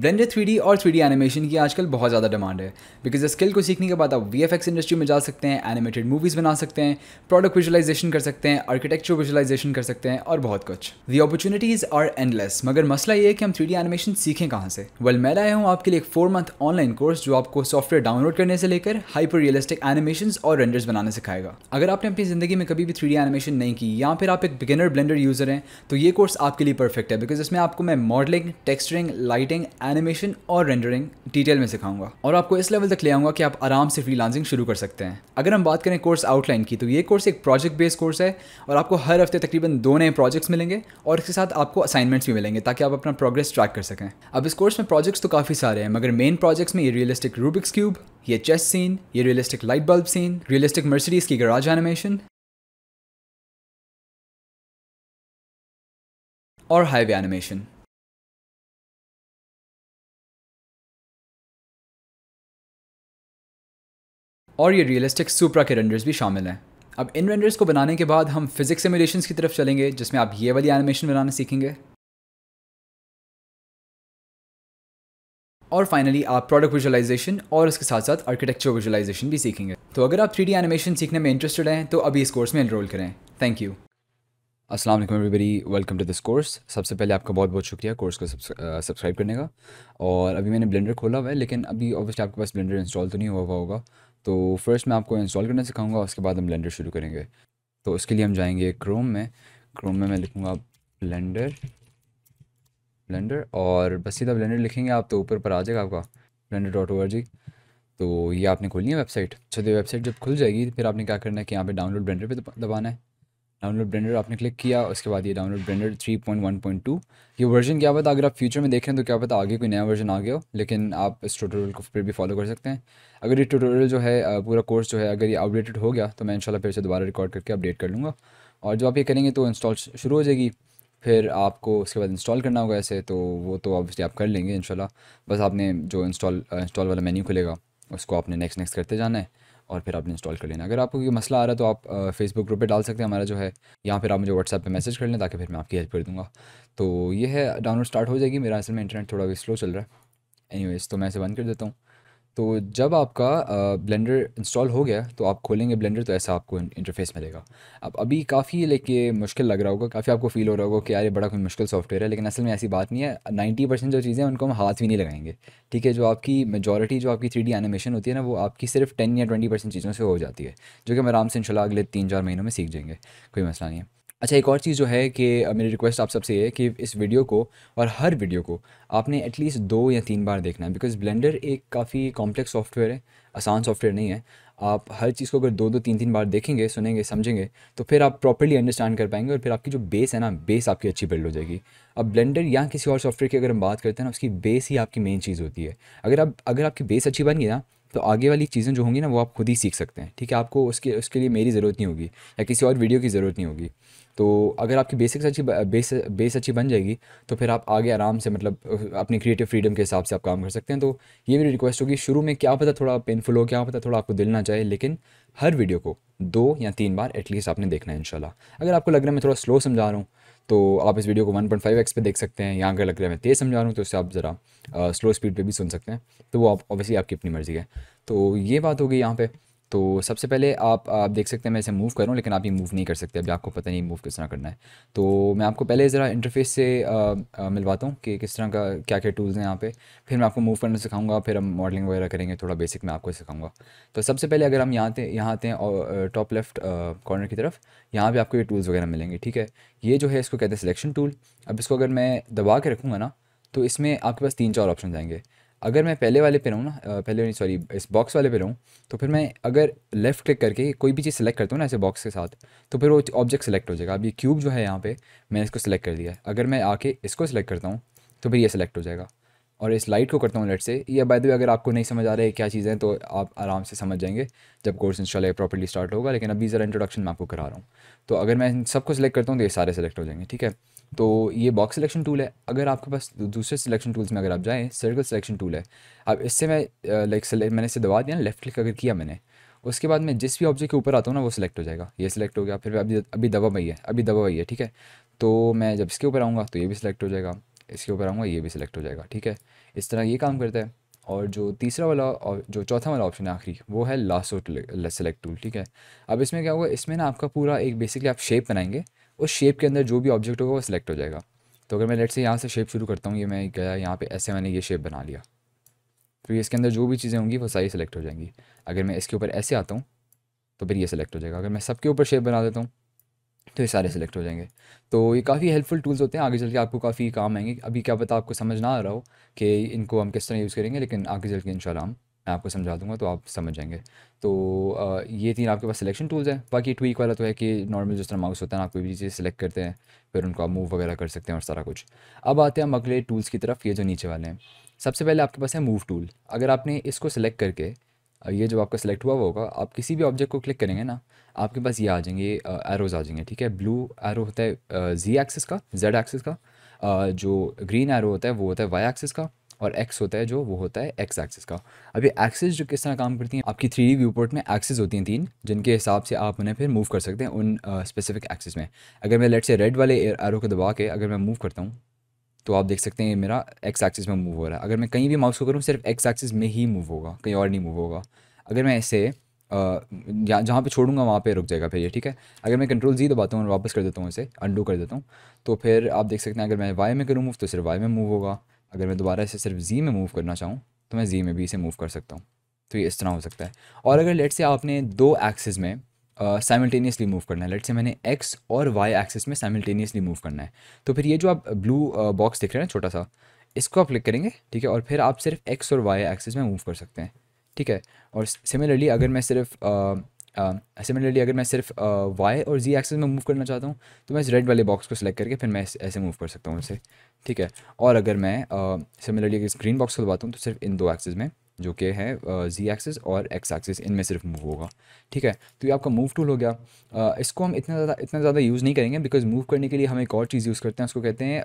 Blender three और three animation की आजकल बहुत ज़्यादा डिमांड है बिकॉज इस स्किल को सीखने के बाद आप वी इंडस्ट्री में जा सकते हैं एनिमेटेड मूवीज़ बना सकते हैं प्रोडक्ट विजुलाइजेशन कर सकते हैं आर्किटेक्चर विजुलाइजेशन कर सकते हैं और बहुत कुछ दी अपॉर्चुनिटीज़ आर एंडलेस मगर मसला ये है कि हम थ्री एनिमेशन सीखें कहाँ से वेल well, मैं लाया हूँ आपके लिए एक फोर मंथ ऑनलाइन कोर्स जो आपको सॉफ्टवेयर डाउनलोड करने से लेकर हाइपर रियलिस्टिक एनिमेशन और रेंडर्स बनाने सिखाएगा अगर आपने अपनी ज़िंदगी में कभी भी थ्री एनिमेशन नहीं की या फिर आप एक बिगिनर ब्लेंडर यूज़र हैं तो ये कोर्स आपके लिए परफेक्ट है बिकॉज इसमें आपको मैं मॉडलिंग टेक्सचरिंग लाइटिंग एनिमेशन और रेंडरिंग डिटेल में सिखाऊंगा और आपको इस लेवल तक ले आऊंगा कि आप आराम से फ्री शुरू कर सकते हैं अगर हम बात करें कोर्स आउटलाइन की तो ये कोर्स एक प्रोजेक्ट बेस्ड कोर्स है और आपको हर हफ्ते तकरीबन दो नए प्रोजेक्ट्स मिलेंगे और इसके साथ आपको असाइनमेंट्स भी मिलेंगे ताकि आप अपना प्रोग्रेस ट्रैक कर सकें अब इस कोर्स में प्रोजेक्ट्स तो काफ़ी सारे हैं मगर मेन प्रोजेक्ट्स में ये रियलिस्टिक रूबिक्स क्यूब ये चेस सीन ये realistic light bulb scene realistic Mercedes की गराज एनिमेशन और हाईवे एनिमेशन और ये रियलिस्टिक सुप्रा के रेंडर्स भी शामिल हैं अब इन रेंडर्स को बनाने के बाद हम फिजिक्स सिमुलेशंस की तरफ चलेंगे जिसमें आप ये वाली एनिमेशन बनाना सीखेंगे और फाइनली आप प्रोडक्ट विजुलाइजेशन और उसके साथ साथ आर्किटेक्चर विजुलाइजेशन भी सीखेंगे तो अगर आप थ्री एनिमेशन सीखने में इंटरेस्टेड हैं तो अभी इस कोर्स में इनरोल करें थैंक यू वालेकुम everybody welcome to this course सबसे पहले आपका बहुत बहुत शुक्रिया कोर्स को सब्सक्राइब करने का और अभी मैंने ब्लेंडर खोला हुआ है लेकिन अभी ऑब्वियसली आपके पास ब्लेंडर इंस्टॉल तो नहीं हुआ हुआ होगा तो फर्स्ट मैं आपको इंस्टॉल करना सिखाऊंगा उसके बाद हम ब्लेंडर शुरू करेंगे तो उसके लिए हम जाएंगे क्रोम में क्रोम में मैं लिखूँगा ब्लेंडर ब्लेंडर और बस सीधा ब्लेंडर लिखेंगे आप तो ऊपर पर आ जाएगा आपका ब्लेंडर डॉट ओ जी तो ये आपने खोलनी है वेबसाइट अच्छा तो वेबसाइट जब खुल जाएगी फिर आपने क्या करना है कि यहाँ पे डाउनलोड ब्लेंडर पे दबाना है डाउनलोड ब्रेंडर आपने क्लिक किया उसके बाद ये डाउनलोड पॉइंट 3.1.2 ये वर्जन क्या पता अगर आप फ्यूचर में देख रहे हैं तो क्या पता आगे कोई नया वर्जन आ गया हो लेकिन आप इस ट्यूटोरियल को फिर भी फॉलो कर सकते हैं अगर ये ट्यूटोरियल जो है पूरा कोर्स जो है अगर ये अपडेटेड हो गया तो मैं इनशाला फिर से दोबारा रिकॉर्ड करके अपडेट कर लूँगा और जब आप ये करेंगे तो इंस्टॉल शुरू हो जाएगी फिर आपको उसके बाद इंस्टॉल करना होगा ऐसे तो वो तो ऑब्वियसली आप कर लेंगे इनशाला बस आपने जो इंस्टॉल इंस्टॉल वाला मेन्यू खुलेगा उसको आपने नेक्स्ट नेक्स्ट करते जाना है और फिर आपने इंस्टॉल कर लेना अगर आपको कोई मसला आ रहा है तो आप फेसबुक ग्रुप पे डाल सकते हैं हमारा जो है या फिर आप मुझे व्हाट्सएप पे मैसेज कर लें ताकि फिर मैं आपकी हेल्प कर दूँगा तो ये है डाउनलोड स्टार्ट हो जाएगी मेरा असल में इंटरनेट थोड़ा भी स्लो चल रहा है एनी तो मैं इसे बंद कर देता हूँ तो जब आपका ब्लेंडर इंस्टॉल हो गया तो आप खोलेंगे ब्लेंडर तो ऐसा आपको इंटरफेस मिलेगा अब अभी काफ़ी लेके मुश्किल लग रहा होगा काफ़ी आपको फील हो रहा होगा कि यार ये बड़ा कोई मुश्किल सॉफ्टवेयर है लेकिन असल में ऐसी बात नहीं है नाइन्टी परसेंट जो चीज़ें हैं उनको हम हाथ भी नहीं लगाएंगे ठीक है जो आपकी मेजोरिटी जो आपकी थ्री एनिमेशन होती है ना वो आपकी सिर्फ टेन या ट्वेंटी परसेंट चीज़ों से हो जाती है जो कि हम आराम से इनशाला अगले तीन चार महीनों में सीख जाएंगे कोई मसला नहीं है अच्छा एक और चीज़ जो है कि मेरी रिक्वेस्ट आप सबसे ये है कि इस वीडियो को और हर वीडियो को आपने एटलीस्ट दो या तीन बार देखना है बिकॉज ब्लेंडर एक काफ़ी कॉम्प्लेक्स सॉफ्टवेयर है आसान सॉफ्टवेयर नहीं है आप हर चीज़ को अगर दो दो तीन तीन बार देखेंगे सुनेंगे समझेंगे तो फिर आप प्रॉपरली अंडरस्टैंड कर पाएंगे और फिर आपकी जो बेस है ना बेस आपकी अच्छी बिल्ड हो जाएगी अब ब्लेंडर या किसी और सॉफ्टवेयर की अगर हम बात करते हैं ना उसकी बेस ही आपकी मेन चीज़ होती है अगर आप अगर आपकी बेस अच्छी बन गई ना तो आगे वाली चीज़ें जो होंगी ना वो आप खुद ही सीख सकते हैं ठीक है आपको उसके उसके लिए मेरी ज़रूरत नहीं होगी या किसी और वीडियो की ज़रूरत नहीं होगी तो अगर आपकी बेसिक्स अच्छी बेस बेस अच्छी बन जाएगी तो फिर आप आगे आराम से मतलब अपनी क्रिएटिव फ्रीडम के हिसाब से आप काम कर सकते हैं तो ये मेरी रिक्वेस्ट होगी शुरू में क्या पता थोड़ा पेनफुल हो क्या पता थोड़ा आपको दिल ना चाहे लेकिन हर वीडियो को दो या तीन बार एटलीस्ट आपने देखना है इनशाला अगर आपको लग रहा है मैं थोड़ा स्लो समझा रहा हूँ तो आप इस वीडियो को वन 1.5x पे देख सकते हैं यहाँ अगर लग रहा है मैं तेज़ समझा रहा हूँ तो उससे आप ज़रा स्लो स्पीड पर भी सुन सकते हैं तो वो आप ऑब्वियसली आपकी अपनी मर्ज़ी है तो ये बात हो गई यहाँ पर तो सबसे पहले आप आप देख सकते हैं मैं इसे मूव करूँ लेकिन आप ये मूव नहीं कर सकते अभी आपको पता नहीं मूव किस तरह करना है तो मैं आपको पहले ज़रा इंटरफेस से मिलवाता हूँ कि किस तरह का क्या क्या टूल्स हैं यहाँ पे फिर मैं आपको मूव करना सिखाऊंगा फिर हम मॉडलिंग वगैरह करेंगे थोड़ा बेसिक मैं आपको सिखाऊंगा तो सबसे पहले अगर हम यहाँ आते यहाँ आते हैं और टॉप लेफ्ट कॉर्नर की तरफ यहाँ पर आपको ये टूल्स वगैरह मिलेंगे ठीक है ये जो है इसको कहते हैं सिलेक्शन टूल अब इसको अगर मैं दबा के रखूँगा ना तो इसमें आपके पास तीन चार ऑप्शन आएंगे अगर मैं पहले वाले पे रहूँ ना पहले सॉरी इस बॉक्स वाले पे रहूँ तो फिर मैं अगर लेफ़्ट क्लिक करके कोई भी चीज़ सेलेक्ट करता हूँ ना ऐसे बॉक्स के साथ तो फिर वो ऑब्जेक्ट सेलेक्ट हो जाएगा अब ये क्यूब जो है यहाँ पे मैंने इसको सेलेक्ट कर दिया अगर मैं आके इसको सेलेक्ट करता हूँ तो फिर ये सेलेक्ट हो जाएगा और इस लाइट को करता हूँ लेट से या बाय द वे अगर आपको नहीं समझ आ रहा है क्या चीज़ें तो आप आराम से समझ जाएंगे जब कोर्स इंशाल्लाह प्रॉपर्ली स्टार्ट होगा लेकिन अभी ज़रा इंट्रोडक्शन मैं आपको करा रहा हूँ तो अगर मैं इन सबको सेलेक्ट करता हूँ तो ये सारे सेलेक्ट हो जाएंगे ठीक है तो ये बॉक्स सिलेक्शन टूल है अगर आपके पास दूसरे सिलेक्शन टूल्स में अगर आप जाएँ सर्कल सिलेक्शन टूल है अब इससे मैं लाइक मैंने इसे दबा दिया लेफ्ट क्लिक अगर किया मैंने उसके बाद मैं जिस भी ऑब्जेक्ट के ऊपर आता हूँ ना वो सिलेक्ट हो जाएगा ये सिलेक्ट हो गया फिर अभी अभी दबा भाई है अभी दबा भाई है ठीक है तो मैं जब इसके ऊपर आऊँगा तो ये भी सिलेक्ट हो जाएगा इसके ऊपर आऊँगा ये भी सिलेक्ट हो जाएगा ठीक है इस तरह ये काम करता है और जो तीसरा वाला और जो चौथा वाला ऑप्शन है आखिरी वो है लास्ट सेलेक्ट टूल ठीक है अब इसमें क्या होगा इसमें ना आपका पूरा एक बेसिकली आप शेप बनाएंगे उस शेप के अंदर जो भी ऑब्जेक्ट होगा वो सिलेक्ट हो जाएगा तो अगर मैं लेट से यहाँ से शेप शुरू करता हूँ ये मैं गया यहाँ पे ऐसे मैंने ये शेप बना लिया तो ये इसके अंदर जो भी चीज़ें होंगी वो सारी सेलेक्ट हो जाएंगी अगर मैं इसके ऊपर ऐसे आता हूँ तो फिर ये सिलेक्ट हो जाएगा अगर मैं सबके ऊपर शेप बना देता हूँ तो ये सारे सिलेक्ट हो जाएंगे तो ये काफ़ी हेल्पफुल टूल्स होते हैं आगे चल के आपको काफ़ी काम आएंगे अभी क्या पता आपको समझ ना आ रहा हो कि इनको हम किस तरह यूज़ करेंगे लेकिन आगे चल के इन मैं आपको समझा दूँगा तो आप समझ जाएंगे तो ये तीन आपके पास सिलेक्शन टूल्स हैं बाकी ट्वीक वाला तो है कि नॉर्मल जिस तरह माउस होता है ना आप कोई भी चीज़ सेलेक्ट करते हैं फिर उनको आप मूव वगैरह कर सकते हैं और सारा कुछ अब आते हैं हम अगले टूल्स की तरफ ये जो नीचे वाले हैं सबसे पहले आपके पास है मूव टूल अगर आपने इसको सेलेक्ट करके ये जो आपका सिलेक्ट हुआ होगा आप किसी भी ऑब्जेक्ट को क्लिक करेंगे ना आपके पास ये आ जाएंगे एरोज़ आ जाएंगे ठीक है ब्लू एरो होता है जी एक्सिस का जेड एक्सिस का जो ग्रीन एरो होता है वो होता है वाई एक्सिस का और एक्स होता है जो वो होता है एक्स एक्सिस का अब ये एक्सिस जो किस तरह काम करती हैं आपकी थ्री व्यू पॉइंट में एक्सिस होती हैं तीन जिनके हिसाब से आप उन्हें फिर मूव कर सकते हैं उन स्पेसिफिक एक्सिस में अगर मैं लेट से रेड वाले एरो को दबा के अगर मैं मूव करता हूँ तो आप देख सकते हैं ये मेरा एक्स एक्सिस में मूव हो रहा है अगर मैं कहीं भी माउस को करूँ सिर्फ एक्स एक्सिस में ही मूव होगा कहीं और नहीं मूव होगा अगर मैं ऐसे जहाँ जहाँ पे छोड़ूंगा वहाँ पे रुक जाएगा फिर ये ठीक है अगर मैं कंट्रोल जी दबाता हूँ और वापस कर देता हूँ इसे अंडू कर देता हूँ तो फिर आप देख सकते हैं अगर मैं वाई में करूँ मूव तो सिर्फ वाई में मूव होगा अगर मैं दोबारा इसे सिर्फ जी में मूव करना चाहूँ तो मैं जी में भी इसे मूव कर सकता हूँ तो ये इस तरह हो सकता है और अगर लेट से आपने दो एक्सेस में साइमल्टेनियसली uh, मूव करना है लेट से मैंने एक्स और वाई एक्सेस में साइमल्टेनियसली मूव करना है तो फिर ये जो आप ब्लू बॉक्स uh, दिख रहे हैं छोटा सा इसको आप क्लिक करेंगे ठीक है और फिर आप सिर्फ एक्स और वाई एक्सेस में मूव कर सकते हैं ठीक है और सिमिलरली अगर मैं सिर्फ uh, सिमिलरली um, uh, अगर मैं सिर्फ वाई uh, और जी एक्सेस में मूव करना चाहता हूँ तो मैं इस रेड वाले बॉक्स को सिलेक्ट करके फिर मैं ऐसे मूव कर सकता हूँ इसे ठीक है और अगर मैं सिमिलरली uh, अगर ग्रीन बॉक्स को दबाता हूँ तो सिर्फ इन दो एक्सेस में जो कि है जी uh, एक्सेस और एक्स एक्सेस इनमें सिर्फ मूव होगा ठीक है तो ये आपका मूव टूल हो गया uh, इसको हम इतना ज़्यादा इतना ज़्यादा यूज़ नहीं करेंगे बिकॉज मूव करने के लिए हम एक और चीज़ यूज़ करते हैं उसको कहते हैं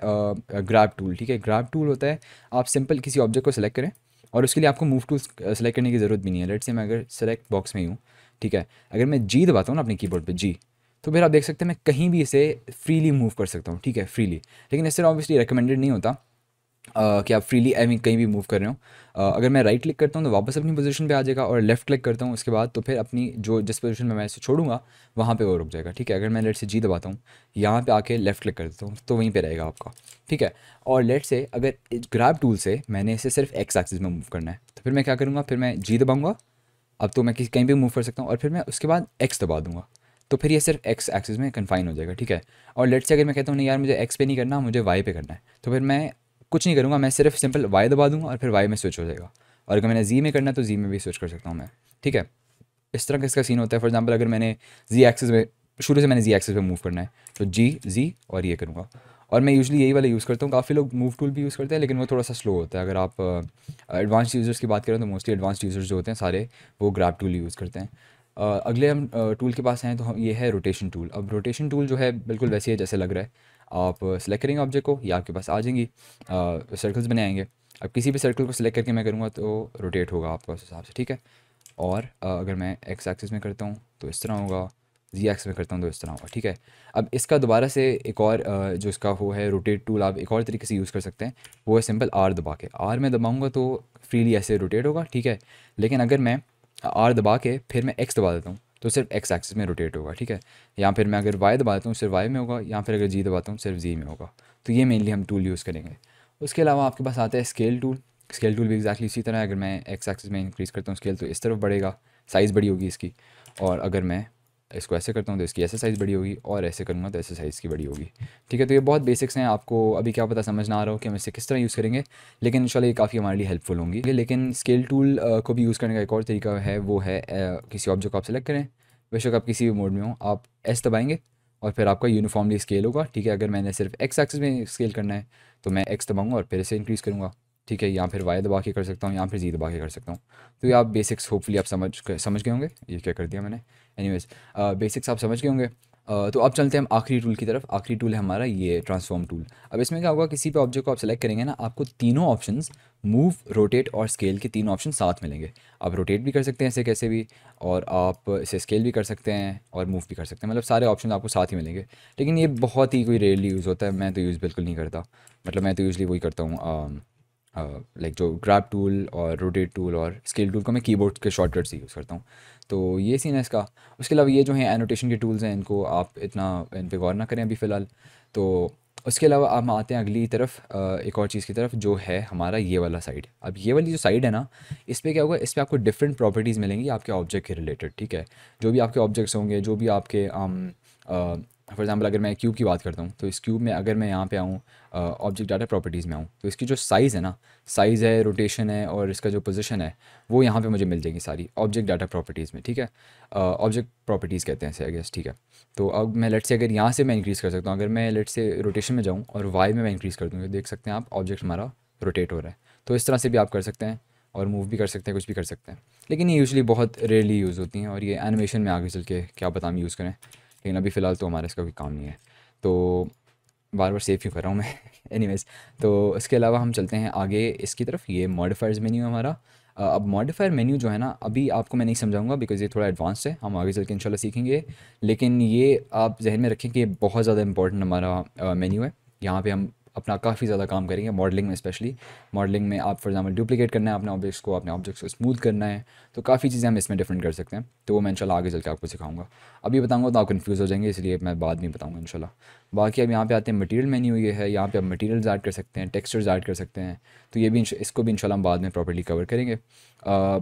ग्राफ uh, टूल uh, ठीक है ग्राफ टूल होता है आप सिंपल किसी ऑब्जेक्ट को सिलेक्ट करें और उसके लिए आपको मूव टूल सेलेक्ट करने की ज़रूरत भी नहीं है लेट से मैं अगर सेलेक्ट बॉक्स में हूँ ठीक है अगर मैं जी दबाता हूँ ना अपने कीबोर्ड पे जी तो फिर आप देख सकते हैं मैं कहीं भी इसे फ्रीली मूव कर सकता हूँ ठीक है फ्रीली लेकिन इससे ऑब्वियसली रिकमेंडेड नहीं होता आ, कि आप फ्रीली आई मीन कहीं भी मूव कर रहे हो अगर मैं राइट क्लिक करता हूँ तो वापस अपनी पोजीशन पे आ जाएगा और लेफ्ट क्लिक करता हूँ उसके बाद तो फिर अपनी जो जिस पोजीशन में मैं इसे छोड़ूंगा वहाँ पे वो रुक जाएगा ठीक है अगर मैं लेट से जी दबाता हूँ यहाँ पे आके लेफ्ट क्लिक कर देता हूँ तो वहीं पर रहेगा आपका ठीक है और लेट से अगर ग्रैब टूल से मैंने इसे सिर्फ एक्स एक्सिस में मूव करना है तो फिर मैं क्या करूँगा फिर मैं जी दबाऊँगा अब तो मैं किसी कहीं भी मूव कर सकता हूँ और फिर मैं उसके बाद एक्स दबा दूँगा तो फिर ये सिर्फ एक्स एक्सिस में कन्फाइन हो जाएगा ठीक है और लेट से अगर मैं कहता हूँ नहीं यार मुझे एक्स पे नहीं करना मुझे वाई पे करना है तो फिर मैं कुछ नहीं करूँगा मैं सिर्फ सिंपल वाई दबा दूँगा और फिर वाई में स्विच हो जाएगा और अगर मैंने जी में करना है तो जी में भी स्विच कर सकता हूँ मैं ठीक है इस तरह का इसका सीन होता है फॉर एग्जाम्पल अगर मैंने जी एक्सिस में शुरू से मैंने जी एक्सिस पर मूव करना है तो जी जी और ये करूँगा और मैं यूजली यही वाला यूज़ करता हूँ काफ़ी लोग मूव टूल भी यूज़ करते हैं लेकिन वो थोड़ा सा स्लो होता है अगर आप एडवांस यूज़र्स की बात करें तो मोस्टली एडवांस यूज़र्स जो होते हैं सारे वो ग्रैप टूल यूज़ करते हैं Uh, अगले हम टूल uh, के पास हैं तो हम ये है रोटेशन टूल अब रोटेशन टूल जो है बिल्कुल वैसे है जैसे लग रहा है आप सेलेक्ट करेंगे ऑब्जेक्ट को ये आपके पास आ जाएंगी सर्कल्स uh, बने आएंगे अब किसी भी सर्कल को सिलेक्ट करके मैं करूँगा तो रोटेट होगा आपका उस हिसाब से ठीक है और अगर मैं एक्स एक्सिस में करता हूँ तो इस तरह होगा जी एक्स में करता हूँ दोस्तों और ठीक है अब इसका दोबारा से एक और जो इसका वो है रोटेट टूल आप एक और तरीके से यूज़ कर सकते हैं वो है सिंपल आर दबा के आर में दबाऊँगा तो फ्रीली ऐसे रोटेट होगा ठीक है लेकिन अगर मैं आर दबा के फिर मैं एक्स दबा देता हूँ तो सिर्फ एक्स एक्सिस में रोटेट होगा ठीक है या फिर मैं अगर वाई दबाता हूँ सिर्फ वाई में होगा या फिर अगर जी दबाता हूँ सिर्फ जी में होगा तो ये मेनली हम टूल यूज़ करेंगे उसके अलावा आपके पास आता है स्केल टूल स्केल टूल भी एक्जैक्टली इसी तरह अगर मैं एक्स एक्सिस में इंक्रीज़ करता हूँ स्केल तो इस तरफ बढ़ेगा साइज़ बड़ी होगी इसकी और अगर मैं इसको ऐसे करता हूँ तो इसकी ऐसे साइज़ बड़ी होगी और ऐसे करूँगा तो ऐसे साइज़ की बड़ी होगी ठीक है तो ये बहुत बेसिक्स हैं आपको अभी क्या पता समझ ना आ रहा हो कि हम इसे किस तरह यूज़ करेंगे लेकिन इन ये काफ़ी हमारे लिए हेल्पफुल होंगी लेकिन स्केल टूल को भी यूज़ करने का एक और तरीका है वो है किसी ऑब्जेक्ट को आप सेलेक्ट करें बेशक आप किसी भी मोड में हो आप एस दबाएंगे और फिर आपका यूनिफॉर्मली स्केल होगा ठीक है अगर मैंने सिर्फ एक्स एक्सेस में स्केल करना है तो मैं एक्स दबाऊँगा और फिर इसे इंक्रीज़ करूँगा ठीक है या फिर वाई दबा के कर सकता हूँ या फिर जी दबा के कर सकता हूँ तो ये आप बेसिक्स होपफुली आप समझ समझ गए होंगे ये क्या कर दिया मैंने एनीवेज बेसिक्स uh, आप समझ गए होंगे Uh, तो अब चलते हैं हम आखिरी टूल की तरफ आखिरी टूल है हमारा ये ट्रांसफॉर्म टूल अब इसमें क्या होगा किसी भी ऑब्जेक्ट को आप सेलेक्ट करेंगे ना आपको तीनों ऑप्शंस मूव रोटेट और स्केल के तीन ऑप्शन साथ मिलेंगे आप रोटेट भी कर सकते हैं इसे कैसे भी और आप इसे स्केल भी कर सकते हैं और मूव भी कर सकते हैं मतलब सारे ऑप्शन आपको साथ ही मिलेंगे लेकिन ये बहुत ही कोई रेयरली यूज़ होता है मैं तो यूज़ बिल्कुल नहीं करता मतलब मैं तो यूजली वही करता हूँ लाइक um, uh, जो ग्रैप टूल और रोटेट टूल और स्केल टूल को मैं कीबोर्ड के शॉर्टकट से यूज़ करता हूँ तो ये सीन है इसका उसके अलावा ये जो है एनोटेशन के टूल्स हैं इनको आप इतना इन पर गौर ना करें अभी फ़िलहाल तो उसके अलावा हम आते हैं अगली तरफ एक और चीज़ की तरफ जो है हमारा ये वाला साइड अब ये वाली जो साइड है ना इस पर क्या होगा इस पर आपको डिफरेंट प्रॉपर्टीज़ मिलेंगी आपके ऑब्जेक्ट के रिलेटेड ठीक है जो भी आपके ऑब्जेक्ट्स होंगे जो भी आपके आम, फॉर एग्जांपल अगर मैं क्यूब की बात करता हूँ तो इस क्यूब में अगर मैं यहाँ पे आऊँ ऑब्जेक्ट डाटा प्रॉपर्टीज़ में आऊँ तो इसकी जो साइज़ है ना साइज़ है रोटेशन है और इसका जो पोजीशन है वो यहाँ पे मुझे मिल जाएगी सारी ऑब्जेक्ट डाटा प्रॉपर्टीज़ में ठीक है ऑब्जेक्ट प्रॉपर्टीज़ कहते हैं इसे गेस ठीक है तो अब मैं लेट से अगर यहाँ से मैं इंक्रीज़ कर सकता हूँ अगर मैं लेट से रोटेशन में जाऊँ और वाई में मैं इंक्रीज़ कर दूँ तो देख सकते हैं आप ऑब्जेक्ट हमारा रोटेट हो रहा है तो इस तरह से भी आप कर सकते हैं और मूव भी कर सकते हैं कुछ भी कर सकते हैं लेकिन ये यूजली बहुत रेयरली यूज़ होती हैं और ये एनिमेशन में आगे चल के क्या बताऊँ यूज़ करें लेकिन अभी फ़िलहाल तो हमारा इसका कोई काम नहीं है तो बार बार सेफ क्यों कर रहा हूँ मैं एनीवेज तो इसके अलावा हम चलते हैं आगे इसकी तरफ ये मॉडिफायर्स मेन्यू है हमारा अब मॉडिफायर मेन्यू जो है ना अभी आपको मैं नहीं समझाऊंगा बिकॉज ये थोड़ा एडवांस है हम आगे चल के इनशाला सीखेंगे लेकिन ये आप जहन में रखें कि ये बहुत ज़्यादा इंपॉर्टेंट हमारा मेन्यू है यहाँ पे हम अपना काफ़ी ज़्यादा काम करेंगे मॉडलिंग में स्पेशली मॉडलिंग में आप फॉर एग्जांपल डुप्लीकेट करना है अपने ऑब्जेक्ट्स को अपने ऑब्जेक्ट्स को स्मूथ करना है तो काफ़ी चीज़ें हम इसमें डिफरेंट कर सकते हैं तो वो मैं इंशाल्लाह आगे चल के आपको सिखाऊंगा अभी बताऊँगा तो आप कन्फ्यूज़ हो जाएंगे इसलिए मैं बाद में बताऊँगा इनशाला बाकी अब यहाँ पे आते हैं मटीरियल मेन्यू ये है यहाँ पर आप मटीरियल्स ऐड कर सकते हैं टेक्स्चर्स ऐड कर सकते हैं तो ये भी इसको भी इनशाला हम बाद में प्रॉपरली कवर करेंगे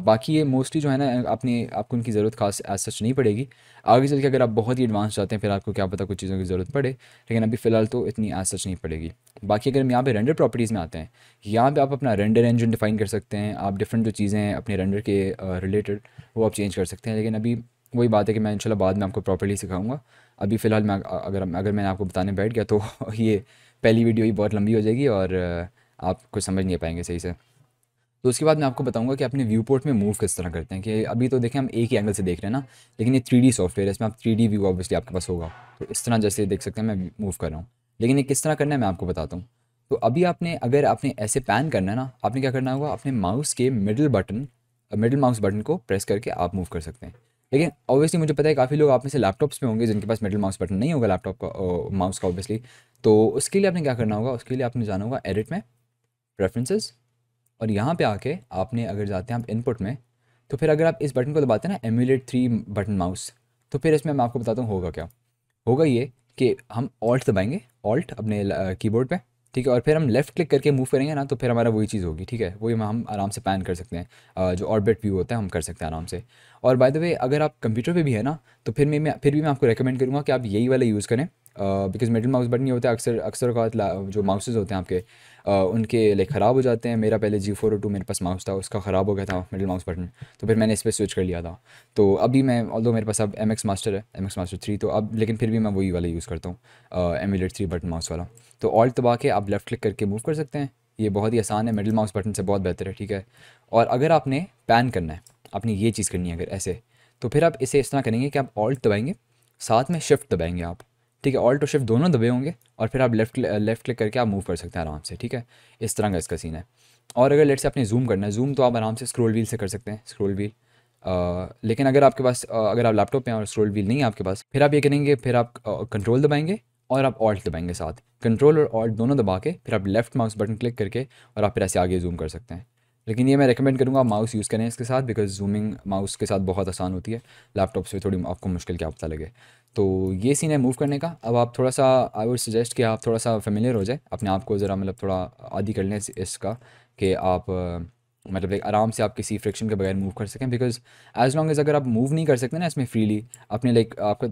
बाकी ये मोस्टली जो है ना अपनी आपको उनकी ज़रूरत खास एज सच नहीं पड़ेगी आगे चल के अगर आप बहुत ही एडवांस चाहते हैं फिर आपको क्या पता कुछ चीज़ों की ज़रूरत पड़े लेकिन अभी फ़िलहाल तो इतनी एज सच नहीं पड़ेगी बाकी अगर हम यहाँ पे रेंडर प्रॉपर्टीज़ में आते हैं यहाँ पे आप अपना रेंडर इंजन डिफ़ाइन कर सकते हैं आप डिफरेंट जो चीज़ें हैं अपने रेंडर के रिलेटेड वो आप चेंज कर सकते हैं लेकिन अभी वही बात है कि मैं इनशाला बाद में आपको प्रॉपर्ली सिखाऊंगा अभी फ़िलहाल मैं अगर अगर मैंने आपको बताने बैठ गया तो ये पहली वीडियो ही बहुत लंबी हो जाएगी और आप कुछ समझ नहीं पाएंगे सही से तो उसके बाद मैं आपको बताऊंगा कि अपने व्यू पोर्ट में मूव किस तरह करते हैं कि अभी तो देखें हम एक ही एंगल से देख रहे हैं ना लेकिन ये थ्री सॉफ्टवेयर है इसमें आप थ्री व्यू ऑब्वियसली आपके पास होगा तो इस तरह जैसे देख सकते हैं मैं मूव कर रहा हूँ लेकिन ये किस तरह करना है मैं आपको बताता हूँ तो अभी आपने अगर आपने ऐसे पैन करना है ना आपने क्या करना होगा अपने माउस के middle button middle mouse button को प्रेस करके आप मूव कर सकते हैं लेकिन ऑब्वियसली मुझे पता है काफ़ी लोग आप में से लैपटॉप्स में होंगे जिनके पास मिडिल माउस बटन नहीं होगा लैपटॉप का माउस का ऑब्वियसली तो उसके लिए आपने क्या करना होगा उसके लिए आपने जाना होगा एडिट में प्रेफरेंसेस और यहाँ पे आके आपने अगर जाते हैं आप इनपुट में तो फिर अगर आप इस बटन को दबाते हैं ना एम्यूलेट थ्री बटन माउस तो फिर इसमें मैं आपको बताता हूँ होगा क्या होगा ये कि हम ऑल्ट दबाएंगे ऑल्ट अपने कीबोर्ड पे ठीक है और फिर हम लेफ्ट क्लिक करके मूव करेंगे ना तो फिर हमारा वही चीज़ होगी ठीक है वही हम आराम से पैन कर सकते हैं जो ऑर्बिट व्यू होता है हम कर सकते हैं आराम से और बाय द वे अगर आप कंप्यूटर पे भी है ना तो फिर मैं फिर भी मैं आपको रेकमेंड करूँगा कि आप यही वाला यूज़ करें बिकॉज मेडल माउस बटन ये होता है अक्सर अक्सर का जो माउसेज होते हैं आपके उनके लाइक ख़राब हो जाते हैं मेरा पहले जी फोर टू मेरे पास माउस था उसका ख़राब हो गया था मिडिल माउस बटन तो फिर मैंने इस पर स्विच कर लिया था तो अभी मैं ऑल मेरे पास अब एम एक्स मास्टर है एम एक्स मास्टर थ्री तो अब लेकिन फिर भी मैं वही वाला यूज़ करता हूँ एम एमुलेट थ्री बटन माउस वाला तो ऑल दबा के आप लेफ़्ट क्लिक करके मूव कर सकते हैं ये बहुत ही आसान है मिडिल माउस बटन से बहुत बेहतर है ठीक है और अगर आपने पैन करना है आपने ये चीज़ करनी है अगर ऐसे तो फिर आप इसे इस तरह करेंगे कि आप ऑल्ट दबाएंगे साथ में शिफ्ट दबाएंगे आप ठीक है ऑल टू शिफ्ट दोनों दबे होंगे और फिर आप लेफ्ट लेफ्ट क्लिक करके आप मूव कर सकते हैं आराम से ठीक है इस तरह का इसका सीन है और अगर लेट से आपने जूम करना है जूम तो आप आराम से स्क्रोल व्हील से कर सकते हैं स्क्रोल व्हील लेकिन अगर आपके पास अगर आप लैपटॉप पे हैं और स्क्रोल व्हील नहीं है आपके पास फिर आप ये करेंगे फिर आप कंट्रोल दबाएंगे और आप ऑल्ट दबाएंगे साथ कंट्रोल और ऑल्ट दोनों दबा के फिर आप लेफ्ट माउस बटन क्लिक करके और आप फिर ऐसे आगे जूम कर सकते हैं लेकिन ये मैं रिकमेंड करूँगा माउस यूज़ करें इसके साथ बिकॉज जूमिंग माउस के साथ बहुत आसान होती है लैपटॉप से थोड़ी आपको मुश्किल क्या पता लगे तो ये सीन है मूव करने का अब आप थोड़ा सा आई वुड सजेस्ट कि आप थोड़ा सा फेमिलियर हो जाए अपने आप को ज़रा मतलब थोड़ा आदि कर लें इसका कि आप मतलब एक आराम से आप किसी फ्रिक्शन के बगैर मूव कर सकें बिकॉज एज लॉन्ग एज अगर आप मूव नहीं कर सकते ना इसमें फ्रीली अपने लाइक आपका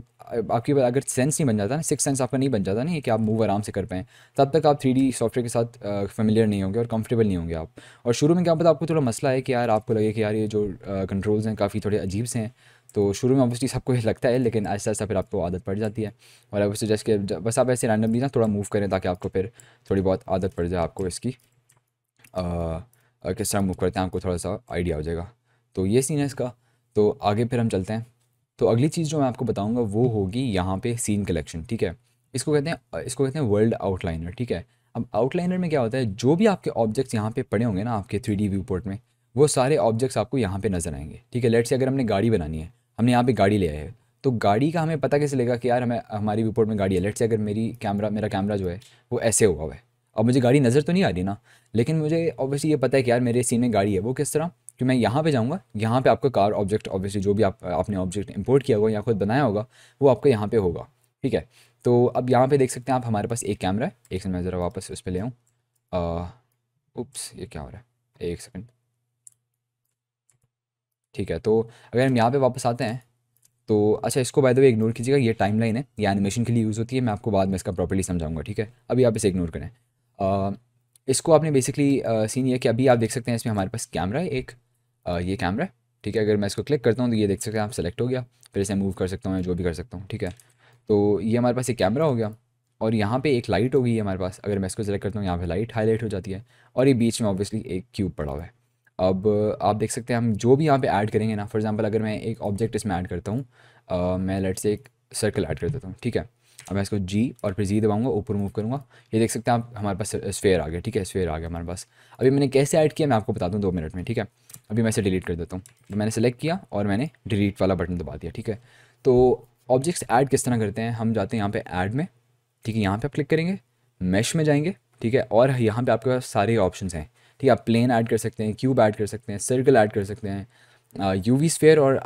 आपकी अगर सेंस नहीं बन जाता ना सिक्स सेंस आपका नहीं बन जाता ना कि आप मूव आराम से कर पाएँ तब तक आप थ्री सॉफ्टवेयर के साथ फेमिलियर नहीं होंगे और कंफर्टेबल नहीं होंगे आप और शुरू में क्या पता आपको थोड़ा मसला है कि यार आपको लगे कि यार ये जो कंट्रोल्स हैं काफ़ी थोड़े अजीब से हैं तो शुरू में ऑब्वियसली सबको ये लगता है लेकिन ऐसा ऐसा फिर आपको आदत पड़ जाती है और आई उससे सजेस्ट कि बस आप ऐसे रैंडमली ना थोड़ा मूव करें ताकि आपको फिर थोड़ी बहुत आदत पड़ जाए आपको इसकी किस तरह मूव करते हैं आपको थोड़ा सा आइडिया हो जाएगा तो ये सीन है इसका तो आगे फिर हम चलते हैं तो अगली चीज़ जो मैं आपको बताऊँगा वो होगी यहाँ पर सीन कलेक्शन ठीक है इसको कहते हैं इसको कहते हैं वर्ल्ड आउटलाइनर ठीक है अब आउटलाइनर में क्या होता है जो भी आपके ऑब्जेक्ट्स यहाँ पे पड़े होंगे ना आपके थ्री व्यू पोर्ट में वो सारे ऑब्जेक्ट्स आपको यहाँ पे नज़र आएंगे ठीक है लेट्स से अगर हमने गाड़ी बनानी है हमने यहाँ पे गाड़ी ले आए तो गाड़ी का हमें पता कैसे लेगा कि यार हमें हमारी रिपोर्ट में गाड़ी है लेट से अगर मेरी कैमरा मेरा कैमरा जो है वो ऐसे हुआ हुआ है अब मुझे गाड़ी नज़र तो नहीं आ रही ना लेकिन मुझे ऑब्वियसली ये पता है कि यार मेरे सीन में गाड़ी है वो किस तरह कि मैं यहाँ पे जाऊँगा यहाँ पे आपका कार ऑब्जेक्ट ऑब्वियसली जो भी आप आपने ऑब्जेक्ट इंपोर्ट किया होगा या खुद बनाया होगा वो आपके यहाँ पे होगा ठीक है तो अब यहाँ पे देख सकते हैं आप हमारे पास एक कैमरा है एक सेकंड मैं ज़रा वापस उस पर ले आऊँ उप्स ये क्या हो रहा है एक सेकंड ठीक है तो अगर हम यहाँ पे वापस आते हैं तो अच्छा इसको बाय द वे इग्नोर कीजिएगा ये टाइम लाइन है ये एनिमेशन के लिए यूज़ होती है मैं आपको बाद में इसका प्रॉपर्ली समझाऊंगा ठीक है अभी आप इसे इग्नोर करें आ, इसको आपने बेसिकली सीन ये कि अभी आप देख सकते हैं इसमें हमारे पास कैमरा है एक आ, ये कैमरा है ठीक है अगर मैं इसको क्लिक करता हूँ तो ये देख सकते हैं आप सेलेक्ट हो गया फिर इसे मूव कर सकता हूँ या जो भी कर सकता हूँ ठीक है तो ये हमारे पास एक कैमरा हो गया और यहाँ पे एक लाइट हो गई है हमारे पास अगर मैं इसको सेलेक्ट करता हूँ यहाँ पे लाइट हाईलाइट हो जाती है और ये बीच में ऑब्वियसली एक क्यूब पड़ा हुआ है अब आप देख सकते हैं हम जो भी यहाँ पे ऐड करेंगे ना फॉर एग्जांपल अगर मैं एक ऑब्जेक्ट इसमें ऐड करता हूँ मैं लेट से एक सर्कल ऐड कर देता हूँ ठीक है अब मैं इसको जी और फिर जी दबाऊंगा ऊपर मूव करूँगा ये देख सकते हैं आप हमारे पास स्फेयर आ गया ठीक है स्फेयर आ गया हमारे पास अभी मैंने कैसे ऐड किया मैं आपको बता दूँ दो मिनट में ठीक है अभी मैं इसे डिलीट कर देता हूँ तो मैंने सेलेक्ट किया और मैंने डिलीट वाला बटन दबा दिया ठीक है तो ऑब्जेक्ट्स ऐड किस तरह करते हैं हम जाते हैं यहाँ पे ऐड में ठीक है यहाँ पे आप क्लिक करेंगे मैश में जाएंगे ठीक है और यहाँ पे आपके पास सारे ऑप्शन हैं ठीक है आप प्लेन ऐड कर सकते हैं क्यूब ऐड कर सकते हैं सर्कल ऐड कर सकते हैं यू वी स्फेयर और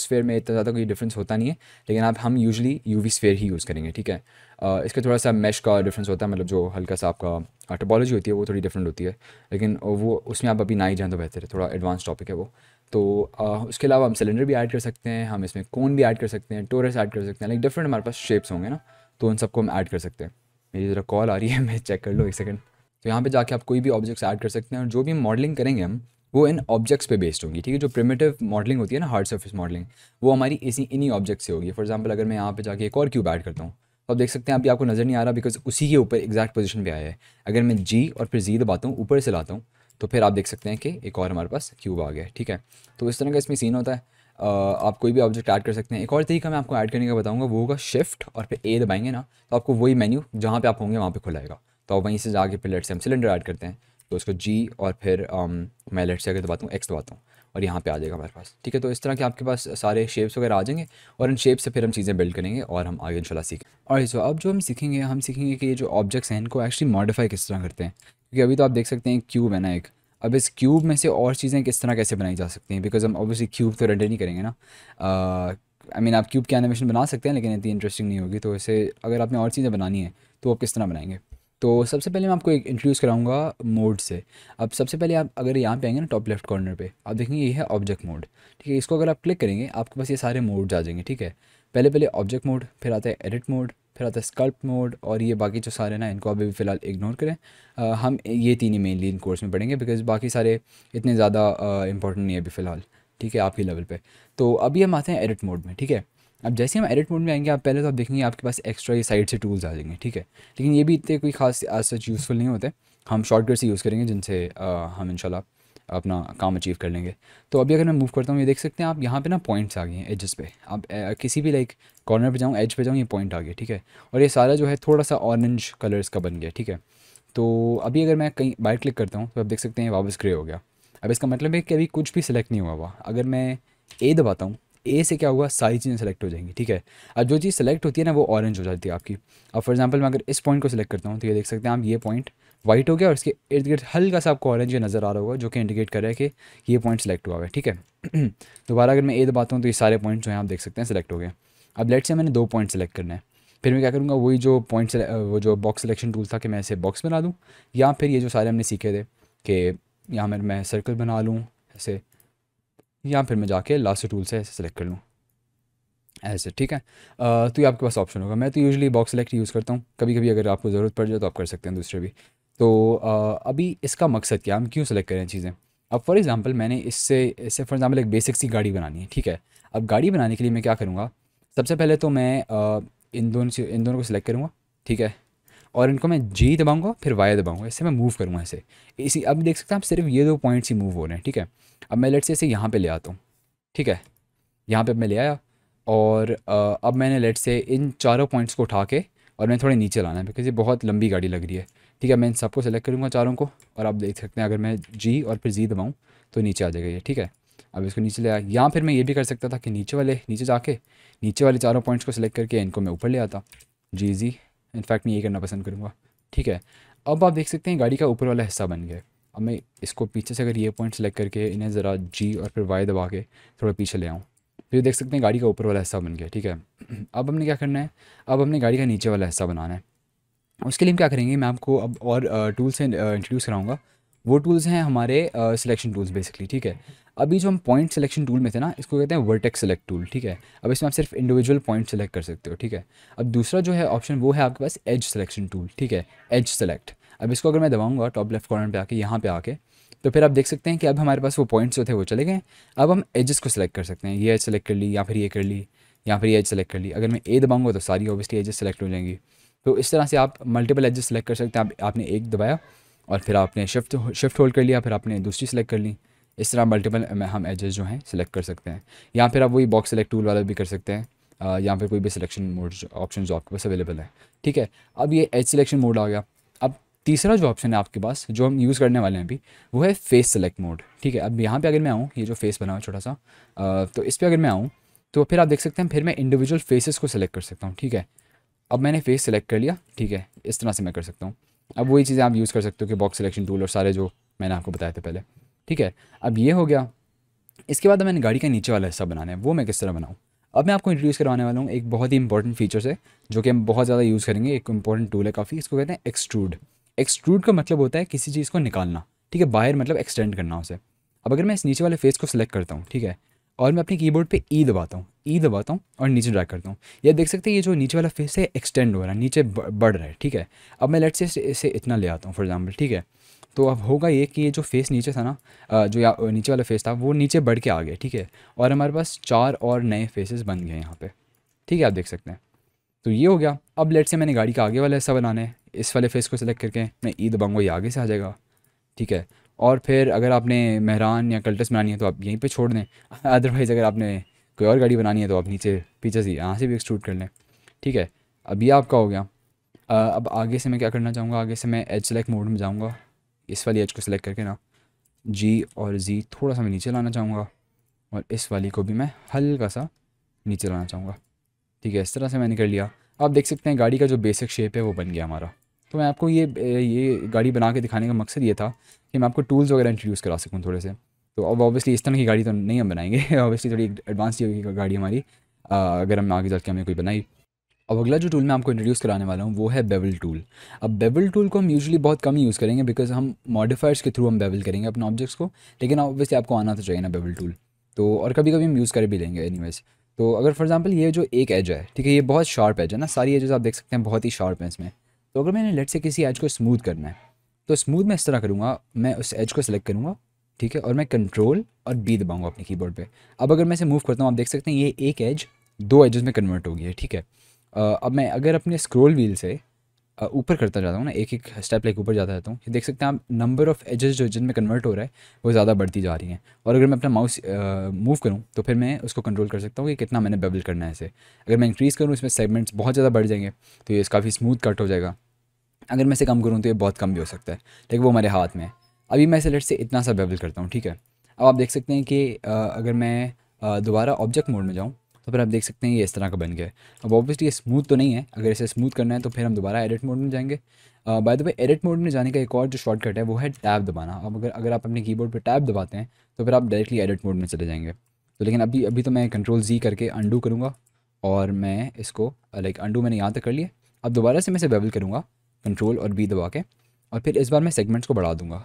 स्फेयर में इतना ज़्यादा कोई डिफरेंस होता नहीं है लेकिन आप हम यूजली यू वी स्फेयर ही यूज़ करेंगे ठीक है uh, इसका थोड़ा सा मैश का डिफरेंस होता है मतलब जो हल्का सा आपका टोपोलॉजी होती है वो थोड़ी डिफरेंट होती है लेकिन वो उसमें आप अभी ना ही जाएँ तो बेहतर है थोड़ा एडवांस टॉपिक है वो तो उसके अलावा हम सिलेंडर भी ऐड कर सकते हैं हम इसमें कोन भी ऐड कर सकते हैं टोरस ऐड कर सकते हैं लाइक डिफरेंट हमारे पास शेप्स होंगे ना तो उन सबको हम ऐड कर सकते हैं मेरी ज़रा कॉल आ रही है मैं चेक कर लो एक सेकेंड तो यहाँ पे जाके आप कोई भी ऑब्जेक्ट्स ऐड कर सकते हैं और जो भी मॉडलिंग करेंगे हम वो इन ऑब्जेक्ट्स पे बेस्ड होगी ठीक है जो प्रिमेटिव मॉडलिंग होती है ना हार्ड सर्फिस मॉडलिंग वो हमारी इसी इन्हीं ऑब्जेक्ट से होगी फॉर एग्जाम्पल अगर मैं यहाँ पे जाके एक और क्यूब ऐड करता हूँ तो आप देख सकते हैं अभी आपको नज़र नहीं आ रहा बिकॉज उसी के ऊपर एग्जैक्ट पोजिशन पर आया है अगर मैं जी और फिर जी दबाता हूँ ऊपर से लाता हूँ तो फिर आप देख सकते हैं कि एक और हमारे पास क्यूब आ गया ठीक है तो इस तरह का इसमें सीन होता है Uh, आप कोई भी ऑब्जेक्ट ऐड कर सकते हैं एक और तरीका मैं आपको ऐड करने का बताऊंगा वो होगा शिफ्ट और फिर ए दबाएंगे ना तो आपको वही मेन्यू जहाँ पे आप होंगे वहाँ पे खुलाएगा तो वहीं से जाके फिर लेट से हम सिलेंडर ऐड करते हैं तो उसको जी और फिर आम, um, मैं लेट से अगर दबाता हूँ एक्स दबाता हूँ और यहाँ पे आ जाएगा हमारे पास ठीक है तो इस तरह के आपके पास सारे शेप्स वगैरह आ जाएंगे और इन शेप्स से फिर हम चीज़ें बिल्ड करेंगे और हम आगे इनशाला सीखें और सो अब जो हम सीखेंगे हम सीखेंगे कि ये जो ऑब्जेक्ट्स हैं इनको एक्चुअली मॉडिफाई किस तरह करते हैं क्योंकि अभी तो आप देख सकते हैं क्यूब है ना एक अब इस क्यूब में से और चीज़ें किस तरह कैसे बनाई जा सकती हैं बिकॉज हम ऑब्वियसली क्यूब तो रेंडर नहीं करेंगे ना आई मीन आप क्यूब के एनिमेशन बना सकते हैं लेकिन इतनी इंटरेस्टिंग नहीं होगी तो इसे अगर आपने और चीज़ें बनानी है तो आप किस तरह बनाएंगे तो सबसे पहले मैं आपको एक इंट्रोड्यूस कराऊंगा मोड से अब सबसे पहले आप अगर यहाँ पे आएंगे ना टॉप लेफ्ट कॉर्नर पे आप देखेंगे ये है ऑब्जेक्ट मोड ठीक है इसको अगर आप क्लिक करेंगे आपके पास ये सारे मोड आ जाएंगे ठीक है पहले पहले ऑब्जेक्ट मोड फिर आता है एडिट मोड फिर आता है स्कल्प मोड और ये बाकी जो सारे ना इनको अभी फिलहाल इग्नोर करें आ, हम ये तीन ही मेनली इन कोर्स में पढ़ेंगे बिकॉज बाकी सारे इतने ज़्यादा इंपॉर्टेंट नहीं है अभी फ़िलहाल ठीक है आपके लेवल पर तो अभी हम आते हैं एडिट मोड में ठीक है अब जैसे हम एडिट मोड में आएंगे आप पहले तो आप देखेंगे आपके पास एक्स्ट्रा ये साइड से टूल्स आ जाएंगे ठीक है लेकिन ये भी इतने कोई खास आज सच यूज़फुल नहीं होते हम से यूज़ करेंगे जिनसे हम इनशाला अपना काम अचीव कर लेंगे तो अभी अगर मैं मूव करता हूँ ये देख सकते हैं आप यहाँ पे ना पॉइंट्स आ गए हैं एजेस पे आप किसी भी लाइक कॉर्नर पे जाऊँ एज पे जाऊँ ये पॉइंट आ गए ठीक है और ये सारा जो है थोड़ा सा ऑरेंज कलर्स का बन गया ठीक है तो अभी अगर मैं कहीं बाहर क्लिक करता हूँ तो आप देख सकते हैं वापस ग्रे हो गया अब इसका मतलब है कि अभी कुछ भी सिलेक्ट नहीं हुआ हुआ अगर मैं ए दबाता हूँ ए से क्या होगा सारी चीज़ें सेलेक्ट हो जाएंगी ठीक है अब जो चीज़ सेलेक्ट होती है ना वो ऑरेंज हो जाती है आपकी अब फॉर एग्जांपल मैं अगर इस पॉइंट को सिलेक्ट करता हूँ तो ये देख सकते हैं आप ये पॉइंट वाइट हो गया और इसके इर्द गिर्द हल्का सा आपको ऑरेंज नज़र आ रहा होगा जो कि इंडिकेट कर रहा है कि ये पॉइंट सेलेक्ट हुआ है ठीक है दोबारा अगर मैं ए दबाता हूँ तो ये सारे पॉइंट जो हैं आप देख सकते हैं सेलेक्ट हो गए अब लेट से मैंने दो पॉइंट सेलेक्ट करना है फिर मैं क्या करूँगा वही जो पॉइंट वो जो बॉक्स सेलेक्शन टूल था कि मैं इसे बॉक्स बना दूँ या फिर ये जो सारे हमने सीखे थे कि यहाँ मैं सर्कल बना लूँ ऐसे या फिर मैं जाके लास्ट टूल से ऐसे सेलेक्ट कर लूँ ऐसे ठीक है तो ये आपके पास ऑप्शन होगा मैं तो यूजली बॉक्स सेलेक्ट यूज़ करता हूँ कभी कभी अगर आपको ज़रूरत पड़ जाए तो आप कर सकते हैं दूसरे भी तो अभी इसका मकसद क्या हम क्यों सेलेक्ट करें चीज़ें अब फॉर एग्ज़ाम्पल मैंने इससे इससे फॉर एग्ज़ाम्पल एक बेसिक सी गाड़ी बनानी है ठीक है अब गाड़ी बनाने के लिए मैं क्या करूँगा सबसे पहले तो मैं इन दोनों इन दोनों को सिलेक्ट करूँगा ठीक है और इनको मैं जी दबाऊँगा फिर वाई दबाऊँगा इससे मैं मूव करूँगा ऐसे इसी अब देख सकते हैं आप सिर्फ ये दो पॉइंट्स ही मूव हो रहे हैं ठीक है अब मैं लेट से इसे यहाँ पे ले आता हूँ ठीक है यहाँ पे मैं ले आया और अब मैंने लेट से इन चारों पॉइंट्स को उठा के और मैं थोड़े नीचे लाना है बिकॉज ये बहुत लंबी गाड़ी लग रही है ठीक है मैं इन सबको सेलेक्ट करूँगा चारों को और आप देख सकते हैं अगर मैं जी और फिर जी दबाऊँ तो नीचे आ जाएगा ये ठीक है अब इसको नीचे ले आया या फिर मैं ये भी कर सकता था कि नीचे वाले नीचे जाके नीचे वाले चारों पॉइंट्स को सिलेक्ट करके इनको मैं ऊपर ले आता जी जी इनफैक्ट मैं ये करना पसंद करूँगा ठीक है अब आप देख सकते हैं गाड़ी का ऊपर वाला हिस्सा बन गया अब मैं इसको पीछे से अगर ये पॉइंट सेलेक्ट करके इन्हें ज़रा जी और फिर वाई दबा के थोड़ा पीछे ले आऊँ तो ये देख सकते हैं गाड़ी का ऊपर वाला हिस्सा बन गया ठीक है अब हमने क्या करना है अब हमने गाड़ी का नीचे वाला हिस्सा बनाना है उसके लिए हम क्या करेंगे मैं आपको अब और टूल्स से इंट्रोड्यूस कराऊँगा वो टूल्स हैं हमारे सिलेक्शन टूल्स बेसिकली ठीक है अभी जो हम पॉइंट सिलेक्शन टूल में थे ना इसको कहते हैं वर्टेक्स सेलेक्ट टूल ठीक है अब इसमें आप सिर्फ इंडिविजुअल पॉइंट सेलेक्ट कर सकते हो ठीक है अब दूसरा जो है ऑप्शन वो है आपके पास एज सिलेक्शन टूल ठीक है एज सेलेक्ट अब इसको अगर मैं दबाऊंगा टॉप लेफ्ट कॉर्नर पर आके यहाँ पर आके तो फिर आप देख सकते हैं कि अब हमारे पास वो पॉइंट्स जो थे वो चले गए अब हम एजेस को सिलेक्ट कर सकते हैं ये एज सेलेक्ट कर ली या फिर ये कर ली या फिर ये एज सेलेक्ट कर ली अगर मैं ए दबाऊंगा तो सारी ऑब्वियसली एजेस सेलेक्ट हो जाएंगी तो इस तरह से आप मल्टीपल एजेस सेलेक्ट कर सकते हैं आप, आपने एक दबाया और फिर आपने शिफ्ट शिफ्ट होल्ड कर लिया फिर आपने दूसरी सेलेक्ट कर ली इस तरह मल्टीपल हम एजेस जो हैं सेलेक्ट कर सकते हैं या फिर आप वही बॉक्स सेलेक्ट टूल वाला भी कर सकते हैं या फिर कोई भी सिलेक्शन मोड ऑप्शन जो आपके पास अवेलेबल है ठीक है अब ये एज सिलेक्शन मोड आ गया तीसरा जो ऑप्शन है आपके पास जो हम यूज़ करने वाले हैं अभी वो है फेस सेलेक्ट मोड ठीक है अब यहाँ पे अगर मैं आऊँ ये जो फेस बना हुआ छोटा सा आ, तो इस पर अगर मैं आऊँ तो फिर आप देख सकते हैं फिर मैं इंडिविजुअल फेसेस को सिलेक्ट कर सकता हूँ ठीक है अब मैंने फेस सेलेक्ट कर लिया ठीक है इस तरह से मैं कर सकता हूँ अब वही चीज़ें आप यूज़ कर सकते हो कि बॉक्स सिलेक्शन टूल और सारे जो मैंने आपको बताए थे पहले ठीक है अब ये हो गया इसके बाद मैंने गाड़ी का नीचे वाला हिस्सा बनाना है वो मैं किस तरह बनाऊँ अब मैं आपको इंट्रोड्यूस करवाने वाला हूँ एक बहुत ही इंपॉर्टेंट फीचर है जो कि हम बहुत ज़्यादा यूज़ करेंगे एक इंपॉर्टेंट टूल है काफ़ी इसको कहते हैं एक्सट्रूड एक्सट्रूड का मतलब होता है किसी चीज़ को निकालना ठीक है बाहर मतलब एक्सटेंड करना उसे अब अगर मैं इस नीचे वाले फेस को सिलेक्ट करता हूँ ठीक है और मैं अपने कीबोर्ड पे ई e दबाता हूँ ई e दबाता हूँ और नीचे ड्रैग करता हूँ ये देख सकते हैं ये जो नीचे वाला फेस है एक्सटेंड हो रहा है नीचे बढ़ रहा है ठीक है अब मैं लेट से इसे इतना ले आता हूँ फॉर एग्जाम्पल ठीक है तो अब होगा ये कि ये जो फेस नीचे था ना जो या नीचे वाला फेस था वो नीचे बढ़ के आ गया ठीक है और हमारे पास चार और नए फेसेस बन गए यहाँ पर ठीक है आप देख सकते हैं तो ये हो गया अब लेट से मैंने गाड़ी का आगे वाला हिस्सा बनाना है इस वाले फेस को सिलेक्ट करके मैं ईद दबाऊँगा ये आगे से आ जाएगा ठीक है और फिर अगर आपने मेहरान या कल्टस बनानी है तो आप यहीं पे छोड़ दें अदरवाइज़ अगर आपने कोई और गाड़ी बनानी है तो आप नीचे पीछे से यहाँ से भी एक्सट्रूट कर लें ठीक है अब ये आपका हो गया आ, अब आगे से मैं क्या करना चाहूँगा आगे से मैं एच सेलेक्ट मोड में जाऊँगा इस वाली एच को सिलेक्ट करके ना जी और जी थोड़ा सा मैं नीचे लाना चाहूँगा और इस वाली को भी मैं हल्का सा नीचे लाना चाहूँगा ठीक है इस तरह से मैंने कर लिया आप देख सकते हैं गाड़ी का जो बेसिक शेप है वो बन गया हमारा तो मैं आपको ये ये गाड़ी बना के दिखाने का मकसद ये था कि मैं आपको टूल्स वगैरह इंट्रोड्यूस करा सकूँ थोड़े से तो अब ऑब्वियसली इस तरह की गाड़ी तो नहीं हम बनाएंगे ऑब्वियसली थोड़ी एडवांस होगी गाड़ी हमारी अगर हम आगे जाकर हमें कोई बनाई अब अगला जो टूल मैं आपको इंट्रोड्यूस कराने वाला हूँ वो है बेवल टूल अब बेवल टूल को हम यूजुअली बहुत कम यूज़ करेंगे बिकॉज हम मॉडिफायर्स के थ्रू हम बेवल करेंगे अपने ऑब्जेक्ट्स को लेकिन ऑब्वियसली आपको आना तो चाहिए ना बेवल टूल तो और कभी कभी हम यूज़ कर भी लेंगे एनी तो अगर फॉर एग्जाम्पल ये जो एक एज है ठीक है ये बहुत शार्प एज है ना सारी एजेस आप देख सकते हैं बहुत ही शार्प हैं इसमें तो अगर मैंने लेट से किसी एज को स्मूथ करना है तो स्मूथ मैं इस तरह करूँगा मैं उस एज को सेलेक्ट करूँगा ठीक है और मैं कंट्रोल और बी दबाऊँगा अपने कीबोर्ड पे अब अगर मैं इसे मूव करता हूँ आप देख सकते हैं ये एक एज दो एजेस में कन्वर्ट हो गई है ठीक है अब मैं अगर अपने स्क्रोल व्हील से ऊपर करता जाता हूँ ना एक एक स्टेप लाइक ऊपर जाता रहता हूँ देख सकते हैं आप नंबर ऑफ़ एजेस जो जिनमें कन्वर्ट हो रहा है वो ज़्यादा बढ़ती जा रही हैं और अगर मैं अपना माउस मूव करूँ तो फिर मैं उसको कंट्रोल कर सकता हूँ कि कितना मैंने बेबल करना है इसे अगर मैं इंक्रीज़ करूँ इसमें सेगमेंट्स बहुत ज़्यादा बढ़ जाएंगे तो ये काफ़ी स्मूथ कट हो जाएगा अगर मैं इसे कम करूँ तो ये बहुत कम भी हो सकता है लेकिन वो हमारे हाथ में है अभी मैं इसे से इतना सा बेबल करता हूँ ठीक है अब आप देख सकते हैं कि अगर मैं दोबारा ऑब्जेक्ट मोड में जाऊँ तो फिर आप देख सकते हैं ये इस तरह का बन गया अब ऑब्वियसली ये स्मूथ तो नहीं है अगर इसे स्मूथ करना है तो फिर हम दोबारा एडिट मोड में जाएंगे by the way edit mode में जाने का एक और जो शॉर्टकट है वो है टैब दबाना अब अगर अगर आप अपने कीबोर्ड पर टैब दबाते हैं तो फिर आप डायरेक्टली एडिट मोड में चले जाएंगे तो लेकिन अभी अभी तो मैं कंट्रोल जी करके अंडू करूँगा और मैं इसको लाइक अंडू मैंने यहाँ तक कर लिया अब दोबारा से मैं इसे बेबल करूँगा कंट्रोल और बी दबा के और फिर इस बार मैं सेगमेंट्स को बढ़ा दूँगा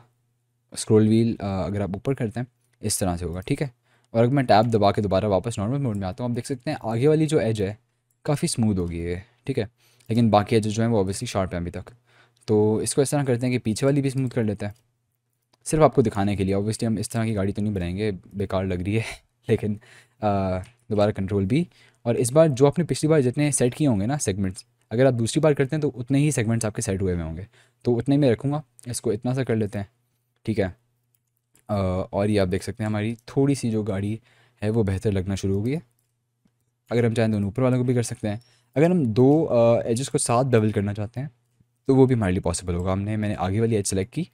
स्क्रोल व्हील अगर आप ऊपर करते हैं इस तरह से होगा ठीक है और अगर मैं टैब दबा के दोबारा वापस नॉर्मल मोड में आता हूँ आप देख सकते हैं आगे वाली जो एज है काफ़ी स्मूथ होगी ये ठीक है लेकिन बाकी एज जो हैं वो ऑब्वियसली शार्प हैं अभी तक तो इसको इस तरह करते हैं कि पीछे वाली भी स्मूथ कर लेते हैं सिर्फ आपको दिखाने के लिए ऑब्वियसली हम इस तरह की गाड़ी तो नहीं बनाएंगे बेकार लग रही है लेकिन दोबारा कंट्रोल भी और इस बार जो आपने पिछली बार जितने सेट किए होंगे ना सेगमेंट्स अगर आप दूसरी बार करते हैं तो उतने ही सेगमेंट्स आपके सेट हुए हुए होंगे तो उतने में रखूँगा इसको इतना सा कर लेते हैं ठीक है और ये आप देख सकते हैं हमारी थोड़ी सी जो गाड़ी है वो बेहतर लगना शुरू हो गई है अगर हम चाहें दोनों ऊपर वालों को भी कर सकते हैं अगर हम दो एजेस को साथ डबल करना चाहते हैं तो वो भी हमारे लिए पॉसिबल होगा हमने मैंने आगे वाली एज सेलेक्ट की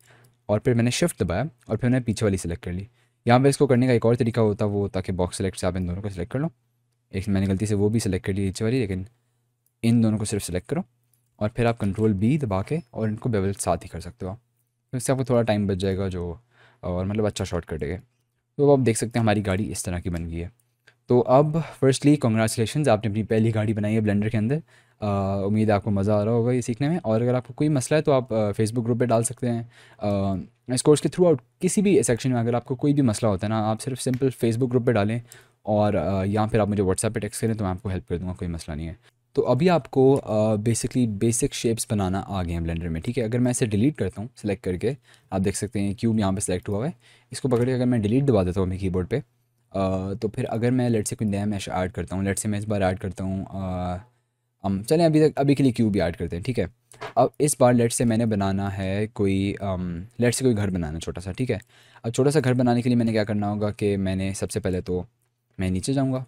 और फिर मैंने शिफ्ट दबाया और फिर मैंने पीछे वाली सिलेक्ट कर ली यहाँ पर इसको करने का एक और तरीका होता वो ताकि बॉक्स सेलेक्ट से आप इन दोनों को सिलेक्ट कर लो एक मैंने गलती से वो भी सिलेक्ट कर ली नीचे वाली लेकिन इन दोनों को सिर्फ सेलेक्ट करो और फिर आप कंट्रोल बी दबा के और इनको बेवल साथ ही कर सकते हो तो इससे आपको थोड़ा टाइम बच जाएगा जो और मतलब अच्छा शॉर्ट कट है तो आप देख सकते हैं हमारी गाड़ी इस तरह की बन गई है तो अब फर्स्टली कॉन्ग्रेचुलेशन आपने अपनी पहली गाड़ी बनाई है ब्लेंडर के अंदर उम्मीद है आपको मज़ा आ रहा होगा ये सीखने में और अगर आपको कोई मसला है तो आप फेसबुक ग्रुप पे डाल सकते हैं आ, इस कोर्स के थ्रू आउट किसी भी सेक्शन में अगर आपको कोई भी मसला होता है ना आप सिर्फ सिंपल फेसबुक ग्रुप पे डालें और या फिर आप मुझे व्हाट्सएप पे टेक्स्ट करें तो मैं आपको हेल्प कर दूँगा कोई मसला नहीं है तो अभी आपको बेसिकली बेसिक शेप्स बनाना आ गए हैं ब्लेंडर में ठीक है अगर मैं इसे डिलीट करता हूँ सेलेक्ट करके आप देख सकते हैं क्यूब यहाँ पे सेलेक्ट हुआ है इसको पकड़ के अगर मैं डिलीट दबा देता हूँ अपने कीबोर्ड पे आ, तो फिर अगर मैं लेट से कोई नया मैश ऐड करता हूँ लेट से मैं इस बार ऐड करता हूँ हम चलें अभी तक अभी के लिए क्यूब ऐड करते हैं ठीक है अब इस बार लेट से मैंने बनाना है कोई लेट से कोई घर बनाना छोटा सा ठीक है अब छोटा सा घर बनाने के लिए मैंने क्या करना होगा कि मैंने सबसे पहले तो मैं नीचे जाऊँगा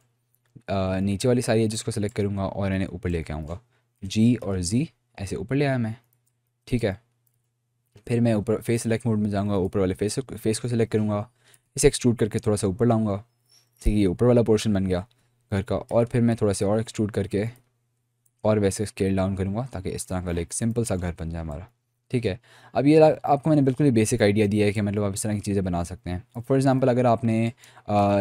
नीचे वाली सारी एजेस को सेलेक्ट करूँगा और इन्हें ऊपर लेके आऊँगा जी और जी ऐसे ऊपर ले आया मैं ठीक है फिर मैं ऊपर फेस सेलेक्ट मोड में जाऊँगा ऊपर वाले फेस फेस को सिलेक्ट करूँगा इसे एक्सट्रूड करके थोड़ा सा ऊपर लाऊँगा ठीक है ये ऊपर वाला पोर्शन बन गया घर का और फिर मैं थोड़ा सा और एक्सट्रूड करके और वैसे स्केल डाउन करूँगा ताकि इस तरह का एक सिंपल सा घर बन जाए हमारा ठीक है अब ये आपको मैंने बिल्कुल ही बेसिक आइडिया दिया है कि मतलब आप इस तरह की चीज़ें बना सकते हैं और फॉर एग्ज़ाम्पल अगर आपने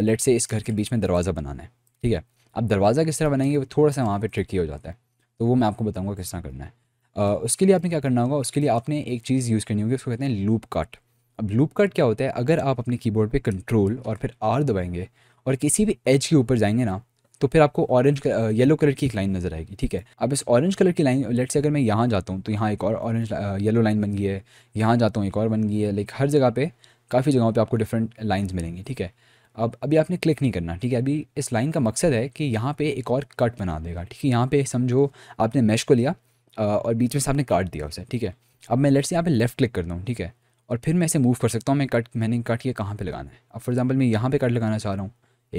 लेट से इस घर के बीच में दरवाज़ा बनाना है ठीक है अब दरवाज़ा किस तरह बनाएंगे वो थोड़ा सा वहाँ पर ट्रिकी हो जाता है तो वो मैं आपको बताऊँगा किस तरह करना है उसके लिए आपने क्या करना होगा उसके लिए आपने एक चीज़ यूज़ करनी होगी उसको कहते हैं लूप कट अब लूप कट क्या होता है अगर आप अपने कीबोर्ड पे कंट्रोल और फिर आर दबाएंगे और किसी भी एज के ऊपर जाएंगे ना तो फिर आपको ऑरेंज येलो कलर की एक लाइन नज़र आएगी ठीक है अब इस ऑरेंज कलर की लाइन लेट से अगर मैं यहाँ जाता हूँ तो यहाँ एक और ऑरेंज येलो लाइन बन गई है यहाँ जाता हूँ एक और बन गई है लाइक हर जगह पर काफ़ी जगहों पर आपको डिफरेंट लाइन्स मिलेंगी ठीक है अब अभी आपने क्लिक नहीं करना ठीक है अभी इस लाइन का मकसद है कि यहाँ पे एक और कट बना देगा ठीक है यहाँ पे समझो आपने मैश को लिया और बीच में से आपने काट दिया उसे ठीक है अब मैं लेट्स यहाँ पे लेफ़्ट क्लिक करता हूँ ठीक है और फिर मैं इसे मूव कर सकता हूँ मैं कट मैंने कट ये कहाँ पर लगाना है अब फॉर एग्जाम्पल मैं यहाँ पर कट लगाना चाह रहा हूँ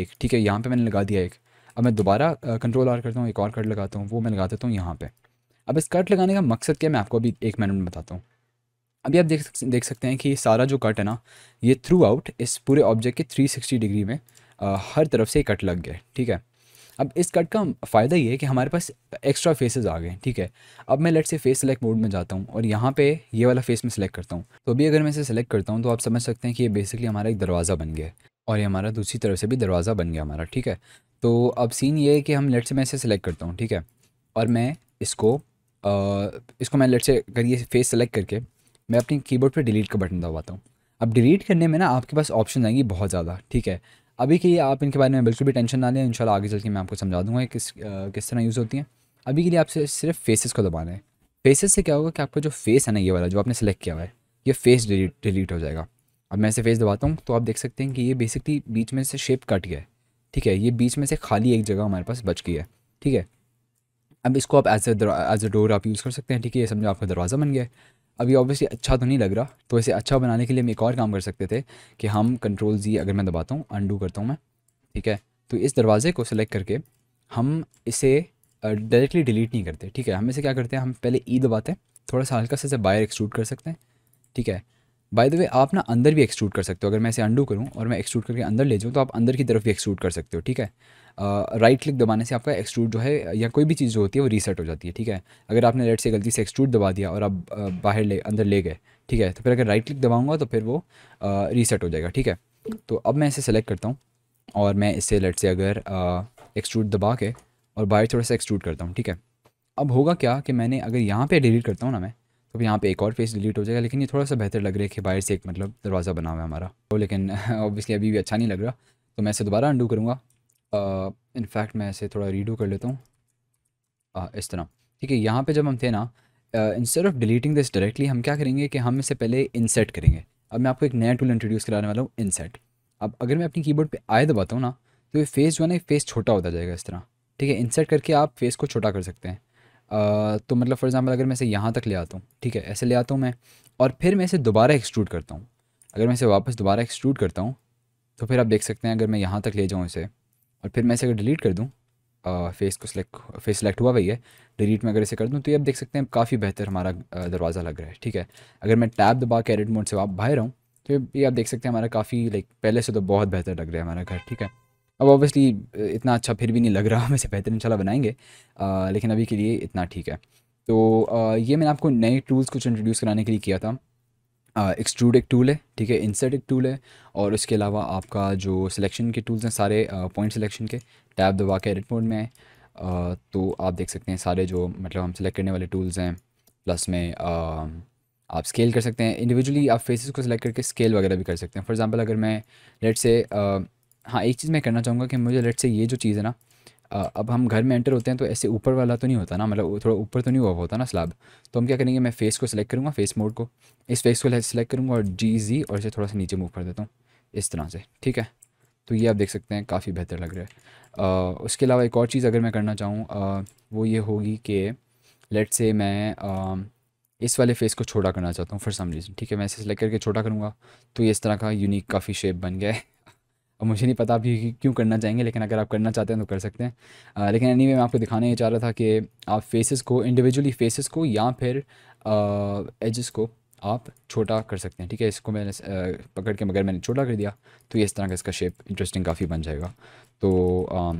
एक ठीक है यहाँ पर मैंने लगा दिया एक अब मैं दोबारा कंट्रोल आर करता हूँ एक और कट लगाता हूँ वो मैं लगा देता हूँ यहाँ पर अब इस कट लगाने का मकसद क्या मैं आपको अभी एक मिनट में बताता हूँ अभी आप देख देख सकते हैं कि सारा जो कट है ना ये थ्रू आउट इस पूरे ऑब्जेक्ट के 360 डिग्री में आ, हर तरफ से कट लग गया ठीक है अब इस कट का फ़ायदा ये है कि हमारे पास एक्स्ट्रा फेसेस आ गए ठीक है अब मैं लेट से फेस सेलेक्ट मोड में जाता हूँ और यहाँ पे ये वाला फेस में सेलेक्ट करता हूँ तो अभी अगर मैं इसे सेलेक्ट करता हूँ तो आप समझ सकते हैं कि ये बेसिकली हमारा एक दरवाज़ा बन गया और ये हमारा दूसरी तरफ से भी दरवाज़ा बन गया हमारा ठीक है तो अब सीन ये है कि हम लेट से मैं इसे सेलेक्ट करता हूँ ठीक है और मैं इसको आ, इसको मैं लेट से करिए ये फेस सेलेक्ट करके मैं अपनी कीबोर्ड पर डिलीट का बटन दबाता हूँ अब डिलीट करने में ना आपके पास ऑप्शन आएंगी बहुत ज़्यादा ठीक है अभी के लिए आप इनके बारे में बिल्कुल भी टेंशन ना लें इंशाल्लाह आगे चल के मैं आपको समझा दूँगा किस आ, किस तरह यूज़ होती हैं अभी के लिए आपसे सिर्फ फेसेस को दबाना है फेसेस से क्या होगा कि आपका जो फेस है ना ये वाला जो आपने सेलेक्ट किया हुआ है ये फेस डिलीट डिलीट हो जाएगा अब मैं इसे फेस दबाता हूँ तो आप देख सकते हैं कि ये बेसिकली बीच में से शेप कट गया है ठीक है ये बीच में से खाली एक जगह हमारे पास बच गई है ठीक है अब इसको आप एज एज अ डोर आप यूज़ कर सकते हैं ठीक है ये समझो आपका दरवाज़ा बन गया है अभी ऑब्वियसली अच्छा तो नहीं लग रहा तो इसे अच्छा बनाने के लिए हम एक और काम कर सकते थे कि हम कंट्रोल जी अगर मैं दबाता हूँ अनडू करता हूँ मैं ठीक है तो इस दरवाज़े को सिलेक्ट करके हम इसे डायरेक्टली डिलीट नहीं करते ठीक है हम इसे क्या करते हैं हम पहले ई e दबाते हैं थोड़ा सा हल्का से बाहर एक्सट्रूट कर सकते हैं ठीक है बाय द वे आप ना अंदर भी एक्सट्रूट कर सकते हो अगर मैं इसे अंडू करूँ और मैं एक्सट्रूट करके अंदर ले जाऊँ तो आप अंदर की तरफ भी एक्सट्रूट कर सकते हो ठीक है राइट क्लिक दबाने से आपका एक्सट्रूड जो है या कोई भी चीज़ जो होती है वो रीसेट हो जाती है ठीक है अगर आपने लेट से गलती से एक्सट्रूड दबा दिया और आप बाहर ले अंदर ले गए ठीक है तो फिर अगर राइट क्लिक दबाऊँगा तो फिर वो रीसेट हो जाएगा ठीक है तो अब मैं इसे सेलेक्ट करता हूँ और मैं इसे लेट से अगर एक्सट्रूड दबा के और बाहर थोड़ा सा एक्सट्रूड करता हूँ ठीक है अब होगा क्या कि मैंने अगर यहाँ पे डिलीट करता हूँ ना मैं तो यहाँ पे एक और फेस डिलीट हो जाएगा लेकिन ये थोड़ा सा बेहतर लग रहा है कि बाहर से एक मतलब दरवाज़ा बना हुआ है हमारा तो लेकिन ऑब्वियसली अभी भी अच्छा नहीं लग रहा तो मैं इसे दोबारा अंडू करूँगा इनफैक्ट मैं इसे थोड़ा रीडो कर लेता हूँ इस तरह ठीक है यहाँ पे जब हम थे ना instead of deleting this directly हम क्या करेंगे कि हम इससे पहले इनसेट करेंगे अब मैं आपको एक नया टूल इंट्रोड्यूस कराने वाला हूँ इनसेट अब अगर मैं अपनी कीबोर्ड पे आए दबाता हूँ ना तो ये फेस जो है ना फेस छोटा होता जाएगा इस तरह ठीक है इंसर्ट करके आप फेस को छोटा कर सकते हैं आ, तो मतलब फॉर एग्जाम्पल अगर मैं इसे यहाँ तक ले आता हूँ ठीक है ऐसे ले आता हूँ मैं और फिर मैं इसे दोबारा एक्सट्रूड करता हूँ अगर मैं इसे वापस दोबारा एक्सट्रूड करता हूँ तो फिर आप देख सकते हैं अगर मैं यहाँ तक ले जाऊँ इसे और फिर मैं इसे अगर डिलीट कर दूँ फेस को सिलेक्ट फेस सेलेक्ट हुआ भैया डिलीट में अगर इसे कर दूँ तो ये अब देख सकते हैं काफ़ी बेहतर हमारा दरवाज़ा लग रहा है ठीक है अगर मैं टैब दबा के एडिट मोड से आप बाहर आऊँ तो ये आप देख सकते हैं हमारा काफ़ी लाइक पहले से तो बहुत बेहतर लग रहा है हमारा घर ठीक है अब ऑब्वियसली इतना अच्छा फिर भी नहीं लग रहा हम इसे बेहतर इंशाल्लाह बनाएंगे आ, लेकिन अभी के लिए इतना ठीक है तो आ, ये मैंने आपको नए टूल्स कुछ इंट्रोड्यूस कराने के लिए किया था एक्सट्रूड एक टूल है ठीक है इंसर्ट एक टूल है और उसके अलावा आपका जो सिलेक्शन के टूल्स हैं सारे पॉइंट सिलेक्शन के टैब दबा के एडिट मोड में है uh, तो आप देख सकते हैं सारे जो मतलब हम सेलेक्ट करने वाले टूल्स हैं प्लस में uh, आप स्केल कर सकते हैं इंडिविजुअली आप फेसेस को सिलेक्ट करके स्केल वगैरह भी कर सकते हैं फॉर एग्जाम्पल अगर मैं लेट से uh, हाँ एक चीज़ मैं करना चाहूँगा कि मुझे लेट से ये जो चीज़ है ना अब हम घर में एंटर होते हैं तो ऐसे ऊपर वाला तो नहीं होता ना मतलब थोड़ा ऊपर तो नहीं हुआ होता ना स्लैब तो हम क्या करेंगे मैं फेस को सिलेक्ट करूँगा फेस मोड को इस फेस को सिलेक्ट करूँगा और जी जी और इसे थोड़ा सा नीचे मूव कर देता हूँ इस तरह से ठीक है तो ये आप देख सकते हैं काफ़ी बेहतर लग रहा है आ, उसके अलावा एक और चीज़ अगर मैं करना चाहूँ वो ये होगी कि लेट से मैं आ, इस वाले फेस को छोटा करना चाहता हूँ फॉर सम रीज़न ठीक है मैं इसे सेलेक्ट करके छोटा करूँगा तो ये इस तरह का यूनिक काफ़ी शेप बन गया है और मुझे नहीं पता आप क्यों करना चाहेंगे लेकिन अगर आप करना चाहते हैं तो कर सकते हैं आ, लेकिन एनी anyway, मैं आपको दिखाना ये चाह रहा था कि आप फेसेस को इंडिविजुअली फेसेस को या फिर एजेस को आप छोटा कर सकते हैं ठीक है इसको मैंने पकड़ के मगर मैंने छोटा कर दिया तो ये इस तरह का इसका शेप इंटरेस्टिंग काफ़ी बन जाएगा तो आ,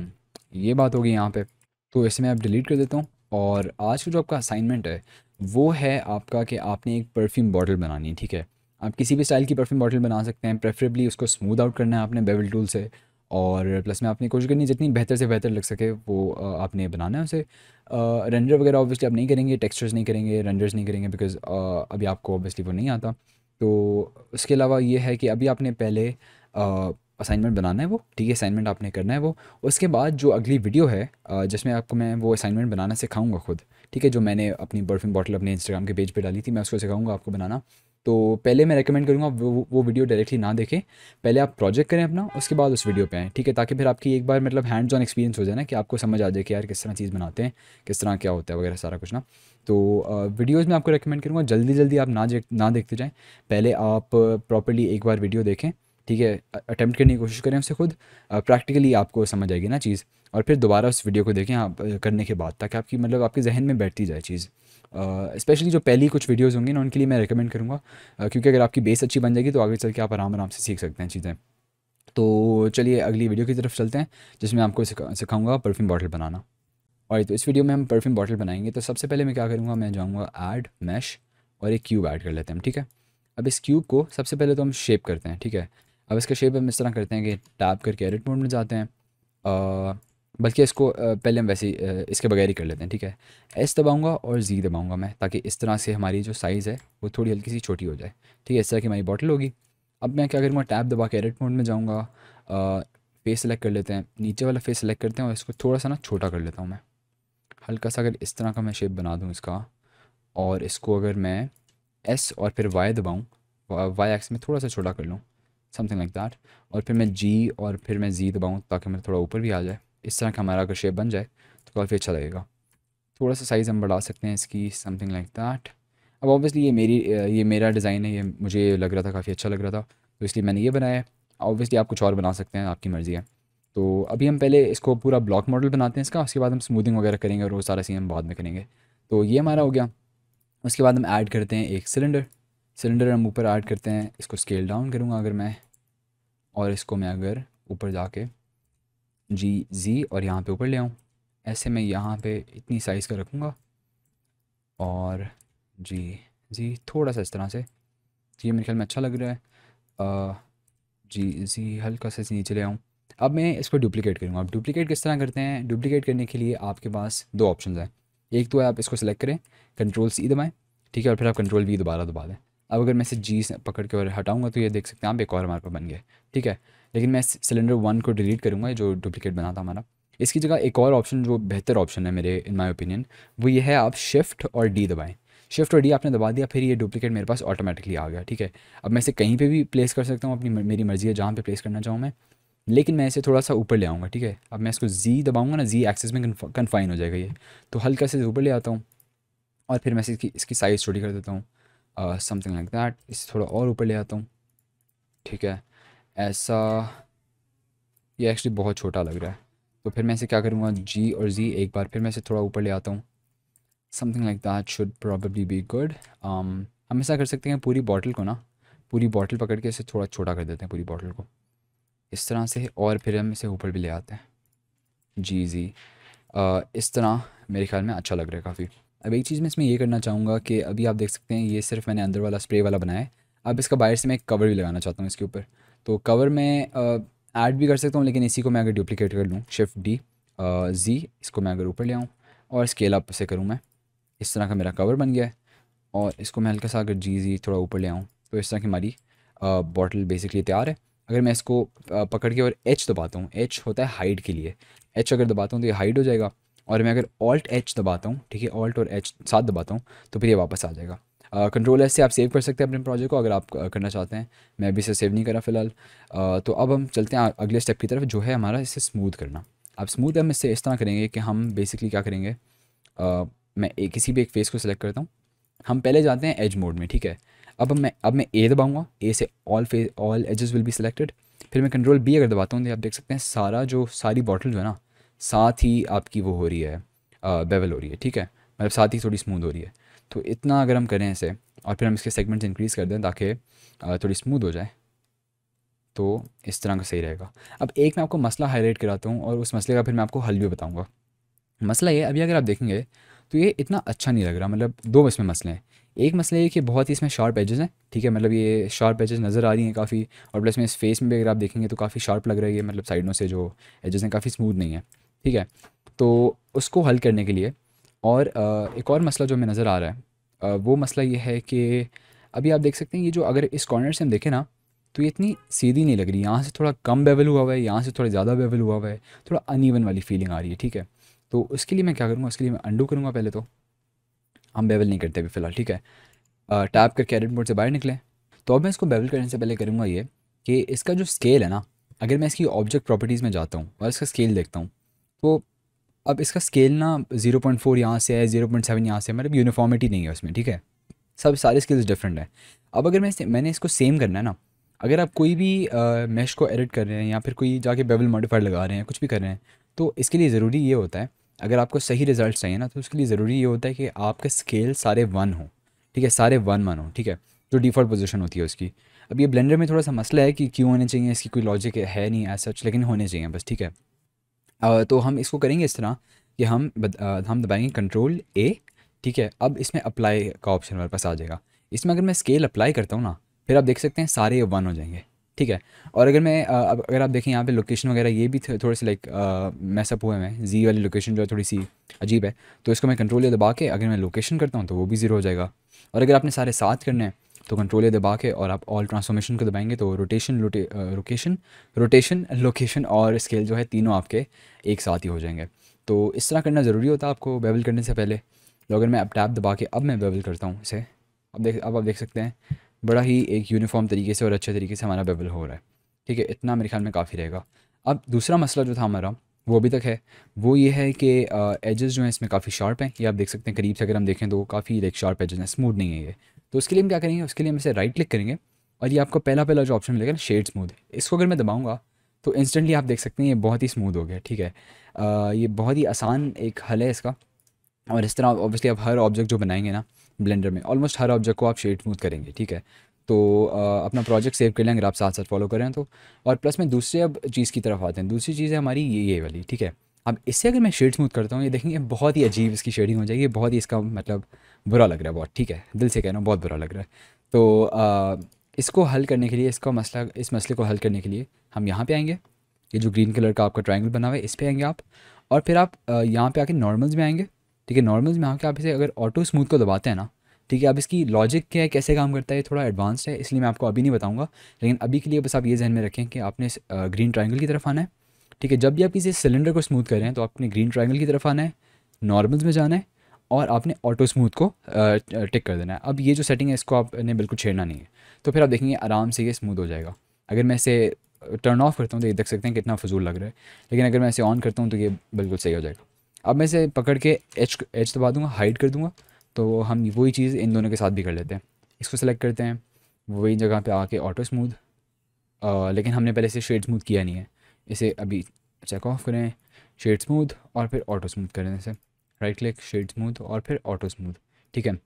ये बात होगी यहाँ पे तो इसे मैं आप डिलीट कर देता हूँ और आज का जो आपका असाइनमेंट है वो है आपका कि आपने एक परफ्यूम बॉटल बनानी है ठीक है आप किसी भी स्टाइल की परफ्यूम बॉटल बना सकते हैं प्रेफरेबली उसको स्मूथ आउट करना है आपने बेबल टूल से और प्लस में आपने कोशिश करनी जितनी बेहतर से बेहतर लग सके वो आपने बनाना है उसे रेंडर वगैरह ऑब्वियसली आप नहीं करेंगे टेक्सचर्स नहीं करेंगे रेंडर्स नहीं करेंगे बिकॉज अभी आपको ऑब्वियसली वो नहीं आता तो उसके अलावा ये है कि अभी आपने पहले असाइनमेंट बनाना है वो ठीक है असाइनमेंट आपने करना है वो उसके बाद जो अगली वीडियो है जिसमें आपको मैं वो असाइनमेंट बनाना सिखाऊंगा खुद ठीक है जो मैंने अपनी परफ्यूम बॉटल अपने इंस्टाग्राम के पेज पे डाली थी मैं उसको सिखाऊंगा आपको बनाना तो पहले मैं रेकमेंड करूँगा वो वो वीडियो डायरेक्टली ना देखें पहले आप प्रोजेक्ट करें अपना उसके बाद उस वीडियो पे आएँ ठीक है ताकि फिर आपकी एक बार मतलब हैंड्स ऑन एक्सपीरियंस हो जाए ना कि आपको समझ आ जाए कि यार किस तरह चीज़ बनाते हैं किस तरह क्या होता है वगैरह सारा कुछ ना तो वीडियोज़ में आपको रेकमेंड करूँगा जल्दी जल्दी आप ना ना देखते जाएँ पहले आप प्रॉपरली एक बार वीडियो देखें ठीक है अटैम्प्ट करने की कोशिश करें उससे खुद प्रैक्टिकली आपको समझ आएगी ना चीज़ और फिर दोबारा उस वीडियो को देखें आप करने के बाद ताकि आपकी मतलब आपके जहन में बैठती जाए चीज़ स्पेशली uh, जो पहली कुछ वीडियोज़ होंगी ना उनके लिए मैं रिकमेंड करूँगा uh, क्योंकि अगर आपकी बेस अच्छी बन जाएगी तो आगे चल के आप आराम आराम से सीख सकते हैं चीज़ें तो चलिए अगली वीडियो की तरफ चलते हैं जिसमें आपको सिखाऊंगा परफ्यूम बॉटल बनाना और तो इस वीडियो में हम परफ्यूम बॉटल बनाएंगे तो सबसे पहले मैं क्या करूँगा मैं जाऊँगा ऐड मैश और एक क्यूब ऐड कर लेते हैं ठीक है अब इस क्यूब को सबसे पहले तो हम शेप करते हैं ठीक है अब इसका शेप हम इस तरह करते हैं कि टैप करके एडिट मोड में जाते हैं uh, बल्कि इसको पहले हम वैसे इसके बगैर ही कर लेते हैं ठीक है एस दबाऊंगा और जी दबाऊंगा मैं ताकि इस तरह से हमारी जो साइज़ है वो थोड़ी हल्की सी छोटी हो जाए ठीक है इस तरह की हमारी बॉटल होगी अब मैं क्या करूँगा टैप दबा के एडिट मोड में जाऊँगा फेस सेलेक्ट कर लेते हैं नीचे वाला फेस सेलेक्ट करते हैं और इसको थोड़ा सा ना छोटा कर लेता हूँ मैं हल्का सा अगर इस तरह का मैं शेप बना दूँ इसका और इसको अगर मैं एस और फिर वाई दबाऊँ वाई एक्स में थोड़ा सा छोटा कर लूँ समथिंग लाइक दैट और फिर मैं जी और फिर मैं जी दबाऊँ ताकि मेरा थोड़ा ऊपर भी आ जाए इस तरह का हमारा अगर शेप बन जाए तो काफ़ी अच्छा लगेगा थोड़ा सा साइज़ हम बढ़ा सकते हैं इसकी समथिंग लाइक दैट अब ऑब्वियसली ये मेरी ये मेरा डिज़ाइन है ये मुझे लग रहा था काफ़ी अच्छा लग रहा था तो इसलिए मैंने ये बनाया है ऑब्वियसली आप कुछ और बना सकते हैं आपकी मर्ज़ी है तो अभी हम पहले इसको पूरा ब्लॉक मॉडल बनाते हैं इसका उसके बाद हम स्मूदिंग वगैरह करेंगे और वो सारा सीन हम बाद में करेंगे तो ये हमारा हो गया उसके बाद हम ऐड करते हैं एक सिलेंडर सिलेंडर हम ऊपर ऐड करते हैं इसको स्केल डाउन करूँगा अगर मैं और इसको मैं अगर ऊपर जाके जी जी और यहाँ पे ऊपर ले आऊँ ऐसे मैं यहाँ पे इतनी साइज़ का रखूँगा और जी जी थोड़ा सा इस तरह से ये मेरे ख्याल में अच्छा लग रहा है आ, जी जी हल्का सा नीचे ले आऊँ अब मैं इसको डुप्लीकेट करूँगा अब डुप्लीकेट किस तरह करते हैं डुप्लीकेट करने के लिए आपके पास दो ऑप्शन हैं एक तो है आप इसको सेलेक्ट करें कंट्रोल सी दबाएँ ठीक है और फिर आप कंट्रोल वी दोबारा दबा दें अब अगर मैं इसे जी पकड़ के और हटाऊँगा तो ये देख सकते हैं आप एक और हमारे पास बन गए ठीक है लेकिन मैं सिलेंडर वन को डिलीट करूँगा जो डुप्लीकेट बना था हमारा इसकी जगह एक और ऑप्शन जो बेहतर ऑप्शन है मेरे इन माई ओपिनियन वो ये है आप शिफ्ट और डी दबाएँ शिफ्ट और डी आपने दबा दिया फिर ये डुप्लीकेट मेरे पास ऑटोमेटिकली आ गया ठीक है अब मैं इसे कहीं पे भी प्लेस कर सकता हूँ अपनी मेरी मर्ज़ी है जहाँ पे प्लेस करना चाहूँ मैं लेकिन मैं इसे थोड़ा सा ऊपर ले आऊँगा ठीक है अब मैं इसको जी दबाऊँगा ना जी एक्सेस में कन्फाइन हो जाएगा ये तो हल्का से ऊपर ले आता हूँ और फिर मैं इसकी इसकी साइज़ छोटी कर देता हूँ समथिंग लाइक दैट इसे थोड़ा और ऊपर ले आता हूँ ठीक है ऐसा ये एक्चुअली बहुत छोटा लग रहा है तो फिर मैं इसे क्या करूँगा जी और जी एक बार फिर मैं इसे थोड़ा ऊपर ले आता हूँ something like that should probably be good हम ऐसा कर सकते हैं पूरी बॉटल को ना पूरी बॉटल पकड़ के इसे थोड़ा छोटा कर देते हैं पूरी बॉटल को इस तरह से और फिर हम इसे ऊपर भी ले आते हैं जी जी आ, इस तरह मेरे ख्याल में अच्छा लग रहा है काफ़ी अब एक चीज़ मैं इसमें ये करना चाहूँगा कि अभी आप देख सकते हैं ये सिर्फ मैंने अंदर वाला स्प्रे वाला बनाया है अब इसका बाहर से मैं एक कवर भी लगाना चाहता हूँ इसके ऊपर तो कवर में ऐड भी कर सकता हूँ लेकिन इसी को मैं अगर डुप्लीकेट कर लूँ शिफ्ट डी जी इसको मैं अगर ऊपर ले आऊँ और स्केल अप से करूँ मैं इस तरह का मेरा कवर बन गया है और इसको मैं हल्का सा अगर जी जी थोड़ा ऊपर ले आऊँ तो इस तरह की हमारी बॉटल बेसिकली तैयार है अगर मैं इसको पकड़ के और एच दबाता हूँ एच होता है हाइट के लिए एच अगर दबाता हूँ तो ये हाइट हो जाएगा और मैं अगर ऑल्ट एच दबाता हूँ ठीक है ऑल्ट और एच साथ दबाता हूँ तो फिर ये वापस आ जाएगा कंट्रोल uh, एस से आप सेव कर सकते हैं अपने प्रोजेक्ट को अगर आप uh, करना चाहते हैं मैं अभी इसे सेव नहीं करा फिलहाल uh, तो अब हम चलते हैं अगले स्टेप की तरफ जो है हमारा इसे स्मूथ करना आप स्मूथ हम इससे इस तरह करेंगे कि हम बेसिकली क्या करेंगे मैं एक किसी भी एक फेस को सिलेक्ट करता हूँ हम पहले जाते हैं एज मोड में ठीक है अब मैं अब मैं ए दबाऊँगा ए से all face all edges will be selected फिर मैं कंट्रोल बी अगर दबाता हूँ तो आप देख सकते हैं सारा जो सारी बॉटल जो है ना साथ ही आपकी वो हो रही है बेवल हो रही है ठीक है मतलब साथ ही थोड़ी स्मूथ हो रही है तो इतना अगर हम करें ऐसे और फिर हम इसके सेगमेंट्स इंक्रीज़ कर दें ताकि थोड़ी स्मूथ हो जाए तो इस तरह का सही रहेगा अब एक मैं आपको मसला हाईलाइट कराता हूँ और उस मसले का फिर मैं आपको हल भी बताऊँगा मसला ये अभी अगर आप देखेंगे तो ये इतना अच्छा नहीं लग रहा मतलब दो इसमें मसले हैं एक मसला ये कि बहुत ही इसमें शार्प एजेस हैं ठीक है मतलब ये शार्प एजेस नज़र आ रही हैं काफ़ी और प्लस में इस फेस में भी अगर आप देखेंगे तो काफ़ी शार्प लग रही है मतलब साइडों से जो एजेस हैं काफ़ी स्मूथ नहीं है ठीक है तो उसको हल करने के लिए और एक और मसला जो हमें नज़र आ रहा है वो मसला ये है कि अभी आप देख सकते हैं ये जो अगर इस कॉर्नर से हम देखें ना तो ये इतनी सीधी नहीं लग रही यहाँ से थोड़ा कम बेवल हुआ हुआ है यहाँ से थोड़ा ज़्यादा बेवल हुआ हुआ है थोड़ा अनईवन वाली फीलिंग आ रही है ठीक है तो उसके लिए मैं क्या करूँगा उसके लिए मैं अंडू करूँगा पहले तो हम बेवल नहीं करते अभी फ़िलहाल ठीक है टैप करके एडिट मोड से बाहर निकलें तो अब मैं इसको बेवल करने से पहले करूँगा ये कि इसका जो स्केल है ना अगर मैं इसकी ऑब्जेक्ट प्रॉपर्टीज़ में जाता हूँ और इसका स्केल देखता हूँ तो अब इसका स्केल ना जीरो पॉइंट फोर यहाँ से है जीरो पॉइंट सेवन यहाँ से मतलब यूनिफॉर्मिटी नहीं है उसमें ठीक है सब सारे स्किल्स डिफरेंट हैं अब अगर मैं मैंने इसको सेम करना है ना अगर आप कोई भी मैश को एडिट कर रहे हैं या फिर कोई जाके बेबल मॉडिफाइड लगा रहे हैं कुछ भी कर रहे हैं तो इसके लिए ज़रूरी ये होता है अगर आपको सही रिजल्ट चाहिए ना तो उसके लिए ज़रूरी ये होता है कि आपके स्केल सारे वन हो ठीक है सारे वन वन हो ठीक है जो डिफ़ॉल्ट पोजिशन होती है उसकी अब ये ब्लेंडर में थोड़ा सा मसला है कि क्यों होने चाहिए इसकी कोई लॉजिक है नहीं एज सच लेकिन होने चाहिए बस ठीक है तो हम इसको करेंगे इस तरह कि हम हम दबाएंगे कंट्रोल ए ठीक है अब इसमें अप्लाई का ऑप्शन हमारे पास आ जाएगा इसमें अगर मैं स्केल अप्लाई करता हूँ ना फिर आप देख सकते हैं सारे वन हो जाएंगे ठीक है और अगर मैं अगर आप देखें यहाँ पे लोकेशन वगैरह ये भी थोड़े से लाइक मैसअप हुए हैं मैं जी वाली लोकेशन जो है थोड़ी सी अजीब है तो इसको मैं कंट्रोल ये दबा के अगर मैं लोकेशन करता हूँ तो वो भी ज़ीरो हो जाएगा और अगर आपने सारे साथ करने हैं तो कंट्रोल दबा के और आप ऑल ट्रांसफॉर्मेशन को दबाएंगे तो रोटेशन रोकेशन रोटेशन लोकेशन और स्केल जो है तीनों आपके एक साथ ही हो जाएंगे तो इस तरह करना ज़रूरी होता है आपको बेबल करने से पहले तो अगर मैं अब टैप दबा के अब मैं बेबल करता हूँ इसे अब देख अब आप देख सकते हैं बड़ा ही एक यूनिफॉर्म तरीके से और अच्छे तरीके से हमारा बेबल हो रहा है ठीक है इतना मेरे ख्याल में काफ़ी रहेगा अब दूसरा मसला जो था हमारा वो अभी तक है वो ये है कि एजेस uh, जो हैं इसमें काफ़ी शार्प हैं ये आप देख सकते हैं करीब से अगर हम देखें तो काफ़ी एक शार्प एजेस हैं स्मूथ नहीं है ये तो उसके लिए हम क्या करेंगे उसके लिए हम इसे राइट क्लिक करेंगे और ये आपको पहला पहला जो ऑप्शन मिलेगा शेड स्मूथ इसको अगर मैं दबाऊँगा तो इंस्टेंटली आप देख सकते हैं ये बहुत ही स्मूथ हो गया ठीक है आ, ये बहुत ही आसान एक हल है इसका और इस तरह ऑब्वियसली आप हर ऑब्जेक्ट जो बनाएंगे ना ब्लेंडर में ऑलमोस्ट हर ऑब्जेक्ट को आप शेड स्मूथ करेंगे ठीक है तो आ, अपना प्रोजेक्ट सेव कर लें अगर आप साथ साथ फॉलो करें तो और प्लस में दूसरे अब चीज़ की तरफ आते हैं दूसरी चीज़ है हमारी ये ये वाली ठीक है अब इससे अगर मैं शेड स्मूथ करता हूँ ये देखेंगे बहुत ही अजीब इसकी शेडिंग हो जाएगी बहुत ही इसका मतलब बुरा लग रहा है बहुत ठीक है दिल से कहना बहुत बुरा लग रहा है तो आ, इसको हल करने के लिए इसका मसला इस मसले को हल करने के लिए हम यहाँ पे आएंगे ये जो ग्रीन कलर का आपका ट्रायंगल बना हुआ है इस पर आएंगे आप और फिर आप यहाँ पे आके नॉर्मल्स में आएंगे ठीक है नॉर्मल्स में आके आप इसे अगर ऑटो स्मूथ को दबाते हैं ना ठीक है अब इसकी लॉजिक क्या है कैसे काम करता है थोड़ा एडवांस्ड है इसलिए मैं आपको अभी नहीं बताऊँगा लेकिन अभी के लिए बस आप ये जहन में रखें कि आपने ग्रीन ट्राइंगल की तरफ आना है ठीक है जब भी आप किसी सिलेंडर को स्मूथ करें तो आपने ग्रीन ट्राइंगल की तरफ आना है नॉर्मल्स में जाना है और आपने ऑटो स्मूथ को टिक कर देना है अब ये जो सेटिंग है इसको आपने बिल्कुल छेड़ना नहीं है तो फिर आप देखेंगे आराम से ये स्मूथ हो जाएगा अगर मैं इसे टर्न ऑफ करता हूँ तो ये देख सकते हैं कितना फजूल लग रहा है लेकिन अगर मैं इसे ऑन करता हूँ तो ये बिल्कुल सही हो जाएगा अब मैं इसे पकड़ के एच एच दबा दूँगा हाइड कर दूँगा तो हम वही चीज़ इन दोनों के साथ भी कर लेते हैं इसको सेलेक्ट करते हैं वही जगह पर आके ऑटो स्मूथ लेकिन हमने पहले इसे शेड स्मूथ किया नहीं है इसे अभी चेक ऑफ करें शेड स्मूथ और फिर ऑटो स्मूथ करें इसे राइट क्लिक शेड स्मूथ और फिर ऑटो स्मूथ ठीक है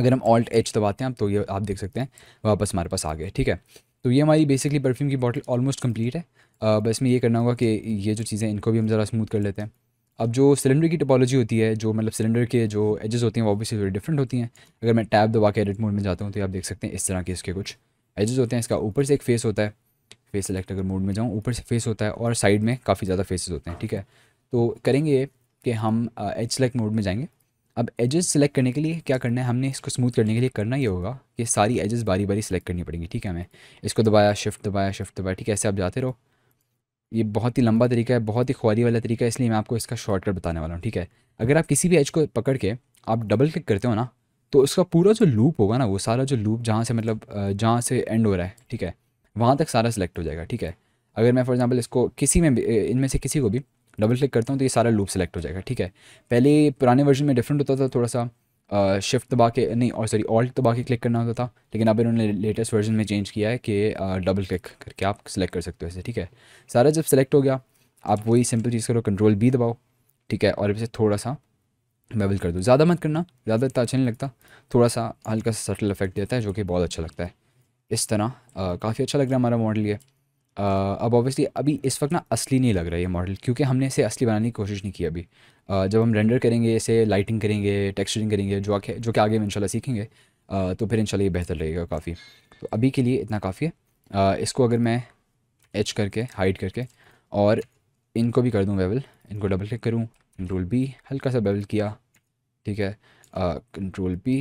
अगर हम ऑल्ट एच दबाते हैं आप तो ये आप देख सकते हैं वापस हमारे पास आ गए ठीक है तो ये हमारी बेसिकली परफ्यूम की बॉटल ऑलमोस्ट कंप्लीट है बस मैं ये करना होगा कि ये जो चीज़ें इनको भी हम ज़रा स्मूथ कर लेते हैं अब जो सिलेंडर की टोपोलॉजी होती है जो मतलब सिलेंडर के जो एजेस होती हैं वो ऑब्वियसली थोड़ी डिफरेंट होती हैं अगर मैं टैब दबा के एडिट मोड में जाता हूँ तो आप देख सकते हैं इस तरह के इसके कुछ एजेस होते हैं इसका ऊपर से एक फेस होता है फेस सेलेक्ट अगर मोड में जाऊँ ऊपर से फेस होता है और साइड में काफ़ी ज़्यादा फेसेज होते हैं ठीक है तो करेंगे कि हम एज सेलेक्ट मोड में जाएंगे अब एजेस सेलेक्ट करने के लिए क्या करना है हमने इसको स्मूथ करने के लिए करना ये होगा कि सारी एजेस बारी बारी सेलेक्ट करनी पड़ेंगी ठीक है हमें इसको दबाया शिफ्ट दबाया शिफ्ट दबाया ठीक है ऐसे आप जाते रहो ये बहुत ही लंबा तरीका है बहुत ही खुआरी वाला तरीका है इसलिए मैं आपको इसका शॉर्टकट बताने वाला हूँ ठीक है अगर आप किसी भी एज को पकड़ के आप डबल क्लिक करते हो ना तो उसका पूरा जो लूप होगा ना वो सारा जो लूप जहाँ से मतलब जहाँ से एंड हो रहा है ठीक है वहाँ तक सारा सेलेक्ट हो जाएगा ठीक है अगर मैं फॉर एग्जाम्पल इसको किसी में भी इनमें से किसी को भी डबल क्लिक करता हूँ तो ये सारा लूप सेलेक्ट हो जाएगा ठीक है पहले पुराने वर्जन में डिफरेंट होता था थोड़ा सा शिफ्ट दबा के नहीं और सॉरी ऑल्ट दबा के क्लिक करना होता था लेकिन अब इन्होंने लेटेस्ट वर्जन में चेंज किया है कि डबल क्लिक करके आप सेलेक्ट कर सकते हो इसे ठीक है सारा जब सेलेक्ट हो गया आप वही सिंपल चीज़ करो कंट्रोल बी दबाओ ठीक है और इसे थोड़ा सा बेबल कर दो ज़्यादा मत करना ज़्यादा इतना अच्छा नहीं लगता थोड़ा सा हल्का सा सटल इफेक्ट देता है जो कि बहुत अच्छा लगता है इस तरह काफ़ी अच्छा लग रहा है हमारा मॉडल ये अब ऑब्वियसली अभी इस वक्त ना असली नहीं लग रहा है ये मॉडल क्योंकि हमने इसे असली बनाने की कोशिश नहीं की अभी uh, जब हम रेंडर करेंगे इसे लाइटिंग करेंगे टेक्सचरिंग करेंगे जो आके जो कि आगे हम इंशाल्लाह सीखेंगे uh, तो फिर इंशाल्लाह ये बेहतर रहेगा काफ़ी तो अभी के लिए इतना काफ़ी है uh, इसको अगर मैं एच करके हाइड करके और इनको भी कर दूँ बेवल इनको डबल क्लिक करूँ कंट्रोल बी हल्का सा बेवल किया ठीक है कंट्रोल बी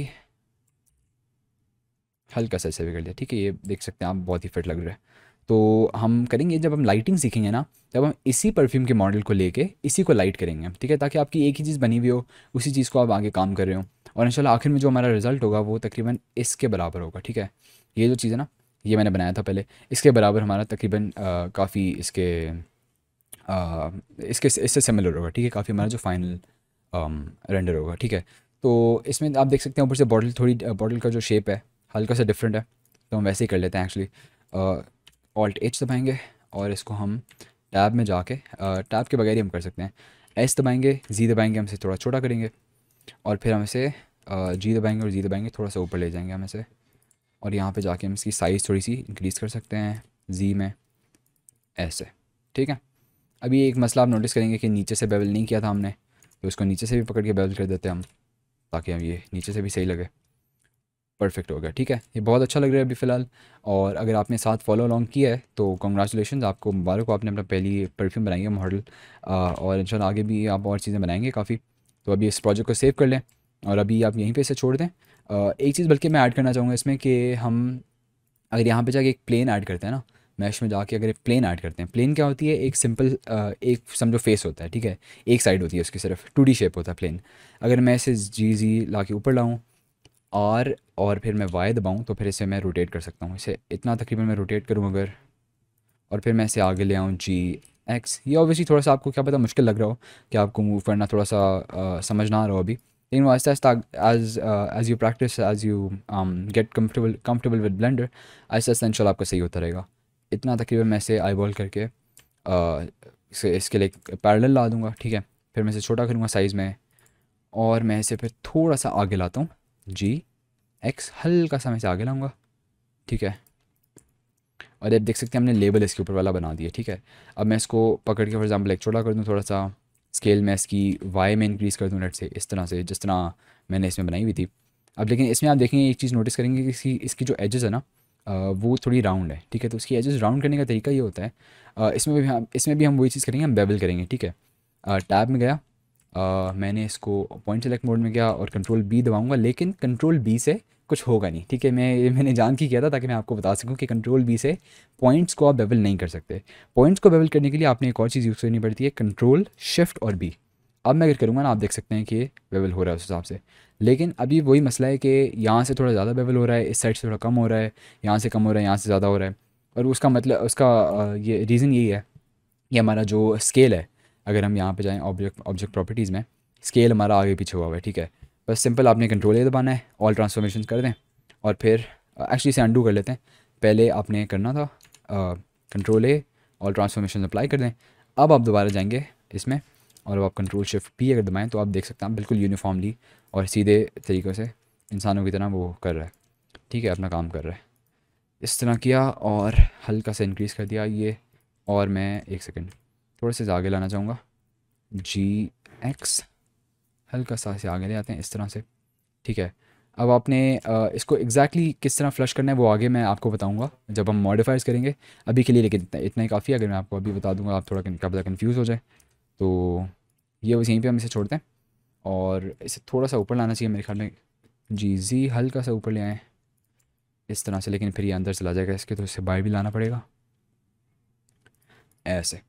हल्का सा ऐसे भी कर दिया ठीक है ये देख सकते हैं आप बहुत ही फिट लग रहा है तो हम करेंगे जब हम लाइटिंग सीखेंगे ना तब हम इसी परफ्यूम के मॉडल को लेके इसी को लाइट करेंगे ठीक है ताकि आपकी एक ही चीज़ बनी हुई हो उसी चीज़ को आप आगे काम कर रहे हो और इन आखिर में जो हमारा रिजल्ट होगा वो तकरीबन इसके बराबर होगा ठीक है ये जो चीज़ है ना ये मैंने बनाया था पहले इसके बराबर हमारा तकरीबन काफ़ी इसके आ, इसके इससे सिमिलर होगा ठीक है काफ़ी हमारा जो फाइनल रेंडर होगा ठीक है तो इसमें आप देख सकते हैं ऊपर से बॉटल थोड़ी बॉटल का जो शेप है हल्का सा डिफरेंट है तो हम वैसे ही कर लेते हैं एक्चुअली ऑल्ट एच दबाएंगे और इसको हम टैब में जाके टैब के बगैर ही हम कर सकते हैं एस दबाएंगे जी दबाएंगे हम इसे थोड़ा छोटा करेंगे और फिर हम इसे जी दबाएंगे और जी दबाएंगे थोड़ा सा ऊपर ले जाएंगे हम इसे और यहाँ पे जाके हम इसकी साइज़ थोड़ी सी इंक्रीज़ कर सकते हैं जी में ऐसे ठीक है अभी एक मसला आप नोटिस करेंगे कि नीचे से बेवल नहीं किया था हमने तो इसको नीचे से भी पकड़ के बेवल कर देते हैं हम ताकि हम ये नीचे से भी सही लगे परफेक्ट होगा ठीक है ये बहुत अच्छा लग रहा है अभी फ़िलहाल और अगर आपने साथ फॉलो अलॉन्ग किया है तो कॉन्ग्रेचुलेशन आपको मुबारक हो आपने अपना पहली परफ्यूम बनाई है मॉडल और इन आगे भी आप और चीज़ें बनाएंगे काफ़ी तो अभी इस प्रोजेक्ट को सेव कर लें और अभी आप यहीं पे इसे छोड़ दें एक चीज़ बल्कि मैं ऐड करना चाहूँगा इसमें कि हम अगर यहाँ पर जाके एक प्लेन ऐड करते हैं ना मैश में जाके अगर एक प्लेन ऐड करते हैं प्लेन क्या होती है एक सिंपल एक समझो फेस होता है ठीक है एक साइड होती है उसकी सिर्फ टू शेप होता है प्लेन अगर मैं इसे जी जी ला के ऊपर लाऊँ आर और फिर मैं वाई दबाऊँ तो फिर इसे मैं रोटेट कर सकता हूँ इसे इतना तकरीबन मैं रोटेट करूँ अगर और फिर मैं इसे आगे ले आऊँ जी एक्स ये ऑब्वियसली थोड़ा सा आपको क्या पता मुश्किल लग रहा हो कि आपको मूव करना थोड़ा सा आ, समझ ना आ रहा हो अभी लेकिन वो आहिस्ता आहिस्ता as as you practice as you get comfortable comfortable with Blender आहिस्ता आहिस्ता इनशाला आपका सही होता रहेगा इतना तकरीबन मैं इसे आई बॉल करके आ, इसे इसके लिए पैरल ला दूँगा ठीक है फिर मैं इसे छोटा करूँगा साइज़ में और मैं इसे फिर थोड़ा सा आगे लाता हूँ जी एक्स हल्का सा मैं से आगे लाऊंगा ठीक है और अब देख सकते हैं हमने लेबल इसके ऊपर वाला बना दिया ठीक है अब मैं इसको पकड़ के फॉर एग्जाम्पल एक छोटा कर दूँ थोड़ा सा स्केल मैं इसकी वाई में इंक्रीज़ कर दूँ नेट से इस तरह से जिस तरह मैंने इसमें बनाई हुई थी अब लेकिन इसमें आप देखेंगे एक चीज़ नोटिस करेंगे कि इसकी इसकी जो एजेस है ना वो थोड़ी राउंड है ठीक है तो उसकी एजेस राउंड करने का तरीका ये होता है इसमें भी हम इसमें भी हम वही चीज़ करेंगे हम बेबल करेंगे ठीक है टैब में गया आ, मैंने इसको पॉइंट सेलेक्ट मोड में किया और कंट्रोल बी दबाऊंगा लेकिन कंट्रोल बी से कुछ होगा नहीं ठीक है मैं ये मैंने जान के किया था ताकि मैं आपको बता सकूं कि कंट्रोल बी से पॉइंट्स को आप बेबल नहीं कर सकते पॉइंट्स को बेबल करने के लिए आपने एक और चीज़ यूज़ करनी पड़ती है कंट्रोल शिफ्ट और बी अब मैं अगर करूँगा ना आप देख सकते हैं कि बेबल हो रहा है उस हिसाब से लेकिन अभी वही मसला है कि यहाँ से थोड़ा ज़्यादा बेबल हो रहा है इस साइड से थोड़ा कम हो रहा है यहाँ से कम हो रहा है यहाँ से ज़्यादा हो रहा है और उसका मतलब उसका ये रीज़न यही है कि हमारा जो स्केल है अगर हम यहाँ पे जाएँ ऑब्जेक्ट ऑब्जेक्ट प्रॉपर्टीज़ में स्केल हमारा आगे पीछे हुआ हुआ है ठीक है बस सिंपल आपने कंट्रोल ए दबाना है ऑल ट्रांसफॉर्मेशन कर दें और फिर एक्चुअली uh, इसे अंडू कर लेते हैं पहले आपने करना था control A all transformation apply कर दें अब आप दोबारा जाएंगे इसमें और अब आप कंट्रोल शिफ्ट पी अगर दबाएँ तो आप देख सकते हैं बिल्कुल यूनिफॉर्मली और सीधे तरीक़ों से इंसानों की तरह वो कर रहा है ठीक है अपना काम कर रहा है इस तरह किया और हल्का सा इंक्रीज़ कर दिया ये और मैं एक सेकेंड थोड़े से आगे लाना चाहूँगा जी एक्स हल्का सा से आगे ले आते हैं इस तरह से ठीक है अब आपने इसको एग्जैक्टली exactly किस तरह फ्लश करना है वो आगे मैं आपको बताऊंगा जब हम मॉडिफाइज करेंगे अभी के लिए लेकिन इतना, ही काफ़ी अगर मैं आपको अभी बता दूंगा आप थोड़ा क्या पता कन्फ्यूज़ हो जाए तो ये बस यहीं पे हम इसे छोड़ते हैं और इसे थोड़ा सा ऊपर लाना चाहिए मेरे ख्याल में जी जी हल्का सा ऊपर ले आएँ इस तरह से लेकिन फिर ये अंदर चला जाएगा इसके तो इसे बाहर भी लाना पड़ेगा ऐसे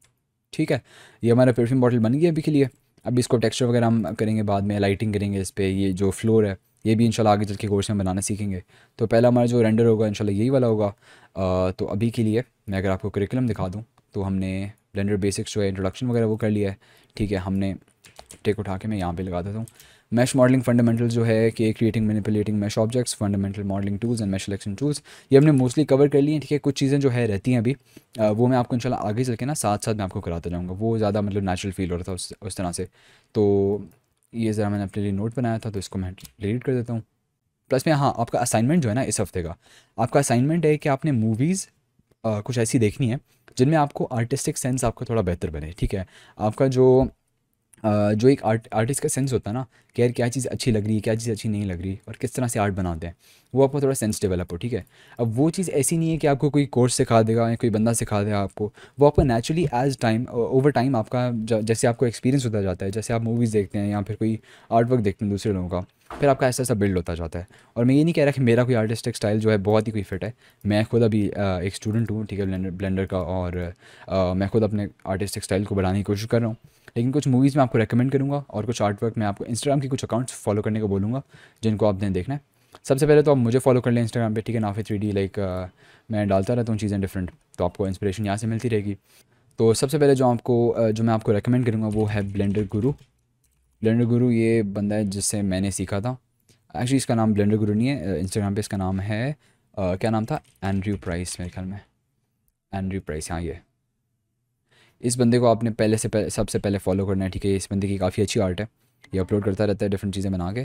ठीक है ये हमारा परफ्यूम बॉटल बन गया अभी के लिए अब इसको टेक्सचर वगैरह हम करेंगे बाद में लाइटिंग करेंगे इस पर ये जो फ्लोर है ये भी इंशाल्लाह आगे चल के कोर्स में बनाना सीखेंगे तो पहला हमारा जो रेंडर होगा इंशाल्लाह यही वाला होगा आ, तो अभी के लिए मैं अगर आपको करिकुलम दिखा दूँ तो हमने ब्लेंडर बेसिक्स जो है इंट्रोडक्शन वगैरह वो कर लिया है ठीक है हमने टेक उठा के मैं यहाँ पर लगा देता हूँ मैश मॉडलिंग फंडामेंटल जो है कि creating manipulating mesh objects fundamental modelling tools and mesh selection tools ये हमने मोस्टली कवर कर लिए हैं ठीक है कुछ चीज़ें जो है रहती हैं अभी वो मैं आपको इंशाल्लाह आगे चल के ना साथ साथ मैं आपको कराता जाऊँगा वो ज़्यादा मतलब नेचुरल फील हो रहा था उस, उस तरह से तो ये ज़रा मैंने अपने लिए नोट बनाया था तो इसको मैं डिलीट कर देता हूँ प्लस में हाँ आपका असाइनमेंट जो है ना इस हफ्ते का आपका असाइनमेंट है कि आपने मूवीज़ कुछ ऐसी देखनी है जिनमें आपको आर्टिस्टिक सेंस आपका थोड़ा बेहतर बने ठीक है आपका जो जो एक आर्ट आर्टिस्ट का सेंस होता है ना कि यार क्या चीज़ अच्छी लग रही है क्या चीज़ अच्छी नहीं लग रही और किस तरह से आर्ट बनाते हैं वो आपको थोड़ा सेंस डेवलप हो ठीक है अब वो चीज़ ऐसी नहीं है कि आपको कोई कोर्स सिखा देगा या कोई बंदा सिखा देगा आपको वो आपको naturally as time over time आपका जैसे आपको एक्सपीरियंस होता जाता है जैसे आप मूवीज़ देखते हैं या फिर कोई आर्ट वर्क देखते हैं दूसरे लोगों का फिर आपका ऐसा ऐसा बिल्ड होता जाता है और मैं ये नहीं कह रहा कि मेरा कोई आर्टिस्टिक स्टाइल जो है बहुत ही कोई फिट है मैं खुद अभी एक स्टूडेंट हूँ ठीक है ब्लेंडर का और मैं खुद अपने आर्टिस्टिक स्टाइल को बढ़ाने की कोशिश कर रहा हूँ लेकिन कुछ मूवीज़ मैं आपको रेकमेंड करूँगा और कुछ आर्टवर्क मैं आपको इंस्टाग्राम के कुछ अकाउंट्स फॉलो करने को बोलूँगा जिनको आपने देखना है सबसे पहले तो आप मुझे फॉलो कर लें इंस्टाग्राम पे ठीक है नाफी थ्री डी लाइक मैं डालता रहता हूँ चीज़ें डिफरेंट तो आपको इंस्परेशन यहाँ से मिलती रहेगी तो सबसे पहले जो आपको uh, जो मैं आपको रेकमेंड करूँगा वो है ब्लेंडर गुरु ब्लेंडर गुरु ये बंदा है जिससे मैंने सीखा था एक्चुअली इसका नाम ब्लेंडर गुरु नहीं है इंस्टाग्राम uh, पर इसका नाम है आ, uh, क्या नाम था एंड्रयू प्राइस मेरे ख्याल में एंड्रयू प्राइस हाँ ये इस बंदे को आपने पहले से पहले सबसे पहले फॉलो करना है ठीक है इस बंदे की काफ़ी अच्छी आर्ट है ये अपलोड करता रहता है डिफरेंट चीज़ें बना के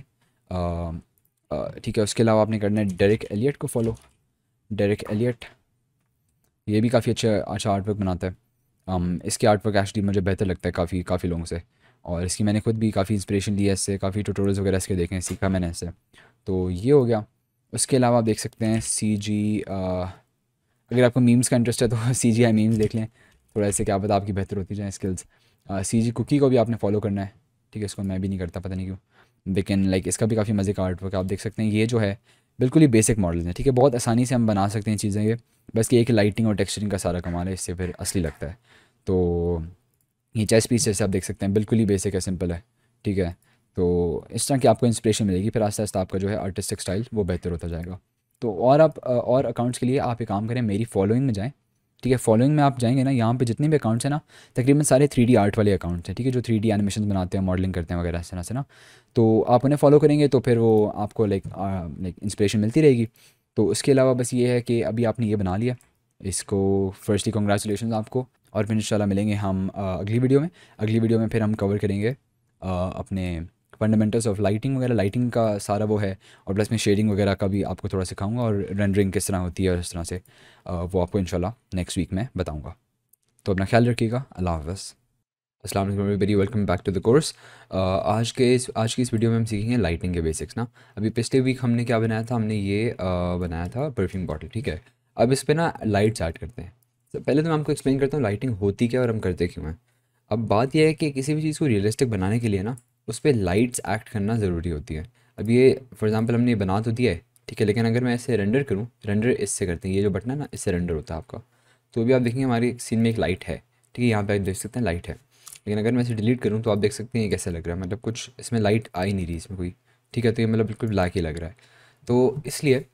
ठीक है उसके अलावा आपने करना है डेरिक एलियट को फॉलो डेरिक एलियट ये भी काफ़ी अच्छा अच्छा आर्ट वर्क बनाता है um, इसके आर्ट वर्क एक्चुअली मुझे बेहतर लगता है काफ़ी काफ़ी लोगों से और इसकी मैंने खुद भी काफ़ी दी लिया इससे काफ़ी ट्यूटोरियल्स वगैरह इसके देखें सीखा मैंने इससे तो ये हो गया उसके अलावा आप देख सकते हैं सी जी अगर आपको मीम्स का इंटरेस्ट है तो सी जी आई मीम्स देख लें थोड़ा ऐसे क्या पता आपकी बेहतर होती जाए स्किल्स सी जी कुकी को भी आपने फॉलो करना है ठीक है इसको मैं भी नहीं करता पता नहीं क्यों लेकिन लाइक इसका भी काफ़ी मज़े का आर्ट वर्क आप देख सकते हैं ये जो है बिल्कुल ही बेसिक मॉडल है ठीक है बहुत आसानी से हम बना सकते हैं चीज़ें ये बस कि एक लाइटिंग और टेक्सचरिंग का सारा कमाल है इससे फिर असली लगता है तो ये चेस पीस जैसे आप देख सकते हैं बिल्कुल ही बेसिक है सिंपल है ठीक है तो इस तरह की आपको इंस्पिरेशन मिलेगी फिर आस्ते आस्ते आपका जो है आर्टिस्टिक स्टाइल वो बेहतर होता जाएगा तो और आप और अकाउंट्स के लिए आप एक काम करें मेरी फॉलोइंग में जाएँ ठीक है फॉलोइंग में आप जाएंगे ना यहाँ पे जितने भी अकाउंट्स हैं ना तकरीबन सारे थ्री डी आर्ट वाले अकाउंट्स हैं ठीक है जो थ्री डी एनिमेशन बनाते हैं मॉडलिंग करते हैं वगैरह इस तरह से ना तो आप उन्हें फॉलो करेंगे तो फिर वो आपको लाइक लाइक इंस्परेशन मिलती रहेगी तो उसके अलावा बस ये है कि अभी आपने ये बना लिया इसको फर्स्टली कॉन्ग्रेचुलेशन आपको और फिर इंशाल्लाह मिलेंगे हम अगली वीडियो में अगली वीडियो में फिर हम कवर करेंगे अपने फंडामेंटल्स ऑफ लाइटिंग वगैरह लाइटिंग का सारा वो है और प्लस में शेडिंग वगैरह का भी आपको थोड़ा सिखाऊंगा और रेंडरिंग किस तरह होती है और इस तरह से वो आपको इनशाला नेक्स्ट वीक में बताऊँगा तो अपना ख्याल रखिएगा अल्लाह हाफ़ असल very welcome back to the course आज के इस आज की इस वीडियो में हम सीखेंगे लाइटिंग के बेसिक्स ना अभी पिछले वीक हमने क्या बनाया था हमने ये बनाया था परफ्यूम बॉटल ठीक है अब इस पर ना लाइट स्टार्ट करते हैं तो पहले तो मैं आपको एक्सप्लेन करता हूँ लाइटिंग होती क्या और हम करते क्यों हैं अब बात यह है कि किसी भी चीज़ को रियलिस्टिक बनाने के लिए ना उस पर लाइट्स एक्ट करना ज़रूरी होती है अब ये फॉर एग्ज़ाम्पल हमने ये बना तो दिया है ठीक है लेकिन अगर मैं ऐसे रेंडर करूँ रेंडर इससे करते हैं ये जो बटन है ना इससे रेंडर होता है आपका तो अभी आप देखेंगे हमारी सीन में एक लाइट है ठीक है यहाँ पर आप देख सकते हैं लाइट है लेकिन अगर मैं इसे डिलीट करूँ तो आप देख सकते हैं ये कैसा लग रहा है मतलब कुछ इसमें लाइट आ ही नहीं रही इसमें कोई ठीक है तो ये मतलब बिल्कुल ब्लैक ही लग रहा है तो इसलिए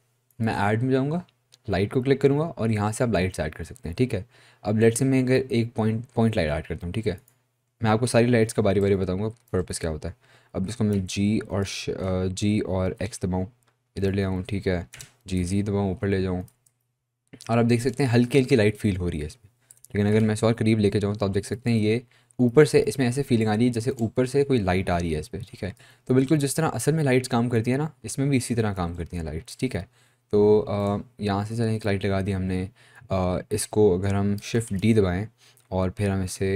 मैं ऐड में जाऊँगा लाइट को क्लिक करूँगा और यहाँ से आप लाइट्स ऐड कर सकते हैं ठीक है अब लेट से मैं अगर एक पॉइंट पॉइंट लाइट ऐड करता हूँ ठीक है मैं आपको सारी लाइट्स का बारी बारी बताऊँगा पर्पज़ क्या होता है अब इसको मैं जी और जी और एक्स दबाऊँ इधर ले आऊँ ठीक है जी जी दबाऊँ ऊपर ले जाऊँ और आप देख सकते हैं हल्की हल्की लाइट फील हो रही है इसमें लेकिन अगर मैं इसे और करीब लेके जाऊँ तो आप देख सकते हैं ये ऊपर से इसमें ऐसे फीलिंग आ रही है जैसे ऊपर से कोई लाइट आ रही है इस पर ठीक है तो बिल्कुल जिस तरह असल में लाइट्स काम करती है ना इसमें भी इसी तरह काम करती हैं लाइट्स ठीक है तो यहाँ से चलें एक लाइट लगा दी हमने आ, इसको अगर हम शिफ्ट डी दबाएँ और फिर हम इसे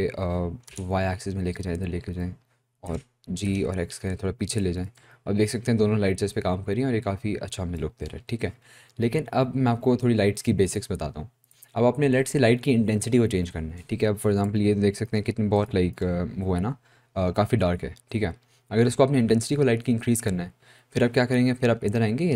वाई एक्सिस में लेके जाएँ इधर लेके जाएँ और जी और एक्स का थोड़ा पीछे ले जाएँ और देख सकते हैं दोनों लाइट्स इस पर काम करिए और ये काफ़ी अच्छा हमें लुक दे रहा है ठीक है लेकिन अब मैं आपको थोड़ी लाइट्स की बेसिक्स बताता हूँ अब आपने लाइट से लाइट की इंटेंसिटी को चेंज करना है ठीक है अब फॉर एग्जाम्पल ये देख सकते हैं कितनी बहुत लाइक वो है ना काफ़ी डार्क है ठीक है अगर इसको अपनी इंटेंसिटी को लाइट की इंक्रीज़ करना है फिर आप क्या करेंगे फिर आप इधर आएंगे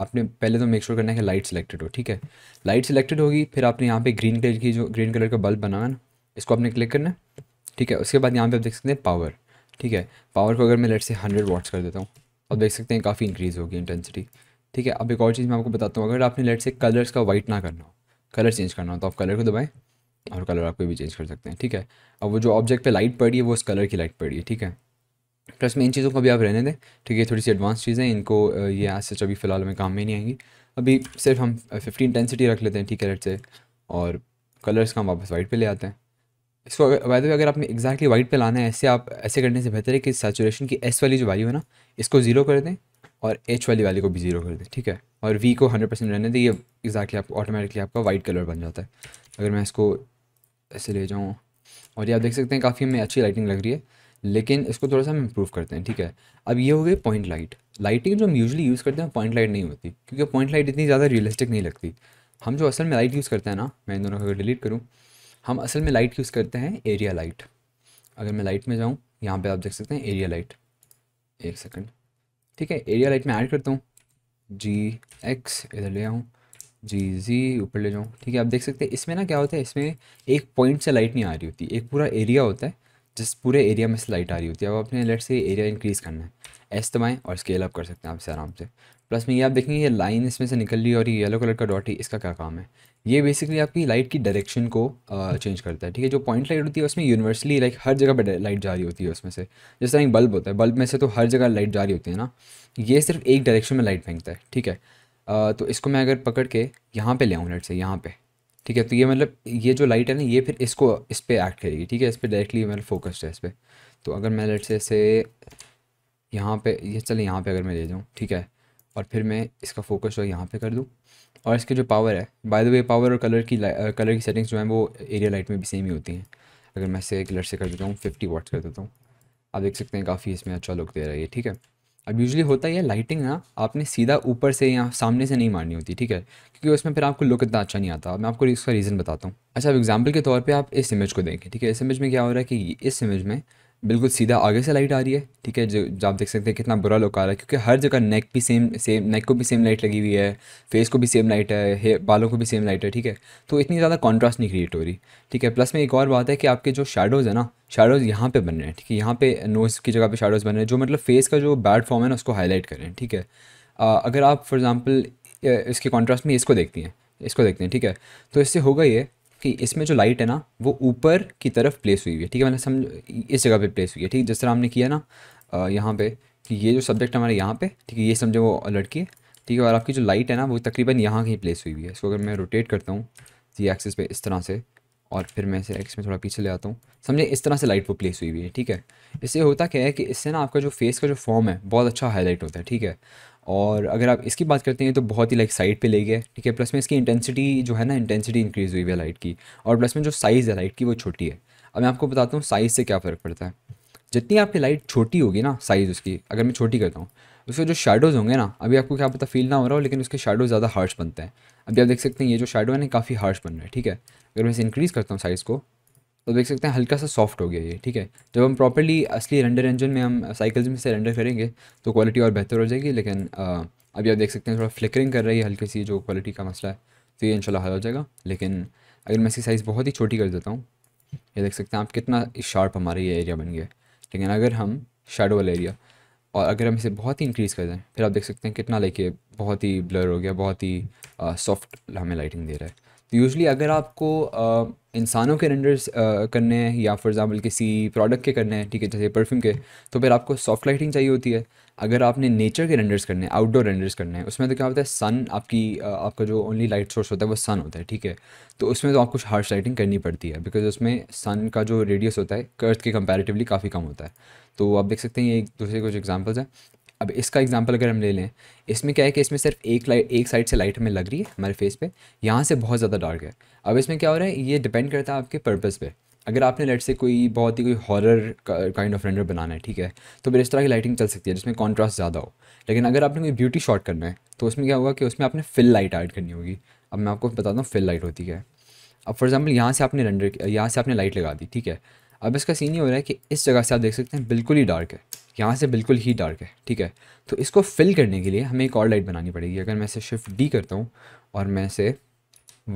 आपने पहले तो मेक श्योर करना है कि लाइट सिलेक्टेड हो ठीक है लाइट सिलेक्टेड होगी फिर आपने यहाँ पे ग्रीन कलर की जो ग्रीन कलर का बल्ब बनाना इसको आपने क्लिक करना है ठीक है उसके बाद यहाँ पे आप देख सकते हैं पावर ठीक है पावर को अगर मैं लेट से हंड्रेड वाट्स कर देता हूँ अब देख सकते हैं काफ़ी इंक्रीज़ होगी इंटेंसिटी ठीक है अब एक और चीज़ मैं आपको बताता हूँ अगर आपने लेट से कलर्स का वाइट ना करना हो कलर चेंज करना हो तो आप कलर को दबाएँ और कलर आप कोई भी चेंज कर सकते हैं ठीक है अब वो जो ऑब्जेक्ट पर लाइट पड़ी है वो उस कलर की लाइट पड़ी है ठीक है प्लस तो मैं इन चीज़ों को भी आप रहने दें ठीक है थोड़ी सी एडवांस चीज़ें इनको ये आज से अभी फ़िलहाल में काम में नहीं आएंगी अभी सिर्फ हम फिफ्टी इंटेंसिटी रख लेते हैं ठीक है लेट से और कलर्स का हम वापस वाइट पे ले आते हैं इसको बाय अगर आपने एक्जैक्टली वाइट पे लाना है ऐसे आप ऐसे करने से बेहतर है कि सेचुरेशन की एस वाली जो वैल्यू है ना इसको ज़ीरो कर दें और एच वाली वैल्यू को भी ज़ीरो कर दें ठीक है और वी को हंड्रेड परसेंट रहने दें ये एग्जैक्टली आप ऑटोमेटिकली आपका वाइट कलर बन जाता है अगर मैं इसको ऐसे ले जाऊँ और ये आप देख सकते हैं काफ़ी हमें अच्छी लाइटिंग लग रही है लेकिन इसको थोड़ा सा हम इम्प्रूव करते हैं ठीक है अब ये हो गई पॉइंट लाइट लाइटिंग जो हम यूजली यूज़ करते हैं पॉइंट लाइट नहीं होती क्योंकि पॉइंट लाइट इतनी ज़्यादा रियलिस्टिक नहीं लगती हम जो असल में लाइट यूज़ करते हैं ना मैं इन दोनों को डिलीट करूँ हम असल में लाइट यूज़ करते हैं एरिया लाइट अगर मैं लाइट में जाऊँ यहाँ पर आप देख सकते हैं एरिया लाइट एक सेकेंड ठीक है एरिया लाइट में ऐड करता हूँ जी एक्स इधर ले आऊँ जी जी ऊपर ले जाऊँ ठीक है आप देख सकते हैं इसमें ना क्या होता है इसमें एक पॉइंट से लाइट नहीं आ रही होती एक पूरा एरिया होता है जिस पूरे एरिया में से लाइट आ रही होती है अब अपने लेट से एरिया इंक्रीज़ करना है एस दबाएँ और स्केल अप कर सकते हैं आप आराम से प्लस में ये आप देखेंगे ये लाइन इसमें से निकल रही है और ये येलो कलर का डॉट ही इसका क्या काम है ये बेसिकली आपकी लाइट की डायरेक्शन को चेंज uh, करता है ठीक है जो पॉइंट लाइट होती है उसमें यूनिवर्सली लाइक हर जगह पर लाइट जा रही होती है उसमें से जिस तरह एक बल्ब होता है बल्ब में से तो हर जगह लाइट जा रही होती है ना ये सिर्फ एक डायरेक्शन में लाइट फेंकता है ठीक है uh, तो इसको मैं अगर पकड़ के यहाँ पर ले आऊँ लाइट से यहाँ पर ठीक है तो ये मतलब ये जो लाइट है ना ये फिर इसको इस पर एक्ट करेगी ठीक है इस पर डायरेक्टली मतलब फोकस्ड है इस पर तो अगर मैं लाइट से इसे यहाँ पर ये चले यहाँ पर अगर मैं ले जाऊँ ठीक है और फिर मैं इसका फोकस जो यहाँ पर कर दूँ और इसके जो पावर है बाय द वे पावर और कलर की कलर की सेटिंग्स जो हैं वो एरिया लाइट में भी सेम ही होती हैं अगर मैं इसे कलर से कर देता हूँ फिफ्टी वाट्स कर देता हूँ आप देख सकते हैं काफ़ी इसमें अच्छा लुक दे रहा है ये ठीक है अब यूजली होता है लाइटिंग ना आपने सीधा ऊपर से या सामने से नहीं मारनी होती ठीक है क्योंकि उसमें फिर आपको लुक इतना अच्छा नहीं आता मैं आपको इसका रीज़न बताता हूँ अच्छा अब एग्जाम्पल के तौर पर आप इस इमेज को देखें ठीक है इस इमेज में क्या हो रहा है कि इस इमेज में बिल्कुल सीधा आगे से लाइट आ रही है ठीक है जो आप देख सकते हैं कितना बुरा लुक आ रहा है क्योंकि हर जगह नेक भी सेम सेम नेक को भी सेम लाइट लगी हुई है फेस को भी सेम लाइट है हे बालों को भी सेम लाइट है ठीक है तो इतनी ज़्यादा कॉन्ट्रास्ट नहीं क्रिएट हो रही ठीक है प्लस में एक और बात है कि आपके जो शेडोज़ है ना शेडोज़ यहाँ पर बन रहे हैं ठीक है यहाँ पर नोज़ की जगह पर शेडोज़ बन रहे हैं जो मतलब फेस का जो बैड फॉर्म है ना उसको हाईलाइट करें ठीक है अगर आप फॉर एग्ज़ाम्पल इसके कॉन्ट्रास्ट में इसको देखती हैं इसको देखते हैं ठीक है तो इससे होगा ये कि इसमें जो लाइट है ना वो ऊपर की तरफ प्लेस हुई है ठीक है मैंने मतलब समझ इस जगह पे प्लेस हुई है ठीक है जिस तरह हमने किया ना यहाँ पे कि ये जो सब्जेक्ट हमारे यहाँ पे ठीक है ये समझे वो लड़की है ठीक है और आपकी जो लाइट है ना वो तकरीबन यहाँ कहीं प्लेस हुई है इसको अगर मैं रोटेट करता हूँ जी एक्सिस पे इस तरह से और फिर मैं इसे एक्स में थोड़ा पीछे ले आता हूँ समझे इस तरह से लाइट वो प्लेस हुई हुई है ठीक है इससे होता क्या है कि इससे ना आपका जो फेस का जो फॉर्म है बहुत अच्छा हाईलाइट होता है ठीक है और अगर आप इसकी बात करते हैं तो बहुत ही लाइक साइड पे ले गए ठीक है प्लस में इसकी इंटेंसिटी जो है ना इंटेंसिटी इंक्रीज़ हुई है लाइट की और प्लस में जो साइज़ है लाइट की वो छोटी है अब मैं आपको बताता हूँ साइज़ से क्या फ़र्क पड़ता है जितनी आपकी लाइट छोटी होगी ना साइज़ उसकी अगर मैं छोटी करता हूँ उसके जो शेडोज़ होंगे ना अभी आपको क्या पता फील ना हो रहा हो लेकिन उसके शेडो ज़्यादा हार्श बनते हैं अभी आप देख सकते हैं ये जो शेडो है ना काफ़ी हार्श बन रहा है ठीक है अगर मैं इसे इंक्रीज़ करता हूँ साइज़ को तो देख सकते हैं हल्का सा सॉफ्ट हो गया ये ठीक है जब हम प्रॉपरली असली रेंडर इंजन में हम साइकिल्स में से रेंडर करेंगे तो क्वालिटी और बेहतर हो जाएगी लेकिन अभी आप देख सकते हैं थोड़ा फ्लिकरिंग कर रही है हल्की सी जो क्वालिटी का मसला है तो ये इनशाला हल हो जाएगा लेकिन अगर मैं इसकी साइज़ बहुत ही छोटी कर देता हूँ ये देख सकते हैं आप कितना शार्प हमारा ये एरिया बन गया लेकिन अगर हम शेडो वाला एरिया और अगर हम इसे बहुत ही इंक्रीज़ कर दें फिर आप देख सकते हैं कितना लाइक ये बहुत ही ब्लर हो गया बहुत ही सॉफ्ट हमें लाइटिंग दे रहा है तो यूजली अगर आपको इंसानों के रेंडर्स करने हैं या फॉर एग्जाम्पल किसी प्रोडक्ट के करने हैं ठीक है जैसे परफ्यूम के तो फिर आपको सॉफ्ट लाइटिंग चाहिए होती है अगर आपने नेचर के रेंडर्स करने हैं आउटडोर रेंडर्स करने हैं उसमें तो क्या होता है सन आपकी आपका जो ओनली लाइट सोर्स होता है वो सन होता है ठीक है तो उसमें तो आपको कुछ हार्श लाइटिंग करनी पड़ती है बिकॉज उसमें सन का जो रेडियस होता है अर्थ के कंपेरेटिवली काफ़ी कम होता है तो आप देख सकते हैं ये एक दूसरे कुछ एग्जाम्पल्स हैं अब इसका एग्जाम्पल अगर हम ले लें इसमें क्या है कि इसमें सिर्फ एक लाइट एक साइड से लाइट हमें लग रही है हमारे फेस पे यहाँ से बहुत ज़्यादा डार्क है अब इसमें क्या हो रहा है ये डिपेंड करता है आपके पर्पज़ पर अगर आपने लाइट से कोई बहुत ही कोई हॉरर काइंड ऑफ रेंडर बनाना है ठीक है तो फिर इस तरह की लाइटिंग चल सकती है जिसमें कॉन्ट्रास्ट ज़्यादा हो लेकिन अगर आपने कोई ब्यूटी शॉट करना है तो उसमें क्या होगा कि उसमें आपने फिल लाइट ऐड करनी होगी अब मैं आपको बताता हूँ फिल लाइट होती है अब फॉर एग्जाम्पल यहाँ से आपने रेंडर यहाँ से आपने लाइट लगा दी ठीक है अब इसका सीन ये हो रहा है कि इस जगह से आप देख सकते हैं बिल्कुल ही डार्क है यहाँ से बिल्कुल ही डार्क है ठीक है तो इसको फिल करने के लिए हमें एक और लाइट बनानी पड़ेगी अगर मैं इसे शिफ्ट डी करता हूँ और मैं इसे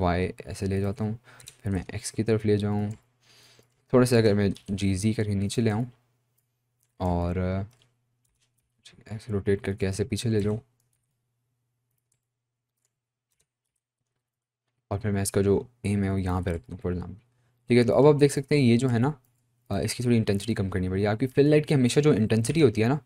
वाई ऐसे ले जाता हूँ फिर मैं एक्स की तरफ ले जाऊँ थोड़ा सा अगर मैं जी जी करके नीचे ले आऊँ और एक्स रोटेट करके ऐसे पीछे ले जाऊँ और फिर मैं इसका जो एम है वो यहाँ पर रख दूँ फॉर एग्ज़ाम्पल ठीक है तो अब आप देख सकते हैं ये जो है ना इसकी थोड़ी इंटेंसिटी कम करनी पड़ेगी आपकी फिल लाइट की हमेशा जो इंटेंसिटी होती है ना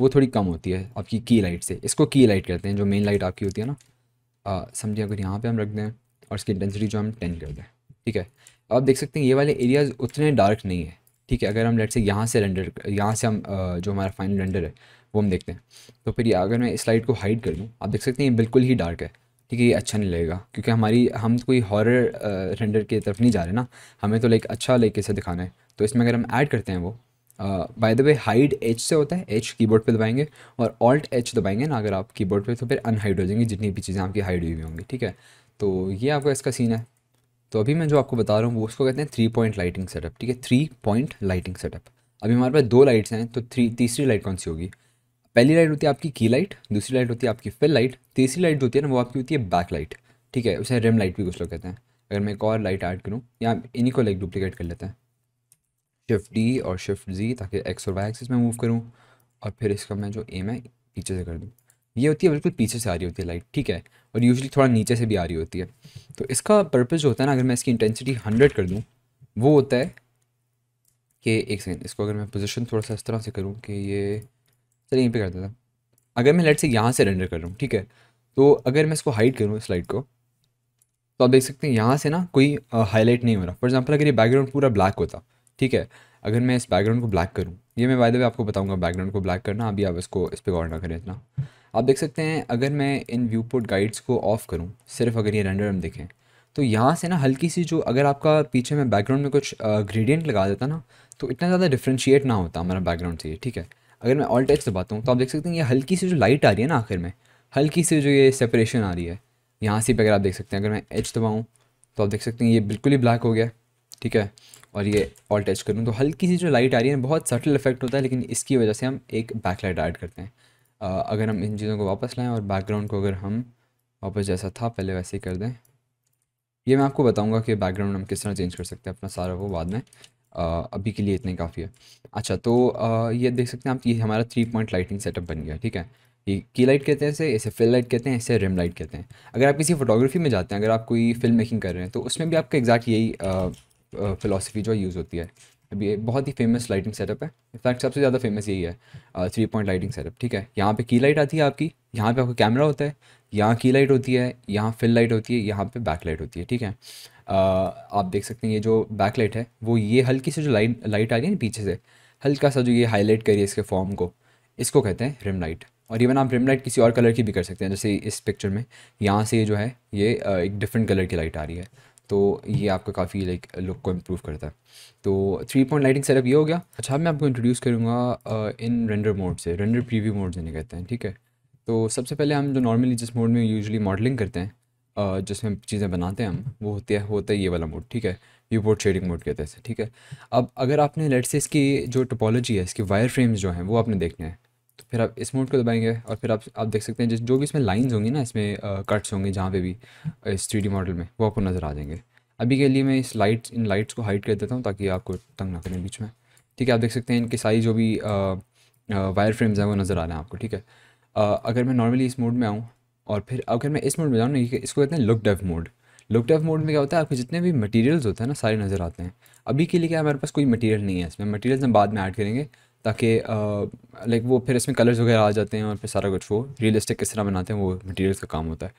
वो थोड़ी कम होती है आपकी की लाइट से इसको की लाइट कहते हैं जो मेन लाइट आपकी होती है ना समझिए अगर यहाँ पर हम रख दें और इसकी इंटेंसिटी जो हम टेन कर दें ठीक है आप देख सकते हैं ये वाले एरियाज़ उतने डार्क नहीं है ठीक है अगर हम लाइट से यहाँ से रेंडर यहाँ से हम जो हमारा फाइनल रेंडर है वो हम देखते हैं तो फिर अगर मैं इस लाइट को हाइड कर दूँ आप देख सकते हैं ये बिल्कुल ही डार्क है ठीक है ये अच्छा नहीं लगेगा क्योंकि हमारी हम तो कोई हॉरर रेंडर की तरफ नहीं जा रहे ना हमें तो लाइक अच्छा लाइक कैसे दिखाना है तो इसमें अगर हम ऐड करते हैं वो by the way hide H से होता है एच कीबोर्ड पे दबाएंगे और ऑल्ट एच दबाएंगे ना अगर आप कीबोर्ड पे तो फिर अनहाइड हो जाएंगी जितनी भी चीज़ें आपकी हाइड हुई होंगी ठीक है तो ये आपका इसका सीन है तो अभी मैं जो आपको बता रहा हूँ वो उसको कहते हैं थ्री पॉइंट लाइटिंग सेटअप ठीक है थ्री पॉइंट लाइटिंग सेटअप अभी हमारे पास दो लाइट्स हैं तो थ्री तीसरी लाइट कौन सी होगी पहली लाइट होती है आपकी की लाइट दूसरी लाइट होती है आपकी फिल लाइट तीसरी लाइट जो होती है ना वो आपकी होती है बैक लाइट ठीक है उसे रिम लाइट भी कुछ लोग कहते हैं अगर मैं एक और लाइट ऐड करूँ या इन्हीं को लाइक डुप्लीकेट कर लेते हैं शिफ्ट डी और शिफ्ट जी ताकि एक्स और वाई एक्सिस में मूव करूँ और फिर इसका मैं जो एम है पीछे से कर दूँ ये होती है बिल्कुल पीछे से आ रही होती है लाइट ठीक है और यूजली थोड़ा नीचे से भी आ रही होती है तो इसका पर्पज़ जो होता है ना अगर मैं इसकी इंटेंसिटी हंड्रेड कर दूँ वो होता है कि एक सेकेंड इसको अगर मैं पोजिशन थोड़ा सा इस तरह से करूँ कि ये चलिए यहीं पे कर देता अगर मैं लेट से यहाँ से रेंडर कर रहा हूँ ठीक है तो अगर मैं इसको हाइड करूँ स्लाइड को तो आप देख सकते हैं यहाँ से ना कोई हाईलाइट नहीं हो रहा फॉर एग्जाम्पल अगर ये बैकग्राउंड पूरा ब्लैक होता ठीक है अगर मैं इस बैकग्राउंड को ब्लैक करूँ ये मैं वायदे आपको बताऊँगा बैकग्राउंड को ब्लैक करना अभी आप इसको इस पर गौर ना करें इतना आप देख सकते हैं अगर मैं इन व्यू पोर्ट गाइड्स को ऑफ करूँ सिर्फ अगर ये रेंडर हम देखें तो यहाँ से ना हल्की सी जो अगर आपका पीछे में बैकग्राउंड में कुछ ग्रेडियंट लगा देता ना तो इतना ज़्यादा डिफ्रेंशिएट ना होता हमारा बैकग्राउंड से ठीक है अगर मैं ऑल टेक्स्ट दबाता हूँ तो आप देख सकते हैं ये हल्की सी जो लाइट आ रही है ना आखिर में हल्की सी जो ये सेपरेशन आ रही है यहाँ से भी अगर आप देख सकते हैं अगर मैं एच दबाऊँ तो आप देख सकते हैं ये बिल्कुल ही ब्लैक हो गया ठीक है और ये ऑल टच करूँ तो हल्की सी जो लाइट आ रही है बहुत सटल इफेक्ट होता है लेकिन इसकी वजह से हम एक बैक लाइट ऐड करते हैं आ, अगर हम इन चीज़ों को वापस लाएँ और बैकग्राउंड को अगर हम वापस जैसा था पहले वैसे ही कर दें ये मैं आपको बताऊंगा कि बैकग्राउंड हम किस तरह चेंज कर सकते हैं अपना सारा वो बाद में अभी के लिए इतने काफ़ी है अच्छा तो ये देख सकते हैं आप ये हमारा थ्री पॉइंट लाइटिंग सेटअप बन गया ठीक है ये की लाइट कहते हैं इसे इसे फिल लाइट कहते हैं इसे रिम लाइट कहते हैं अगर आप किसी फोटोग्राफी में जाते हैं अगर आप कोई फिल्म मेकिंग कर रहे हैं तो उसमें भी आपका एग्जैक्ट यही फिलोसफी जो यूज़ होती है अभी बहुत ही फेमस लाइटिंग सेटअप है इनफैक्ट सबसे ज़्यादा फेमस यही है थ्री पॉइंट लाइटिंग सेटअप ठीक है यहाँ पे की लाइट आती है आपकी यहाँ पे आपका कैमरा होता है यहाँ की लाइट होती है यहाँ फिल लाइट होती है यहाँ पे बैक लाइट होती है ठीक है आप देख सकते हैं ये जो बैकलाइट है वो ये हल्की सी जो लाइट लाइट आ रही है ना पीछे से हल्का सा जो ये हाईलाइट करिए इसके फॉर्म को इसको कहते हैं रिम लाइट और इवन आप रिम लाइट किसी और कलर की भी कर सकते हैं जैसे इस पिक्चर में यहाँ से जो है ये एक डिफरेंट कलर की लाइट आ रही है तो ये आपका काफ़ी लाइक लुक को इम्प्रूव करता है तो थ्री पॉइंट लाइटिंग सेटअप ये हो गया अच्छा मैं आपको इंट्रोड्यूस करूँगा इन रेंडर मोड से रेंडर प्रीव्यू मोड जिन्हें कहते हैं ठीक है तो सबसे पहले हम जो नॉर्मली जिस मोड में यूजली मॉडलिंग करते हैं जिसमें चीज़ें बनाते हैं हम वो होती है होता है ये वाला मोड ठीक है व्यू पोर्ट शेडिंग मोड कहते हैं ठीक है अब अगर आपने लेट से इसकी जो टोपोलॉजी है इसकी वायर फ्रेम्स जो हैं वो आपने देखने हैं तो फिर आप इस मोड को दबाएंगे और फिर आप आप देख सकते हैं जिस जो भी इसमें लाइंस होंगी ना इसमें कट्स होंगे जहाँ पे भी इस थ्री मॉडल में वो आपको नज़र आ जाएंगे अभी के लिए मैं इस लाइट्स इन लाइट्स को हाइड कर देता हूँ ताकि आपको तंग ना करें बीच में ठीक है आप देख सकते हैं इनकी सारी जो भी वायर फ्रेम्स हैं वो नज़र आ रहे हैं आपको ठीक है अगर मैं नॉर्मली इस मोड में आऊँ और फिर अगर मैं इस मोड में जाऊँ ना इसको कहते हैं look dev mode look dev mode में क्या होता है आपके जितने भी मटेरियल्स होते हैं ना सारे नज़र आते हैं अभी के लिए क्या हमारे पास कोई मटेरियल नहीं है इसमें मटेरियल्स हम बाद में ऐड करेंगे ताकि लाइक वो फिर इसमें कलर्स वगैरह आ जाते हैं और फिर सारा कुछ वो रियलिस्टिक किस तरह बनाते हैं वो मटीरियल का काम होता है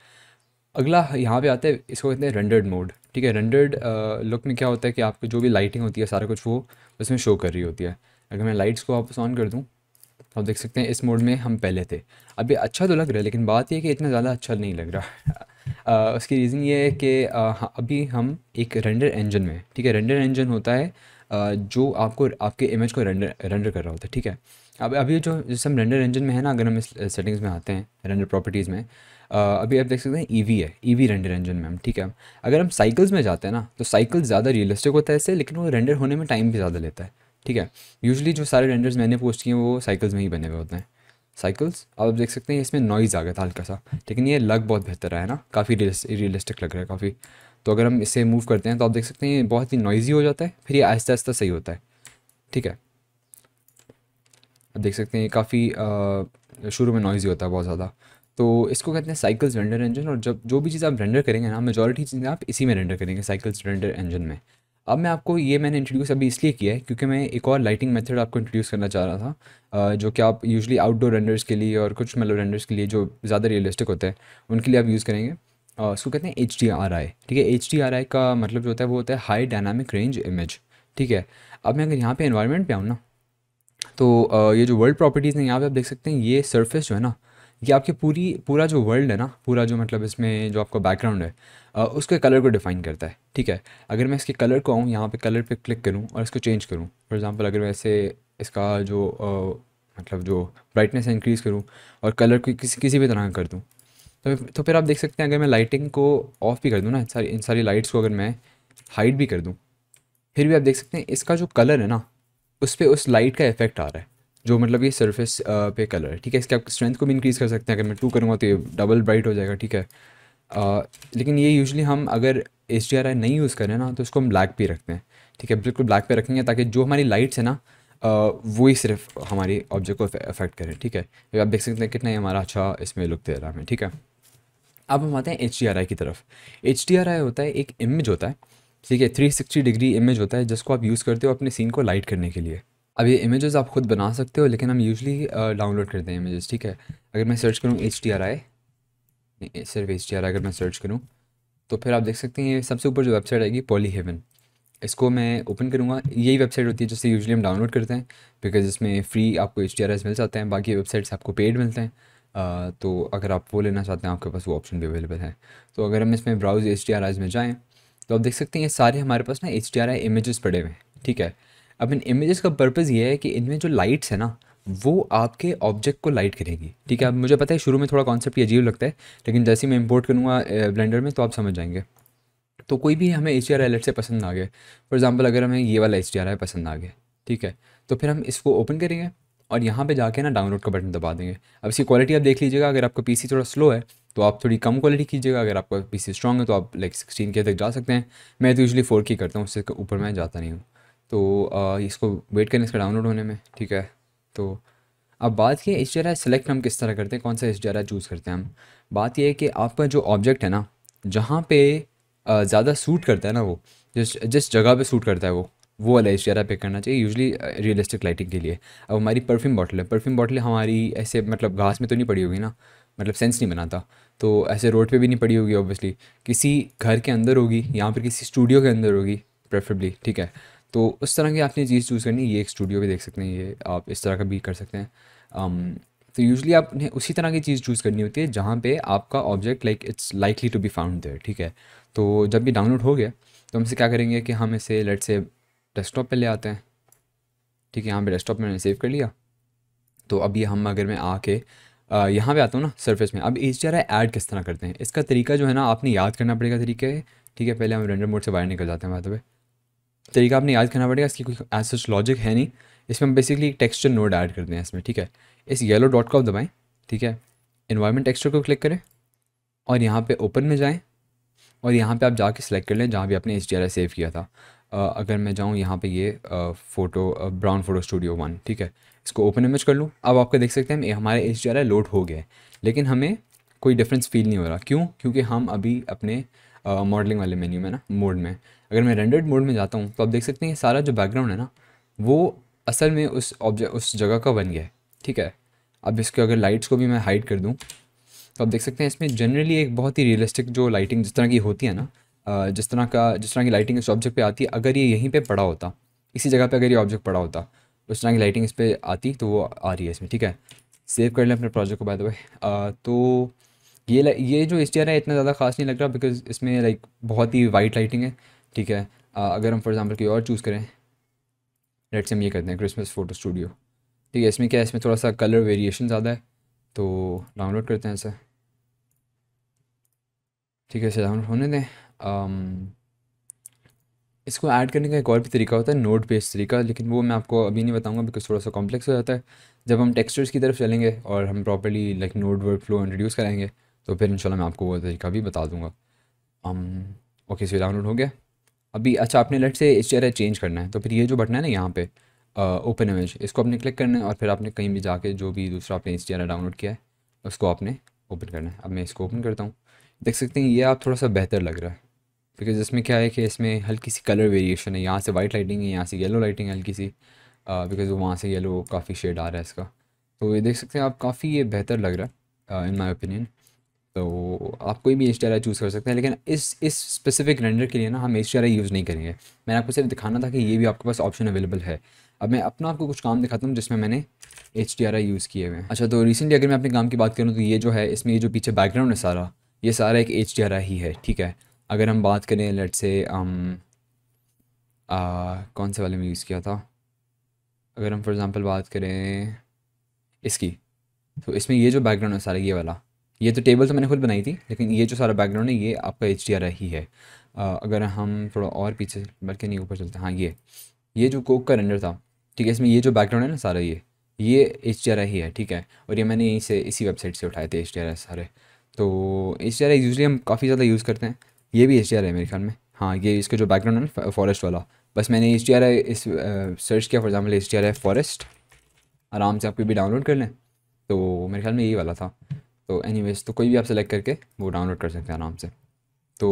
अगला यहाँ पे आता है इसको कहते हैं रेंडर्ड मोड ठीक है रेंडर्ड लुक में क्या होता है कि आपको जो भी लाइटिंग होती है सारा कुछ वो उसमें शो कर रही होती है अगर मैं लाइट्स को वापस ऑन कर दूँ आप देख सकते हैं इस मोड में हम पहले थे अभी अच्छा तो लग रहा है लेकिन बात यह कि इतना ज़्यादा अच्छा नहीं लग रहा आ, उसकी रीज़न ये है कि हाँ, अभी हम एक रेंडर इंजन में ठीक है रेंडर इंजन होता है आ, जो आपको आपके इमेज को रेंडर रेंडर कर रहा होता है ठीक है अब अभी जो जैसे हम रेंडर इंजन में है ना अगर हम इस सेटिंग्स में आते हैं रेंडर प्रॉपर्टीज़ में आ, अभी आप देख सकते हैं ईवी e है ईवी रेंडर इंजन में हम ठीक है अगर हम साइकिल्स में जाते हैं ना तो साइकिल ज़्यादा रियलिस्टिक होता है इससे लेकिन वो रेंडर होने में टाइम भी ज़्यादा लेता है ठीक है यूजली जो सारे रेंडर्स मैंने पोस्ट किए हैं वो साइकिल्स में ही बने हुए होते हैं साइकिल्स आप देख सकते हैं इसमें नॉइज़ आ गया था हल्का सा लेकिन ये लग बहुत बेहतर है ना काफ़ी रियलिस्टिक लग रहा है काफ़ी तो अगर हम इसे मूव करते हैं तो आप देख सकते हैं ये बहुत ही नॉइज़ी हो जाता है फिर ये आहिस्ता आहिस्ता सही होता है ठीक है आप देख सकते हैं काफ़ी शुरू में नॉइज़ी होता है बहुत ज़्यादा तो इसको कहते हैं साइकिल्स रेंडर इंजन और जब जो भी चीज़ आप रेंडर करेंगे ना मेजोरिटी चीज़ें आप इसी में रेंडर करेंगे साइकिल्स रेंडर इंजन में अब मैं आपको ये मैंने इंट्रोड्यूस अभी इसलिए किया है क्योंकि मैं एक और लाइटिंग मेथड आपको इंट्रोड्यूस करना चाह रहा था जो कि आप यूजली आउटडोर रेंडर्स के लिए और कुछ मतलब रेंडर्स के लिए जो ज़्यादा रियलिस्टिक होते हैं उनके लिए आप यूज़ करेंगे उसको कहते हैं एच ठीक है एच का मतलब जो होता है वो होता है हाई डायनामिक रेंज इमेज ठीक है अब मैं अगर यहाँ पर इन्वायरमेंट पर आऊँ ना तो ये जो वर्ल्ड प्रॉपर्टीज़ हैं यहाँ पर आप देख सकते हैं ये सरफेस जो है ना कि आपके पूरी पूरा जो वर्ल्ड है ना पूरा जो मतलब इसमें जो आपका बैकग्राउंड है उसके कलर को डिफाइन करता है ठीक है अगर मैं इसके कलर को आऊँ यहाँ पे कलर पे क्लिक करूँ और इसको चेंज करूँ फॉर एग्ज़ाम्पल अगर मैं इसका जो आ, मतलब जो ब्राइटनेस इंक्रीज़ करूँ और कलर को किसी किसी भी तरह का कर दूँ तो तो फिर आप देख सकते हैं अगर मैं लाइटिंग को ऑफ़ भी कर दूँ ना इन सारी इन सारी लाइट्स को अगर मैं हाइड भी कर दूँ फिर भी आप देख सकते हैं इसका जो कलर है ना उस पर उस लाइट का इफेक्ट आ रहा है जो मतलब ये सरफेस पे कलर है ठीक है इसके आप स्ट्रेंथ को भी इंक्रीज़ कर सकते हैं अगर मैं टू करूँगा तो ये डबल ब्राइट हो जाएगा ठीक है आ, लेकिन ये यूजली हम अगर एच डी आर आई नहीं यूज़ करें ना तो इसको हम ब्लैक पे रखते हैं ठीक है बिल्कुल ब्लैक पे रखेंगे ताकि जो हमारी लाइट्स है ना वो ही सिर्फ हमारी ऑब्जेक्ट को अफेक्ट करें ठीक है तो आप देख सकते हैं कितना ही हमारा अच्छा इसमें लुक दे रहा है ठीक है अब हम आते हैं एच डी आर आई की तरफ एच डी आर आई होता है एक इमेज होता है ठीक है थ्री सिक्सटी डिग्री इमेज होता है जिसको आप यूज़ करते हो अपने सीन को लाइट करने के लिए अब ये इमेजेस आप खुद बना सकते हो लेकिन हम यूजली डाउनलोड करते हैं इमेजेस ठीक है अगर मैं सर्च करूँ एच टी आर आई सिर्फ एच टी आर आई अगर मैं सर्च करूँ तो फिर आप देख सकते हैं ये सबसे ऊपर जो वेबसाइट आएगी पॉली हेवन इसको मैं ओपन करूँगा यही वेबसाइट होती है जिससे यूजली हम डाउनलोड करते हैं बिकॉज इसमें फ्री आपको एच मिल जाते हैं बाकी वेबसाइट्स आपको पेड मिलते हैं आ, तो अगर आप वो लेना चाहते हैं आपके पास वो ऑप्शन भी अवेलेबल है तो अगर हम इसमें ब्राउज एच में जाएँ तो आप देख सकते हैं ये सारे हमारे पास ना H D R I images पड़े हुए हैं ठीक है अब इन इमेजेस का पर्पज़ ये है कि इनमें जो लाइट्स है ना वो आपके ऑब्जेक्ट को लाइट करेगी ठीक है अब मुझे पता है शुरू में थोड़ा कॉन्सेप्ट अजीब लगता है लेकिन जैसे ही मैं इंपोर्ट करूँगा ब्लेंडर में तो आप समझ जाएंगे तो कोई भी हमें एच डी आर से पसंद आ गए फॉर एग्जाम्पल अगर हमें ये वाला एच डी आर पसंद आ गया ठीक है तो फिर हम इसको ओपन करेंगे और यहाँ पे जाके ना डाउनलोड का बटन दबा देंगे अब इसकी क्वालिटी आप देख लीजिएगा अगर आपका पीसी थोड़ा स्लो है तो आप थोड़ी कम क्वालिटी कीजिएगा अगर आपका पीसी स्ट्रॉन्ग है तो आप लाइक सिक्सटीन के तक जा सकते हैं मैं तो यूजली फोर की करता हूँ उससे ऊपर मैं जाता नहीं हूँ तो आ, इसको वेट करें इसका डाउनलोड होने में ठीक है तो अब बात की एच डी सेलेक्ट हम किस तरह करते हैं कौन सा एच डी चूज़ करते हैं हम बात यह है कि आपका जो ऑब्जेक्ट है ना जहाँ पे ज़्यादा सूट करता है ना वो जिस जिस जगह पे सूट करता है वो वो वाला एच डी पे करना चाहिए यूजली रियलिस्टिक लाइटिंग के लिए अब हमारी परफ्यूम बॉटल है परफ्यूम बॉटल हमारी ऐसे मतलब घास में तो नहीं पड़ी होगी ना मतलब सेंस नहीं बनाता तो ऐसे रोड पे भी नहीं पड़ी होगी ऑब्वियसली किसी घर के अंदर होगी या फिर किसी स्टूडियो के अंदर होगी प्रेफरेबली ठीक है तो उस तरह की आपने चीज़ चूज़ करनी ये एक स्टूडियो भी देख सकते हैं ये आप इस तरह का भी कर सकते हैं um, तो यूजली आपने उसी तरह की चीज़ चूज़ करनी होती है जहाँ पे आपका object like it's likely to be found there ठीक है तो जब भी डाउनलोड हो गया तो हमसे क्या करेंगे कि हम इसे लेट से डेस्कटॉप पे ले आते हैं ठीक है यहाँ पे डेस्कटॉप मैंने सेव कर लिया तो अभी हम अगर मैं आके यहाँ पे आता हूँ ना सरफेस में अब एच डी ऐड किस तरह करते हैं इसका तरीका जो है ना आपने याद करना पड़ेगा तरीके ठीक है पहले हम रेंडर मोड से बाहर निकल जाते हैं बात तरीका आपने याद करना पड़ेगा इसकी कोई एज सच लॉजिक है नहीं इसमें हम बेसिकली एक टेक्स्चर नोड ऐड कर दें इसमें ठीक है इस येलो डॉट को दबाएँ ठीक है इन्वायरमेंट टेक्स्चर को क्लिक करें और यहाँ पे ओपन में जाएं और यहाँ पे आप जाके सेलेक्ट कर लें जहाँ भी आपने एच सेव किया था आ, अगर मैं जाऊँ यहाँ पे ये आ, photo brown photo studio one ठीक है इसको ओपन इमेज कर लूँ अब आपको आपका देख सकते हैं हमारे एच लोड हो गया है लेकिन हमें कोई डिफरेंस फील नहीं हो रहा क्यों क्योंकि हम अभी अपने मॉडलिंग वाले मेन्यू में ना मोड में अगर मैं रेंडर्ड मोड में जाता हूँ तो आप देख सकते हैं सारा जो बैकग्राउंड है ना वो असल में उस ऑब्जेक्ट उस जगह का बन गया है ठीक है अब इसके अगर लाइट्स को भी मैं हाइड कर दूँ तो आप देख सकते हैं इसमें जनरली एक बहुत ही रियलिस्टिक जो लाइटिंग जिस तरह की होती है ना जिस तरह का जिस तरह की लाइटिंग इस ऑब्जेक्ट पे आती है अगर ये यहीं पे पड़ा होता इसी जगह पे अगर ये ऑब्जेक्ट पड़ा होता उस तरह की लाइटिंग इस पर आती तो वो आ रही है इसमें ठीक है सेव कर लें अपने प्रोजेक्ट को बाय द वे तो ये ये जो स्टेयर है इतना ज़्यादा खास नहीं लग रहा बिकॉज इसमें लाइक बहुत ही वाइट लाइटिंग है ठीक है आ, अगर हम फॉर एग्जांपल कोई और चूज़ करें लेट्स हम ये करते हैं क्रिसमस फ़ोटो स्टूडियो ठीक है इसमें क्या है इसमें थोड़ा सा कलर वेरिएशन ज़्यादा है तो डाउनलोड करते हैं इसे ठीक है इसे डाउनलोड होने दें आम, इसको ऐड करने का एक और भी तरीका होता है नोट बेस्ड तरीका लेकिन वो मैं आपको अभी नहीं बताऊंगा बिकॉज थोड़ा सा कॉम्प्लेक्स हो जाता है जब हम टेक्सचर्स की तरफ चलेंगे और हम properly like node workflow introduce कराएंगे तो फिर इंशाल्लाह मैं आपको वो तरीका भी बता दूंगा ओके सी डाउनलोड हो गया अभी अच्छा आपने लेट से इस चेहरा चेंज करना है तो फिर ये जो बटन है ना यहाँ पे ओपन uh, इमेज इसको आपने क्लिक करना है और फिर आपने कहीं भी जाके जो भी दूसरा आपने इस चेहरा डाउनलोड किया है उसको आपने ओपन करना है अब मैं इसको ओपन करता हूँ देख सकते हैं ये आप थोड़ा सा बेहतर लग रहा है बिकॉज इसमें क्या है कि इसमें हल्की सी कलर वेरिएशन है यहाँ से वाइट लाइटिंग है यहाँ से येलो लाइटिंग है हल्की सी बिकॉज uh, वो वहाँ से येलो काफ़ी शेड आ रहा है इसका तो ये देख सकते हैं आप काफ़ी ये बेहतर लग रहा है इन माई ओपिनियन तो आप कोई भी एच चूज़ कर सकते हैं लेकिन इस इस स्पेसिफिक रेंडर के लिए ना हम एच यूज़ नहीं करेंगे मैंने आपको सिर्फ दिखाना था कि ये भी आपके पास ऑप्शन अवेलेबल है अब मैं अपना आपको कुछ काम दिखाता हूँ जिसमें मैंने एच यूज़ किए हुए हैं अच्छा तो रिसेंटली अगर मैं अपने काम की बात करूँ तो ये जो है इसमें ये जो पीछे बैकग्राउंड है सारा ये सारा एक एच ही है ठीक है अगर हम बात करें लेट से हम आ, कौन से वाले में यूज़ किया था अगर हम फॉर एग्ज़ाम्पल बात करें इसकी तो इसमें ये जो बैकग्राउंड है सारा ये वाला ये तो टेबल तो मैंने खुद बनाई थी लेकिन ये जो सारा बैकग्राउंड है ये आपका एच ही है अगर हम थोड़ा और पीछे बल्कि नहीं ऊपर चलते हाँ ये ये जो कोक का रेंडर था ठीक है इसमें ये जो बैकग्राउंड है ना सारा ये ये एच ही है ठीक है और ये मैंने यहीं से इसी वेबसाइट से उठाए थे एच सारे तो एच यूजली हम काफ़ी ज़्यादा यूज़ करते हैं ये भी एच है मेरे ख्याल में हाँ ये इसका जो बैकग्राउंड है ना फॉरेस्ट वाला बस मैंने एच इस सर्च किया फॉर एग्जाम्पल एच फॉरेस्ट आराम से आप भी डाउनलोड कर लें तो मेरे ख्याल में यही वाला था तो एनी तो कोई भी आप सेलेक्ट करके वो डाउनलोड कर सकते हैं आराम से तो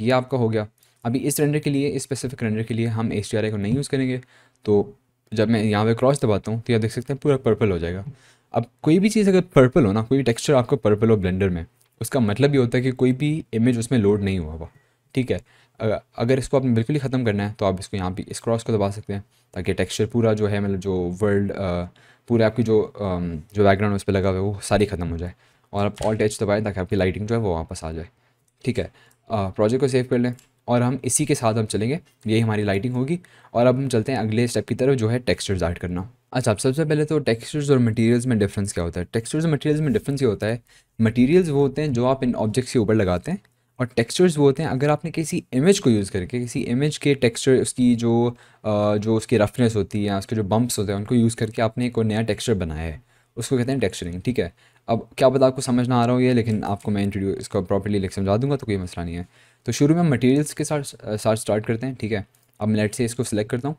ये आपका हो गया अभी इस रेंडर के लिए इस स्पेसिफिक रेंडर के लिए हम एस को नहीं यूज़ करेंगे तो जब मैं यहाँ पे क्रॉस दबाता हूँ तो यह देख सकते हैं पूरा पर्पल हो जाएगा अब कोई भी चीज़ अगर पर्पल हो ना कोई भी टेक्सचर आपको पर्पल हो ब्लेंडर में उसका मतलब ये होता है कि कोई भी इमेज उसमें लोड नहीं हुआ हुआ ठीक है अगर इसको आपने बिल्कुल ही ख़त्म करना है तो आप इसको यहाँ पे इस क्रॉस को दबा सकते हैं ताकि टेक्स्चर पूरा जो है मतलब जो वर्ल्ड पूरे आपकी जो जो बैकग्राउंड उस पर लगा हुआ है वो सारी ख़त्म हो जाए और आप ऑल्ट एच दबाएँ ताकि आपकी लाइटिंग जो है वो वापस आ जाए ठीक है प्रोजेक्ट को सेव कर लें और हम इसी के साथ हम चलेंगे यही हमारी लाइटिंग होगी और अब हम चलते हैं अगले स्टेप की तरफ जो है टेक्सचर्स ऐड करना अच्छा आप सबसे पहले तो टेक्सचर्स और मटेरियल्स में डिफरेंस क्या होता है टेक्सचर्स और मटेरियल्स में डिफरेंस ये होता है मटेरियल्स वो होते हैं जो आप इन ऑब्जेक्ट्स के ऊपर लगाते हैं और टेक्सचर्स वो होते हैं अगर आपने किसी इमेज को यूज़ करके किसी इमेज के टेक्स्चर उसकी जो जो उसकी रफनेस होती है या उसके जो बम्प्स होते हैं उनको यूज़ करके आपने एक नया टेक्स्चर बनाया है उसको कहते हैं टेक्स्चरिंग ठीक है अब क्या पता आपको समझ ना आ रहा हो ये लेकिन आपको मैं इंट्रोड्यू इसको प्रॉपरली लिख समझा दूंगा तो कोई मसला नहीं है तो शुरू में मटेरियल्स के साथ साथ स्टार्ट करते हैं ठीक है अब मैं लेट से इसको सिलेक्ट करता हूँ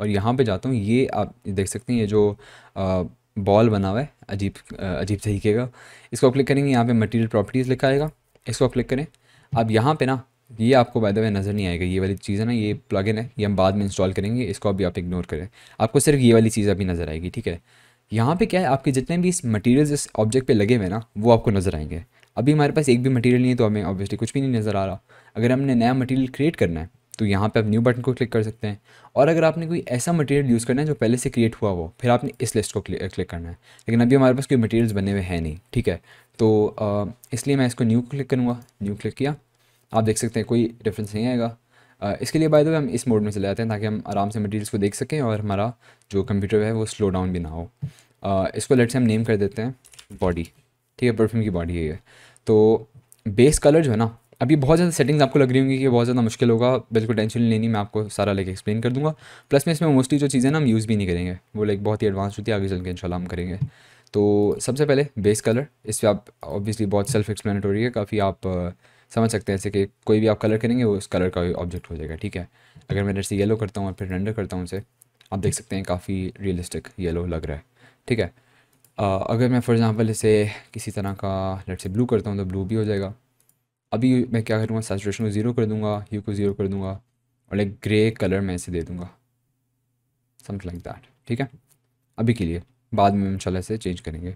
और यहाँ पे जाता हूँ ये आप देख सकते हैं ये जो बॉल बना हुआ है अजीब अजीब तरीके का इसको क्लिक करेंगे यहाँ पर मटीरियल प्रॉपर्टीज़ लिखा आएगा इसको क्लिक करें अब यहाँ पर ना ये आपको बाय द वे नज़र नहीं आएगा ये वाली चीज़ है ना ये प्लगइन है ये हम बाद में इंस्टॉल करेंगे इसको अभी आप इग्नोर करें आपको सिर्फ ये वाली चीज़ अभी नज़र आएगी ठीक है यहाँ पे क्या है आपके जितने भी मटेरियल्स इस ऑब्जेक्ट पे लगे हुए ना वो आपको नज़र आएंगे अभी हमारे पास एक भी मटेरियल नहीं है तो हमें ऑब्वियसली कुछ भी नहीं नज़र आ रहा अगर हमने नया मटेरियल क्रिएट करना है तो यहाँ पे आप न्यू बटन को क्लिक कर सकते हैं और अगर आपने कोई ऐसा मटेरियल यूज़ करना है जो पहले से क्रिएट हुआ हो फिर आपने इस लिस्ट को क्लिक करना है लेकिन अभी हमारे पास कोई मटीरियल्स बने हुए हैं नहीं ठीक है तो इसलिए मैं इसको न्यू क्लिक करूँगा न्यू क्लिक किया आप देख सकते हैं कोई डिफ्रेंस नहीं आएगा इसके लिए बाय द वे हम इस मोड में चले जाते हैं ताकि हम आराम से मटेरियल्स को देख सकें और हमारा जो कंप्यूटर है वो स्लो डाउन भी ना हो इसको लेट से हम नेम कर देते हैं बॉडी ठीक है परफ्यूम की बॉडी है ये तो बेस कलर जो है ना अभी बहुत ज़्यादा सेटिंग्स आपको लग रही होंगी कि बहुत ज़्यादा मुश्किल होगा बिल्कुल टेंशन नहीं लेनी मैं आपको सारा लेके एक्सप्लेन कर दूंगा प्लस में इसमें मोस्टली जो चीज़ें ना हम यूज़ भी नहीं करेंगे वो लाइक बहुत ही एडवांस होती है आगे चल के इनशाला हम करेंगे तो सबसे पहले बेस कलर इस पर आप ऑब्वियसली बहुत सेल्फ एक्सप्लेनेटोरी है काफ़ी आप समझ सकते हैं ऐसे कि कोई भी आप कलर करेंगे वो उस कलर का ऑब्जेक्ट हो जाएगा ठीक है अगर मैं जैसे से येलो करता हूँ और फिर रेंडर करता हूँ उसे आप देख सकते हैं काफ़ी रियलिस्टिक येलो लग रहा है ठीक है आ, अगर मैं फॉर एग्ज़ाम्पल इसे किसी तरह का लेट से ब्लू करता हूँ तो ब्लू भी हो जाएगा अभी मैं क्या करूँगा सेचुरेशन को ज़ीरो कर दूँगा ह्यू को ज़ीरो कर दूँगा और एक ग्रे कलर मैं इसे दे दूँगा समथिंग लाइक दैट ठीक है अभी के लिए बाद में इनशाला इसे चेंज करेंगे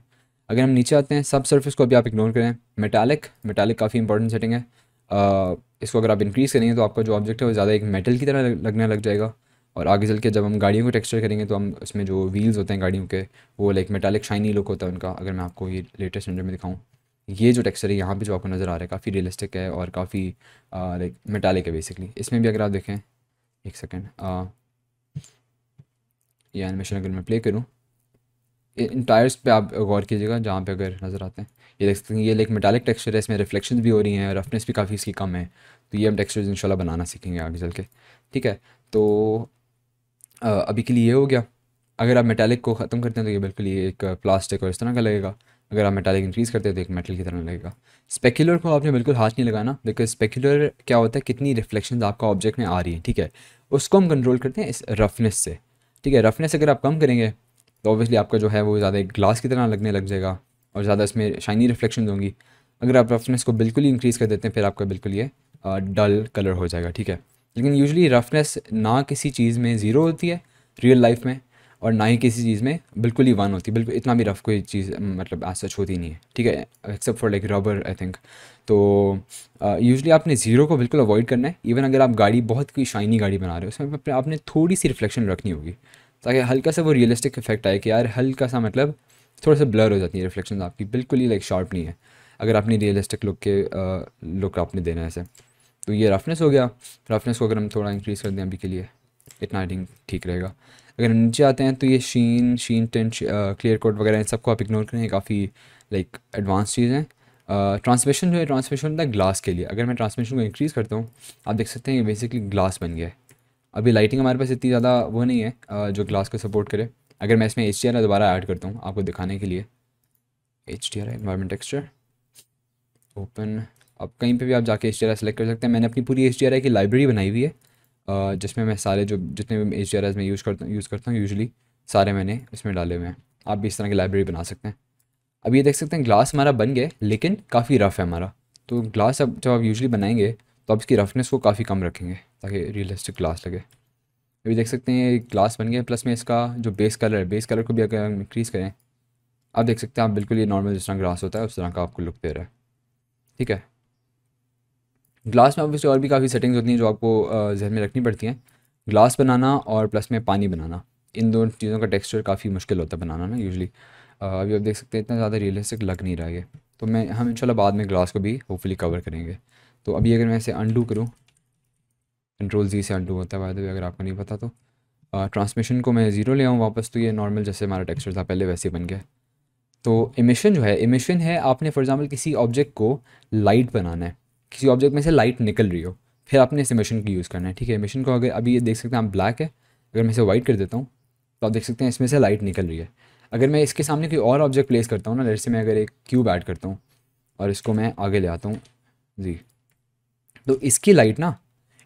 अगर हम नीचे आते हैं सब सर्फिस को अभी आप इग्नोर करें मेटालिक मेटालिक काफ़ी इंपॉर्टेंट सेटिंग है आ, इसको अगर आप इंक्रीज़ करेंगे तो आपका जो ऑब्जेक्ट है वो ज़्यादा एक मेटल की तरह लगने लग जाएगा और आगे चल के जब हम गाड़ियों को टेक्सचर करेंगे तो हम इसमें जो व्हील्स होते हैं गाड़ियों के वो लाइक मेटालिक शाइनी लुक होता है उनका अगर मैं आपको ये लेटेस्ट हंड्रेड में दिखाऊँ ये जो टेक्सचर है यहाँ पर जो आपको नज़र आ रहा है काफ़ी रियलिस्टिक है और काफ़ी लाइक मेटालिक है बेसिकली इसमें भी अगर आप देखें एक सेकेंड ये एनिमेशन अगर मैं प्ले करूँ इन टायर्स पे आप गौर कीजिएगा जहाँ पे अगर नज़र आते हैं ये देख सकते हैं ये लाइक मेटालिक टेक्सचर है इसमें रिफ्लेक्शन भी हो रही हैं रफनेस भी काफ़ी इसकी कम है तो ये हम टेक्सचर्स इंशाल्लाह बनाना सीखेंगे आगे चल के ठीक है तो अभी के लिए ये हो गया अगर आप मेटालिक को ख़त्म करते हैं तो ये बिल्कुल ये एक प्लास्टिक और इस तरह का लगेगा अगर आप मेटालिक इंक्रीज़ करते हैं तो एक मेटल की तरह लगेगा स्पेकुलर को आपने बिल्कुल हाथ नहीं लगाना बिकॉज स्पेक्यूलर क्या होता है कितनी रिफ्लेक्शन आपका ऑब्जेक्ट में आ रही है ठीक है उसको हम कंट्रोल करते हैं इस रफनेस से ठीक है रफनेस अगर आप कम करेंगे तो ऑब्वियसली आपका जो है वो ज़्यादा एक ग्लास की तरह लगने लग जाएगा और ज़्यादा इसमें शाइनी रिफ्लेक्शन होंगी अगर आप रफनेस को बिल्कुल ही इंक्रीज़ कर देते हैं फिर आपका बिल्कुल ये डल कलर हो जाएगा ठीक है लेकिन यूजली रफनेस ना किसी चीज़ में ज़ीरो होती है रियल लाइफ में और ना ही किसी चीज़ में बिल्कुल ही वन होती है बिल्कुल इतना भी रफ कोई चीज़ मतलब आज सच होती नहीं है ठीक है except for like rubber I think तो यूजली आपने ज़ीरो को बिल्कुल अवॉइड करना है इवन अगर आप गाड़ी बहुत कोई शाइनी गाड़ी बना रहे हो उसमें आपने थोड़ी सी रिफ्लेक्शन रखनी होगी ताकि हल्का सा वो रियलिस्टिक इफेक्ट आए कि यार हल्का सा मतलब थोड़ा सा ब्लर हो जाती है रिफ्लेक्शन आपकी बिल्कुल ही लाइक शार्प नहीं है अगर आपने रियलिस्टिक लुक के लुक आपने देना है ऐसे तो ये रफनेस हो गया रफनेस को अगर हम थोड़ा इंक्रीज़ कर दें अभी के लिए इतना आई ठीक रहेगा अगर नीचे आते हैं तो ये sheen sheen tint clear coat वगैरह इन सबको आप इग्नोर करें काफ़ी लाइक एडवांस चीज़ है ट्रांसमिशन जो है ट्रांसमिशन होता है ग्लास के लिए अगर मैं ट्रांसमिशन को इंक्रीज़ करता हूँ आप देख सकते हैं ये बेसिकली ग्लास बन गया है अभी लाइटिंग हमारे पास इतनी ज़्यादा वो नहीं है uh, जो ग्लास को सपोर्ट करे अगर मैं इसमें एच दोबारा ऐड करता हूँ आपको दिखाने के लिए H D R environment texture open आप कहीं पे भी आप जाके एच सेलेक्ट कर सकते हैं मैंने अपनी पूरी एच की लाइब्रेरी बनाई हुई है जिसमें मैं सारे जो जितने भी एच मैं यूज़ करता यूज़ करता हूँ यूजली सारे मैंने इसमें डाले हुए हैं आप भी इस तरह की लाइब्रेरी बना सकते हैं अब ये देख सकते हैं ग्लास हमारा बन गया लेकिन काफ़ी रफ़ है हमारा तो ग्लास अब जब आप यूजली बनाएंगे तो आप इसकी रफनेस को काफ़ी कम रखेंगे ताकि रियलिस्टिक ग्लास लगे अभी देख सकते हैं ये ग्लास बन गया प्लस में इसका जो बेस कलर है बेस कलर को भी अगर हम इंक्रीज़ करें आप देख सकते हैं आप बिल्कुल ये नॉर्मल जिस तरह ग्लास होता है उस तरह का आपको लुक दे रहा है ठीक है ग्लास में ऑब्वियसली और भी काफ़ी सेटिंग्स होती हैं जो आपको जहन में रखनी पड़ती हैं ग्लास बनाना और प्लस में पानी बनाना इन दोनों चीज़ों का टेक्सचर काफ़ी मुश्किल होता है बनाना ना यूजली अभी आप देख सकते हैं इतना ज़्यादा रियलिस्टिक लग नहीं रहा है तो मैं हम इंशाल्लाह बाद में ग्लास को भी होपफुली कवर करेंगे तो अभी अगर मैं इसे अंडू करूँ कंट्रोल जी से अंडू होता है वादे अगर आपको नहीं पता तो ट्रांसमिशन को मैं ज़ीरो ले आऊँ वापस तो ये नॉर्मल जैसे हमारा टेक्सचर था पहले वैसे बन गया तो इमिशन जो है इमिशन है आपने फॉर एग्ज़ाम्पल किसी ऑब्जेक्ट को लाइट बनाना है किसी ऑब्जेक्ट में से लाइट निकल रही हो फिर आपने इस मशीन को यूज़ करना है ठीक है मशीन को अगर अभी ये देख सकते हैं आप ब्लैक है अगर मैं इसे वाइट कर देता हूँ तो आप देख सकते हैं इसमें से लाइट निकल रही है अगर मैं इसके सामने कोई और ऑब्जेक्ट प्लेस करता हूँ ना जैसे मैं अगर एक क्यूब ऐड करता हूँ और इसको मैं आगे ले आता हूँ जी तो इसकी लाइट ना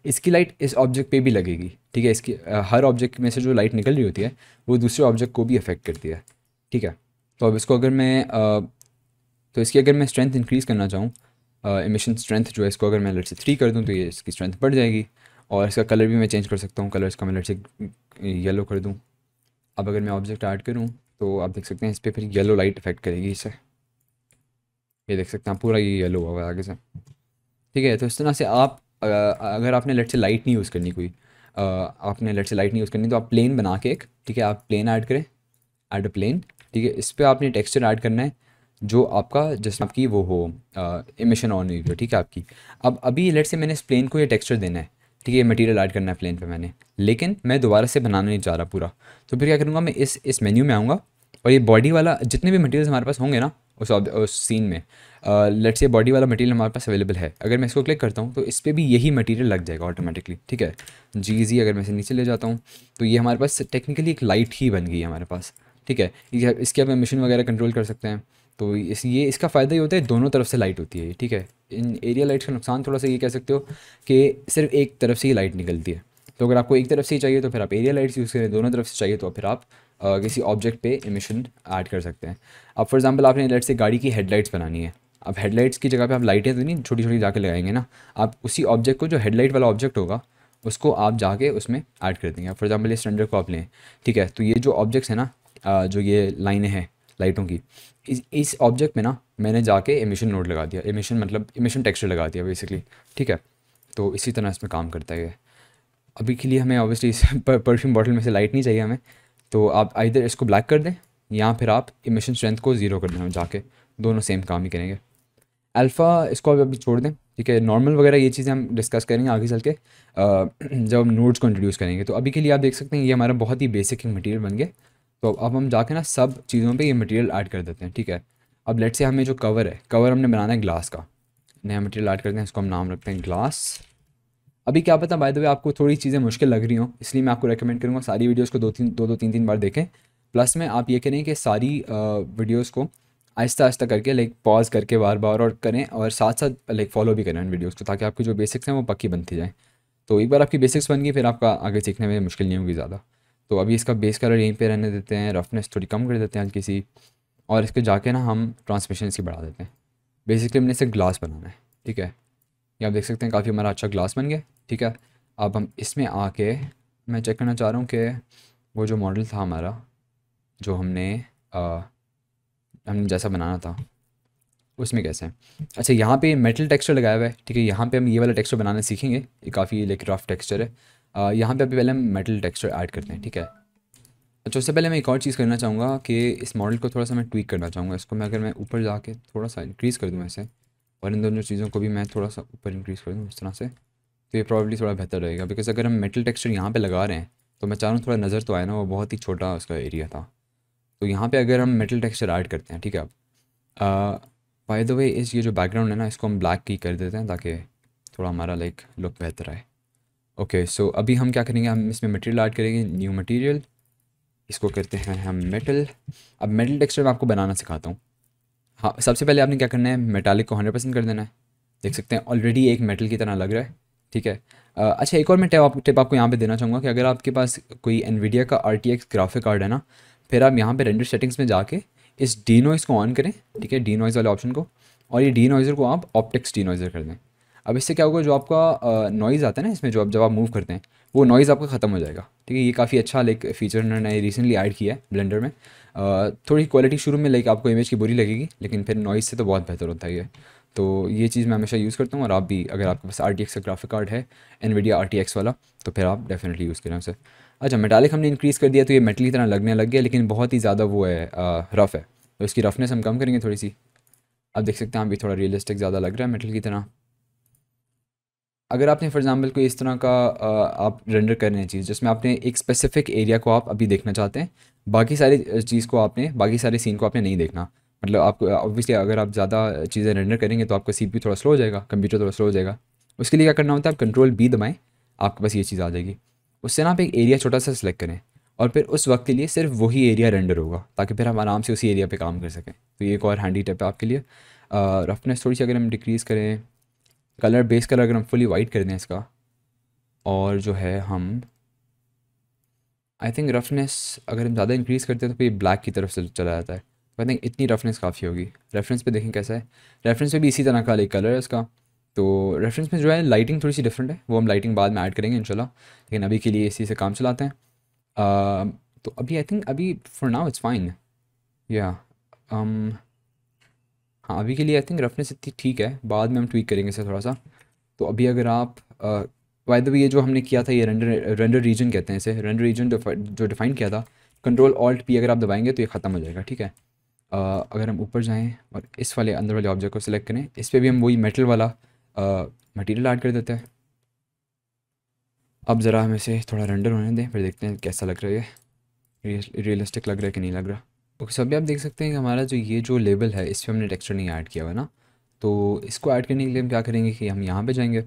इसकी लाइट इस ऑब्जेक्ट पे भी लगेगी ठीक है इसकी हर ऑब्जेक्ट में से जो लाइट निकल रही होती है वो दूसरे ऑब्जेक्ट को भी अफेक्ट करती है ठीक है तो अब इसको अगर मैं तो इसकी अगर मैं स्ट्रेंथ इंक्रीज़ करना चाहूँ इमिशन स्ट्रेंथ जो है इसको अगर मैं लट से थ्री कर दूँ तो ये इसकी स्ट्रेंथ बढ़ जाएगी और इसका कलर भी मैं चेंज कर सकता हूँ कलर इसका मैं लट से येलो कर दूँ अब अगर मैं ऑब्जेक्ट ऐड करूँ तो आप देख सकते हैं इस पर फिर येलो लाइट इफेक्ट करेगी इसे ये देख सकते हैं पूरा ये येलो होगा आगे से ठीक है तो इस तरह से आप अगर आपने लट से लाइट नहीं यूज़ करनी कोई आपने लट से लाइट नहीं यूज़ करनी तो आप प्लेन बना के एक ठीक है आप प्लेन ऐड करें ऐड अ प्लेन ठीक है इस पर आपने टेक्सचर ऐड करना है जो आपका जिसमें आपकी वो हो इमिशन ऑन हुई हो ठीक है आपकी अब अभी लेट से मैंने इस प्लेन को ये टेक्सचर देना है ठीक है मटेरियल ऐड करना है प्लेन पे मैंने लेकिन मैं दोबारा से बनाना नहीं चाह रहा पूरा तो फिर क्या करूँगा मैं इस इस मेन्यू में आऊँगा और ये बॉडी वाला जितने भी मटेरियल्स हमारे पास होंगे ना उस उस सीन में लेट से बॉडी वाला मटेरियल हमारे पास अवेलेबल है अगर मैं इसको क्लिक करता हूँ तो इस पर भी यही मटेरियल लग जाएगा ऑटोमेटिकली ठीक है जी जी अगर मैं इसे नीचे ले जाता हूँ तो ये हमारे पास टेक्निकली एक लाइट ही बन गई है हमारे पास ठीक है इसके आप मशीन वगैरह कंट्रोल कर सकते हैं तो इस ये इसका फ़ायदा ये होता है दोनों तरफ से लाइट होती है ठीक है इन एरिया लाइट्स का नुकसान थोड़ा सा ये कह सकते हो कि सिर्फ एक तरफ से ही लाइट निकलती है तो अगर आपको एक तरफ से ही चाहिए तो फिर आप एरिया लाइट्स यूज़ करें दोनों तरफ से चाहिए तो फिर आप आ, किसी ऑब्जेक्ट पे इमिशन ऐड कर सकते हैं अब फॉर एग्ज़ाम्पल आपने लाइट से गाड़ी की हेडलाइट्स बनानी है अब हेडलाइट्स की जगह पर आप लाइटें तो नहीं छोटी छोटी जाकर लगाएंगे ना आप उसी ऑब्जेक्ट को जो हेडलाइट वाला ऑब्जेक्ट होगा उसको आप जाके उसमें ऐड कर देंगे फॉर एग्जाम्पल ये स्टैंडर्ड को आप लें ठीक है तो ये जो ऑब्जेक्ट्स हैं ना जो ये लाइनें हैं लाइटों की इस इस ऑब्जेक्ट में ना मैंने जाके एमिशन नोट लगा दिया एमिशन मतलब एमिशन टेक्सचर लगा दिया बेसिकली ठीक है तो इसी तरह इसमें काम करता है अभी के लिए हमें ऑब्वियसली इस परफ्यूम बॉटल में से लाइट नहीं चाहिए हमें तो आप इधर इसको ब्लैक कर दें या फिर आप इमिशन स्ट्रेंथ को ज़ीरो कर दें जाके दोनों सेम काम ही करेंगे अल्फ़ा इसको अभी अभी छोड़ दें ठीक है नॉर्मल वगैरह ये चीज़ें हम डिस्कस करेंगे आगे चल के जब हम नोट्स को इंट्रोड्यूस करेंगे तो अभी के लिए आप देख सकते हैं ये हमारा बहुत ही बेसिक मटेरियल बन गया तो अब हम जाके ना सब चीज़ों पे ये मटेरियल ऐड कर देते हैं ठीक है अब लेट से हमें जो कवर है कवर हमने बनाना है ग्लास का नया मटेरियल ऐड करते हैं इसको हम नाम रखते हैं ग्लास अभी क्या पता बाय द वे आपको थोड़ी चीज़ें मुश्किल लग रही हों इसलिए मैं आपको रेकमेंड करूँगा सारी वीडियोज़ को दो तीन दो दो तीन तीन बार देखें प्लस में आप ये करें कि सारी वीडियोज़ को आहिस्ता आहिस्ता करके लाइक पॉज करके बार बार और करें और साथ साथ लाइक फॉलो भी करें उन वीडियोज़ को ताकि आपकी जो बेसिक्स हैं वो पक्की बनती जाएँ तो एक बार आपकी बेसिक्स बन गई फिर आपका आगे सीखने में मुश्किल नहीं होगी ज़्यादा तो अभी इसका बेस कलर यहीं पे रहने देते हैं रफनेस थोड़ी कम कर देते हैं हल्की सी और इसके जाके ना हम ट्रांसमिशन इसकी बढ़ा देते हैं बेसिकली हमने इसे ग्लास बनाना है ठीक है ये आप देख सकते हैं काफ़ी हमारा अच्छा ग्लास बन गया ठीक है अब हम इसमें आके मैं चेक करना चाह रहा हूँ कि वो जो मॉडल था हमारा जो हमने आ, हमने जैसा बनाना था उसमें कैसे है अच्छा यहाँ पे मेटल टेक्सचर लगाया हुआ है ठीक है यहाँ पे हम ये वाला टेक्सचर बनाना सीखेंगे ये काफ़ी लाइक रफ टेक्सचर है यहाँ पे अभी पहले हम मेटल टेक्सचर ऐड करते हैं ठीक है अच्छा उससे पहले मैं एक और चीज़ करना चाहूँगा कि इस मॉडल को थोड़ा सा मैं ट्वीक करना चाहूँगा इसको मैं अगर मैं ऊपर जाके थोड़ा सा इंक्रीज़ कर दूँ ऐसे और इन दोनों चीज़ों को भी मैं थोड़ा सा ऊपर इंक्रीज़ कर दूँ इस तरह से तो ये प्रॉब्लली थोड़ा बेहतर रहेगा बिकॉज़ अगर हम मेटल टेक्सचर यहाँ पर लगा रहे हैं तो मैं चाह रहा हूँ थोड़ा नज़र तो आया ना वो बहुत ही छोटा उसका एरिया था तो यहाँ पर अगर हम मेटल टेक्स्चर ऐड करते हैं ठीक है अब बाय द वे इस ये जो बैकग्राउंड है ना इसको हम ब्लैक की कर देते हैं ताकि थोड़ा हमारा लाइक लुक बेहतर आए ओके okay, सो so अभी हम क्या करेंगे हम इसमें मटेरियल ऐड करेंगे न्यू मटेरियल इसको करते हैं हम मेटल अब मेटल टेक्सचर मैं आपको बनाना सिखाता हूँ हाँ सबसे पहले आपने क्या करना है मेटालिक को हंड्रेड परसेंट कर देना है देख सकते हैं ऑलरेडी एक मेटल की तरह लग रहा है ठीक है अच्छा एक और मैं टिप आप टिप आपको यहाँ पे देना चाहूँगा कि अगर आपके पास कोई एनवीडिया का आर ग्राफिक कार्ड है ना फिर आप यहाँ पे रेंडर सेटिंग्स में जाके इस डी नॉइज़ को ऑन करें ठीक है डी नॉइज़ वाले ऑप्शन को और ये डी नॉइज़र को आप ऑप्टिक्स डी नॉइज़र कर दें अब इससे क्या होगा जो आपका नॉइज़ आता है ना इसमें जो आप जब आप मूव करते हैं वो नॉइज़ आपका ख़त्म हो जाएगा ठीक है ये काफ़ी अच्छा लाइक फीचर उन्होंने रिसेंटली ऐड किया है ब्लेंडर में थोड़ी क्वालिटी शुरू में लाइक आपको इमेज की बुरी लगेगी लेकिन फिर नॉइज़ से तो बहुत बेहतर होता है ये तो ये चीज़ मैं हमेशा यूज़ करता हूँ और आप भी अगर आपके पास आर का ग्राफिक कार्ड है एन आर वाला तो फिर आप डेफिनेटली यूज़ करें उसे अच्छा मेटालिक हमने इंक्रीज़ कर दिया तो ये मेटल की तरह लगने लग गया लेकिन बहुत ही ज़्यादा वो है रफ़ है तो इसकी रफनेस हम कम करेंगे थोड़ी सी आप देख सकते हैं अभी थोड़ा रियलिस्टिक ज़्यादा लग रहा है मेटल की तरह अगर आपने फॉर एग्जांपल कोई इस तरह का आप रेंडर कर रहे हैं चीज़ जिसमें आपने एक स्पेसिफिक एरिया को आप अभी देखना चाहते हैं बाकी सारी चीज़ को आपने बाकी सारे सीन को आपने नहीं देखना मतलब आपको ऑब्वियसली अगर आप ज़्यादा चीज़ें रेंडर करेंगे तो आपका सी थोड़ा स्लो हो जाएगा कंप्यूटर थोड़ा स्लो हो जाएगा उसके लिए क्या करना होता है आप कंट्रोल बी दबाएँ आपके पास ये चीज़ आ जाएगी उससे ना आप एक एरिया छोटा सा सिलेक्ट करें और फिर उस वक्त के लिए सिर्फ वही एरिया रेंडर होगा ताकि फिर हम आराम से उसी एरिया पे काम कर सकें तो ये एक और हैंडी टेप है आपके लिए रफनेस थोड़ी सी अगर हम डिक्रीज़ करें कलर बेस कलर अगर हम फुली वाइट कर दें इसका और जो है हम आई थिंक रफनेस अगर हम ज़्यादा इंक्रीज़ करते हैं तो फिर ब्लैक की तरफ से चला जाता है आई थिंक इतनी रफनेस काफ़ी होगी रेफरेंस पे देखें कैसा है रेफरेंस पे भी इसी तरह का एक कलर है इसका तो रेफरेंस में जो है लाइटिंग थोड़ी सी डिफरेंट है वो हम लाइटिंग बाद में ऐड करेंगे इनशाला लेकिन अभी के लिए इसी से काम चलाते हैं uh, तो अभी आई थिंक अभी फॉर नाउ इट्स फाइन या हाँ अभी के लिए आई थिंक रफनेस इतनी ठीक है बाद में हम ट्वीक करेंगे इसे थोड़ा सा तो अभी अगर आप वायद ये जो हमने किया था ये रेंडर रेंडर रीजन कहते हैं इसे रेंडर रीजन जो डिफाइन किया था कंट्रोल ऑल्ट पी अगर आप दबाएंगे तो ये ख़त्म हो जाएगा ठीक है आ, अगर हम ऊपर जाएँ और इस वाले अंदर वाले ऑब्जेक्ट को सिलेक्ट करें इस पर भी हम वही मेटल वाला मटीरियल ऐड कर देते हैं अब ज़रा हम इसे थोड़ा रेंडर होने दें फिर देखते हैं कैसा लग रहा है ये रियलिस्टिक लग रहा है कि नहीं लग रहा ओके सो अभी आप देख सकते हैं कि हमारा जो ये जो लेबल है इस पर हमने टेक्स्चर नहीं ऐड किया हुआ ना तो इसको ऐड करने के लिए हम क्या करेंगे कि हम यहाँ पे जाएंगे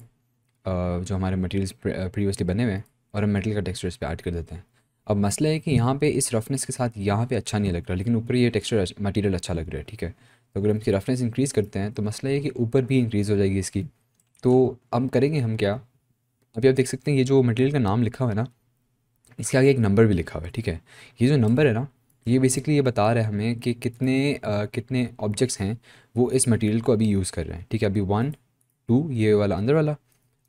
जो हमारे मटेरियल्स प्रीवियसली बने हुए हैं और हम मेटल का टेक्स्चर इस पर ऐड कर देते हैं अब मसला है कि यहाँ पे इस रफनेस के साथ यहाँ पे अच्छा नहीं लग रहा लेकिन ऊपर ये टेक्स्चर मटीरियल अच्छा लग रहा है ठीक है तो अगर हम इसकी रफनेस इंक्रीज़ करते हैं तो मसला है कि ऊपर भी इंक्रीज़ हो जाएगी इसकी तो अब करेंगे हम क्या अभी आप देख सकते हैं ये जो मटेरियल का नाम लिखा हुआ है ना इसके आगे एक नंबर भी लिखा हुआ है ठीक है ये जो नंबर है ना ये बेसिकली ये बता रहा है हमें कि कितने आ, कितने ऑब्जेक्ट्स हैं वो इस मटेरियल को अभी यूज़ कर रहे हैं ठीक है अभी वन टू ये वाला अंदर वाला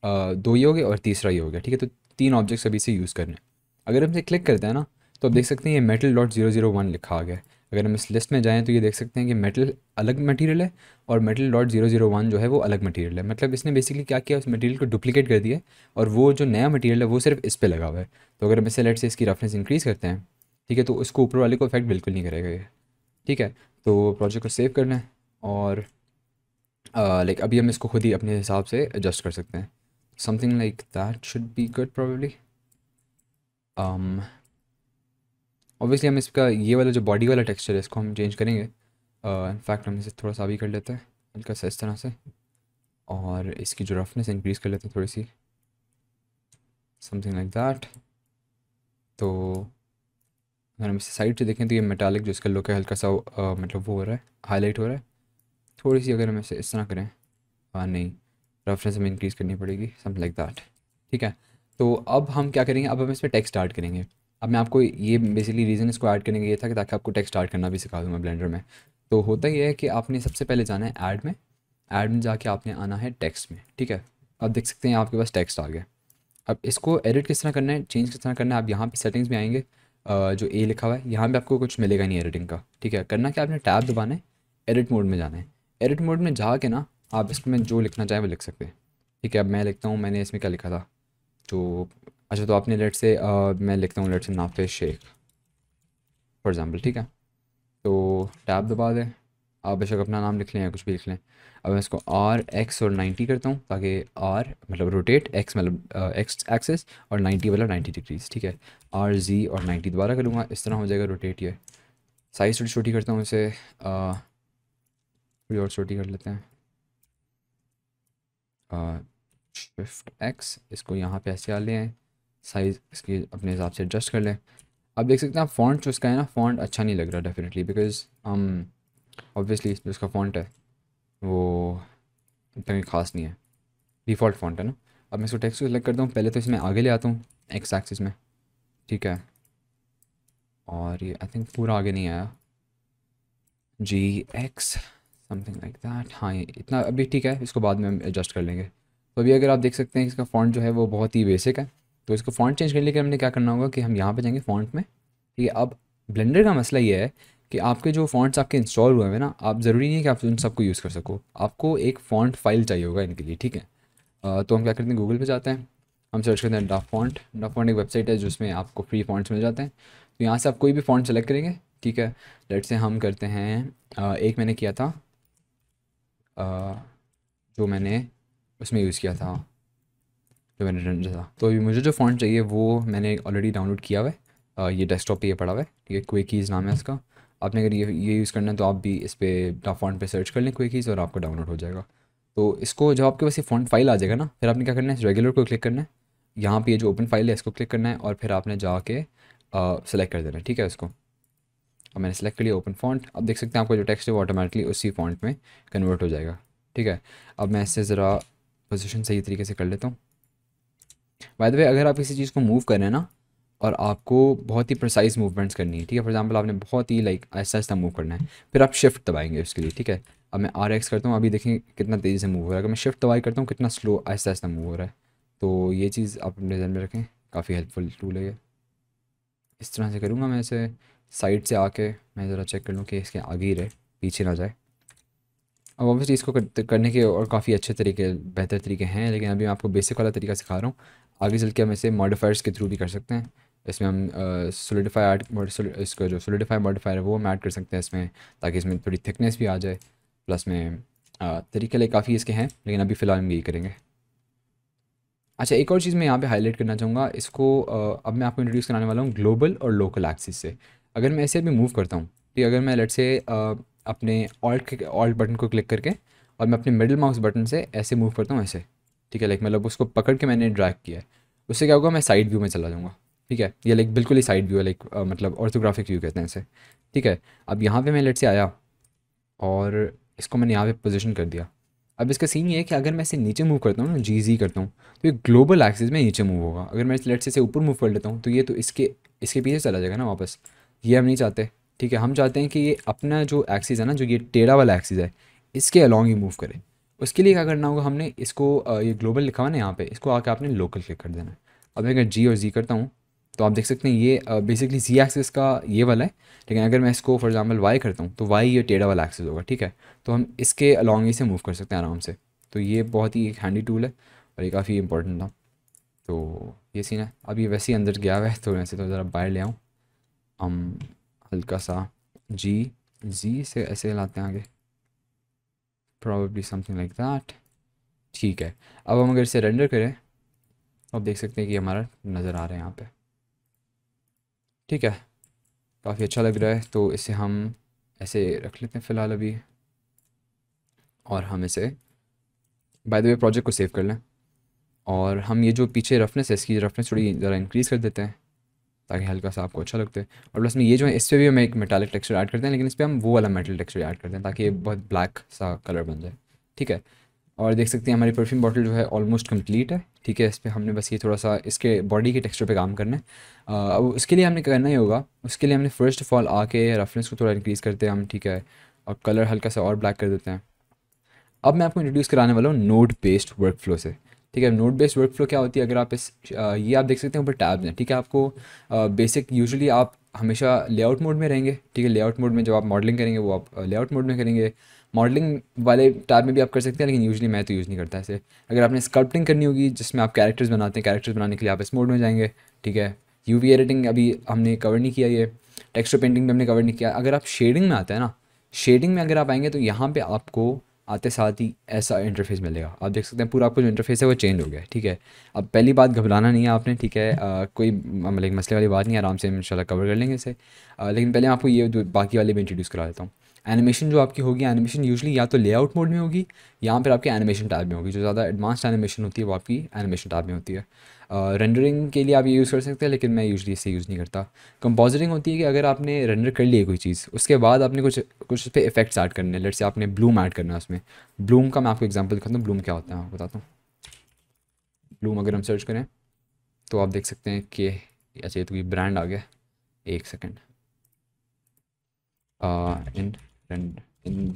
आ, दो ये हो गया और तीसरा ये हो गया ठीक है तो तीन ऑब्जेक्ट्स अभी से यूज़ कर रहे हैं अगर हम इसे क्लिक करते हैं ना तो आप देख सकते हैं ये metal dot zero zero one लिखा आ गया है अगर हम इस लिस्ट में जाएँ तो ये देख सकते हैं कि मेटल अलग मटीरियल है और metal dot zero zero one जो है वो अलग मटीरियल है मतलब इसने बेसिकली क्या किया उस मटीरियल को डुप्लीकेट कर दिया और वो जो नया मटीरियल है वो सिर्फ इस पर लगा हुआ है तो अगर हम इसे लेट से इसकी रफनेस इंक्रीज़ करते हैं ठीक है तो इसको ऊपर वाले को इफेक्ट बिल्कुल नहीं करेगा ये ठीक है तो प्रोजेक्ट को सेव करना है और लाइक अभी हम इसको खुद ही अपने हिसाब से एडजस्ट कर सकते हैं something like that should be good probably obviously हम इसका ये वाला जो बॉडी वाला टेक्सचर है इसको हम चेंज करेंगे इनफैक्ट uh, हम इसे थोड़ा सा भी कर लेते हैं हल्का सा इस तरह से और इसकी जो रफनेस इंक्रीज़ कर लेते हैं थोड़ी सी समथिंग लाइक दैट तो अगर हम इसे साइड से देखें तो ये मेटालिक जो इसका लुक है हल्का सा आ, मतलब वो हो रहा है हाईलाइट हो रहा है थोड़ी सी अगर हम इसे इस तरह करें हाँ नहीं रफनेस हमें इंक्रीज़ करनी पड़ेगी सम लाइक दैट ठीक है तो अब हम क्या करेंगे अब हम इसमें टेक्स्ट ऐड करेंगे अब मैं आपको ये बेसिकली रीज़न इसको ऐड करने के ये था कि ताकि आपको टेक्स्ट ऐड करना भी सिखा दूँ मैं ब्लेंडर में तो होता ये है कि आपने सबसे पहले जाना है ऐड में ऐड में जाके आपने आना है टेक्स्ट में ठीक है अब देख सकते हैं आपके पास टेक्स्ट आ गया अब इसको एडिट किस तरह करना है चेंज किस तरह करना है आप यहाँ पे सेटिंग्स में आएंगे जो ए लिखा हुआ है यहाँ पे आपको कुछ मिलेगा नहीं एडिटिंग का ठीक है करना क्या आपने टैब दबाना है एडिट मोड में जाना है एडिट मोड में जाके ना आप इसमें जो लिखना चाहें वो लिख सकते हैं ठीक है अब मैं लिखता हूँ मैंने इसमें क्या लिखा था तो अच्छा तो आपने लेट से आ, मैं लिखता हूँ लेट से नाफे शेख फॉर एग्ज़ाम्पल ठीक है तो टैब दबा दें आप बेशक अपना नाम लिख लें या कुछ भी लिख लें अब मैं इसको आर एक्स और नाइन्टी करता हूँ ताकि आर मतलब रोटेट एक्स मतलब एक्स uh, एक्सेस और नाइन्टी वाला नाइन्टी डिग्रीज ठीक है आर जी और नाइन्टी दोबारा करूँगा इस तरह हो जाएगा रोटेट ये साइज़ थोड़ी छोटी करता हूँ इसे uh, थोड़ी और छोटी कर लेते हैं शिफ्ट uh, एक्स इसको यहाँ पे ऐसे आ ले आएँ साइज़ इसकी अपने हिसाब से एडजस्ट कर लें अब देख सकते हैं फॉन्ट जो इसका है ना फॉन्ट अच्छा नहीं लग रहा डेफिनेटली बिकॉज ऑब्वियसली जो इसका फॉन्ट है वो इतना खास नहीं है डिफ़ॉल्ट फॉन्ट है ना अब मैं इसको टेक्स्ट को सिलेक्ट करता हूँ पहले तो इसमें आगे ले आता हूँ एक्स एक्सिस में ठीक है और ये आई थिंक पूरा आगे नहीं आया G X something like that हाँ ये इतना अभी ठीक है इसको बाद में हम एडजस्ट कर लेंगे तो अभी अगर आप देख सकते हैं इसका फॉन्ट जो है वो बहुत ही बेसिक है तो इसको फॉन्ट चेंज करने के लिए हमने क्या करना होगा कि हम यहाँ पे जाएंगे फॉन्ट में ठीक है अब ब्लेंडर का मसला ये है कि आपके जो फॉन्ट्स आपके इंस्टॉल हुए हैं ना आप ज़रूरी नहीं है कि आप उन सबको यूज़ कर सको आपको एक फॉन्ट फाइल चाहिए होगा इनके लिए ठीक है तो हम क्या करते हैं गूगल पे जाते हैं हम सर्च करते हैं डाफ फॉन्ट डाफ फॉन्ट एक वेबसाइट है जिसमें आपको फ्री फॉन्ट्स मिल जाते हैं तो यहाँ से आप कोई भी फॉन्ट सेलेक्ट करेंगे ठीक है लेट से हम करते हैं एक मैंने किया था जो मैंने उसमें यूज़ किया था जो मैंने रन था तो मुझे जो फॉन्ट चाहिए वो मैंने ऑलरेडी डाउनलोड किया हुआ है ये डेस्कटॉप पे ये पड़ा हुआ है ठीक है क्विक कीज़ नाम है इसका आपने अगर ये ये यूज़ करना है तो आप भी इस पर फॉन्ट पे सर्च कर लें कोई चीज़ और आपका डाउनलोड हो जाएगा तो इसको जब आपके पास ये फॉन्ट फाइल आ जाएगा ना फिर आपने क्या करना है रेगुलर को क्लिक करना है यहाँ पे ये जो ओपन फाइल है इसको क्लिक करना है और फिर आपने जाके सेलेक्ट कर देना है ठीक है इसको अब मैंने सेलेक्ट कर लिया ओपन फॉन्ट अब देख सकते हैं आपका जो टेक्स्ट है वो ऑटोमेटिकली उसी फॉन्ट में कन्वर्ट हो जाएगा ठीक है अब मैं इससे ज़रा पोजिशन सही तरीके से कर लेता हूँ बाय द वे अगर आप किसी चीज़ को मूव करें ना और आपको बहुत ही प्रिसाइज मूवमेंट्स करनी है ठीक है फॉर एग्जांपल आपने बहुत ही लाइक आहिस्ता ऐसा मूव करना है फिर आप शिफ्ट दबाएंगे उसके लिए ठीक है अब मैं आर एक्स करता हूँ अभी देखें कितना तेज़ी से मूव हो रहा है अगर मैं शिफ्ट दवाई करता हूँ कितना स्लो ऐसा ऐसा मूव हो रहा है तो ये चीज़ आप अपने जहन में रखें काफ़ी हेल्पफुल टूल है ये इस तरह से करूँगा मैं इसे साइड से आके मैं ज़रा चेक कर लूँ कि इसके आगे ही रहे पीछे ना जाए अब ऑब्वियसली इसको करने के और काफ़ी अच्छे तरीके बेहतर तरीके हैं लेकिन अभी मैं आपको बेसिक वाला तरीका सिखा रहा हूँ आगे चल के हम इसे मॉडिफायर्स के थ्रू भी कर सकते हैं इसमें हम सोलिडिफाई आर्ट इसका जो सोलिडिफाई मॉडिफायर है वो हम ऐड कर सकते हैं इसमें ताकि इसमें थोड़ी थिकनेस भी आ जाए प्लस में तरीके लिए काफ़ी इसके हैं लेकिन अभी फ़िलहाल हम यही करेंगे अच्छा एक और चीज़ मैं यहाँ पे हाईलाइट करना चाहूँगा इसको आ, अब मैं आपको इंट्रोड्यूस कराने वाला हूँ ग्लोबल और लोकल एक्सिस से अगर मैं ऐसे अभी मूव करता हूँ ठीक अगर मैं लट से आ, अपने ऑल्ट ऑल्ट बटन को क्लिक करके और मैं अपने मिडिल माउस बटन से ऐसे मूव करता हूँ ऐसे ठीक है लाइक मतलब उसको पकड़ के मैंने ड्रैग किया है उससे क्या होगा मैं साइड व्यू में चला जाऊँगा ठीक है ये लाइक बिल्कुल ही साइड व्यू है लाइक मतलब ऑर्थोग्राफिक व्यू कहते हैं इसे ठीक है अब यहाँ पे मैं लेट से आया और इसको मैंने यहाँ पे पोजीशन कर दिया अब इसका सीन ये है कि अगर मैं इसे नीचे मूव करता हूँ ना जी जी करता हूँ तो ये ग्लोबल एक्सिस में नीचे मूव होगा अगर मैं इस लेट से इसे ऊपर मूव कर लेता हूँ तो ये तो इसके इसके पीछे चला जाएगा ना वापस ये हम नहीं चाहते ठीक है हम चाहते हैं कि ये अपना जो एक्सिस है ना जो ये टेढ़ा वाला एक्सिस है इसके अलॉन्ग ही मूव करें उसके लिए क्या करना होगा हमने इसको ये ग्लोबल लिखा हुआ ना यहाँ पर इसको आके आपने लोकल क्लिक कर देना अब मैं अगर जी और जी करता हूँ तो आप देख सकते हैं ये बेसिकली जी एक्सेस का ये वाला है लेकिन अगर मैं इसको फॉर एग्जांपल वाई करता हूँ तो वाई ये टेढ़ा वाला एक्सेस होगा ठीक है तो हम इसके अलॉन्ग इसे मूव कर सकते हैं आराम से तो ये बहुत ही एक हैंडी टूल है और ये काफ़ी इंपॉर्टेंट था तो ये सीन है अब ये वैसे ही अंदर गया हुआ है तो वैसे तो ज़रा बाहर ले आऊँ हम हल्का सा जी जी से ऐसे लाते हैं आगे प्रॉबली समथिंग लाइक दैट ठीक है अब हम अगर इसे रेंडर करें तो आप देख सकते हैं कि हमारा नज़र आ रहा है यहाँ पर ठीक है काफ़ी अच्छा लग रहा है तो इसे हम ऐसे रख लेते हैं फ़िलहाल अभी और हम इसे बाय द वे प्रोजेक्ट को सेव कर लें और हम ये जो पीछे रफनेस है इसकी रफनेस थोड़ी ज़रा इंक्रीज़ कर देते हैं ताकि हल्का सा आपको अच्छा लगता है और प्लस में ये जो है इस पर भी हम एक मेटालिक टेक्सचर ऐड करते हैं लेकिन इस पर हम वो वाला मेटल टेक्सचर ऐड करते हैं ताकि ये बहुत ब्लैक सा कलर बन जाए ठीक है और देख सकते हैं हमारी परफ्यूम बॉटल जो है ऑलमोस्ट कंप्लीट है ठीक है इस पर हमने बस ये थोड़ा सा इसके बॉडी के टेक्सचर पे काम करना है अब उसके लिए हमने करना ही होगा उसके लिए हमने फ़र्स्ट ऑफ ऑल आके रफनेस को थोड़ा इंक्रीज़ करते हैं हम ठीक है और कलर हल्का सा और ब्लैक कर देते हैं अब मैं आपको इंट्रोड्यूस कराने वाला हूँ नोट बेस्ड वर्क फ्लो से ठीक है नोट बेस्ड वर्क फ्लो क्या होती है अगर आप इस ये आप देख सकते हैं ऊपर टैब्स हैं ठीक है आपको बेसिक यूजली आप हमेशा लेआउट मोड में रहेंगे ठीक है लेआउट मोड में जब आप मॉडलिंग करेंगे वो आप लेआउट मोड में करेंगे मॉडलिंग वाले टाइप में भी आप कर सकते हैं लेकिन यूजली मैं तो यूज़ नहीं करता ऐसे अगर आपने स्कल्पटिंग करनी होगी जिसमें आप कैरेक्टर्स बनाते हैं कैरेक्टर्स बनाने के लिए आप इस मोड में जाएंगे ठीक है यू वी एडिटिंग अभी हमने कवर नहीं किया ये टेक्सचर पेंटिंग भी हमने कवर नहीं किया अगर आप शेडिंग में आते हैं ना शेडिंग में अगर आप आएंगे तो यहाँ पर आपको आते साथ ही ऐसा इंटरफेस मिलेगा आप देख सकते हैं पूरा आपको जो इंटरफेस है वो चेंज हो गया ठीक है अब पहली बात घबराना नहीं है आपने ठीक है आ, कोई मतलब मसले वाली बात नहीं आराम से इंशाल्लाह कवर कर लेंगे इसे आ, लेकिन पहले मैं आपको ये बाकी वाले भी इंट्रोड्यूस करा देता हूँ एनिमेशन जो आपकी होगी एनिमेशन यूजली या तो लेआउट मोड में होगी या फिर आपके एनिमेशन टैब में होगी जो ज़्यादा एडवांस एनिमेशन होती है वो आपकी एनिमेशन टैब में होती है रेंडरिंग uh, के लिए आप ये यूज़ कर सकते हैं लेकिन मैं यूजली इसे यूज़ नहीं करता कंपोजिटिंग होती है कि अगर आपने रेंडर कर लिए कोई चीज़ उसके बाद आपने कुछ कुछ उस पर इफेक्ट्स ऐड करने लेट्स से आपने ब्लूम ऐड करना है उसमें ब्लूम का मैं आपको एग्जाम्पल दिखाता हूँ ब्लूम क्या होता है आपको बताता हूँ ब्लूम अगर हम सर्च करें तो आप देख सकते हैं कि अच्छा ये तो ये ब्रांड आ गया एक सेकेंड uh, इन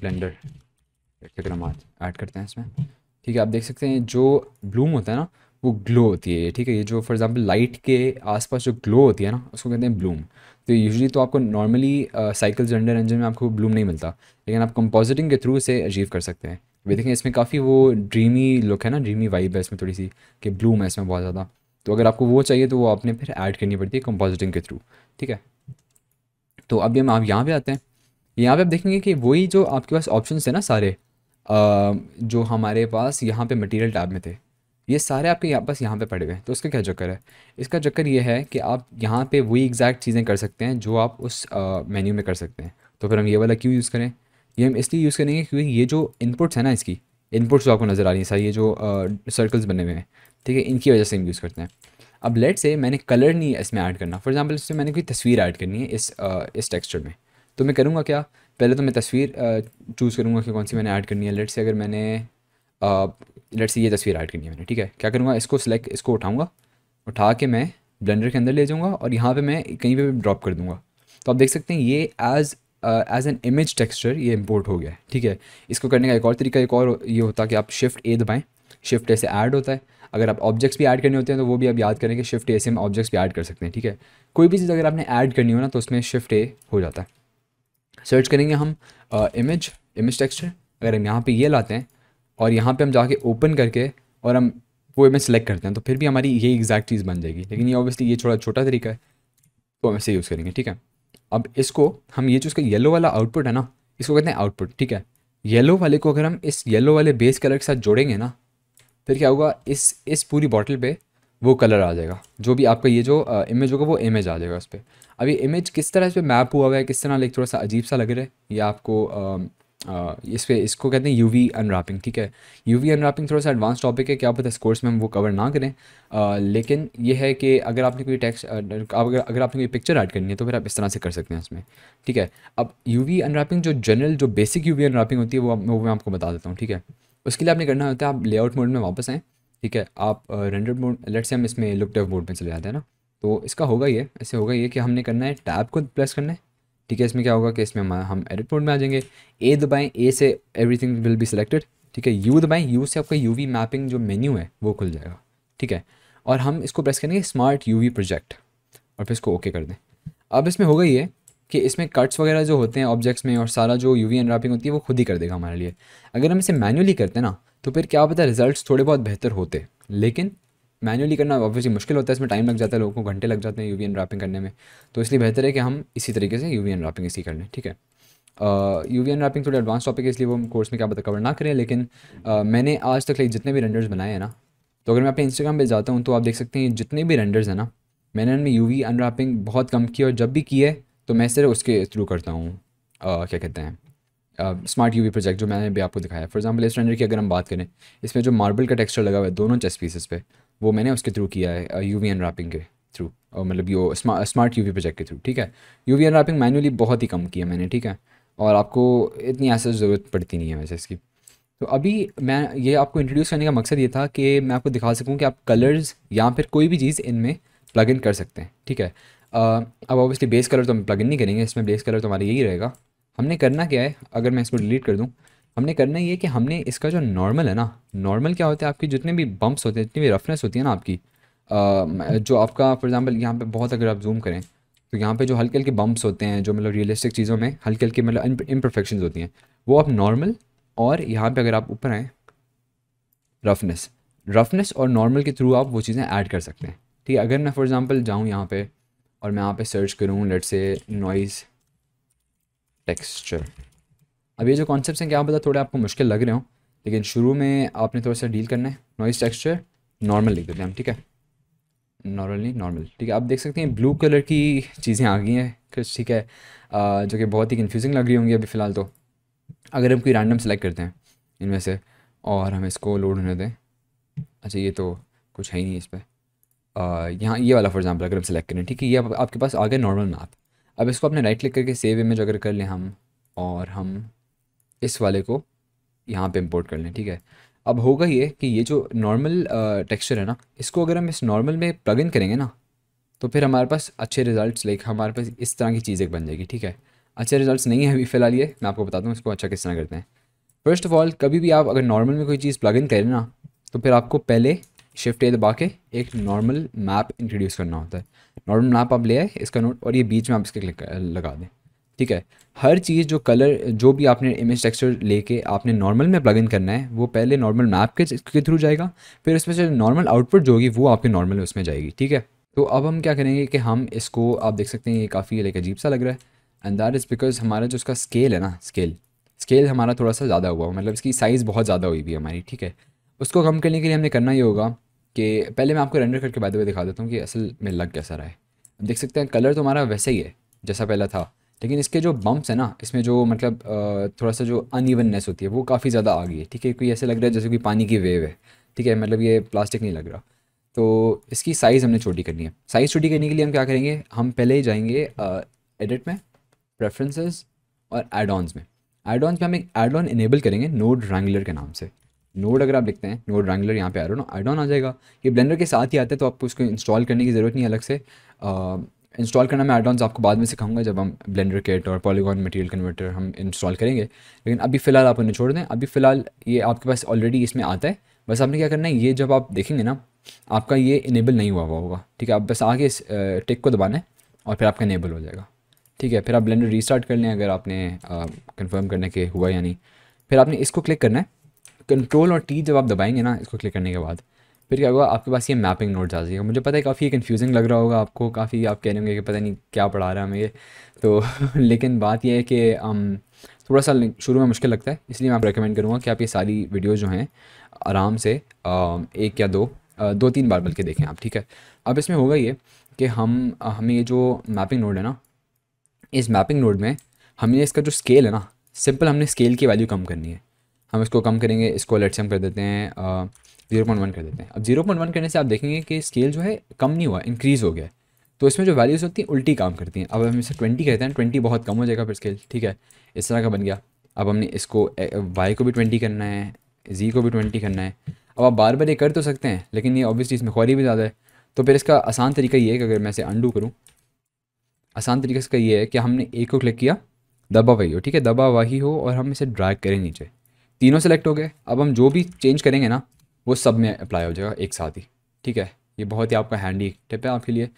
ब्लेंडर करके हम ऐड करते हैं इसमें ठीक है आप देख सकते हैं जो ब्लूम होता है ना वो ग्लो होती है ठीक है ये जो फॉर एग्जांपल लाइट के आसपास जो ग्लो होती है ना उसको कहते हैं ब्लूम तो यूजली तो आपको नॉर्मली साइकिल जेंडर इंजन में आपको ब्लूम नहीं मिलता लेकिन आप कंपोजिटिंग के थ्रू इसे अचीव कर सकते हैं वे देखें इसमें काफ़ी वो ड्रीमी लुक है ना ड्रीमी वाइब है इसमें थोड़ी सी कि ब्लूम है इसमें बहुत ज़्यादा तो अगर आपको वो चाहिए तो वो आपने फिर ऐड करनी पड़ती है कंपोजिटिंग के थ्रू ठीक है तो अभी हम आप यहाँ पर आते हैं यहाँ पे आप देखेंगे कि वही जो आपके पास ऑप्शन थे ना सारे आ, जो हमारे पास यहाँ पे मटेरियल टैब में थे ये सारे आपके यहाँ पास यहाँ पे पड़े हुए हैं तो उसका क्या चक्कर है इसका चक्कर ये है कि आप यहाँ पे वही एग्जैक्ट चीज़ें कर सकते हैं जो आप उस मेन्यू में कर सकते हैं तो फिर हम ये वाला क्यों यूज़ करें ये हम इसलिए यूज़ करेंगे क्योंकि ये जो इनपुट्स हैं ना इसकी इनपुट्स आपको नज़र आ रही हैं सारी ये जो सर्कल्स बने हुए हैं ठीक है इनकी वजह से हम यूज़ करते हैं अब लेट से मैंने कलर नहीं इसमें ऐड करना फॉर एग्जाम्पल इसमें मैंने कोई तस्वीर ऐड करनी है इस आ, इस टेक्स्चर में तो मैं करूँगा क्या पहले तो मैं तस्वीर चूज़ करूँगा कि कौन सी मैंने ऐड करनी है लेट से अगर मैंने लेट से ये तस्वीर ऐड करनी है मैंने ठीक है क्या करूँगा इसको सिलेक्ट इसको उठाऊँगा उठा के मैं ब्लेंडर के अंदर ले जाऊँगा और यहाँ पर मैं कहीं पर ड्रॉप कर दूँगा तो आप देख सकते हैं ये as as an image texture ये इम्पोर्ट हो गया है ठीक है इसको करने का एक और तरीका एक और ये होता है कि आप शिफ्ट ए दबाएँ शिफ्ट ए से ऐड होता है अगर आप ऑब्जेक्ट्स भी ऐड करने होते हैं तो वो भी आप याद करें कि शिफ्ट ए से हम ऑब्जेक्ट्स भी ऐड कर सकते हैं ठीक है कोई भी चीज़ अगर आपने ऐड करनी हो ना तो उसमें शिफ्ट ए हो जाता है सर्च करेंगे हम इमेज इमेज टेक्सचर अगर हम यहाँ पे ये लाते हैं और यहाँ पे हम जाके ओपन करके और हम वो इमेज सेलेक्ट करते हैं तो फिर भी हमारी ये एग्जैक्ट चीज़ बन जाएगी लेकिन ये ऑब्वियसली ये थोड़ा छोटा तरीका है तो हम इसे यूज़ करेंगे ठीक है अब इसको हम ये जो इसका येलो वाला आउटपुट है ना इसको कहते हैं आउटपुट ठीक है येलो वाले को अगर हम इस येलो वाले बेस कलर के साथ जोड़ेंगे ना फिर क्या होगा इस इस पूरी बॉटल पर वो कलर आ जाएगा जो भी आपका ये जो इमेज होगा वो इमेज आ जाएगा उस पर अब ये इमेज किस तरह इस पर मैप हुआ हुआ है किस तरह लाइक थोड़ा सा अजीब सा लग रहा है ये आपको इस पर इसको कहते हैं यू वी अनरैपिंग ठीक है यू वी अनरैपिंग थोड़ा सा एडवांस टॉपिक है क्या पता इस कोर्स में हम वो कवर ना करें आ, लेकिन ये है कि अगर आपने कोई टेक्स्ट अगर अगर आपने कोई पिक्चर ऐड करनी है तो फिर आप इस तरह से कर सकते हैं इसमें ठीक है अब यू वी अनरैपिंग जो जनरल जो बेसिक यू वी अनरैपिंग होती है वो, वो मैं आपको बता देता हूँ ठीक है उसके लिए आपने करना होता है आप लेआउट मोड में वापस आएँ ठीक है आप रेंडर मोड लेट से हम इसमें टेप मोड में चले जाते हैं ना तो इसका होगा ये ऐसे होगा ये कि हमने करना है टैब को प्रेस करना है ठीक है इसमें क्या होगा कि इसमें हम हम एडिट मोड में आ जाएंगे ए दबाएं ए से एवरीथिंग विल बी सिलेक्टेड ठीक है यू दबाएं यू से आपका यू मैपिंग जो मेन्यू है वो खुल जाएगा ठीक है और हम इसको प्रेस करेंगे स्मार्ट यू प्रोजेक्ट और फिर इसको ओके कर दें अब इसमें होगा ये कि इसमें कट्स वगैरह जो होते हैं ऑब्जेक्ट्स में और सारा जो यू वी होती है वो खुद ही कर देगा हमारे लिए अगर हम इसे मैनुअली करते हैं ना तो फिर क्या पता रिज़ल्ट थोड़े बहुत बेहतर होते लेकिन मैनुअली करना ऑब्वियसली मुश्किल होता है इसमें टाइम लग जाता है लोगों को घंटे लग जाते हैं यू वी रैपिंग करने में तो इसलिए बेहतर है कि हम इसी तरीके से यू वी रैपिंग इसी कर लें ठीक है यू वी रैपिंग थोड़ी एडवांस टॉपिक है इसलिए वो हम कोर्स में क्या पता कवर ना करें लेकिन uh, मैंने आज तक लाइक जितने भी रेंडर्स बनाए हैं ना तो अगर मैं अपने इंस्टाग्राम पर जाता हूँ तो आप देख सकते हैं जितने भी रेंडर्स हैं ना मैंने उनमें यू वी अनरैपिंग बहुत कम की और जब भी की है तो मैं सिर्फ उसके थ्रू करता हूँ क्या कहते हैं स्मार्ट यू प्रोजेक्ट जो मैंने भी आपको दिखाया फॉर एग्जाम्पल इस रेंडर की अगर हम बात करें इसमें जो मार्बल का टेक्सचर लगा हुआ है दोनों चेस पीसेस पे वो मैंने उसके थ्रू किया है यू वी एन के थ्रू और uh, मतलब यो स्मार्ट यू वी प्रोजेक्ट के थ्रू ठीक है यू वी एन मैनुअली बहुत ही कम किया मैंने ठीक है और आपको इतनी ऐसा ज़रूरत पड़ती नहीं है वैसे इसकी तो अभी मैं ये आपको इंट्रोड्यूस करने का मकसद ये था कि मैं आपको दिखा सकूँ कि आप कलर्स या फिर कोई भी चीज़ इनमें प्लग इन कर सकते हैं ठीक है uh, अब ऑब्वियसली बेस कलर तो हम प्लग इन नहीं करेंगे इसमें बेस कलर तो हमारा यही रहेगा हमने करना क्या है अगर मैं इसको डिलीट कर दूँ हमने करना ये कि हमने इसका जो नॉर्मल है ना नॉर्मल क्या होता है आपके जितने भी बम्प्स होते हैं जितनी भी रफनेस होती है ना आपकी जो आपका फॉर एग्ज़ाम्पल यहाँ पर बहुत अगर आप जूम करें तो यहाँ पे जो हल्के हल्के बम्प्स होते हैं जो मतलब रियलिस्टिक चीज़ों में हल्के हल्के मतलब इम्परफेक्शन होती हैं वो आप नॉर्मल और यहाँ पे अगर आप ऊपर आएँ रफनेस रफनेस और नॉर्मल के थ्रू आप वो चीज़ें ऐड कर सकते हैं ठीक है अगर मैं फॉर एग्ज़ाम्पल जाऊँ यहाँ पे और मैं यहाँ पे सर्च करूँ लेट से नॉइज़ टेक्सचर अब ये जो कॉन्सेप्ट हैं क्या पता थोड़े आपको मुश्किल लग रहे हो लेकिन शुरू में आपने थोड़ा सा डील करना है नॉइस टेक्सचर नॉर्मल लिख देते हैं हम ठीक है नॉर्मल नहीं नॉर्मल ठीक है आप देख सकते हैं ब्लू कलर की चीज़ें आ गई हैं ठीक है जो कि बहुत ही कन्फ्यूजिंग लग रही होंगी अभी फ़िलहाल तो अगर हम कोई रैंडम सेलेक्ट करते हैं इनमें से और हम इसको लोड होने दें अच्छा ये तो कुछ है ही नहीं इस पर यहाँ ये वाला फॉर एग्जाम्पल अगर हम सेलेक्ट करें ठीक है ये आप, आपके पास आ गया नॉर्मल मैप अब इसको अपने राइट क्लिक करके सेव इमेज अगर कर लें हम और हम इस वाले को यहाँ पे इंपोर्ट कर लें ठीक है अब होगा ये कि ये जो नॉर्मल टेक्सचर है ना इसको अगर हम इस नॉर्मल में प्लग इन करेंगे ना तो फिर हमारे पास अच्छे रिजल्ट्स लाइक हमारे पास इस तरह की चीज़ें बन जाएगी ठीक है अच्छे रिजल्ट्स नहीं है अभी फ़िलहाल ये मैं आपको बताता हूँ इसको अच्छा किस तरह करते हैं फर्स्ट ऑफ ऑल कभी भी आप अगर नॉर्मल में कोई चीज़ प्लग इन करें ना तो फिर आपको पहले शिफ्ट ए दबा के एक नॉर्मल मैप इंट्रोड्यूस करना होता है नॉर्मल मैप आप ले आए इसका नोट और ये बीच में आप इसके क्लिक लगा दें ठीक है हर चीज़ जो कलर जो भी आपने इमेज टेक्सचर लेके आपने नॉर्मल में प्लग इन करना है वो पहले नॉर्मल मैप के, के थ्रू जाएगा फिर उसमें से नॉर्मल आउटपुट जो होगी वो आपके नॉर्मल उसमें जाएगी ठीक है तो अब हम क्या करेंगे कि हम इसको आप देख सकते हैं ये काफ़ी लाइक अजीब सा लग रहा है एंड दैट इज़ बिकॉज हमारा जो उसका स्केल है ना स्केल स्केल हमारा थोड़ा सा ज़्यादा हुआ मतलब इसकी साइज़ बहुत ज़्यादा हुई भी हमारी ठीक है उसको कम करने के लिए हमने करना ये होगा कि पहले मैं आपको रेंडर करके बाद दिखा देता हूँ कि असल में लग कैसा रहा है देख सकते हैं कलर तो हमारा वैसे ही है जैसा पहला था लेकिन इसके जो बम्प्स हैं ना इसमें जो मतलब थोड़ा सा जो अनइवननेस होती है वो काफ़ी ज़्यादा आ गई है ठीक है कोई ऐसे लग रहा है जैसे कि पानी की वेव है ठीक है मतलब ये प्लास्टिक नहीं लग रहा तो इसकी साइज़ हमने छोटी करनी है साइज़ छोटी करने के लिए हम क्या करेंगे हम पहले ही जाएंगे एडिट में प्रेफरेंसेस और एडॉन्स में एडॉन्स में हम एक एडॉन इनेबल करेंगे नोड रैंगलर के नाम से नोड अगर आप लिखते हैं नोड रैंगुलर यहाँ पे आई डॉन आ जाएगा ये ब्लेंडर के साथ ही आता है तो आपको उसको इंस्टॉल करने की ज़रूरत नहीं अलग से इंस्टॉल करना मैं एडॉन्स आपको बाद में सिखाऊंगा जब हम ब्लेंडर किट और पॉलीगॉन मटेरियल कन्वर्टर हम इंस्टॉल करेंगे लेकिन अभी फ़िलहाल आप उन्हें छोड़ दें अभी फ़िलहाल ये आपके पास ऑलरेडी इसमें आता है बस आपने क्या करना है ये जब आप देखेंगे ना आपका ये इनेबल नहीं हुआ हुआ होगा ठीक है आप बस आगे इस टिक को दबाना है और फिर आपका इनेबल हो जाएगा ठीक है फिर आप ब्लेंडर रीस्टार्ट कर लें अगर आपने कंफर्म करने के हुआ या नहीं फिर आपने इसको क्लिक करना है कंट्रोल और टी जब आप दबाएंगे ना इसको क्लिक करने के बाद फिर क्या होगा आपके पास ये मैपिंग नोट आ जाएगा मुझे पता है काफ़ी कन्फ्यूजिंग लग रहा होगा आपको काफ़ी आप कह रहे होंगे कि पता नहीं क्या पढ़ा रहा है हमें ये तो लेकिन बात यह है कि um, थोड़ा सा शुरू में मुश्किल लगता है इसलिए मैं आप रिकमेंड करूँगा कि आप ये सारी वीडियो जो हैं आराम से um, एक या दो दो तीन बार बल्कि देखें आप ठीक है अब इसमें होगा ये कि हम हमें ये जो मैपिंग नोड है ना इस मैपिंग नोड में हमें इसका जो स्केल है ना सिंपल हमने स्केल की वैल्यू कम करनी है हम इसको कम करेंगे इसको लेट से हम कर देते हैं जीरो पॉइंट वन कर देते हैं अब जीरो पॉइंट वन करने से आप देखेंगे कि स्केल जो है कम नहीं हुआ इंक्रीज़ हो गया तो इसमें जो वैल्यूज़ होती हैं उल्टी काम करती हैं अब हम इसे ट्वेंटी कहते हैं ट्वेंटी बहुत कम हो जाएगा फिर स्केल ठीक है इस तरह का बन गया अब हमने इसको वाई को भी ट्वेंटी करना है जी को भी ट्वेंटी करना है अब आप बार बार ये कर तो सकते हैं लेकिन ये ऑब्वियसली इसमें खौरी भी ज़्यादा है तो फिर इसका आसान तरीका ये है कि अगर मैं इसे अंडू करूँ आसान तरीके से ये है कि हमने ए को क्लिक किया दबा वही हो ठीक है दबा वही हो और हम इसे ड्रैग करें नीचे तीनों सेलेक्ट हो गए अब हम जो भी चेंज करेंगे ना वो सब में अप्लाई हो जाएगा एक साथ ही ठीक है ये बहुत ही आपका हैंडी टिप है आपके लिए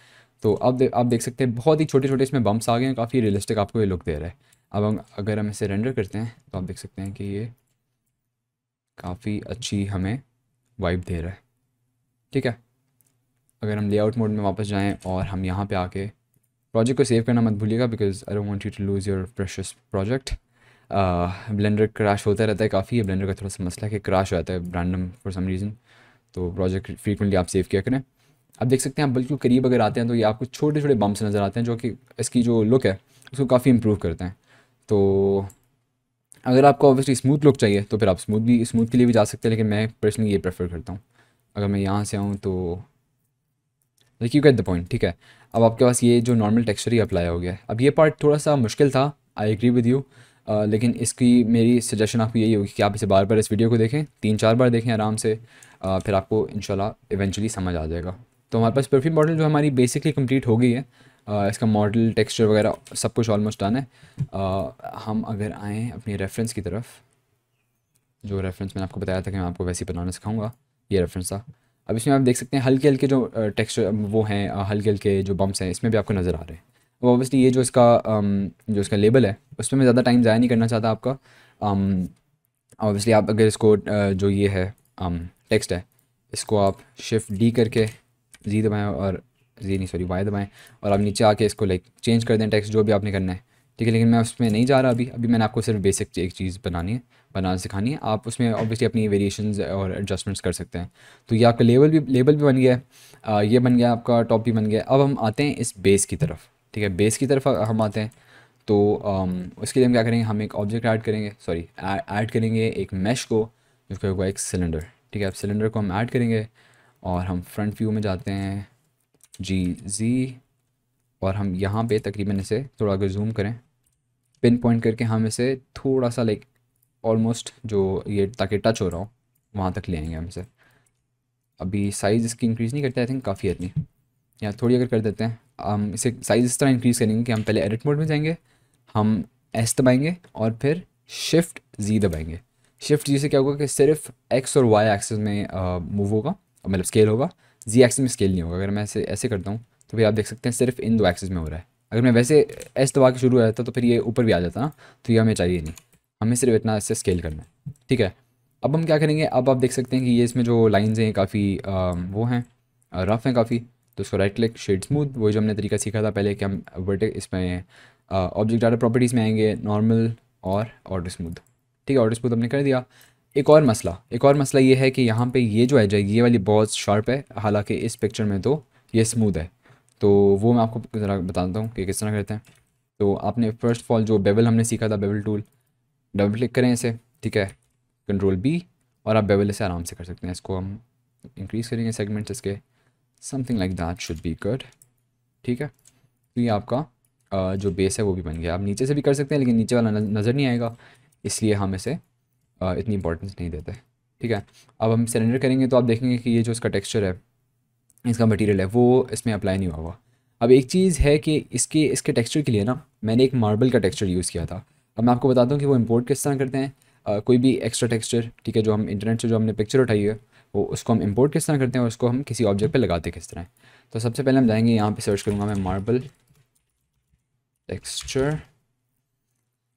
तो अब दे, आप देख सकते हैं बहुत ही छोटे छोटे इसमें बम्प्स आ गए हैं काफ़ी रियलिस्टिक आपको ये लुक दे रहा है अब हम अगर हम इसे रेंडर करते हैं तो आप देख सकते हैं कि ये काफ़ी अच्छी हमें वाइब दे रहा है ठीक है अगर हम लेआउट मोड में वापस जाएँ और हम यहाँ पर आके प्रोजेक्ट को सेव करना मत भूलिएगा because I don't want you to lose your precious project Blender crash होता रहता है काफ़ी ब्लेंडर का थोड़ा सा मसला है कि क्रैश हो जाता है ब्रांडम फॉर सम रीज़न तो प्रोजेक्ट फ्रीकुनली आप सेव किया करें आप देख सकते हैं आप बिल्कुल करीब अगर आते हैं तो ये आपको छोटे छोटे बम्प्स नज़र आते हैं जो कि इसकी जो लुक है उसको काफ़ी इम्प्रूव करते हैं तो अगर आपको ऑब्वियसली स्मूथ लुक चाहिए तो फिर आप स्मूथ भी स्मूथ के लिए भी जा सकते हैं लेकिन मैं पर्सनली ये प्रेफर करता हूँ अगर मैं यहाँ से आऊँ तो like you get the point ठीक है अब आपके पास ये जो नॉर्मल टेक्सचर ही अप्लाई हो गया है अब ये पार्ट थोड़ा सा मुश्किल था I agree with you ah, लेकिन इसकी मेरी सजेशन आपको यही होगी कि आप इसे बार बार इस वीडियो को देखें तीन चार बार देखें आराम से आ, फिर आपको इनशाला इवेंचुअली समझ आ जाएगा तो हमारे पास परफ्यूम मॉडल जो हमारी बेसिकली कंप्लीट हो गई है आ, इसका मॉडल टेक्सचर वगैरह सब कुछ ऑलमोस्ट आना है आ, हम अगर आएँ अपनी रेफरेंस की तरफ जो रेफरेंस मैंने आपको बताया था कि मैं आपको वैसे ही बनाना सिखाऊंगा ये रेफरेंस था अब इसमें आप देख सकते हैं हल्के हल्के जो टेक्सचर वो हैं हल्के हल्के जो बम्प्स हैं इसमें भी आपको नज़र आ रहे हैं अब ऑब्वियसली ये जो इसका um, जो इसका लेबल है उस पर मैं ज़्यादा टाइम ज़ाया नहीं करना चाहता आपका ऑब्वियसली um, आप अगर इसको uh, जो ये है टेक्स्ट um, है इसको आप शिफ्ट डी करके जी दबाएँ और जी नहीं सॉरी वाई दबाएँ और आप नीचे आके इसको लाइक चेंज कर दें टेक्स्ट जो भी आपने करना है ठीक है लेकिन मैं उसमें नहीं जा रहा अभी अभी मैंने आपको सिर्फ बेसिक एक चीज़ बनानी है बनाना सिखानी है आप उसमें ऑब्वियसली अपनी वेरिएशन और एडजस्टमेंट्स कर सकते हैं तो ये आपका लेबल भी लेबल भी बन गया है uh, ये बन गया आपका टॉप भी बन गया अब हम आते हैं इस बेस की तरफ ठीक है बेस की तरफ हम आते हैं तो um, उसके लिए हम क्या करेंगे हम एक ऑब्जेक्ट ऐड करेंगे सॉरी ऐड करेंगे एक मैश को जो होगा एक सिलेंडर ठीक है अब सिलेंडर को हम ऐड करेंगे और हम फ्रंट व्यू में जाते हैं जी जी और हम यहाँ पे तकरीबन इसे थोड़ा अगर जूम करें पिन पॉइंट करके हम इसे थोड़ा सा लाइक ऑलमोस्ट जो ये ताकि टच हो रहा हो वहाँ तक ले आएंगे हम इसे अभी साइज़ इसकी इंक्रीज़ नहीं करते आई थिंक काफ़ी है इतनी यहाँ थोड़ी अगर कर देते हैं हम इसे साइज़ इस तरह इंक्रीज़ करेंगे कि हम पहले एडिट मोड में जाएंगे हम एस दबाएंगे और फिर शिफ्ट जी दबाएंगे शिफ्ट जी से क्या होगा कि सिर्फ एक्स और वाई एक्सेस में मूव होगा मतलब स्केल होगा जी एक्सेस में स्केल नहीं होगा अगर मैं ऐसे ऐसे करता हूँ तो फिर आप देख सकते हैं सिर्फ इन दो एक्सेस में हो रहा है अगर मैं वैसे एस दबा के शुरू हो जाता तो फिर ये ऊपर भी आ जाता ना तो ये हमें चाहिए नहीं हमें सिर्फ इतना ऐसे स्केल करना है ठीक है अब हम क्या करेंगे अब आप देख सकते हैं कि ये इसमें जो लाइन्स हैं काफ़ी वो हैं रफ़ हैं काफ़ी तो उसको राइट क्लिक शेड स्मूथ वही जो हमने तरीका सीखा था पहले कि हम वर्टे इसमें ऑब्जेक्ट डाटा प्रॉपर्टीज़ में आएंगे नॉर्मल और ऑटो स्मूथ ठीक है ऑटो स्मूथ हमने कर दिया एक और मसला एक और मसला ये है कि यहाँ पे ये जो है है ये वाली बहुत शार्प है हालांकि इस पिक्चर में तो ये स्मूथ है तो वो मैं आपको ज़रा बताता हूँ कि किस तरह करते हैं तो आपने फर्स्ट ऑफ ऑल जो बेबल हमने सीखा था बेबल टूल डबल क्लिक करें इसे ठीक है कंट्रोल बी और आप बेबल इसे आराम से कर सकते हैं इसको हम इंक्रीज़ करेंगे सेगमेंट्स इसके something like that should be good ठीक है तो ये आपका जो बेस है वो भी बन गया आप नीचे से भी कर सकते हैं लेकिन नीचे वाला नज़र नहीं आएगा इसलिए हम इसे इतनी इंपॉर्टेंस नहीं देते ठीक है अब हम सिलेंडर करेंगे तो आप देखेंगे कि ये जो इसका टेक्स्चर है इसका मटीरियल है वो इसमें अप्लाई नहीं हुआ हुआ अब एक चीज़ है कि इसके इसके टेक्स्चर के लिए ना मैंने एक मार्बल का टेक्स्चर यूज़ किया था अब मैं आपको बताता हूँ कि वो इम्पोर्ट किस तरह करते हैं आ, कोई भी एक्स्ट्रा टेक्स्चर ठीक है जो हम इंटरनेट से जो हमने पिक्चर उठाई है वो उसको हम इंपोर्ट किस तरह करते हैं और उसको हम किसी ऑब्जेक्ट पे लगाते किस तरह हैं तो सबसे पहले हम जाएंगे यहाँ पे सर्च करूँगा मैं मार्बल टेक्सचर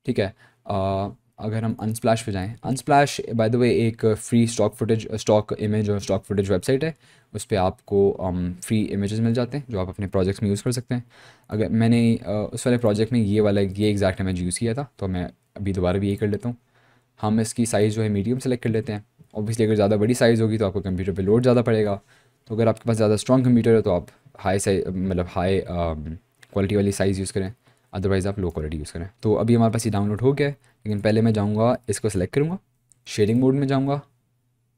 ठीक है आ, अगर हम अनस्प्लैश पे जाएँ अनस्प्लैश बाय द वे एक free stock footage stock image और स्टॉक फुटेज वेबसाइट है उस पर आपको फ्री um, इमेजेस मिल जाते हैं जो आप अपने प्रोजेक्ट्स में यूज़ कर सकते हैं अगर मैंने uh, उस वाले प्रोजेक्ट में ये वाला ये एग्जैक्ट इमेज यूज़ किया था तो मैं अभी दोबारा भी ये कर लेता हूँ हम इसकी साइज़ जो है मीडियम सेलेक्ट कर लेते हैं ऑब्वियसली अगर ज़्यादा बड़ी साइज़ होगी तो आपको कंप्यूटर पे लोड ज़्यादा पड़ेगा तो अगर आपके पास ज़्यादा स्ट्रॉन्ग कंप्यूटर है तो आप हाई साइज मतलब हाई क्वालिटी um, वाली साइज़ यूज़ करें अदरवाइज़ आप लो क्वालिटी यूज़ करें तो अभी हमारे पास ये डाउनलोड हो गया है लेकिन पहले मैं जाऊँगा इसको सेलेक्ट करूँगा शेयरिंग मोड में जाऊँगा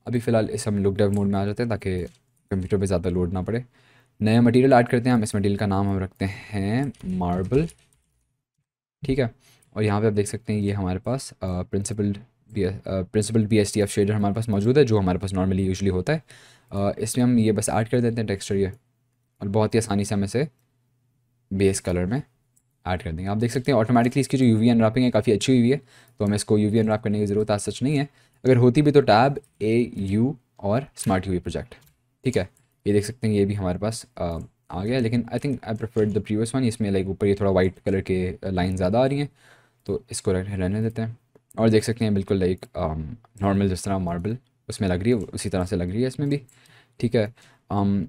अभी फ़िलहाल इस हम डेव मोड में आ जाते हैं ताकि कंप्यूटर पर ज़्यादा लोड ना पड़े नया मटेरियल ऐड करते हैं हम इस मटेरियल का नाम हम रखते हैं मार्बल ठीक है और यहाँ पे आप देख सकते हैं ये हमारे पास principled uh, principled B S D F shader हमारे पास मौजूद है जो हमारे पास नॉर्मली यूजली होता है uh, इसमें हम ये बस ऐड कर देते हैं टेक्स्चर ये और बहुत ही आसानी से हम इसे बेस कलर में ऐड कर देंगे आप देख सकते हैं ऑटोमेटिकली इसकी जो यू वी अनरापिंग है काफ़ी अच्छी हुई है तो हमें इसको यू वी अनराप करने की ज़रूरत आज सच नहीं है अगर होती भी तो टैब ए यू और स्मार्ट यू प्रोजेक्ट ठीक है ये देख सकते हैं ये भी हमारे पास uh, आ गया लेकिन I think I prefer the previous one इसमें लाइक ऊपर ये थोड़ा वाइट कलर के लाइन ज़्यादा आ रही हैं तो इसको रहने देते हैं और देख सकते हैं बिल्कुल लाइक नॉर्मल um, जिस तरह मार्बल उसमें लग रही है उसी तरह से लग रही है इसमें भी ठीक है um,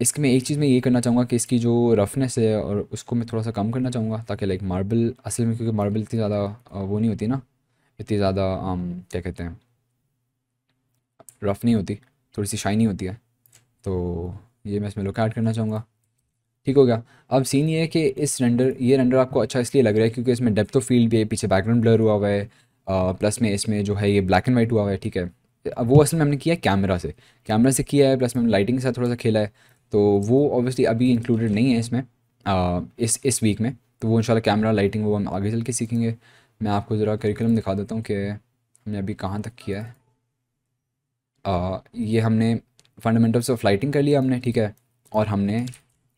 इसके मैं एक चीज़ में ये करना चाहूँगा कि इसकी जो रफनेस है और उसको मैं थोड़ा सा कम करना चाहूँगा ताकि लाइक मार्बल असल में क्योंकि मार्बल इतनी ज़्यादा uh, वो नहीं होती ना इतनी ज़्यादा um, क्या कहते हैं रफ़ नहीं होती थोड़ी सी शाइनी होती है तो ये मैं इसमें लुक ऐड करना चाहूँगा ठीक हो गया अब सीन ये है कि इस रेंडर ये रेंडर आपको अच्छा इसलिए लग रहा है क्योंकि इसमें डेप्थ ऑफ फील्ड भी है पीछे बैकग्राउंड ब्लर हुआ हुआ है प्लस में इसमें जो है ये ब्लैक एंड वाइट हुआ हुआ है ठीक है वो असल में हमने किया है कैमरा से कैमरा से किया है प्लस में लाइटिंग के साथ थोड़ा सा खेला है तो वो ऑब्वियसली अभी इंक्लूडेड नहीं है इसमें आ, इस इस वीक में तो वो इंशाल्लाह कैमरा लाइटिंग वो हम आगे चल के सीखेंगे मैं आपको ज़रा करिकुलम दिखा देता हूँ कि हमने अभी कहाँ तक किया है आ, ये हमने फंडामेंटल्स ऑफ लाइटिंग कर लिया हमने ठीक है और हमने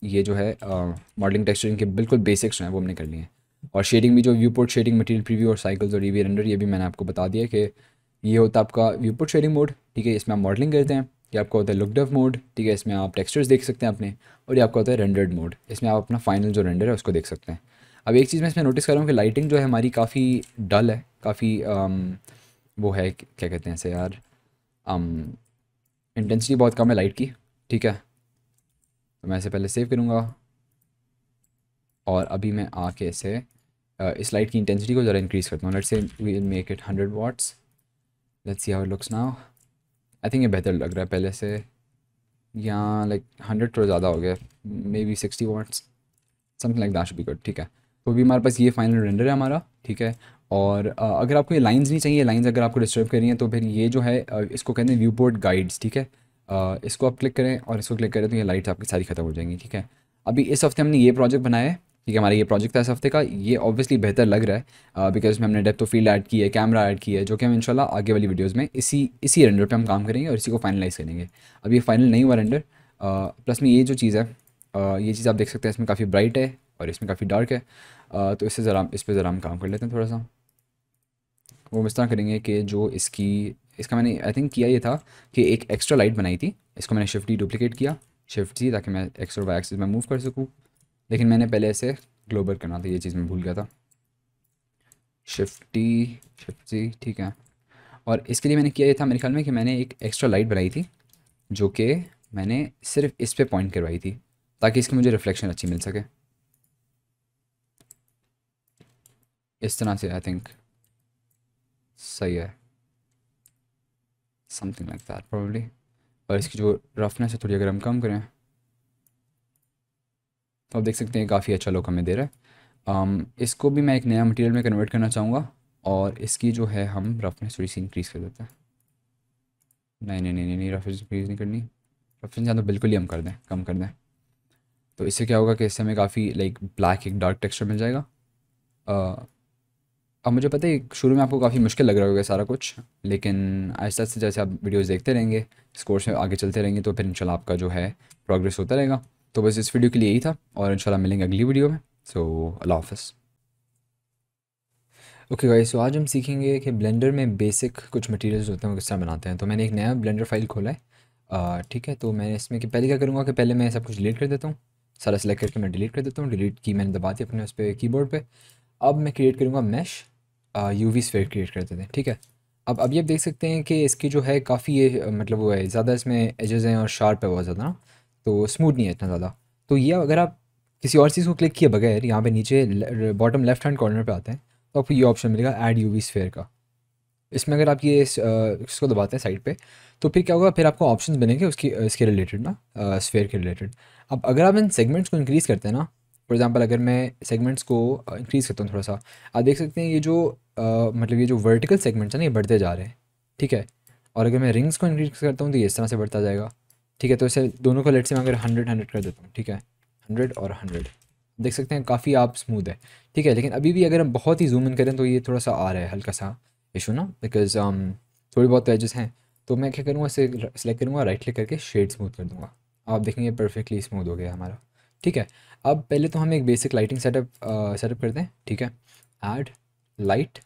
ये जो है मॉडलिंग टेक्सचरिंग के बिल्कुल बेसिक्स हैं वो हमने कर लिए हैं और शेडिंग भी जो viewport shading material preview और साइकिल्स और ईवी रेंडर ये भी मैंने आपको बता दिया कि ये होता है आपका व्यू पोर्ट शेडिंग मोड ठीक है इसमें आप मॉडलिंग करते हैं ये आपका होता है लुकडव मोड ठीक है इसमें आप टेक्सचर्स देख सकते हैं अपने और ये आपका होता है रेंडर्ड मोड इसमें आप अपना फाइनल जो रेंडर है उसको देख सकते हैं अब एक चीज़ मैं इसमें नोटिस कर रहा हूँ कि लाइटिंग जो है हमारी काफ़ी डल है काफ़ी um, वो है क्या कहते हैं ऐसे यार इंटेंसिटी um, बहुत कम है लाइट की ठीक है तो मैं इसे पहले सेव करूँगा और अभी मैं आके इसे Uh, इस लाइट की इंटेंसिटी को ज़रा इंक्रीज़ करता हूँ let's say we'll make it hundred watts let's see how looks now I think ये बेहतर लग रहा है पहले से यहाँ लाइक हंड्रेड थोड़ा ज़्यादा हो गया maybe sixty watts something like that should be good ठीक है तो अभी हमारे पास ये फाइनल रेंडर है हमारा ठीक है और uh, अगर आपको ये लाइंस नहीं चाहिए लाइंस अगर आपको डिस्टर्ब करी हैं तो फिर ये जो है uh, इसको कहते हैं व्यू बोर्ड गाइड्स ठीक है इसको आप क्लिक करें और इसको क्लिक करें तो ये लाइट्स आपकी सारी ख़त्म हो जाएंगी ठीक है अभी इस हफ्ते हमने ये प्रोजेक्ट बनाया है ठीक है हमारा ये प्रोजेक्ट था इस हफ्ते का ये ऑब्वियसली बेहतर लग रहा है बिकॉज uh, इसमें हमने डेप्थ ऑफ फील्ड ऐड की है कैमरा ऐड किया है जो कि हम इंशाल्लाह आगे वाली वीडियोस में इसी इसी रेंडर पे हम काम करेंगे और इसी को फाइनलाइज करेंगे अब ये फाइनल नहीं हुआ रेंडर प्लस uh, में ये जो चीज़ है आ, uh, ये चीज़ आप देख सकते हैं इसमें काफ़ी ब्राइट है और इसमें काफ़ी डार्क है आ, तो इससे ज़रा इस पर ज़रा हम काम कर लेते हैं थोड़ा सा वो हम इस तरह करेंगे कि जो इसकी इसका मैंने आई थिंक किया ये था कि एक एक्स्ट्रा लाइट बनाई थी इसको मैंने शिफ्ट डुप्लीकेट किया शिफ्ट सी ताकि मैं एक्स और वाई एक्सिस में मूव कर सकूँ लेकिन मैंने पहले ऐसे ग्लोबल करना था ये चीज़ मैं भूल गया था शिफ्ट टी शिफ्ट ठीक है और इसके लिए मैंने किया ये था मेरे ख्याल में कि मैंने एक एक्स्ट्रा लाइट बनाई थी जो कि मैंने सिर्फ इस पर पॉइंट करवाई थी ताकि इसकी मुझे रिफ्लेक्शन अच्छी मिल सके इस तरह से आई थिंक सही है समथिंग लाइक दैट प्रॉब्ली और इसकी जो रफनेस है थोड़ी अगर हम कम करें तो आप देख सकते हैं काफ़ी अच्छा लुक हमें दे रहा है um, इसको भी मैं एक नया मटेरियल में कन्वर्ट करना चाहूँगा और इसकी जो है हम रफनेस थोड़ी सी इंक्रीज़ कर देते हैं नहीं नहीं नहीं नहीं नहीं रफनेस इंक्रीज़ नहीं करनी रफनेस ज़्यादा तो बिल्कुल ही हम कर दें कम कर दें तो इससे क्या होगा कि इससे हमें काफ़ी लाइक ब्लैक एक डार्क टेक्स्चर मिल जाएगा uh, अब मुझे पता है शुरू में आपको काफ़ी मुश्किल लग रहा होगा सारा कुछ लेकिन आहिस्ता आहिस्ते जैसे आप वीडियोज़ देखते रहेंगे इस कोर्स में आगे चलते रहेंगे तो फिर इंशाल्लाह आपका जो है प्रोग्रेस होता रहेगा तो बस इस वीडियो के लिए यही था और इंशाल्लाह मिलेंगे अगली वीडियो में सो अल्लाह हाफ़ ओके गाइस सो आज हम सीखेंगे कि ब्लेंडर में बेसिक कुछ मटेरियल्स होते हैं वो किस तरह बनाते हैं तो मैंने एक नया ब्लेंडर फाइल खोला है ठीक है तो मैं इसमें कि पहले क्या करूँगा कि पहले मैं सब कुछ डिलीट कर देता हूँ सारा सेलेक्ट करके मैं डिलीट कर देता हूँ डिलीट की मैंने दबा दी अपने उस पर की बोर्ड अब मैं क्रिएट करूँगा मैश यू वी क्रिएट कर देते हैं ठीक है अब अभी आप देख सकते हैं कि इसकी जो है काफ़ी मतलब वो है ज़्यादा इसमें एजेज हैं और शार्प है बहुत ज़्यादा ना तो स्मूथ नहीं है इतना ज़्यादा तो ये अगर आप किसी और चीज़ को क्लिक किए बगैर यहाँ पे नीचे बॉटम लेफ्ट हैंड कॉर्नर पे आते हैं तो आपको ये ऑप्शन मिलेगा ऐड यूवी स्फेयर का इसमें अगर आप ये इस, इसको दबाते हैं साइड पे तो फिर क्या होगा फिर आपको ऑप्शन बनेंगे उसकी इसके रिलेटेड ना स्फेयर के रिलेटेड अब अगर आप इन सेगमेंट्स को इंक्रीज़ करते हैं ना फॉर एग्जाम्पल अगर मैं सेगमेंट्स को इंक्रीज़ करता हूँ थोड़ा सा आप देख सकते हैं ये जो आ, मतलब ये जो वर्टिकल सेगमेंट्स हैं ना ये बढ़ते जा रहे हैं ठीक है और अगर मैं रिंग्स को इंक्रीज़ करता हूँ तो ये इस तरह से बढ़ता जाएगा ठीक है तो इसे दोनों को लेट से मैं अगर हंड्रेड हंड्रेड कर देता हूँ ठीक है हंड्रेड और हंड्रेड देख सकते हैं काफ़ी आप स्मूथ है ठीक है लेकिन अभी भी अगर हम बहुत ही जूम इन करें तो ये थोड़ा सा आ रहा है हल्का सा इशू ना बिकॉज um, थोड़ी बहुत एजेस हैं तो मैं क्या करूँगा इसे सेलेक्ट करूँगा राइट क्लिक करके शेड स्मूथ कर दूँगा आप देखेंगे परफेक्टली स्मूथ हो गया हमारा ठीक है अब पहले तो हम एक बेसिक लाइटिंग सेटअप सेटअप करते हैं ठीक है एड लाइट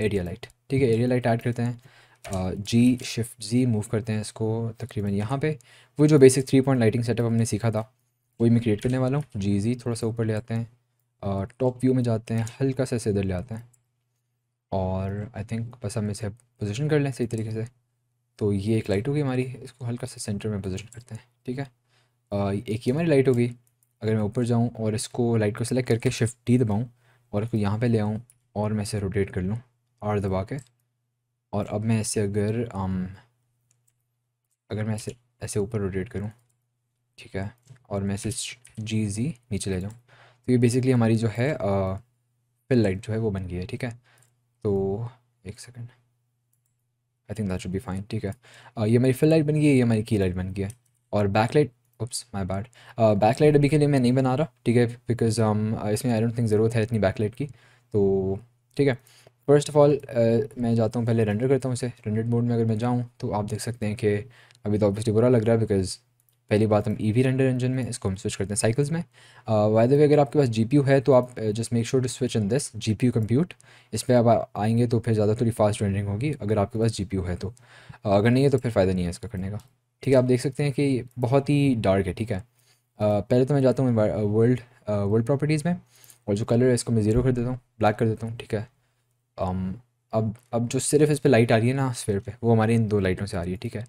एरिया लाइट ठीक है एरिया लाइट ऐड करते हैं जी शिफ्ट जी मूव करते हैं इसको तकरीबन यहाँ पे वो जो basic three point lighting setup हमने सीखा था वही मैं क्रिएट करने वाला हूँ जी जी थोड़ा सा ऊपर ले आते हैं टॉप व्यू में जाते हैं हल्का सा इसे इधर ले आते हैं और आई थिंक बस हम इसे पोजिशन कर लें सही तरीके से तो ये एक लाइट होगी हमारी इसको हल्का सा सेंटर में पोजिशन करते हैं ठीक है एक ये हमारी लाइट होगी अगर मैं ऊपर जाऊँ और इसको लाइट को सिलेक्ट करके शिफ्ट डी दबाऊँ और इसको यहाँ पर ले आऊँ और मैं इसे रोटेट कर लूँ और दबा के और अब मैं ऐसे अगर आम, अगर मैं ऐसे ऐसे ऊपर रोटेट करूँ ठीक है और मैं ऐसे जी जी नीचे ले जाऊँ तो ये बेसिकली हमारी जो है फिल लाइट जो है वो बन गई है ठीक है तो एक second I think that should be fine ठीक है आ, ये हमारी फिल लाइट बन गई है ये हमारी की लाइट बन गई है और back light oops my bad back light अभी के लिए मैं नहीं बना रहा ठीक है बिकॉज um, इसमें आई डोंट थिंक ज़रूरत है इतनी बैक लाइट की तो ठीक है फर्स्ट ऑफ ऑल मैं जाता हूँ पहले रेंडर करता हूँ इसे रेंडर मोड में अगर मैं जाऊँ तो आप देख सकते हैं कि अभी तो ऑब्वियसली बुरा लग रहा है बिकॉज़ पहली बात हम ई वी रेंडर इंजन में इसको हम स्विच करते हैं साइकिल्स में वायदे uh, वे अगर आपके पास जी पी यू है तो आप just make sure to switch in this G P U compute इस पर आप आएंगे तो फिर ज़्यादा थोड़ी फास्ट रेंडरिंग होगी अगर आपके पास जी पी यू है तो uh, अगर नहीं है तो फिर फ़ायदा नहीं है इसका करने का ठीक है आप देख सकते हैं कि बहुत ही डार्क है ठीक है uh, पहले तो मैं जाता हूँ वर्ल्ड वर्ल्ड प्रॉपर्टीज़ में और जो कलर है इसको मैं ज़ीरो कर देता हूँ ब्लैक कर देता हूँ ठीक है um, अब अब जो सिर्फ इस पर लाइट आ रही है ना स्फेयर पे वो हमारी इन दो लाइटों से आ रही है ठीक है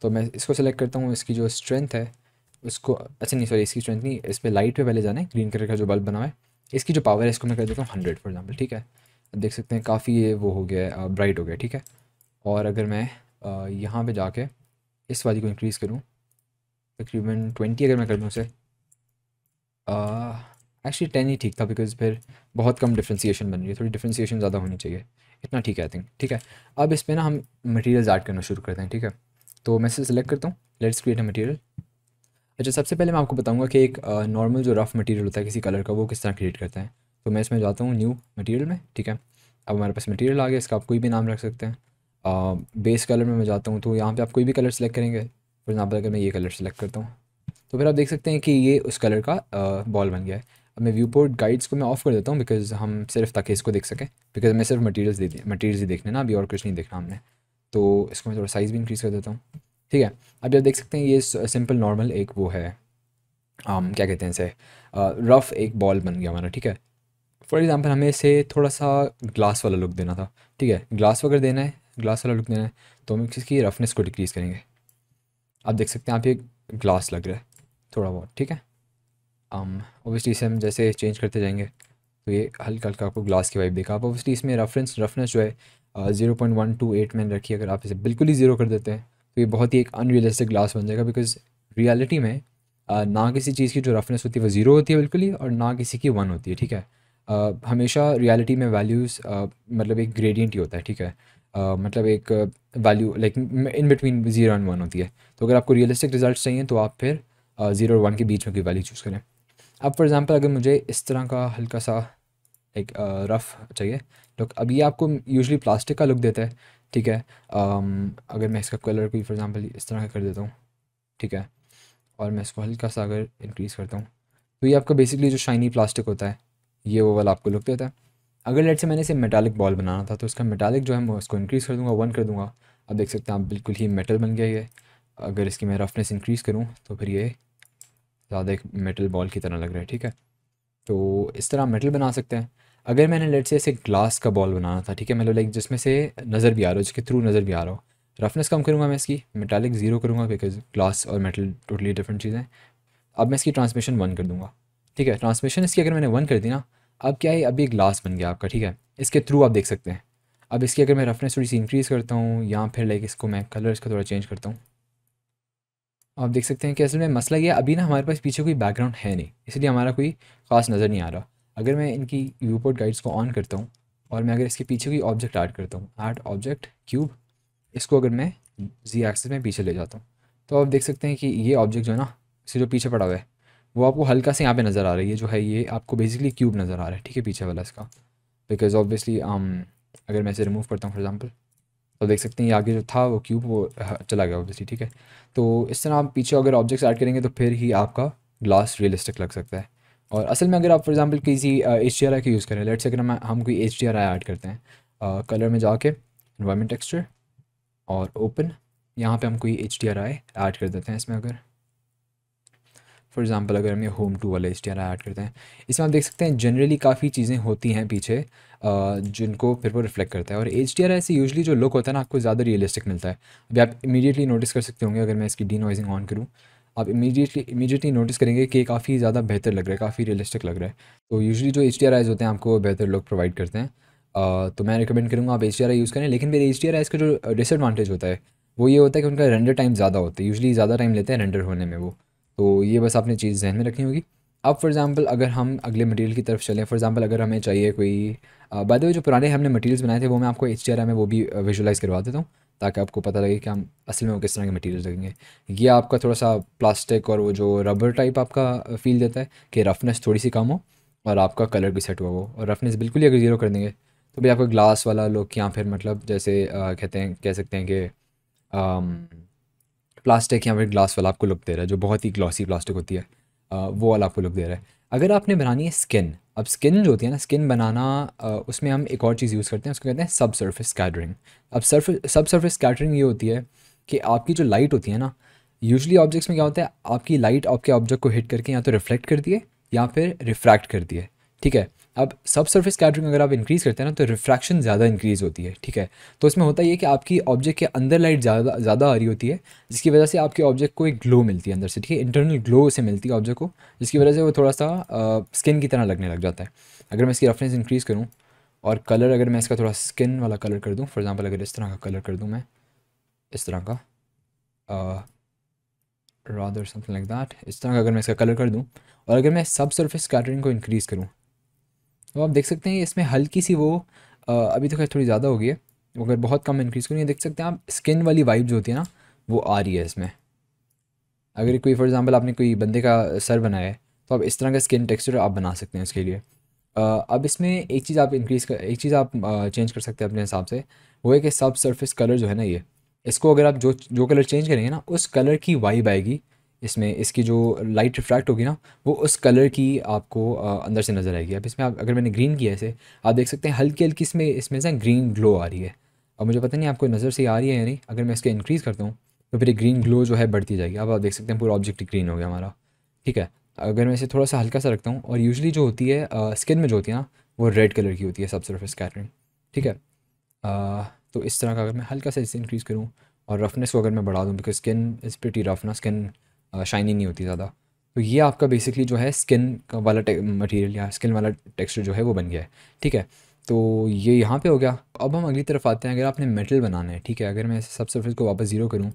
तो मैं इसको सेलेक्ट करता हूँ इसकी जो स्ट्रेंथ है उसको अच्छा नहीं सॉरी इसकी स्ट्रेंथ नहीं इस पर लाइट पे पहले जाना है ग्रीन कलर का जो बल्ब बना हुआ है इसकी जो पावर है इसको मैं कर देता हूँ हंड्रेड फॉर एग्जाम्पल ठीक है अब देख सकते हैं काफ़ी ये वो हो गया है ब्राइट हो गया ठीक है और अगर मैं यहाँ पर जाके इस वाली को इंक्रीज़ करूँ तकरीबन ट्वेंटी अगर मैं कर दूँ उसे एक्चुअली टेन ही ठीक था बिकॉज फिर बहुत कम डिफ्रेंसीशन बन रही है थोड़ी डिफ्रेंसीशन ज़्यादा होनी चाहिए इतना ठीक है आई थिंक ठीक है अब इस पर ना हम मटीरियल ऐड करना शुरू करते हैं ठीक है तो मैं इसे सेलेक्ट करता हूँ लेट्स क्रिएट अ मटीरियल अच्छा सबसे पहले मैं आपको बताऊँगा कि एक नॉर्मल जो रफ़ मटीरियल होता है किसी कलर का वो किस तरह क्रिएट करते हैं तो मैं इसमें जाता हूँ न्यू मटीरियल में ठीक है अब हमारे पास मटीरियल आ गया इसका आप कोई भी नाम रख सकते हैं बेस कलर में मैं जाता हूँ तो यहाँ पे आप कोई भी कलर सेलेक्ट करेंगे फॉर एग्जाम्पल अगर मैं ये कलर सेलेक्ट करता हूँ तो फिर आप देख सकते हैं कि ये उस कलर का बॉल बन गया है अब मैं व्यू पोर्ट गाइड्स को मैं ऑफ कर देता हूँ बिकॉज हम सिर्फ ताकि इसको देख सकें बिकॉज हमें सिर्फ मटीरियल दे मटीरियल ही देखने ना अभी और कुछ नहीं देखना हमने तो इसको मैं थोड़ा साइज़ भी इंक्रीज़ कर देता हूँ ठीक है अब आप देख सकते हैं ये सिंपल नॉर्मल एक वो है आम um, क्या कहते हैं इसे रफ़ एक बॉल बन गया हमारा ठीक है फॉर एग्ज़ाम्पल हमें इसे थोड़ा सा ग्लास वाला लुक देना था ठीक है ग्लास वगैरह देना है ग्लास वाला लुक देना है तो हम इसकी रफनेस को डिक्रीज़ करेंगे आप देख सकते हैं आप ये ग्लास लग रहा है थोड़ा बहुत ठीक है ओबियसली um, इसे हम जैसे चेंज करते जाएंगे तो ये हल्का हल्का आपको ग्लास की वाइप देखा आप ओबियसली इसमें रेफरेंस रफनेस जो है zero point one two eight मैंने रखी अगर आप इसे बिल्कुल ही ज़ीरो कर देते हैं तो ये बहुत ही एक अनरियलिस्टिक ग्लास बन जाएगा बिकॉज रियलिटी में आ, uh, ना किसी चीज़ की जो रफनेस होती है वो ज़ीरो होती है बिल्कुल ही और ना किसी की वन होती है ठीक है आ, uh, हमेशा रियलिटी में वैल्यूज़ uh, मतलब एक ग्रेडियंट ही होता है ठीक है आ, मतलब एक value like in between zero and one होती है तो अगर आपको रियलिस्टिक रिजल्ट चाहिए तो आप फिर ज़ीरो और वन के बीच में की वैल्यू चूज़ करें अब फॉर एग्ज़ाम्पल अगर मुझे इस तरह का हल्का सा एक रफ़ चाहिए लुक अब ये आपको यूजली प्लास्टिक का लुक देता है ठीक है um, अगर मैं इसका कलर कोई फॉर एग्ज़ाम्पल इस तरह का कर देता हूँ ठीक है और मैं इसको हल्का सा अगर इंक्रीज़ करता हूँ तो ये आपका बेसिकली जो शाइनी प्लास्टिक होता है ये वो वाला आपको लुक देता है अगर लेट से मैंने इसे मेटालिक बॉल बनाना था तो इसका मेटालिक जो है मैं उसको इंक्रीज़ कर दूँगा वन कर दूँगा अब देख सकते हैं आप बिल्कुल ही मेटल बन गया ये अगर इसकी मैं रफनेस इंक्रीज़ करूँ तो फिर ये ज़्यादा एक मेटल बॉल की तरह लग रहा है ठीक है तो इस तरह मेटल बना सकते हैं अगर मैंने लेट से ऐसे ग्लास का बॉल बनाना था ठीक है मतलब लाइक जिसमें से नज़र भी आ रहा हो जिसके थ्रू नज़र भी आ रहा हो रफनेस कम करूँगा मैं इसकी मेटालिक ज़ीरो करूँगा बिकॉज ग्लास और मेटल टोटली डिफरेंट चीज़ें अब मैं इसकी ट्रांसमिशन वन कर दूँगा ठीक है ट्रांसमिशन इसकी अगर मैंने वन कर दी ना अब क्या है अभी ग्लास बन गया आपका ठीक है इसके थ्रू आप देख सकते हैं अब इसकी अगर मैं रफनेस थोड़ी सी इंक्रीज़ करता हूँ या फिर लाइक इसको मैं कलर इसका थोड़ा चेंज करता हूँ आप देख सकते हैं कि असल में मसला ये अभी ना हमारे पास पीछे कोई बैकग्राउंड है नहीं इसलिए हमारा कोई खास नज़र नहीं आ रहा अगर मैं इनकी व्यू गाइड्स को ऑन करता हूँ और मैं अगर इसके पीछे कोई ऑब्जेक्ट ऐड करता हूँ ऐड ऑब्जेक्ट क्यूब इसको अगर मैं जी एक्सेस में पीछे ले जाता हूँ तो आप देख सकते हैं कि ये ऑब्जेक्ट जो है ना इसे जो पीछे पड़ा हुआ है वो आपको हल्का से यहाँ पे नज़र आ रही है जो है ये आपको बेसिकली क्यूब नज़र आ रहा है ठीक है पीछे वाला इसका बिकॉज ऑब्वियसली um, अगर मैं इसे रिमूव करता हूँ फॉर एग्जाम्पल तो देख सकते हैं ये आगे जो था वो क्यूब वो चला गया ऑब्वियसली ठीक है तो इस तरह आप पीछे अगर ऑब्जेक्ट्स ऐड करेंगे तो फिर ही आपका ग्लास रियलिस्टिक लग सकता है और असल में अगर आप फॉर एग्जांपल किसी एच डी आर आई का यूज़ करें लेट से अगर हम हम कोई H D R I add करते हैं कलर में जाके इन्वायरमेंट टेक्सचर और ओपन यहाँ पे हम कोई H D R I add कर देते हैं इसमें अगर फॉर एग्जांपल अगर हम ये होम टू वाला एच टी ऐड करते हैं इसमें आप देख सकते हैं जनरली काफ़ी चीज़ें होती हैं पीछे जिनको फिर वो रिफ्लेक्ट करता है और एच टी से यूजली जो लुक होता है ना आपको ज़्यादा रियलिस्टिक मिलता है अभी आप इमीडिएटली नोटिस कर सकते होंगे अगर मैं इसकी डी नॉइजिंग ऑन करूँ आप इमीडिएटली इमीडिएटली नोटिस करेंगे कि काफ़ी ज़्यादा बेहतर लग रहा है काफ़ी रियलिस्टिक लग रहा है तो यूजली जो एच होते हैं आपको बेहतर लुक प्रोवाइड करते हैं तो मैं रिकमेंड करूँगा आप एच यूज़ करें लेकिन मेरे एच का जो डिसएडवांटेज होता है वो ये होता है कि उनका रेंडर टाइम ज़्यादा होता है यूजली ज़्यादा टाइम लेते हैं रेंडर होने में वो तो ये बस आपने चीज़ जहन में रखनी होगी अब फॉर एग्ज़ाम्पल अगर हम अगले मटेरियल की तरफ चलें फॉर एग्ज़ाम्पल अगर हमें चाहिए कोई बाय द वे जो पुराने हमने मटेरियल्स बनाए थे वो मैं आपको एच में वो भी विजुलाइज़ करवा देता हूँ ताकि आपको पता लगे कि हम असल में वो किस तरह के मटेरियल्स लगेंगे ये आपका थोड़ा सा प्लास्टिक और वो जो रबर टाइप आपका फील देता है कि रफनेस थोड़ी सी कम हो और आपका कलर भी सेट हुआ हो और रफनेस बिल्कुल ही अगर ज़ीरो कर देंगे तो भी आपका ग्लास वाला लोग या फिर मतलब जैसे कहते हैं कह सकते हैं कि प्लास्टिक या फिर ग्लास वाला आपको लुक दे रहा है जो बहुत ही ग्लॉसी प्लास्टिक होती है वो वाला आपको लुक दे रहा है अगर आपने बनानी है स्किन अब स्किन जो होती है ना स्किन बनाना उसमें हम एक और चीज़ यूज़ करते हैं उसको कहते हैं सब सर्फिस स्कैटरिंग अब सर्फ सब सर्फिस स्कैटरिंग ये होती है कि आपकी जो लाइट होती है ना यूजली ऑब्जेक्ट्स में क्या होता है आपकी लाइट आपके ऑब्जेक्ट को हिट करके या तो रिफ्लेक्ट करती है या फिर रिफ्रैक्ट करती है ठीक है अब सब सर्फेस कैटरिंग अगर आप इंक्रीज़ करते हैं ना तो रिफ्रैक्शन ज़्यादा इंक्रीज़ होती है ठीक है तो इसमें होता है कि आपकी ऑब्जेक्ट के अंदर लाइट ज़्यादा ज़्यादा आ रही होती है जिसकी वजह से आपके ऑब्जेक्ट को एक ग्लो मिलती है अंदर से ठीक है इंटरनल ग्लो से मिलती है ऑब्जेक्ट को जिसकी वजह से वो थोड़ा सा स्किन की तरह लगने लग जाता है अगर मैं इसकी रफनेस इंक्रीज़ करूँ और कलर अगर मैं इसका थोड़ा स्किन वाला कलर कर दूँ फॉर एग्ज़ाम्पल अगर इस तरह का कलर कर दूँ मैं इस तरह का रादर समथिंग लाइक दैट इस तरह का अगर मैं इसका कलर कर दूँ और अगर मैं सब सर्फेस कैटरिंग को इंक्रीज़ करूँ तो आप देख सकते हैं इसमें हल्की सी वो अभी तो खैर थोड़ी ज़्यादा हो गई है अगर बहुत कम इंक्रीज़ करेंगे देख सकते हैं आप स्किन वाली वाइब जो होती है ना वो आ रही है इसमें अगर कोई फॉर एग्ज़ाम्पल आपने कोई बंदे का सर बनाया है तो आप इस तरह का स्किन टेक्सचर आप बना सकते हैं उसके लिए अब इसमें एक चीज़ आप इंक्रीज़ कर एक चीज़ आप चेंज कर सकते हैं अपने हिसाब से वो है कि सब सरफेस कलर जो है ना ये इसको अगर आप जो जो कलर चेंज करेंगे ना उस कलर की वाइब आएगी इसमें इसकी जो लाइट रिफ्रैक्ट होगी ना वो उस कलर की आपको अंदर से नज़र आएगी अब इसमें आप अगर मैंने ग्रीन किया इसे आप देख सकते हैं हल्की हल्की इसमें इसमें से ग्रीन ग्लो आ रही है और मुझे पता नहीं आपको नज़र से आ रही है या नहीं अगर मैं इसके इंक्रीज़ करता हूँ तो फिर ये ग्रीन ग्लो जो है बढ़ती जाएगी अब आप देख सकते हैं पूरा ऑब्जेक्ट ग्रीन हो गया हमारा ठीक है अगर मैं इसे थोड़ा सा हल्का सा रखता हूँ और यूजली जो होती है स्किन में जो होती है ना वो रेड कलर की होती है सब सर्फेस कैटरिंग ठीक है आ, तो इस तरह का अगर मैं हल्का सा इसे इंक्रीज़ करूँ और रफनेस को अगर मैं बढ़ा दूँ because skin is pretty rough ना स्किन शाइनी नहीं होती ज़्यादा तो ये आपका बेसिकली जो है स्किन वाला मटेरियल या स्किन वाला टेक्सचर जो है वो बन गया है ठीक है तो ये यहाँ पे हो गया अब हम अगली तरफ आते हैं अगर आपने मेटल बनाना है ठीक है अगर मैं सब सर्फेस को वापस ज़ीरो करूँ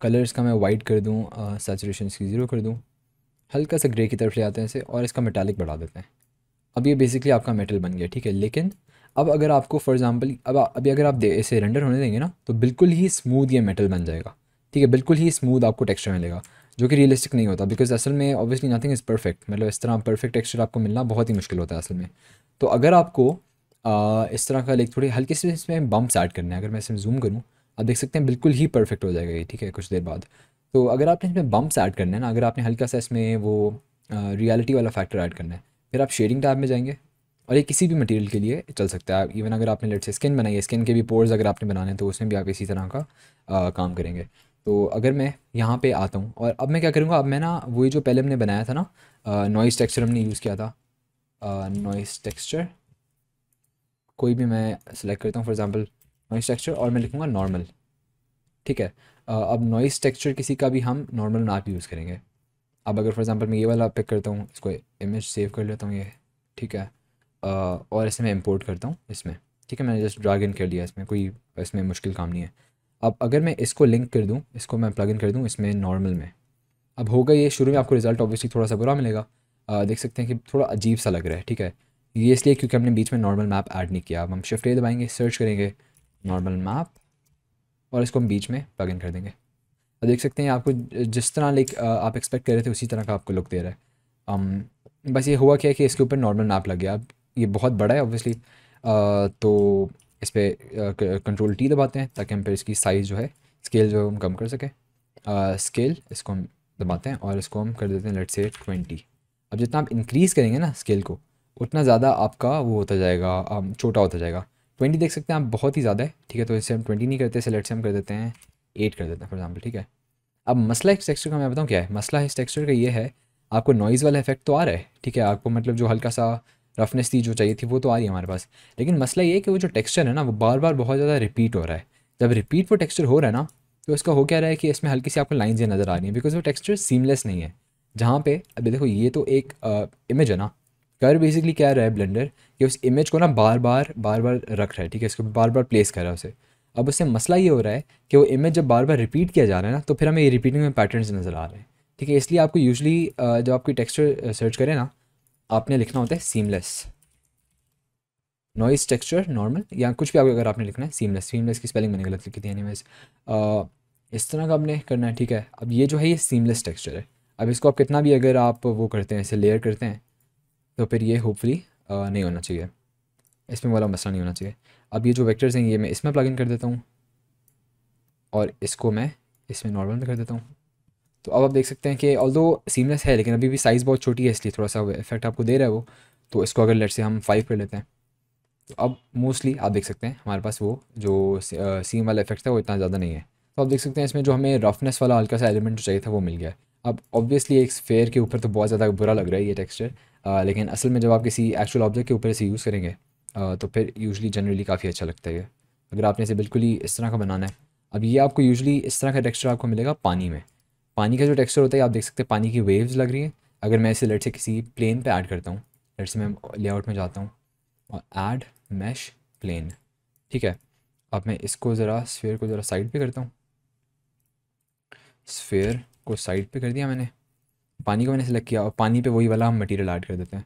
कलर्स का मैं वाइट कर दूँ सेचुरेशन की ज़ीरो कर दूँ हल्का सा ग्रे की तरफ ले आते हैं इसे और इसका मेटालिक बढ़ा देते हैं अब ये बेसिकली आपका मेटल बन गया ठीक है लेकिन अब अगर आपको फॉर एग्ज़ाम्पल अब अभी अगर आप इसे रेंडर होने देंगे ना तो बिल्कुल ही स्मूद ये मेटल बन जाएगा ठीक है बिल्कुल ही स्मूद आपको टेक्सचर मिलेगा जो कि रियलिस्टिक नहीं होता बिकॉज असल में ऑब्वियसली नथिंग इज़ परफेक्ट मतलब इस तरह परफेक्ट टेक्सचर आपको मिलना बहुत ही मुश्किल होता है असल में तो अगर आपको आ, इस तरह का लाइक थोड़े हल्के से इसमें बम्प्स ऐड करने हैं अगर मैं इसमें जूम करूँ आप देख सकते हैं बिल्कुल ही परफेक्ट हो जाएगा ये ठीक है कुछ देर बाद तो अगर आपने इसमें बम्प्स ऐड करने हैं ना अगर आपने हल्का सा इसमें वो रियलिटी वाला फैक्टर ऐड करना है फिर आप शेडिंग टैब में जाएंगे और ये किसी भी मटेरियल के लिए चल सकता है इवन अगर आपने लेट से स्किन बनाई है स्किन के भी पोर्स अगर आपने बनाने हैं तो उसमें भी आप इसी तरह का आ, काम करेंगे तो अगर मैं यहाँ पे आता हूँ और अब मैं क्या करूँगा अब मैं ना वही जो पहले हमने बनाया था ना नॉइस टेक्सचर हमने यूज़ किया था नॉइस टेक्सचर कोई भी मैं सेलेक्ट करता हूँ फॉर एग्ज़ाम्पल नॉइस टेक्सचर और मैं लिखूँगा नॉर्मल ठीक है अब नॉइस टेक्सचर किसी का भी हम नॉर्मल नाप यूज़ करेंगे अब अगर फॉर एग्ज़ाम्पल मैं ये वाला पिक करता हूँ इसको इमेज सेव कर लेता हूँ ये ठीक है और इसे मैं इम्पोर्ट करता हूँ इसमें ठीक है मैंने जस्ट ड्रैग इन कर लिया इसमें कोई इसमें मुश्किल काम नहीं है अब अगर मैं इसको लिंक कर दूँ इसको मैं प्लग इन कर दूँ इसमें नॉर्मल में अब होगा ये शुरू में आपको रिजल्ट ऑब्वियसली थोड़ा सा बुरा मिलेगा आ, देख सकते हैं कि थोड़ा अजीब सा लग रहा है ठीक है ये इसलिए क्योंकि हमने बीच में नॉर्मल मैप ऐड नहीं किया अब हम शिफ्ट ए दबाएंगे सर्च करेंगे नॉर्मल मैप और इसको हम बीच में प्लग इन कर देंगे अब देख सकते हैं आपको जिस तरह लाइक आप एक्सपेक्ट कर रहे थे उसी तरह का आपको लुक दे रहा है um, बस ये हुआ क्या है कि इसके ऊपर नॉर्मल मैप लग गया अब ये बहुत बड़ा है ऑब्वियसली तो इस पर कंट्रोल टी दबाते हैं ताकि हम फिर इसकी साइज़ जो है स्केल जो हम कम कर सकें स्केल इसको हम दबाते हैं और इसको हम कर देते हैं लेट से ट्वेंटी अब जितना आप इंक्रीज़ करेंगे ना स्केल को उतना ज़्यादा आपका वो होता जाएगा छोटा होता जाएगा ट्वेंटी देख सकते हैं आप बहुत ही ज़्यादा है ठीक है तो इससे हम ट्वेंटी नहीं करते इसे लेट से हम कर देते हैं एट कर देते हैं फॉर एग्जाम्पल ठीक है अब मसला इस टेक्स्चर का मैं बताऊँ क्या है मसला इस टेक्स्चर का ये है आपको नॉइज़ वाला इफेक्ट तो आ रहा है ठीक है आपको मतलब जो हल्का सा रफनेस थी जो चाहिए थी वो तो आ रही है हमारे पास लेकिन मसला ये है कि वो जो टेक्सचर है ना वो बार बार बहुत ज़्यादा रिपीट हो रहा है जब रिपीट वो टेक्सचर हो रहा है ना तो इसका हो क्या रहा है कि इसमें हल्की सी आपको लाइन ये नज़र आ रही है बिकॉज वो टेक्स्चर सीमलेस नहीं है जहाँ पे अभी देखो ये तो एक इमेज है ना कर बेसिकली क्या रहा है ब्लेंडर कि उस इमेज को ना बार बार बार बार रख रहा है ठीक है इसको बार बार प्लेस कर रहा है उसे अब उससे मसला ये हो रहा है कि वो इमेज जब बार बार रिपीट किया जा रहा है ना तो फिर हमें ये रिपीटिंग में पैटर्न नज़र आ रहे हैं ठीक है इसलिए आपको यूजली जब आपकी टेक्स्चर सर्च करें ना आपने लिखना होता है सीमलेस नॉइस टेक्सचर नॉर्मल या कुछ भी आप अगर आपने लिखना है सीमलेस सीमलेस की स्पेलिंग मैंने गलत लिखी थी एनी इस तरह का आपने करना है ठीक है अब ये जो है ये सीमलेस टेक्सचर है अब इसको आप कितना भी अगर आप वो करते हैं इसे लेयर करते हैं तो फिर ये होपफुली नहीं होना चाहिए इसमें वाला मसला नहीं होना चाहिए अब ये जो वेक्टर्स हैं ये मैं इसमें प्लग इन कर देता हूँ और इसको मैं इसमें नॉर्मल में कर देता हूँ तो अब आप देख सकते हैं कि ऑल दो सीमलेस है लेकिन अभी भी साइज़ बहुत छोटी है इसलिए थोड़ा सा इफेक्ट आपको दे रहा है वो तो इसको अगर लेट से हम फाइव कर लेते हैं तो अब मोस्टली आप देख सकते हैं हमारे पास वो जो सीम वाला इफेक्ट था वो इतना ज़्यादा नहीं है तो आप देख सकते हैं इसमें जो हमें रफनेस वाला हल्का सा एलिमेंट चाहिए था वो मिल गया अब ऑब्वियसली एक फेयर के ऊपर तो बहुत ज़्यादा बुरा लग रहा है ये टेक्सचर लेकिन असल में जब आप किसी एक्चुअल ऑब्जेक्ट के ऊपर इसे यूज़ करेंगे आ, तो फिर यूजली जनरली काफ़ी अच्छा लगता है अगर आपने इसे बिल्कुल ही इस तरह का बनाना है अब ये आपको यूजली इस तरह का टेक्स्चर आपको मिलेगा पानी में पानी का जो टेक्सचर होता है आप देख सकते हैं पानी की वेव्स लग रही है अगर मैं इसे लेट से किसी प्लेन पे ऐड करता हूँ लेट से मैं लेआउट में जाता हूँ और ऐड मैश प्लेन ठीक है अब मैं इसको ज़रा स्फेयर को ज़रा साइड पे करता हूँ स्फेयर को साइड पे कर दिया मैंने पानी को मैंने सेलेक्ट किया और पानी पे वही वाला हम मटीरियल ऐड कर देते हैं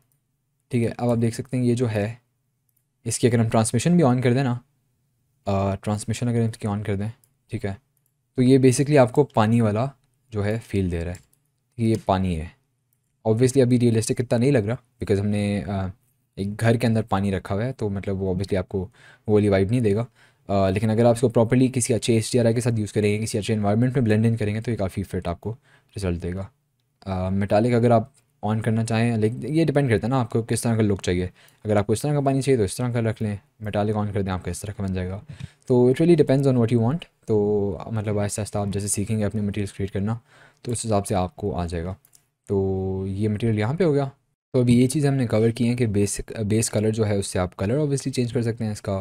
ठीक है अब आप देख सकते हैं ये जो है इसकी अगर हम ट्रांसमिशन भी ऑन कर दें ना ट्रांसमिशन अगर इसकी ऑन कर दें ठीक है तो ये बेसिकली आपको पानी वाला जो है फील दे रहा है ये पानी है ऑब्वियसली अभी रियलिस्टिक इतना नहीं लग रहा बिकॉज हमने एक घर के अंदर पानी रखा हुआ है तो मतलब वो ऑब्वियसली आपको वो वाली वाइब नहीं देगा आ, लेकिन अगर आप इसको प्रॉपरली किसी अच्छे एच के साथ यूज़ करेंगे किसी अच्छे इन्वायरमेंट में ब्लेंड इन करेंगे तो ये काफ़ी फिट आपको रिजल्ट देगा मेटालिक अगर आप ऑन करना चाहें लेकिन ये डिपेंड करता है ना आपको किस तरह का लुक चाहिए अगर आपको इस तरह का पानी चाहिए तो इस तरह का रख लें मेटालिक ऑन कर दें आपका इस तरह का बन जाएगा तो it really depends on what you want तो मतलब आहिस्ता आहिस्ता आप जैसे सीखेंगे अपने मटेरियल क्रिएट करना तो उस हिसाब से आपको आ जाएगा तो ये मटेरियल यहाँ पे हो गया तो अभी ये चीज़ हमने कवर की है कि बेसिक बेस कलर जो है उससे आप कलर ऑब्वियसली चेंज कर सकते हैं इसका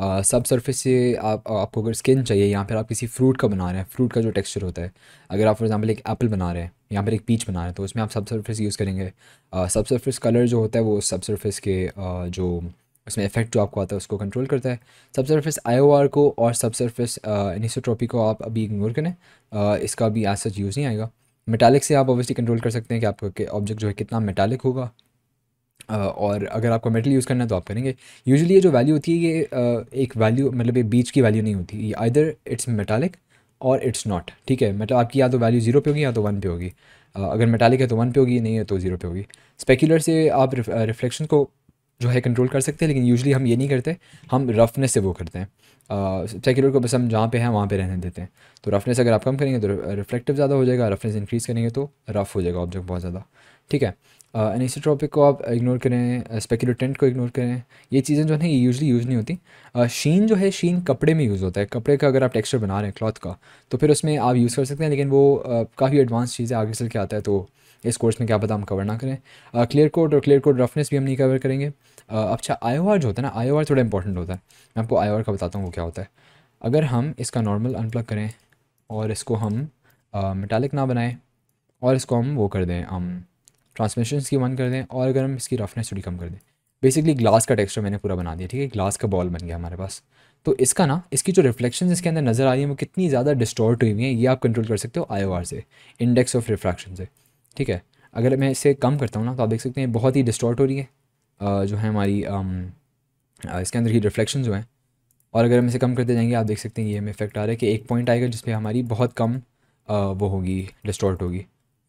आ, सब सरफेस से आप आपको अगर स्किन चाहिए यहाँ पर आप किसी फ्रूट का बना रहे हैं फ्रूट का जो टेक्सचर होता है अगर आप फॉर एग्जांपल एक एप्पल बना रहे हैं यहाँ पर एक पीच बना रहे हैं तो उसमें आप सब सरफेस यूज़ करेंगे सब सरफेस कलर जो होता है वो सब सरफेस के आ, जो उसमें इफेक्ट जो आपको आता है उसको कंट्रोल करता है सब सर्फेस आई को और सब सर्फेस एनिसोट्रॉपी को आप अभी इग्नोर करें uh, इसका अभी आज सच यूज़ नहीं आएगा मेटालिक से आप ऑब्वियसली कंट्रोल कर सकते हैं कि आपका ऑब्जेक्ट जो है कितना मेटालिक होगा uh, और अगर आपको मेटल यूज़ करना है तो आप करेंगे यूजली ये जो वैल्यू होती है ये uh, एक वैल्यू मतलब ये बीच की वैल्यू नहीं होती ये आइदर इट्स मेटालिक और इट्स नॉट ठीक है मतलब आपकी या तो वैल्यू जीरो पे होगी या तो वन पे होगी अगर मेटालिक है तो वन पे होगी नहीं है तो ज़ीरो पे होगी स्पेकुलर से आप रिफ्लेक्शन को जो है कंट्रोल कर सकते हैं लेकिन यूजली हम ये नहीं करते हम रफनेस से वो करते हैं सेक्यूलर uh, को बस हम जहाँ पे हैं वहाँ पे रहने देते हैं तो रफनेस अगर आप कम करेंगे तो रिफ्लेक्टिव ज़्यादा हो जाएगा रफनेस इंक्रीज़ करेंगे तो रफ़ हो जाएगा ऑब्जेक्ट बहुत ज़्यादा ठीक है एनिसोट्रॉपिक uh, को आप इग्नोर करें टेंट को इग्नोर करें ये चीज़ें जो है ये यूजली यूज़ नहीं होती uh, शीन जो है शीन कपड़े में यूज़ होता है कपड़े का अगर आप टेक्सचर बना रहे हैं क्लॉथ का तो फिर उसमें आप यूज़ कर सकते हैं लेकिन वो uh, काफ़ी एडवांस चीज़ें आगे चल के आता है तो इस कोर्स में क्या पता हम कवर ना करें क्लियर कोड और क्लियर कोड रफनेस भी हम नहीं कवर करेंगे अच्छा आई जो होता है ना आई थोड़ा इंपॉर्टेंट होता है मैं आपको आई का बताता हूँ वो क्या होता है अगर हम इसका नॉर्मल अनप्लग करें और इसको हम मेटालिक ना बनाएं और इसको हम वो कर दें हम ट्रांसमिशन की वन कर दें और अगर हम इसकी रफनेस थोड़ी कम कर दें बेसिकली ग्लास का टेक्सचर मैंने पूरा बना दिया ठीक है ग्लास का बॉल बन गया हमारे पास तो इसका ना इसकी जो रिफ्लेक्शन इसके अंदर नज़र आ रही है वो कितनी ज़्यादा डिस्टॉर्ट हुई हुई है ये आप कंट्रोल कर सकते हो आई से इंडेक्स ऑफ रिफ्रैक्शन से ठीक है अगर मैं इसे कम करता हूँ ना तो आप देख सकते हैं बहुत ही डिस्टॉर्ट हो रही है जो है हमारी इसके अंदर की रिफ्लेक्शन जो है और अगर हम इसे कम करते जाएंगे आप देख सकते हैं ये हमें इफेक्ट आ रहा है कि एक पॉइंट आएगा जिसपे हमारी बहुत कम वो होगी डिस्टॉर्ट होगी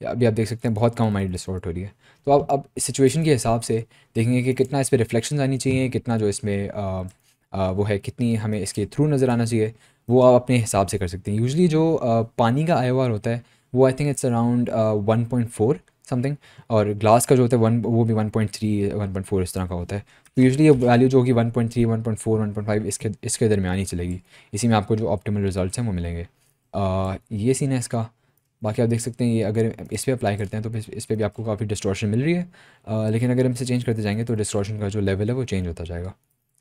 अभी आप देख सकते हैं बहुत कम हमारी डिस्टॉर्ट हो रही है तो आप अब सिचुएशन के हिसाब से देखेंगे कि कितना इस पर रिफ्लेक्शन आनी चाहिए कितना जो इसमें वो है कितनी हमें इसके थ्रू नज़र आना चाहिए वो आप अपने हिसाब से कर सकते हैं यूजली जो पानी का आई होता है वो I think it's around one point four something और ग्लास का जो होता है वन वो भी one point three one point four इस तरह का होता है तो यूजली ये वैल्यू जो होगी one point three one point four one point five इसके इसके दरमियान ही चलेगी इसी में आपको जो ऑप्टिमल रिजल्ट हैं वो मिलेंगे आ, ये सीन है इसका बाकी आप देख सकते हैं ये अगर इस पर अप्लाई करते हैं तो इस पर भी आपको काफ़ी डिस्ट्रॉशन मिल रही है आ, लेकिन अगर हम इसे चेंज करते जाएंगे तो डिस्ट्रॉशन का जो लेवल है वो चेंज होता जाएगा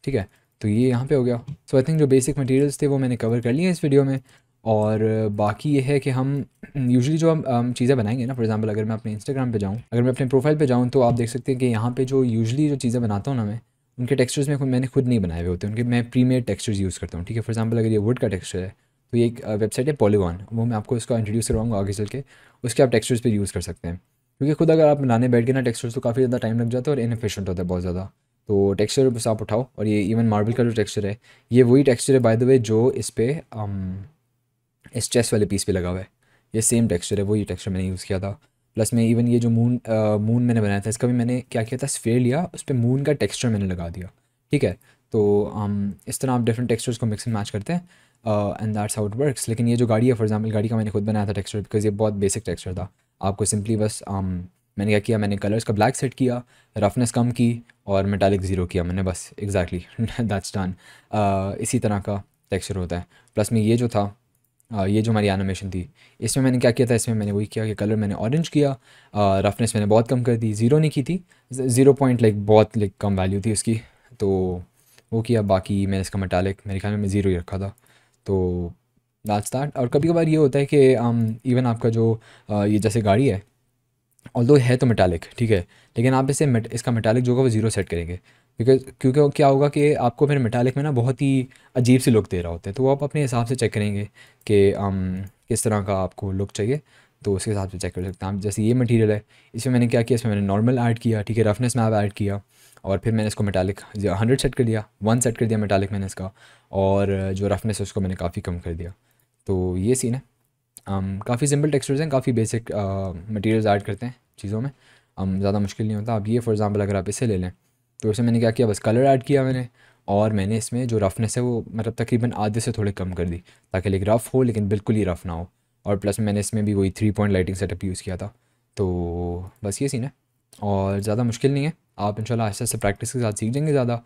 ठीक है तो ये यहाँ पे हो गया सो आई थिंक जो बेसिक मटेरियल्स थे वो मैंने कवर कर लिए इस वीडियो में और बाकी ये है कि हम यूजुअली जो हम, हम चीज़ें बनाएंगे ना फॉर एग्जांपल अगर मैं अपने इंस्टाग्राम पे जाऊँ अगर मैं अपने प्रोफाइल पे जाऊँ तो आप देख सकते हैं कि यहाँ पे जो यूजुअली जो चीज़ें बनाता हूँ ना मैं उनके टेक्सचर्स में खुद मैंने खुद नहीं बनाए हुए होते उनके मैं प्रीमेड टेक्स्चर्स यूज़ करता हूँ ठीक है फॉर एग्जाम्पल अगर ये वुड का टेक्स्चर है तो ये एक वेबसाइट है पॉलीवान वो मैं आपको इसका इंट्रोड्यूस करवाऊँगा आगे चल के उसके आप टेक्स्चर्स पर यूज़ कर सकते हैं क्योंकि खुद अगर आप बनाने बैठ गए ना टेक्स्चर्स तो काफ़ी ज़्यादा टाइम लग जाता है और इनफिशेंट होता है बहुत ज़्यादा तो टेक्स्चर बस आप उठाओ और ये इवन मार्बल का जो टेक्स्चर है ये वही टेक्स्चर है बाय द वे जो इस पर इस चेस्ट वाले पीस पे लगा हुआ है ये सेम टेक्सचर है वही टेक्सचर मैंने यूज़ किया था प्लस में इवन ये जो मून मून मैंने बनाया था इसका भी मैंने क्या किया था स्फेयर लिया उस पर मून का टेक्सचर मैंने लगा दिया ठीक है तो um, इस तरह आप डिफरेंट टेक्सचर्स को मिक्स एंड मैच करते हैं and that's how it works लेकिन ये जो गाड़ी है फॉर एग्जाम्पल गाड़ी का मैंने खुद बनाया था टेक्सचर बिकॉज ये बहुत बेसिक टेक्सचर था आपको सिंपली बस um, मैंने क्या किया मैंने कलर्स का ब्लैक सेट किया रफनेस कम की और मेटालिक ज़ीरो किया मैंने बस एग्जैक्टली दैट्स डन इसी तरह का टेक्सचर होता है प्लस में ये जो था ये जो हमारी एनिमेशन थी इसमें मैंने क्या किया था इसमें मैंने वही किया कि कलर मैंने ऑरेंज किया रफनेस मैंने बहुत कम कर दी ज़ीरो नहीं की थी ज़ीरो पॉइंट लाइक बहुत लाइक कम वैल्यू थी उसकी तो वो किया बाकी मैंने इसका मेटालिक मेरे ख्याल में ज़ीरो ही रखा था तो लास्ट स्टार्ट और कभी कभार ये होता है कि इवन um, आपका जो ये जैसे गाड़ी है ऑल है तो मेटालिक ठीक है लेकिन आप इसे मेट, इसका मेटालिक जो होगा वो ज़ीरो सेट करेंगे बिकॉज क्योंकि क्या होगा कि आपको फिर मेटालिक में ना बहुत ही अजीब सी लुक दे रहा होता है तो वो आप अपने हिसाब से चेक करेंगे कि um, किस तरह का आपको लुक चाहिए तो उसके हिसाब से चेक कर सकते हैं आप जैसे ये मटेरियल है इसमें मैंने क्या किया इसमें मैंने नॉर्मल ऐड किया ठीक है रफनेस मैप ऐड किया और फिर मैंने इसको मेटालिक हंड्रेड सेट कर दिया वन सेट कर दिया मेटालिक मैंने इसका और जो रफनेस है उसको मैंने काफ़ी कम कर दिया तो ये सीन है um, काफ़ी सिंपल टेक्सचर्स हैं काफ़ी बेसिक मटीरियल ऐड करते हैं चीज़ों में um, ज़्यादा मुश्किल नहीं होता अब ये फॉर एग्ज़ाम्पल अगर आप इसे ले लें तो उसे मैंने क्या किया बस कलर ऐड किया मैंने और मैंने इसमें जो रफनेस है वो मतलब तकरीबन आधे से थोड़े कम कर दी ताकि लेकिन रफ़ हो लेकिन बिल्कुल ही रफ़ ना हो और प्लस मैंने इसमें भी वही three point lighting setup use किया था तो बस ये सीन है और ज़्यादा मुश्किल नहीं है आप इंशाल्लाह आहिस्ते आहिस्ते प्रैक्टिस के साथ सीख जाएंगे ज़्यादा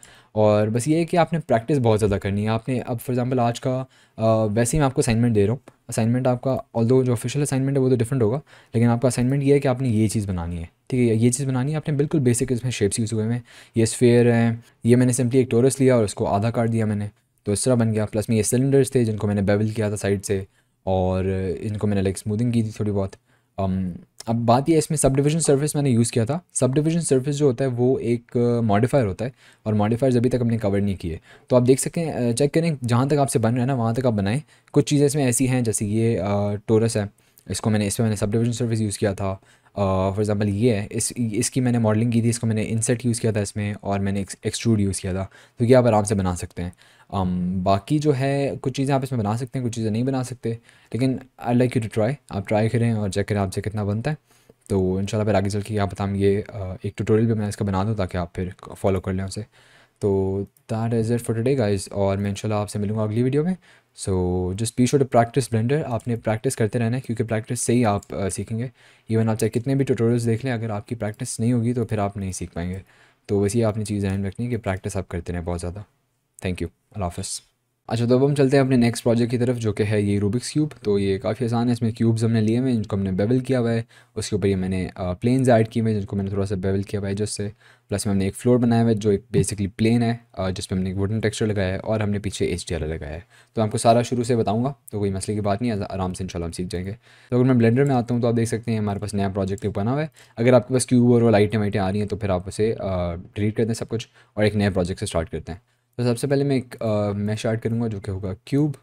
और बस ये है कि आपने प्रैक्टिस बहुत ज़्यादा करनी है आपने अब फॉर एग्जांपल आज का आ, वैसे ही मैं आपको असाइनमेंट दे रहा हूँ असाइनमेंट आपका ऑल जो ऑफिशियल असाइनमेंट है वो तो डिफरेंट होगा लेकिन आपका असाइनमेंट ये है कि आपने ये चीज़ बनानी है ठीक है ये चीज़ बनानी है आपने बिल्कुल बेसिक इसमें शेप्स यूज़ हुए हैं ये स्फेयर हैं ये मैंने सिंपली एक टोरस लिया और उसको आधा काट दिया मैंने तो इस तरह बन गया प्लस में ये सिलेंडर्स थे जिनको मैंने बेवल किया था साइड से और इनको मैंने लाइक स्मूदिंग की थी थोड़ी बहुत Um, अब बात यह इसमें सब डिविज़न सर्विस मैंने यूज़ किया था सब डिविज़न सर्विस जो होता है वो एक मॉडिफायर uh, होता है और मॉडिफायर्स अभी तक हमने कवर नहीं किए तो आप देख सकते चेक uh, करें जहाँ तक आपसे बन रहा है ना वहाँ तक आप बनाएं कुछ चीज़ें इसमें ऐसी हैं जैसे ये टोरस uh, है इसको मैंने इसमें मैंने सब डिविजन सर्विस यूज़ किया था फॉर एग्जाम्पल ये है इस इसकी मैंने मॉडलिंग की थी इसको मैंने इंसेट यूज़ किया था इसमें और मैंने एक्सट्रूड यूज़ किया था तो ये आप आराम से बना सकते हैं Um, बाकी जो है कुछ चीज़ें आप इसमें बना सकते हैं कुछ चीज़ें नहीं बना सकते लेकिन I like you to try आप ट्राई करें और चेक करें आपसे कितना बनता है तो इन फिर आगे चल के आप बताऊँ ये एक ट्यूटोरियल भी मैं इसका बना दूँ ताकि आप फिर फॉलो कर लें उसे तो that is it for today guys और मैं इनशाला आपसे मिलूंगा अगली वीडियो में so just be sure to practice blender आपने प्रैक्टिस करते रहना है क्योंकि प्रैक्टिस से ही आप सीखेंगे इवन आप चाहे कितने भी ट्यूटोरियल्स देख लें अगर आपकी प्रैक्टिस नहीं होगी तो फिर आप नहीं सीख पाएंगे तो वैसे ही आपने चीज़ ध्यान रखनी है कि प्रैक्टिस आप करते रहें बहुत ज़्यादा थैंक यू अल्लाह हाफ़ अच्छा तो अब हम चलते हैं अपने नेक्स्ट प्रोजेक्ट की तरफ जो कि है ये रूबिक्स क्यूब तो ये काफ़ी आसान है इसमें क्यूब्स हमने लिए हुए हैं जिनको हमने बेवल किया हुआ है उसके ऊपर ये मैंने प्लेन्स ऐड किए हुए हैं जिनको मैंने थोड़ा सा बेवल किया हुआ है जिससे प्लस में हमने एक फ्लोर बनाया हुआ है जो एक बेसिकली प्लेन है जिस पर हमने एक वुडन टेक्स्चर लगाया है और हमने पीछे एच लगाया है तो आपको सारा शुरू से बताऊँगा तो कोई मसले की बात नहीं आराम से इंशाल्लाह हम सीख जाएंगे तो अगर मैं ब्लेंडर में आता हूँ तो आप देख सकते हैं हमारे पास नया प्रोजेक्ट बना हुआ है अगर आपके पास क्यूब और लाइटें वाइटें आ रही हैं तो फिर आप उसे डिलीट कर दें सब कुछ और एक नया प्रोजेक्ट से स्टार्ट करते हैं तो सबसे पहले मैं एक मैं स्टार्ट करूँगा जो कि होगा क्यूब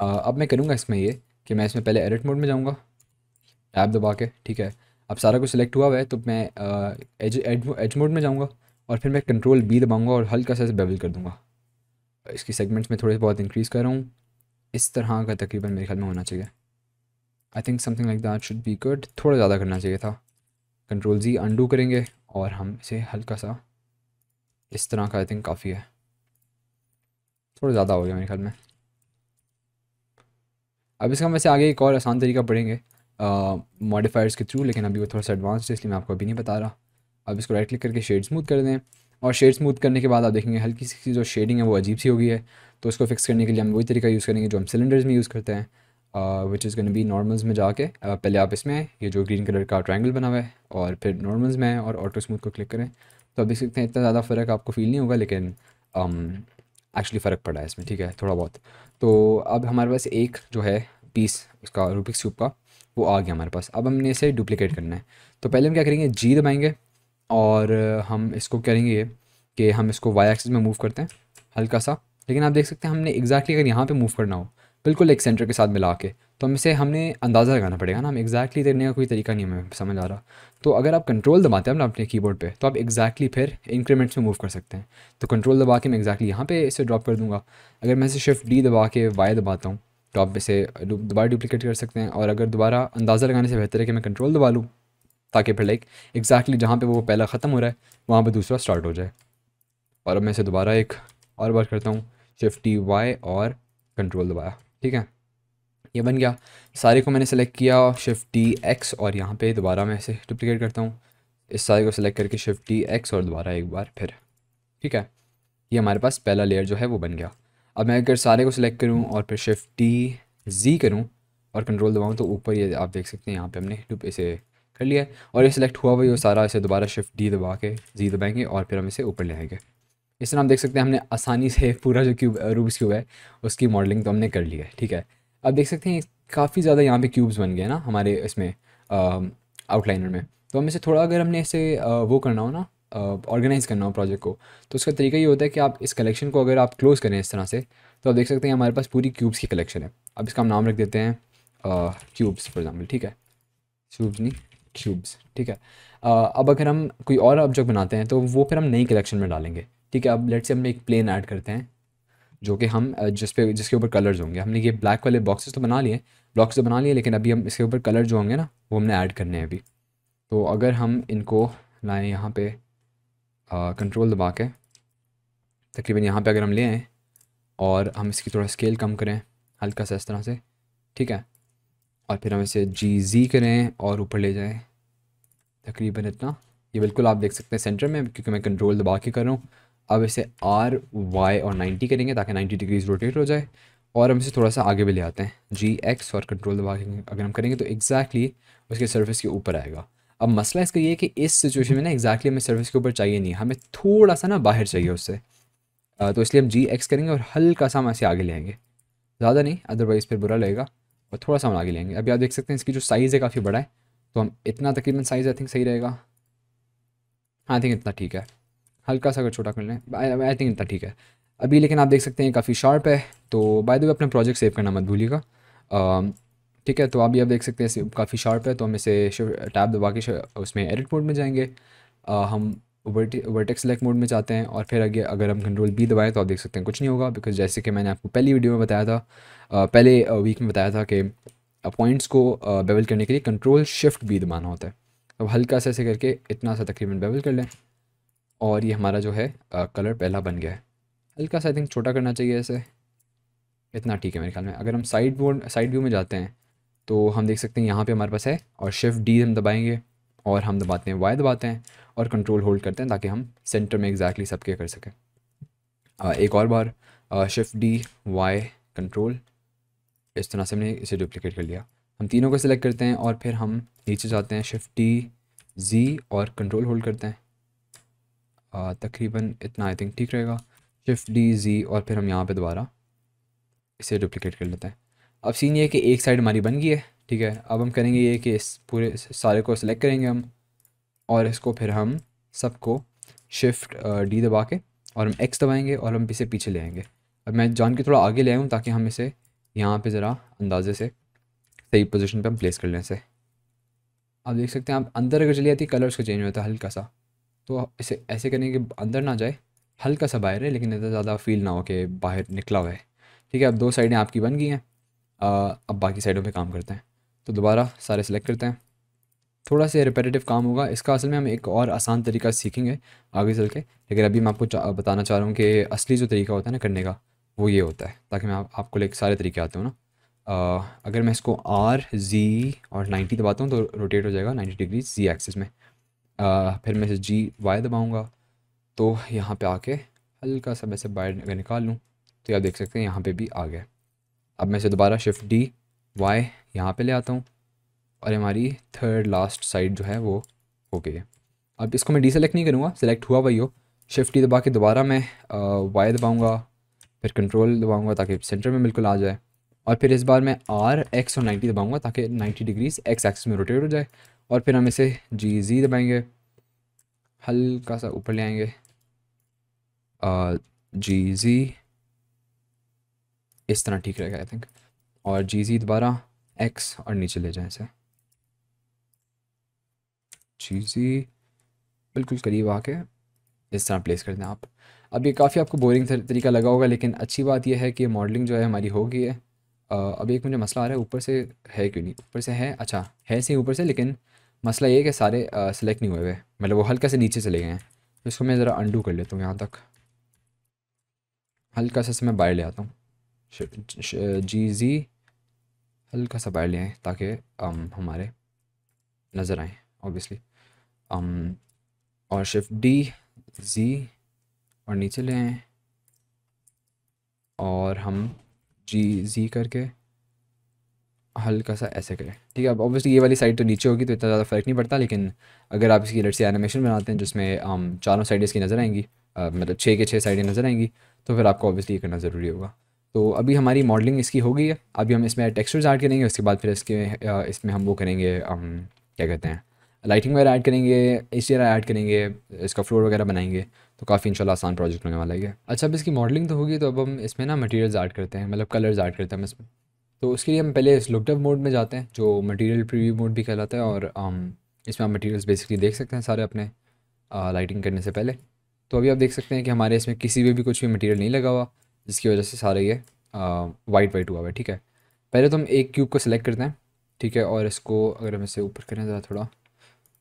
आ, अब मैं करूँगा इसमें ये कि मैं इसमें पहले एडिट मोड में जाऊँगा ऐप दबा के ठीक है अब सारा कुछ सिलेक्ट हुआ हुआ है तो मैं एज एज मोड में जाऊँगा और फिर मैं कंट्रोल बी दबाऊँगा और हल्का सा बेबल कर दूँगा इसकी सेगमेंट्स में थोड़े बहुत इंक्रीज़ कर रहा हूँ इस तरह का तकरीबन मेरे ख्याल में होना चाहिए I think something like that should be good थोड़ा ज़्यादा करना चाहिए था कंट्रोल जी अंडू करेंगे और हम इसे हल्का सा इस तरह का आई थिंक काफ़ी है थोड़ा ज़्यादा हो गया मेरे ख्याल में अब इसका वैसे आगे एक और आसान तरीका पढ़ेंगे मॉडिफायर्स के थ्रू लेकिन अभी वो थोड़ा सा एडवांस है इसलिए मैं आपको अभी नहीं बता रहा अब इसको राइट क्लिक करके शेड स्मूथ कर दें और शेड स्मूथ करने के बाद आप देखेंगे हल्की सी जो शेडिंग है वो अजीब सी हो गई है तो उसको फिक्स करने के लिए हम वही तरीका यूज़ करेंगे जो हम सिलेंडर्स में यूज़ करते हैं which is gonna be normals में जाके पहले आप इसमें ये जो ग्रीन कलर का ट्रायंगल बना हुआ है और फिर नॉर्मल्स में और ऑटो स्मूथ को क्लिक करें तो आप देख सकते हैं इतना ज़्यादा फ़र्क आपको फील नहीं होगा लेकिन एक्चुअली um, फ़र्क पड़ा है इसमें ठीक है थोड़ा बहुत तो अब हमारे पास एक जो है पीस उसका रूबिक्स क्यूब का वो आ गया हमारे पास अब हमने इसे डुप्लीकेट करना है तो पहले हम क्या करेंगे जी दबाएंगे और हम इसको करेंगे कि हम इसको वाई एक्सिस में मूव करते हैं हल्का सा लेकिन आप देख सकते हैं हमने एग्जैक्टली अगर यहाँ पे मूव करना हो बिल्कुल एक सेंटर के साथ मिला के तो हम इसे हमने अंदाज़ा लगाना पड़ेगा ना हम एग्जैक्टली देखने का कोई तरीका नहीं हमें समझ आ रहा तो अगर आप कंट्रोल दबाते हैं ना अपने कीबोर्ड पे तो आप एग्जैक्टली फिर इंक्रीमेंट्स में मूव कर सकते हैं तो कंट्रोल दबा के मैं एग्जैक्टली यहाँ पे इसे ड्रॉप कर दूँगा अगर मैं इसे शिफ्ट डी दबा के वाई दबाता हूँ तो आप इसे दोबारा डुप्लिकेट कर सकते हैं और अगर दोबारा अंदाज़ा लगाने से बेहतर है कि मैं कंट्रोल दबा लूँ ताकि फिर लाइक एग्जैक्टली जहाँ पर वो पहला ख़त्म हो रहा है वहाँ पर दूसरा स्टार्ट हो जाए और अब मैं इसे दोबारा एक और बार करता हूँ शिफ्ट डी वाई और कंट्रोल दबाया ठीक है ये बन गया सारे को मैंने सेलेक्ट किया शिफ्ट टी एक्स और यहाँ पे दोबारा मैं इसे डुप्लिकेट करता हूँ इस सारे को सिलेक्ट करके शिफ्ट टी एक्स और दोबारा एक बार फिर ठीक है ये हमारे पास पहला लेयर जो है वो बन गया अब मैं अगर सारे को सिलेक्ट करूँ और फिर शिफ्ट टी जी करूँ और कंट्रोल दबाऊँ तो ऊपर ये आप देख सकते हैं यहाँ पर हमने इसे कर लिया और ये सिलेक्ट हुआ वही वो सारा इसे दोबारा शिफ्ट डी दबा के जी दबाएंगे और फिर हम इसे ऊपर ले आएंगे इस तरह हम देख सकते हैं हमने आसानी से पूरा जो क्यूब रूब्स क्यूब है उसकी मॉडलिंग तो हमने कर ली है ठीक है अब देख सकते हैं काफ़ी ज़्यादा यहाँ पे क्यूब्स बन गए ना हमारे इसमें आउटलाइनर um, में तो हमें से थोड़ा अगर हमने इसे uh, वो करना हो ना ऑर्गेनाइज़ uh, करना हो प्रोजेक्ट को तो उसका तरीका ये होता है कि आप इस कलेक्शन को अगर आप क्लोज़ करें इस तरह से तो आप देख सकते हैं हमारे पास पूरी क्यूब्स की कलेक्शन है अब इसका हम नाम रख देते हैं क्यूब्स फॉर एग्जाम्पल ठीक है क्यूब्स नहीं क्यूब्स ठीक है uh, अब अगर हम कोई और ऑब्जेक्ट बनाते हैं तो वो फिर हम नई कलेक्शन में डालेंगे ठीक है अब लेट से हमने एक प्लेन ऐड करते हैं जो कि हम जिस पे जिसके ऊपर कलर्स होंगे हमने ये ब्लैक वाले बॉक्सेस तो बना लिए ब्लॉक्स तो बना लिए लेकिन अभी हम इसके ऊपर कलर जो होंगे ना वो हमने ऐड करने हैं अभी तो अगर हम इनको लाएँ यहाँ पे कंट्रोल दबा के तकरीबन यहाँ पे अगर हम ले आएँ और हम इसकी थोड़ा स्केल कम करें हल्का सा इस तरह से ठीक है और फिर हम इसे जी जी करें और ऊपर ले जाएँ तकरीबन इतना ये बिल्कुल आप देख सकते हैं सेंटर में क्योंकि मैं कंट्रोल दबा के कर रहा हूँ अब इसे आर वाई और 90 करेंगे ताकि 90 डिग्रीज रोटेट हो जाए और हम इसे थोड़ा सा आगे भी ले आते हैं जी एक्स और कंट्रोल दबा अगर हम करेंगे तो एक्जैक्टली exactly उसके सर्फेस के ऊपर आएगा अब मसला इसका ये है कि इस सिचुएशन में ना exactly हमें सर्विस के ऊपर चाहिए नहीं हमें थोड़ा सा ना बाहर चाहिए उससे तो इसलिए हम जी एक्स करेंगे और हल्का सा हम ऐसे आगे लेंगे ज़्यादा नहीं अदरवाइज़ फिर बुरा लगेगा और थोड़ा सा हम आगे लेंगे अभी आप देख सकते हैं इसकी जो साइज़ है काफ़ी बड़ा है तो हम इतना तकरीबन साइज़ आई थिंक सही रहेगा आई थिंक इतना ठीक है हल्का सा अगर छोटा कर लें आई थिंक इतना ठीक है अभी लेकिन आप देख सकते हैं काफ़ी शार्प है तो बाय द वे अपना प्रोजेक्ट सेव करना मत भूलिएगा ठीक है तो अभी आप देख सकते हैं काफ़ी शार्प है तो हम इसे टैब दबा के उसमें एडिट मोड में जाएंगे आ, हम वर्टेक्स सेलेक्ट मोड में जाते हैं और फिर आगे अगर हम कंट्रोल बी दबाएं तो आप देख सकते हैं कुछ नहीं होगा बिकॉज जैसे कि मैंने आपको पहली वीडियो में बताया था आ, पहले वीक में बताया था कि पॉइंट्स को बेवल करने के लिए कंट्रोल शिफ्ट बी दबाना होता है अब हल्का सा ऐसे करके इतना सा तकरीबन बेवल कर लें और ये हमारा जो है कलर पहला बन गया है हल्का सा आई थिंक छोटा करना चाहिए ऐसे इतना ठीक है मेरे ख्याल में अगर हम साइड बोर्ड साइड व्यू में जाते हैं तो हम देख सकते हैं यहाँ पे हमारे पास है और शिफ्ट डी हम दबाएंगे और हम दबाते हैं वाई दबाते हैं और कंट्रोल होल्ड करते हैं ताकि हम सेंटर में एग्जैक्टली exactly सबके कर सकें एक और बार शिफ्ट डी वाई कंट्रोल इस तरह से हमने इसे डुप्लिकेट कर लिया हम तीनों को सिलेक्ट करते हैं और फिर हम नीचे जाते हैं शिफ्ट डी जी और कंट्रोल होल्ड करते हैं तकरीबन इतना आई थिंक ठीक रहेगा शिफ्ट डी जी और फिर हम यहाँ पे दोबारा इसे डुप्लिकेट कर लेते हैं अब सीन ये कि एक साइड हमारी बन गई है ठीक है अब हम करेंगे ये कि इस पूरे सारे को सिलेक्ट करेंगे हम और इसको फिर हम सबको शिफ्ट डी दबा के और हम एक्स दबाएंगे और हम इसे पीछे ले आएंगे अब मैं जान के थोड़ा आगे ले आऊँ ताकि हम इसे यहाँ पे ज़रा अंदाजे से सही पोजीशन पे हम प्लेस कर लें इसे आप देख सकते हैं आप अंदर अगर चली जाती कलर्स को चेंज होता है हल्का सा तो ऐसे ऐसे करें कि अंदर ना जाए हल्का सा बाहर है लेकिन इतना ज़्यादा फील ना हो कि बाहर निकला हुआ है ठीक है अब दो साइडें आपकी बन गई हैं अब बाकी साइडों पे काम करते हैं तो दोबारा सारे सेलेक्ट करते हैं थोड़ा सा रिपेटेटिव काम होगा इसका असल में हम एक और आसान तरीका सीखेंगे आगे चल के लेकिन अभी मैं आपको बताना चाह रहा हूँ कि असली जो तरीका होता है ना करने का वो ये होता है ताकि मैं आप, आपको लेकर सारे तरीके आते हो ना आ, अगर मैं इसको आर जी और नाइन्टी दबाता हूँ तो रोटेट हो जाएगा नाइन्टी डिग्री जी एक्सिस में फिर मैं इसे जी वाई दबाऊँगा तो यहाँ पे आके हल्का सा मैं बाहर अगर निकाल लूँ तो आप देख सकते हैं यहाँ पे भी आ गया अब मैं इसे दोबारा शिफ्ट डी वाई यहाँ पे ले आता हूँ और हमारी थर्ड लास्ट साइड जो है वो हो गई है अब इसको मैं डी सेलेक्ट नहीं करूँगा सेलेक्ट हुआ वही हो शिफ्ट डी दबा के दोबारा मैं वाई दबाऊँगा फिर कंट्रोल दबाऊँगा ताकि सेंटर में बिल्कुल आ जाए और फिर इस बार मैं आर एक्स और नाइन्टी दबाऊँगा ताकि नाइन्टी डिग्रीज एक्स एक्स में रोटेट हो जाए और फिर हम इसे जी जी दबाएंगे हल्का सा ऊपर ले आएंगे आ, जी जी इस तरह ठीक रहेगा आई थिंक और जी जी दोबारा एक्स और नीचे ले जाएं इसे जी जी बिल्कुल करीब आके इस तरह प्लेस कर दें आप अब ये काफ़ी आपको बोरिंग तरीका लगा होगा लेकिन अच्छी बात यह है कि मॉडलिंग जो है हमारी हो गई है अब एक मुझे मसला आ रहा है ऊपर से है क्यों नहीं ऊपर से है अच्छा है से ऊपर से लेकिन मसला ये है कि सारे सेलेक्ट नहीं हुए हुए मतलब वो हल्का से नीचे चले गए हैं तो इसको मैं ज़रा अंडू कर लेता हूँ यहाँ तक हल्का सा मैं बाहर ले आता हूँ जी जी हल्का सा बाहर ले आएँ ताकि हमारे नज़र आएँ ओबियसली और शिफ्ट डी जी और नीचे ले आएँ और हम जी जी करके हल्का सा ऐसे करें ठीक है अब ऑब्वियसली ये वाली साइड तो नीचे होगी तो इतना ज़्यादा फ़र्क नहीं पड़ता लेकिन अगर आप इसकी लेट से एनिमेशन बनाते हैं जिसमें आम um, चारों साइड इसकी नज़र आएंगी मतलब छः के छः साइडें नज़र आएंगी तो फिर आपको ऑब्वियसली ये करना ज़रूरी होगा तो अभी हमारी मॉडलिंग इसकी हो गई है अभी हम इसमें टेक्सचर्स ऐड करेंगे उसके बाद फिर इसके इसमें हम वो करेंगे um, क्या कहते हैं लाइटिंग वगैरह ऐड करेंगे ए सी ऐड करेंगे इसका फ्लोर वगैरह बनाएंगे तो काफ़ी इंशाल्लाह आसान प्रोजेक्ट होने वाला है अच्छा अब इसकी मॉडलिंग तो होगी तो अब हम इसमें ना मटेरियल्स ऐड करते हैं मतलब कलर्स ऐड करते हैं हम इसमें तो उसके लिए हम पहले इस लुकडअप मोड में जाते हैं जो मटेरियल प्रीव्यू मोड भी कहलाता है और um, इसमें आप मटेरियल्स बेसिकली देख सकते हैं सारे अपने आ, uh, लाइटिंग करने से पहले तो अभी आप देख सकते हैं कि हमारे इसमें किसी भी भी कुछ भी मटेरियल नहीं लगा हुआ जिसकी वजह से सारे ये वाइट uh, वाइट हुआ हुआ है ठीक है पहले तो हम एक क्यूब को सिलेक्ट करते हैं ठीक है और इसको अगर हम इसे ऊपर करें ज़रा थोड़ा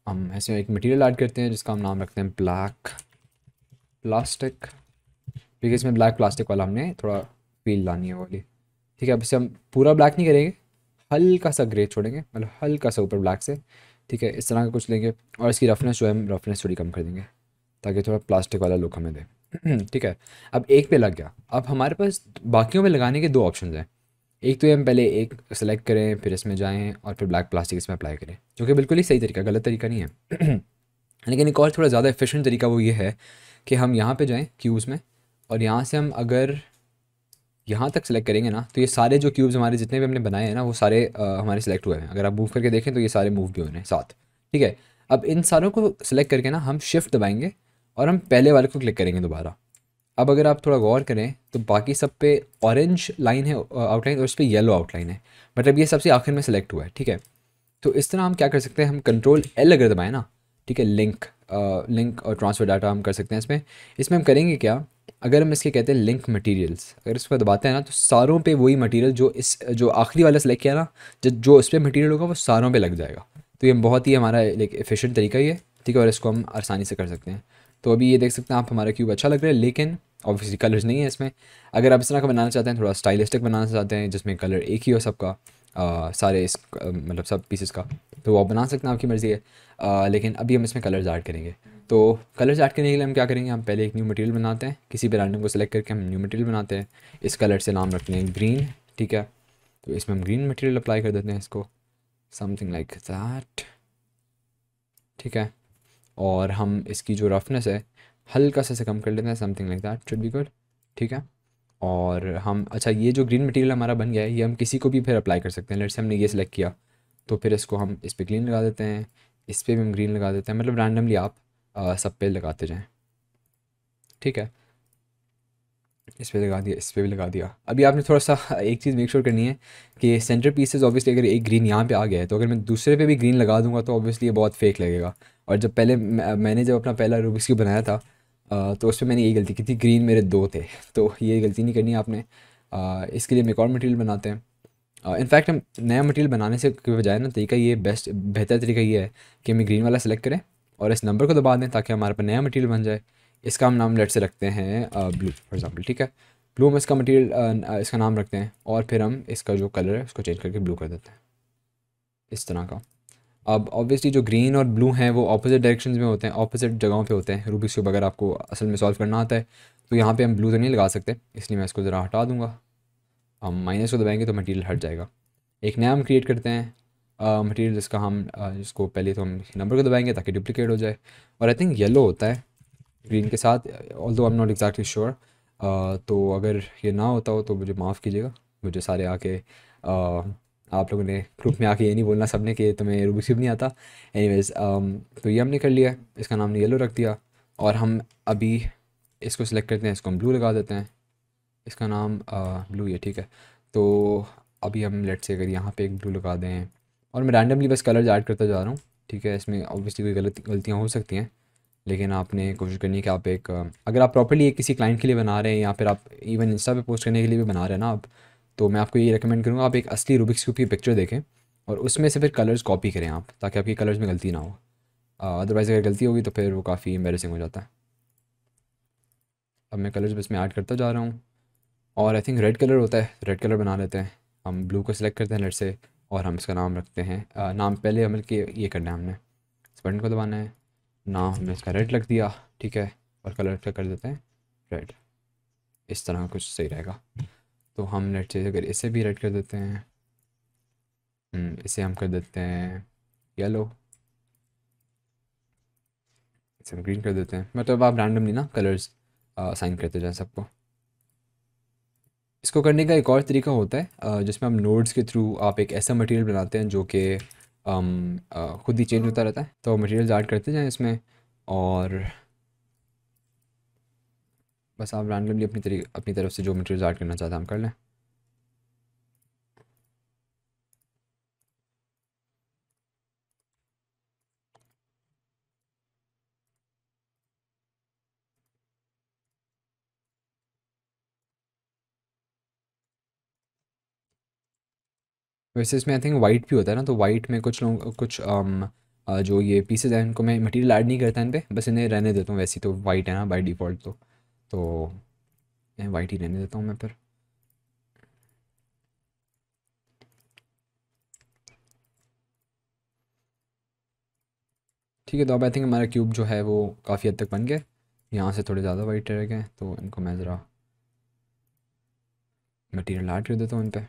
हम ऐसे एक मटेरियल ऐड करते हैं जिसका हम नाम रखते हैं ब्लैक प्लास्टिक क्योंकि इसमें ब्लैक प्लास्टिक वाला हमने थोड़ा फील लानी है वाली ठीक है अब इसे हम पूरा ब्लैक नहीं करेंगे हल्का सा ग्रे छोड़ेंगे मतलब हल्का सा ऊपर ब्लैक से ठीक है इस तरह का कुछ लेंगे और इसकी रफनेस जो है हम रफनेस थोड़ी कम कर देंगे ताकि थोड़ा प्लास्टिक वाला लुक हमें दे ठीक है अब एक पे लग गया अब हमारे पास बाकियों पे लगाने के दो ऑप्शन हैं एक तो ये हम पहले एक सेलेक्ट करें फिर इसमें जाएँ और फिर ब्लैक प्लास्टिक इसमें अप्लाई करें जो कि बिल्कुल ही सही तरीका गलत तरीका नहीं है लेकिन एक और थोड़ा ज़्यादा एफिशेंट तरीका वो ये है कि हम यहाँ पर जाएँ क्यूज़ में और यहाँ से हम अगर यहाँ तक सेलेक्ट करेंगे ना तो ये सारे जो क्यूब्स हमारे जितने भी हमने बनाए हैं ना वो सारे आ, हमारे सेलेक्ट हुए हैं अगर आप मूव करके देखें तो ये सारे मूव भी हो रहे हैं साथ ठीक है अब इन सारों को सिलेक्ट करके ना हम शिफ्ट दबाएंगे और हम पहले वाले को क्लिक करेंगे दोबारा अब अगर आप थोड़ा गौर करें तो बाकी सब पे ऑरेंज लाइन है आउटलाइन और इस पर येलो आउटलाइन है मतलब ये सबसे आखिर में सेलेक्ट हुआ है ठीक है तो इस तरह हम क्या कर सकते हैं हम कंट्रोल एल अगर दबाएँ ना ठीक है लिंक लिंक और ट्रांसफ़र डाटा हम कर सकते हैं इसमें इसमें हम करेंगे क्या अगर हम इसके कहते हैं लिंक मटेरियल्स अगर इसको दबाते हैं ना तो सारों पे वही मटेरियल जो इस जो आखिरी वाला सेलेक्ट किया ना जो जो इस पर मटीरियल होगा वो सारों पे लग जाएगा तो ये बहुत ही हमारा एक एफिशिएंट तरीका ही है ठीक है और इसको हम आसानी से कर सकते हैं तो अभी ये देख सकते हैं आप हमारा क्यूब अच्छा लग रहा है लेकिन ऑब्वियसली कलर्स नहीं है इसमें अगर आप इस तरह का बनाना चाहते हैं थोड़ा स्टाइलिस्टिक बनाना चाहते हैं जिसमें कलर एक ही हो सबका सारे इस मतलब सब पीसेस का तो वो आप बना सकते हैं आपकी मर्ज़ी है आ, लेकिन अभी हम इसमें कलर्स ऐड करेंगे तो कलर्स ऐड करने के लिए हम क्या करेंगे हम पहले एक न्यू मटेरियल बनाते हैं किसी भी रैंडम को सिलेक्ट करके हम न्यू मटेरियल बनाते हैं इस कलर से नाम रखते हैं ग्रीन ठीक है तो इसमें हम ग्रीन मटेरियल अप्लाई कर देते हैं इसको समथिंग लाइक दैट ठीक है और हम इसकी जो रफनेस है हल्का सा से कम कर लेते हैं something like that should be good ठीक है और हम अच्छा ये जो ग्रीन मटेरियल हमारा बन गया है ये हम किसी को भी फिर अप्लाई कर सकते हैं लेट्स से हमने ये सिलेक्ट किया तो फिर इसको हम इस पर क्लीन लगा देते हैं इस पर भी हम ग्रीन लगा देते हैं मतलब रैंडमली आप आ, सब पे लगाते जाएं ठीक है इस पर लगा दिया इस पर भी लगा दिया अभी आपने थोड़ा सा एक चीज़ मेक श्योर करनी है कि सेंटर पीसेज ऑब्वियसली अगर एक ग्रीन यहाँ पे आ गया है तो अगर मैं दूसरे पे भी ग्रीन लगा दूंगा तो ऑब्वियसली ये बहुत फेक लगेगा और जब पहले मैंने जब अपना पहला रूबिक्स बनाया था तो उस पर मैंने ये गलती की थी ग्रीन मेरे दो थे तो ये गलती नहीं करनी आपने इसके लिए हम एक और मटेरियल बनाते हैं इनफैक्ट uh, हम नया मटेरियल बनाने से के बजाय ना तरीका ये बेस्ट बेहतर तरीका ये है कि हम ग्रीन वाला सेलेक्ट करें और इस नंबर को दबा दें ताकि हमारे पास नया मटेरियल बन जाए इसका हम नाम लेट से रखते हैं ब्लू फॉर एग्जांपल ठीक है ब्लू में इसका मटेरियल uh, uh, इसका नाम रखते हैं और फिर हम इसका जो कलर है उसको चेंज करके ब्लू कर देते हैं इस तरह का अब ऑब्वियसली जो ग्रीन और ब्लू हैं वो अपोजिट डायरेक्शन में होते हैं अपोजिट जगहों पर होते हैं रूबिक्स को अगर आपको असल में सॉल्व करना आता है तो यहाँ पर हम ब्लू तो नहीं लगा सकते इसलिए मैं इसको ज़रा हटा दूँगा हम माइनस को दबाएंगे तो मटेरियल हट जाएगा एक नया हम क्रिएट करते हैं मटेरियल जिसका हम जिसको पहले तो हम नंबर को दबाएंगे ताकि डुप्लिकेट हो जाए और आई थिंक येलो होता है ग्रीन के साथ although I am not exactly sure तो अगर ये ना होता हो तो मुझे माफ़ कीजिएगा मुझे सारे आके uh, आप लोगों ने ग्रुप में आके ये नहीं बोलना सबने कि तुम्हें रूबिक क्यूब नहीं आता एनी um, तो ये हमने कर लिया इसका नाम ने येलो रख दिया और हम अभी इसको सिलेक्ट करते हैं इसको हम ब्लू लगा देते हैं इसका नाम ब्लू ये ठीक है तो अभी हम लेट से अगर यहाँ पे एक ब्लू लगा दें और मैं रैंडमली बस कलर्स ऐड करता जा रहा हूँ ठीक है इसमें ऑब्वियसली कोई गलत गलतियाँ हो सकती हैं लेकिन आपने कोशिश करनी है कि आप एक अगर आप प्रॉपरली किसी क्लाइंट के लिए बना रहे हैं या फिर आप इवन इंस्टा पे पोस्ट करने के लिए भी बना रहे हैं ना आप तो मैं आपको ये रिकमेंड करूँगा आप एक असली रूबिक्स की पिक्चर देखें और उसमें से फिर कलर्स कॉपी करें आप ताकि आपकी कलर्स में गलती ना हो अदरवाइज़ अगर गलती होगी तो फिर वो काफ़ी एम्बेसिंग हो जाता है अब मैं कलर्स बस में ऐड करता जा रहा हूँ और आई थिंक रेड कलर होता है रेड कलर बना लेते हैं हम ब्लू को सिलेक्ट करते हैं लड़ से और हम इसका नाम रखते हैं आ, नाम पहले हमें कि ये करना है हमने इस बटन को दबाना है नाम हमने इसका रेड रख दिया ठीक है और कलर का कर देते हैं रेड इस तरह कुछ सही रहेगा तो हम लेट से अगर इसे भी रेड कर देते हैं हम्म, इसे हम कर देते हैं येलो इसे हम ग्रीन कर देते हैं मतलब आप रैंडमली ना कलर्स असाइन करते जाए सबको इसको करने का एक और तरीका होता है जिसमें हम नोड्स के थ्रू आप एक ऐसा मटेरियल बनाते हैं जो कि खुद ही चेंज होता रहता है तो मटेरियल ऐड करते जाएं इसमें और बस आप रैंडमली अपनी तरी अपनी तरफ से जो मटेरियल ऐड करना चाहते हैं हम कर लें वैसे इसमें आई थिंक वाइट भी होता है ना तो वाइट में कुछ लोग कुछ आम, um, uh, जो ये पीसेज हैं इनको मैं मटेरियल ऐड नहीं करता इन पर बस इन्हें रहने देता हूँ वैसे तो वाइट है ना बाई डिफ़ॉल्ट तो तो वाइट ही रहने देता हूँ मैं फिर ठीक है तो अब आई थिंक हमारा क्यूब जो है वो काफ़ी हद तक बन गया यहाँ से थोड़े ज़्यादा वाइट रह गए तो इनको मैं ज़रा मटेरियल ऐड कर देता हूँ इन पर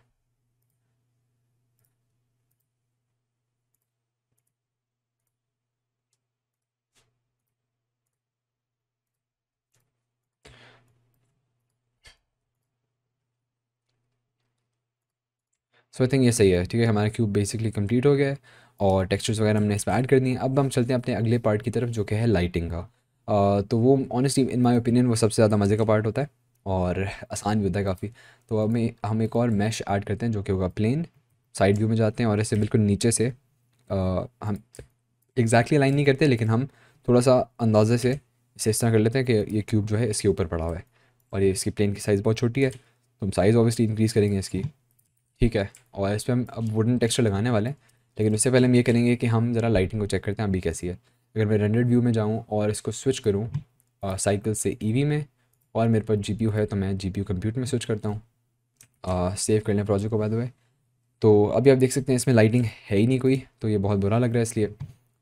सो आई थिंक ये सही है ठीक है हमारा क्यूब बेसिकली कंप्लीट हो गया है और टेक्सचर्स वगैरह हमने इसमें ऐड कर दिए अब हम चलते हैं अपने अगले पार्ट की तरफ जो कि है लाइटिंग का uh, तो वो ऑनेस्टली इन माई ओपिनियन वो सबसे ज़्यादा मज़े का पार्ट होता है और आसान भी होता है काफ़ी तो अब हम एक और मैश ऐड करते हैं जो कि होगा प्लेन साइड व्यू में जाते हैं और ऐसे बिल्कुल नीचे से uh, हम एग्जैक्टली exactly लाइन नहीं करते लेकिन हम थोड़ा सा अंदाजे से इसे इस तरह कर लेते हैं कि ये क्यूब जो है इसके ऊपर पड़ा हुआ है और ये इसकी प्लेन की साइज़ बहुत छोटी है तो हम साइज़ ऑब्वियसली इंक्रीज़ करेंगे इसकी ठीक है और इस पर हम अब वुडन टेक्सचर लगाने वाले हैं लेकिन उससे पहले हम ये करेंगे कि हम ज़रा लाइटिंग को चेक करते हैं अभी कैसी है अगर मैं रेंडेड व्यू में जाऊँ और इसको स्विच करूँ साइकिल से ई e में और मेरे पास जी है तो मैं जी पी कंप्यूटर में स्विच करता हूँ सेव कर लें प्रोजेक्ट को बाद हुए तो अभी आप देख सकते हैं इसमें लाइटिंग है ही नहीं कोई तो ये बहुत बुरा लग रहा है इसलिए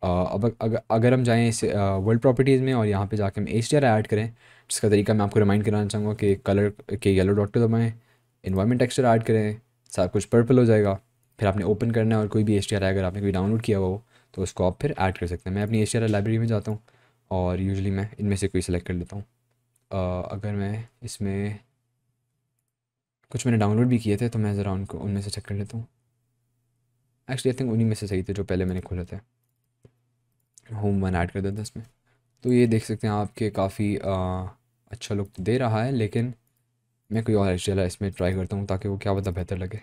अब अगर अगर हम जाएँ इस वर्ल्ड प्रॉपर्टीज़ में और यहाँ पे जाके हम एच ऐड करें जिसका तरीका मैं आपको रिमाइंड कराना चाहूँगा कि कलर के येलो डॉट दबाएँ इन्वायरमेंट टेक्सचर ऐड करें सारा कुछ पर्पल हो जाएगा फिर आपने ओपन करना है और कोई भी एच अगर आपने कोई डाउनलोड किया हो तो उसको आप फिर ऐड कर सकते हैं मैं अपनी एच लाइब्रेरी में जाता हूँ और यूजली मैं इनमें से कोई सेलेक्ट कर लेता हूँ अगर मैं इसमें कुछ मैंने डाउनलोड भी किए थे तो मैं ज़रा उनको उनमें से चेक कर लेता हूँ एक्चुअली आई थिंक उन्हीं में से सही थे जो पहले मैंने खोले थे होम वन ऐड कर देता इसमें तो ये देख सकते हैं आपके काफ़ी अच्छा लुक तो दे रहा है लेकिन मैं कोई और एच इसमें ट्राई करता हूँ ताकि वो क्या पता बेहतर लगे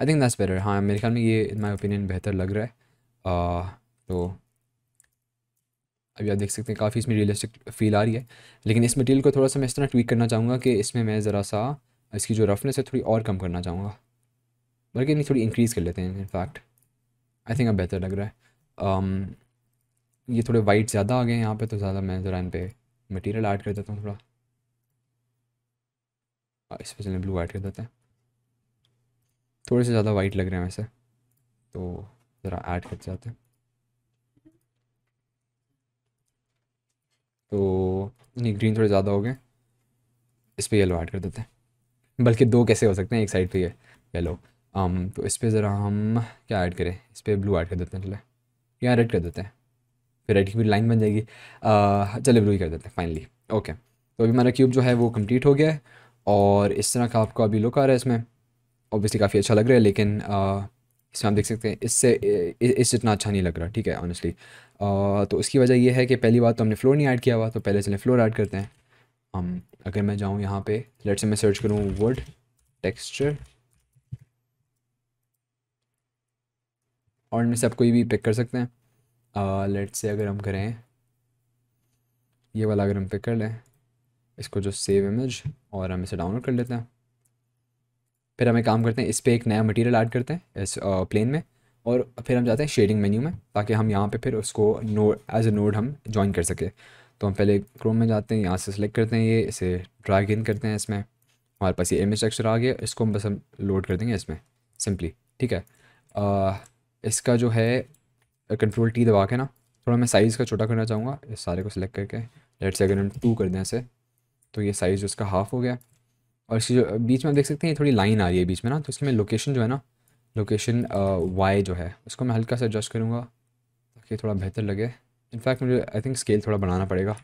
आई थिंक दैट्स बेटर हाँ मेरे ख्याल में ये इन माई ओपिनियन बेहतर लग रहा है uh, तो अभी आप देख सकते हैं काफ़ी इसमें रियलिस्टिक फील आ रही है लेकिन इस मटेरियल को थोड़ा सा मैं इस तरह ट्वीट करना चाहूँगा कि इसमें मैं ज़रा सा इसकी जो रफनेस है थोड़ी और कम करना चाहूँगा बल्कि नहीं थोड़ी इंक्रीज़ कर लेते हैं इनफैक्ट आई थिंक अब बेहतर लग रहा है um, ये थोड़े वाइट ज़्यादा आ गए हैं यहाँ पे तो ज़्यादा मैं ज़रा इन पर मटीरियल ऐड कर देता हूँ थोड़ा इस पर में ब्लू ऐड कर देते हैं थोड़े से ज़्यादा वाइट लग रहे हैं वैसे तो ज़रा ऐड करते जाते हैं तो नहीं ग्रीन थोड़े ज़्यादा हो गए इस पर येलो ऐड कर देते हैं बल्कि दो कैसे हो सकते हैं एक साइड पे ये येलो आम um, तो इस पर ज़रा हम क्या ऐड करें इस पर ब्लू ऐड कर देते हैं चले या रेड कर देते हैं फिर रेड की भी लाइन बन जाएगी uh, चले ब्लू ही कर देते हैं फाइनली ओके तो अभी हमारा क्यूब जो है वो कंप्लीट हो गया है और इस तरह का आपको अभी लुक आ रहा है इसमें ऑब्वियसली काफ़ी अच्छा लग रहा है लेकिन इसमें आप देख सकते हैं इससे इस जितना अच्छा नहीं लग रहा ठीक है ऑनेस्टली तो उसकी वजह यह है कि पहली बार तो हमने फ्लोर नहीं ऐड किया हुआ तो पहले चले फ्लोर ऐड करते हैं हम अगर मैं जाऊँ यहाँ पे लेट से मैं सर्च करूँ वर्ड टेक्स्चर और इनमें से आप कोई भी पिक कर सकते हैं लेट से अगर हम करें ये वाला अगर हम पिक कर लें इसको जो सेव इमेज और हम इसे डाउनलोड कर लेते हैं फिर हम एक काम करते हैं इस पर एक नया मटेरियल ऐड करते हैं इस प्लेन में और फिर हम जाते हैं शेडिंग मेन्यू में ताकि हम यहाँ पे फिर उसको नोड एज ए नोड हम ज्वाइन कर सके तो हम पहले क्रोम में जाते हैं यहाँ से सिलेक्ट करते हैं ये इसे ड्रैग इन करते हैं इसमें हमारे पास ये इमेज टेक्सचर आ गया इसको हम बस हम लोड कर देंगे इसमें सिंपली ठीक है आ, इसका जो है कंट्रोल टी दबा के ना थोड़ा मैं साइज़ का छोटा करना चाहूँगा इस सारे को सिलेक्ट करके लेट्स अगर हम टू कर दें इसे तो ये साइज़ उसका हाफ़ हो गया और इसकी जो बीच में आप देख सकते हैं ये थोड़ी लाइन आ रही है बीच में ना तो इसकी मैं लोकेशन जो है ना लोकेशन वाई जो है उसको मैं हल्का सा एडजस्ट करूँगा ताकि थोड़ा बेहतर लगे इनफैक्ट मुझे आई थिंक स्केल थोड़ा बढ़ाना पड़ेगा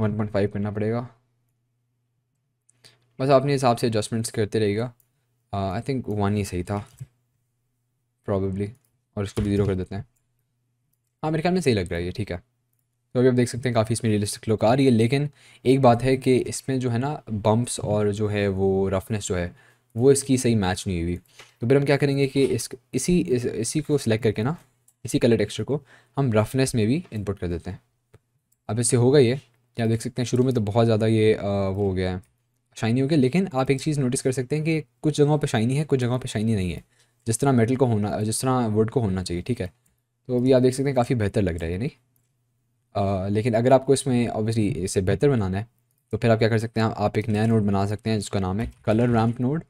वन पॉइंट फाइव करना पड़ेगा बस अपने हिसाब से एडजस्टमेंट्स करते रहेगा आई थिंक वन ही सही था प्रॉबेबली और इसको भी ज़ीरो कर देते हैं हाँ मेरे ख्याल में सही लग रहा है ये ठीक है तो अभी आप देख सकते हैं काफ़ी इसमें रियलिस्टिक लुक आ रही है लेकिन एक बात है कि इसमें जो है ना बम्प्स और जो है वो रफनेस जो है वो इसकी सही मैच नहीं हुई तो फिर हम क्या करेंगे कि इस इसी इस, इसी को सिलेक्ट करके ना इसी कलर टेक्सचर को हम रफनेस में भी इनपुट कर देते हैं अब इससे होगा ये आप देख सकते हैं शुरू में तो बहुत ज़्यादा ये आ, वो हो गया है शाइनी हो गया लेकिन आप एक चीज़ नोटिस कर सकते हैं कि कुछ जगहों पर शाइनी है कुछ जगहों पर शाइनी नहीं है जिस तरह मेटल को होना जिस तरह वुड को होना चाहिए ठीक है तो अभी आप देख सकते हैं काफ़ी बेहतर लग रहा है नहीं लेकिन अगर आपको इसमें ऑब्वियसली इसे बेहतर बनाना है तो फिर आप क्या कर सकते हैं आप एक नया नोड बना सकते हैं जिसका नाम है कलर रैम्प नोड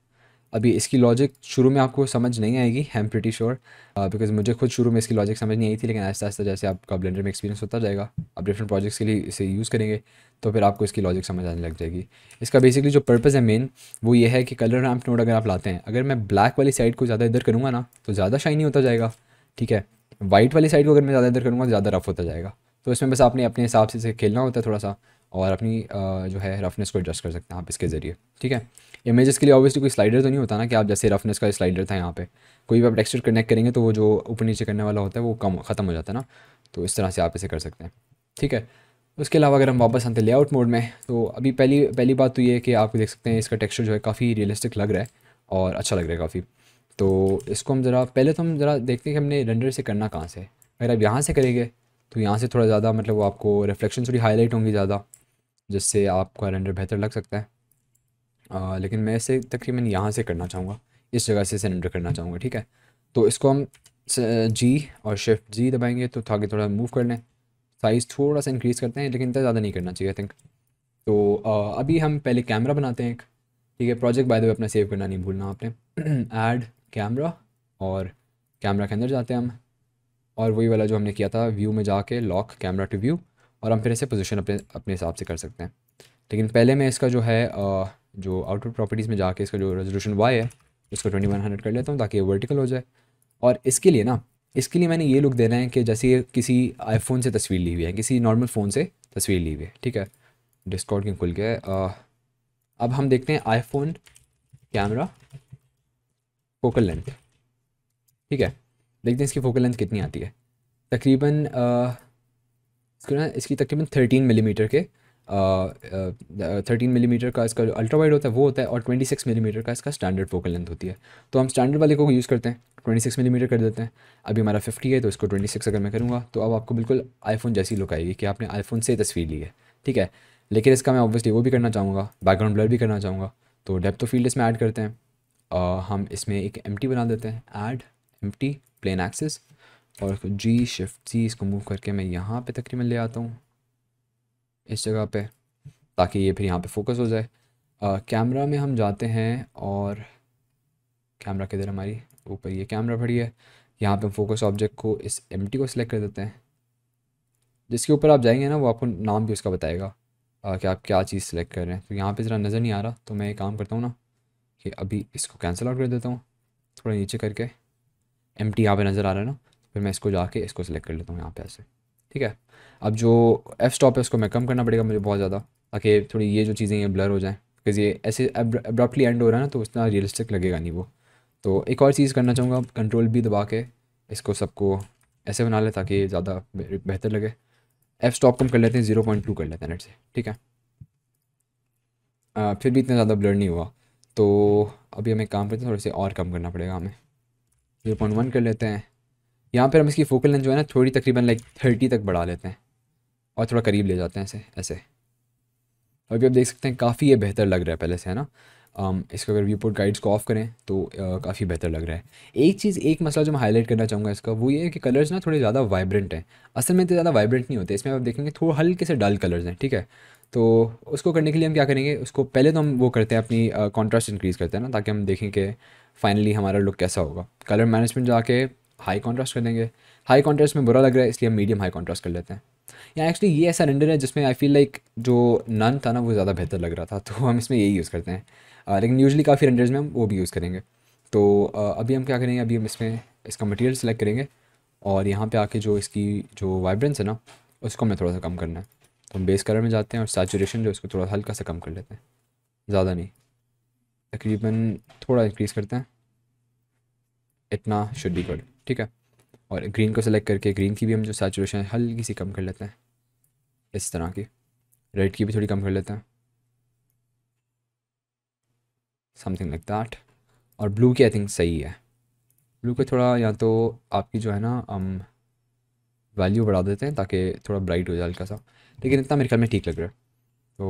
अभी इसकी लॉजिक शुरू में आपको समझ नहीं आएगी hmm I'm pretty sure because मुझे खुद शुरू में इसकी लॉजिक समझ नहीं आई थी लेकिन ऐसा ऐसा जैसे आपका ब्लेंडर में एक्सपीरियंस होता जाएगा आप डिफरेंट प्रोजेक्ट्स के लिए इसे यूज़ करेंगे तो फिर आपको इसकी लॉजिक समझ आने लग जाएगी इसका बेसिकली जो पर्पज़ है मेन वो ये है कि कलर रैम्प नोड अगर आप लाते हैं अगर मैं ब्लैक वाली साइड को ज़्यादा इधर करूँगा ना तो ज़्यादा शाइनी होता जाएगा ठीक है वाइट वाली साइड को अगर मैं ज़्यादा इधर करूँगा तो ज़्यादा रफ होता जाएगा तो इसमें बस आपने अपने हिसाब से इसे खेलना होता है थोड़ा सा और अपनी जो है रफनेस को एडजस्ट कर सकते हैं आप इसके ज़रिए ठीक है इमेजेस के लिए ऑब्वियसली कोई स्लाइडर तो नहीं होता ना कि आप जैसे रफनेस का स्लाइडर था यहाँ पे कोई भी आप टेक्सचर कनेक्ट करेंगे तो वो जो ऊपर नीचे करने वाला होता है वो कम ख़त्म हो जाता है ना तो इस तरह से आप इसे कर सकते हैं ठीक है उसके अलावा अगर हम वापस आते हैं लेआउट मोड में तो अभी पहली पहली बात तो ये है कि आप देख सकते हैं इसका टेक्स्चर जो है काफ़ी रियलिस्टिक लग रहा है और अच्छा लग रहा है काफ़ी तो इसको हम ज़रा पहले तो हम ज़रा देखते हैं कि हमने रेंडर से करना कहाँ से अगर आप यहाँ से करेंगे तो यहाँ से थोड़ा ज़्यादा मतलब वो आपको रिफ्लेक्शन थोड़ी हाईलाइट होंगी ज़्यादा जिससे आपका रेंडर बेहतर लग सकता है आ, लेकिन मैं इसे तकरीबन यहाँ से करना चाहूँगा इस जगह से सरेंडर करना चाहूँगा ठीक है तो इसको हम जी और शिफ्ट जी दबाएंगे तो आगे थोड़ा मूव कर लें साइज़ थोड़ा सा इंक्रीज़ करते हैं लेकिन इतना ज़्यादा नहीं करना चाहिए आई थिंक तो आ, अभी हम पहले कैमरा बनाते हैं एक ठीक है प्रोजेक्ट बाय द वे अपना सेव करना नहीं भूलना आपने ऐड कैमरा और कैमरा के अंदर जाते हैं हम और वही वाला जो हमने किया था व्यू में जाके लॉक कैमरा टू व्यू और हम फिर इसे पोजिशन अपने अपने हिसाब से कर सकते हैं लेकिन पहले मैं इसका जो है जो आउटपुट प्रॉपर्टीज़ में जाके इसका जो रेजोल्यूशन वाई है उसको ट्वेंटी वन हंड्रेड कर लेता हूँ ताकि ये वर्टिकल हो जाए और इसके लिए ना इसके लिए मैंने ये लुक देना है कि जैसे किसी आईफोन से तस्वीर ली हुई है किसी नॉर्मल फ़ोन से तस्वीर ली हुई है ठीक है डिस्कॉर्ड क्यों खुल गया अब हम देखते हैं आईफोन कैमरा फोकल लेंथ ठीक है देखते हैं इसकी फोकल लेंथ कितनी आती है तकरीबन इसको ना इसकी तकरीबन थर्टीन मिलीमीटर के थर्टीन मिलीमीटर का इसका अल्ट्रा वाइड होता है वो होता है और ट्वेंटी सिक्स मिलीमीटर का इसका स्टैंडर्ड फोकल लेंथ होती है तो हम स्टैंडर्ड वाले को यूज़ करते हैं ट्वेंटी सिक्स मिलीमीटर कर देते हैं अभी हमारा फिफ्टी है तो इसको ट्वेंटी सिक्स अगर मैं करूँगा तो अब आपको बिल्कुल आईफोन जैसी लुक आएगी कि आपने आईफोन से तस्वीर ली है ठीक है लेकिन इसका मैं ऑब्वियसली वो भी करना चाहूँगा बैकग्राउंड ब्लर भी करना चाहूँगा तो डेप्थ ऑफ फील्ड इसमें ऐड करते हैं हम इसमें एक एम बना देते हैं ऐड एम प्लेन एक्सिस और जी शिफ्ट सी इसको मूव करके मैं यहाँ पे तकरीबन ले आता हूँ इस जगह पे ताकि ये फिर यहाँ पे फोकस हो जाए कैमरा में हम जाते हैं और कैमरा किधर हमारी ऊपर ये कैमरा भरी है यहाँ पे फोकस ऑब्जेक्ट को इस एम को सिलेक्ट कर देते हैं जिसके ऊपर आप जाएंगे ना वो आपको नाम भी उसका बताएगा आ, कि आप क्या चीज़ सिलेक्ट कर रहे हैं तो यहाँ पे ज़रा नज़र नहीं आ रहा तो मैं एक काम करता हूँ ना कि अभी इसको कैंसिल आउट कर देता हूँ थोड़ा नीचे करके एम टी यहाँ पर नज़र आ रहा है ना फिर मैं इसको जाके इसको सेलेक्ट कर लेता हूँ यहाँ पे ऐसे ठीक है अब जो एफ स्टॉप है उसको मैं कम करना पड़ेगा मुझे बहुत ज़्यादा ताकि थोड़ी ये जो चीज़ें ये ब्लर हो जाएँ बिकॉज ये ऐसे अब्रप्टली एंड हो रहा है ना तो उतना रियलिस्टिक लगेगा नहीं वो तो एक और चीज़ करना चाहूँगा कंट्रोल भी दबा के इसको सबको ऐसे बना लें ताकि ज़्यादा बेहतर लगे एफ स्टॉप कम कर लेते हैं ज़ीरो पॉइंट टू कर लेते हैं नेट से ठीक है आ, फिर भी इतना ज़्यादा ब्लर नहीं हुआ तो अभी हमें काम करते हैं थोड़े से और कम करना पड़ेगा हमें जीरो पॉइंट वन कर लेते हैं यहाँ पर हम इसकी फोकल लेंथ जो है ना थोड़ी तकरीबन लाइक थर्टी तक बढ़ा लेते हैं और थोड़ा करीब ले जाते हैं ऐसे ऐसे अभी आप देख सकते हैं काफ़ी ये बेहतर लग रहा है पहले से है ना आम, um, इसको अगर व्यूपोर्ट गाइड्स को ऑफ करें तो uh, काफ़ी बेहतर लग रहा है एक चीज़ एक मसला जो मैं हाईलाइट करना चाहूँगा इसका वो ये है कि कलर्स ना थोड़े ज़्यादा वाइब्रेंट हैं असल में इतने ज़्यादा वाइब्रेंट नहीं होते इसमें आप देखेंगे थोड़े हल्के से डल कलर्स हैं ठीक है तो उसको करने के लिए हम क्या करेंगे उसको पहले तो हम वो करते हैं अपनी कॉन्ट्रास्ट uh, इंक्रीज़ करते हैं ना ताकि हम देखें कि फाइनली हमारा लुक कैसा होगा कलर मैनेजमेंट जाके हाई कॉन्ट्रास्ट कर देंगे हाई कॉन्ट्रास्ट में बुरा लग रहा है इसलिए हम मीडियम हाई कॉन्ट्रास्ट कर लेते हैं या एक्चुअली ये ऐसा रेंडर है जिसमें आई फील लाइक जो नन था ना वो ज़्यादा बेहतर लग रहा था तो हम इसमें यही यूज़ करते हैं लेकिन यूजली काफ़ी रेंडर्स में हम वो भी यूज़ करेंगे तो अभी हम क्या करेंगे अभी हम इसमें इसका मटेरियल सेलेक्ट करेंगे और यहाँ पे आके जो इसकी जो वाइब्रेंस है ना उसको हमें थोड़ा सा कम करना है तो हम बेस कलर में जाते हैं और सैचुरेशन जो इसको थोड़ा हल्का सा कम कर लेते हैं ज़्यादा नहीं तकरीबन थोड़ा इंक्रीज़ करते हैं इतना शुड बी गुड ठीक है और ग्रीन को सेलेक्ट करके ग्रीन की भी हम जो सैचुरेशन है हल्की सी कम कर लेते हैं इस तरह की रेड की भी थोड़ी कम कर लेते हैं समथिंग लाइक दैट और ब्लू की आई थिंक सही है ब्लू को थोड़ा या तो आपकी जो है ना हम um, वैल्यू बढ़ा देते हैं ताकि थोड़ा ब्राइट हो जाए हल्का सा लेकिन इतना मेरे ख्याल में ठीक लग रहा है तो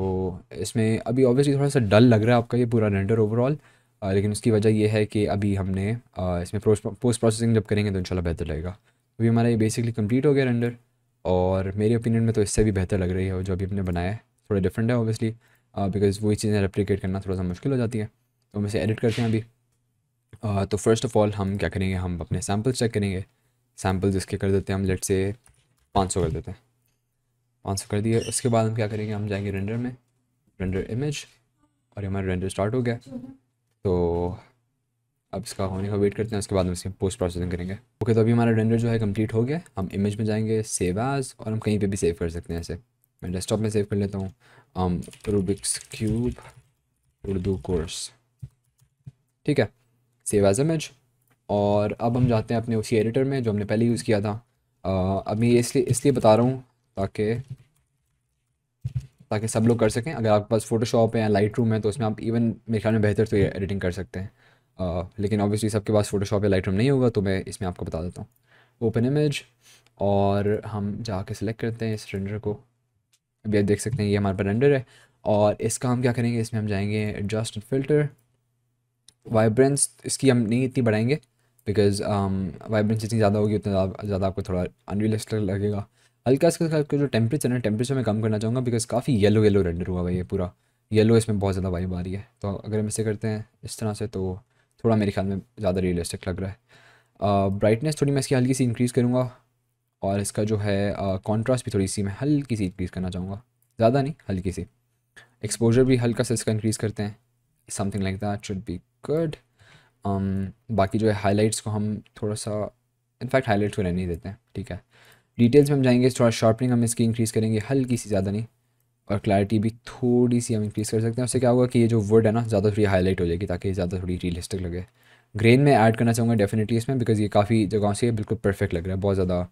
इसमें अभी ऑब्वियसली थोड़ा सा डल लग रहा है आपका ये पूरा रेंडर ओवरऑल लेकिन उसकी वजह यह है कि अभी हमने आ, इसमें पोस्ट प्रोसेसिंग जब करेंगे तो इंशाल्लाह बेहतर लगेगा अभी हमारा ये बेसिकली कंप्लीट हो गया रेंडर और मेरे ओपिनियन में तो इससे भी बेहतर लग रही है जो अभी हमने बनाया है थोड़ा डिफरेंट है ऑब्वियसली बिकॉज वही चीज़ें रेप्लीकेट करना थोड़ा सा मुश्किल हो जाती है तो हम इसे एडिट करते हैं अभी आ, तो फर्स्ट ऑफ ऑल हम क्या करेंगे हम अपने सैम्पल्स चेक करेंगे सैम्पल्स इसके कर देते हैं हम लेट से पाँच सौ कर देते हैं आंसर कर दिए उसके बाद हम क्या करेंगे हम जाएंगे रेंडर में रेंडर इमेज और हमारा रेंडर स्टार्ट हो गया तो अब इसका होने का वेट करते हैं उसके बाद हम इसकी पोस्ट प्रोसेसिंग करेंगे ओके okay, तो अभी हमारा रेंडर जो है कंप्लीट हो गया हम इमेज में जाएंगे सेव एज और हम कहीं पे भी सेव कर सकते हैं ऐसे मैं डेस्कटॉप में सेव कर लेता हूँ रूबिक्स क्यूब उर्दू कोर्स ठीक है सेव एज इमेज और अब हम जाते हैं अपने उसी एडिटर में जो हमने पहले यूज़ किया था अब मैं इसलिए इसलिए बता रहा हूँ ताकि ताकि सब लोग कर सकें अगर आपके पास फोटोशॉप है या लाइट रूम है तो उसमें आप इवन मेरे ख्याल में बेहतर तो एडिटिंग कर सकते हैं आ, लेकिन ऑब्वियसली सबके पास फोटोशॉप या लाइट रूम नहीं होगा तो मैं इसमें आपको बता देता हूँ ओपन इमेज और हम जाके सिलेक्ट करते हैं इस रेंडर को अभी आप देख सकते हैं ये हमारे पास रेंडर है और इसका हम क्या करेंगे इसमें हम जाएंगे एडजस्ट फिल्टर वाइब्रेंस इसकी हम नहीं इतनी बढ़ाएंगे बिकॉज वाइब्रेंस जितनी ज़्यादा होगी उतना ज़्यादा आपको थोड़ा अनरियलिस्टिक लगेगा हल्का इसका जो टेम्परेचर है टेम्परेचर में कम करना चाहूँगा बिकॉज काफ़ी येलो येलो रेंडर हुआ भाई ये पूरा येलो इसमें बहुत ज़्यादा वाइब आ रही है तो अगर हम इसे करते हैं इस तरह से तो थोड़ा मेरे ख्याल में ज़्यादा रियलिस्टिक लग रहा है ब्राइटनेस uh, थोड़ी मैं इसकी हल्की सी इंक्रीज़ करूँगा और इसका जो है कॉन्ट्रास्ट uh, भी थोड़ी सी मैं हल्की सी इंक्रीज़ करना चाहूँगा ज़्यादा नहीं हल्की सी एक्सपोजर भी हल्का सा इसका इंक्रीज़ करते हैं something like that should be good बाकी जो है हाईलाइट्स को हम थोड़ा सा इनफैक्ट हाईलाइट्स को रहने ही देते हैं ठीक है डिटेल्स में हम जाएंगे थोड़ा शार्पनिंग हम इसकी इंक्रीज़ करेंगे हल्की सी ज़्यादा नहीं और क्लैरिटी भी थोड़ी सी हम इंक्रीज़ कर सकते हैं उससे क्या होगा कि ये जो वर्ड है ना ज़्यादा थोड़ी हाईलाइट हो जाएगी ताकि ज़्यादा थोड़ी रियलिस्टिक लगे ग्रेन में ऐड करना चाहूँगा डेफिनेटली इसमें बिकॉज ये काफ़ी जगहों से बिल्कुल परफेक्ट लग रहा है बहुत ज़्यादा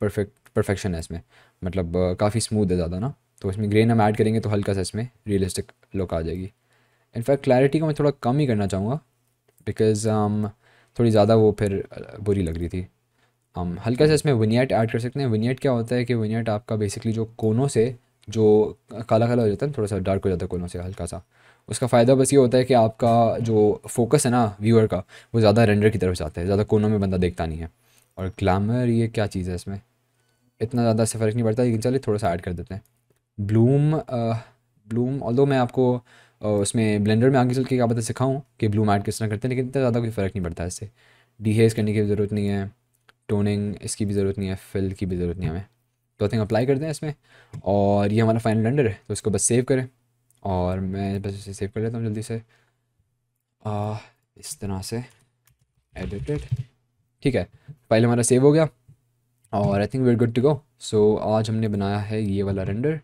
परफेक्ट परफेक्शन है इसमें मतलब काफ़ी स्मूथ है ज़्यादा ना तो इसमें ग्रेन हम ऐड करेंगे तो हल्का सा इसमें रियलिस्टिक लुक आ जाएगी इनफैक्ट क्लैरिटी को मैं थोड़ा कम ही करना चाहूँगा बिकॉज़ um, थोड़ी ज़्यादा वो फिर बुरी लग रही थी हम um, हल्का सा hmm. इसमें विनियट ऐड कर सकते हैं विनियट क्या होता है कि विनियट आपका बेसिकली जो कोनों से जो काला काला हो जाता है थोड़ा सा डार्क हो जाता है कोनों से हल्का सा उसका फ़ायदा बस ये होता है कि आपका जो फोकस है ना व्यूअर का वो ज़्यादा रेंडर की तरफ जाता है ज़्यादा कोनों में बंदा देखता नहीं है और ग्लैमर ये क्या चीज़ है इसमें इतना ज़्यादा से फ़र्क नहीं पड़ता लेकिन चलिए थोड़ा सा ऐड कर देते हैं ब्लूम ब्लूम ऑल मैं आपको uh, उसमें ब्लेंडर में आगे चल के क्या बता सिखाऊँ कि ब्लूम ऐड किस तरह करते हैं लेकिन इतना ज़्यादा कोई फ़र्क नहीं पड़ता इससे डिहेज करने की ज़रूरत नहीं है टोनिंग इसकी भी ज़रूरत नहीं है फिल की भी ज़रूरत नहीं हमें तो आई थिंक अप्लाई कर दें इसमें और ये हमारा फाइनल रेंडर है तो इसको बस सेव करें और मैं बस इसे सेव कर लेता हूँ जल्दी से आ, इस तरह से एडिटेड ठीक है फाइल हमारा सेव हो गया और I think we are good to go so आज हमने बनाया है ये वाला रेंडर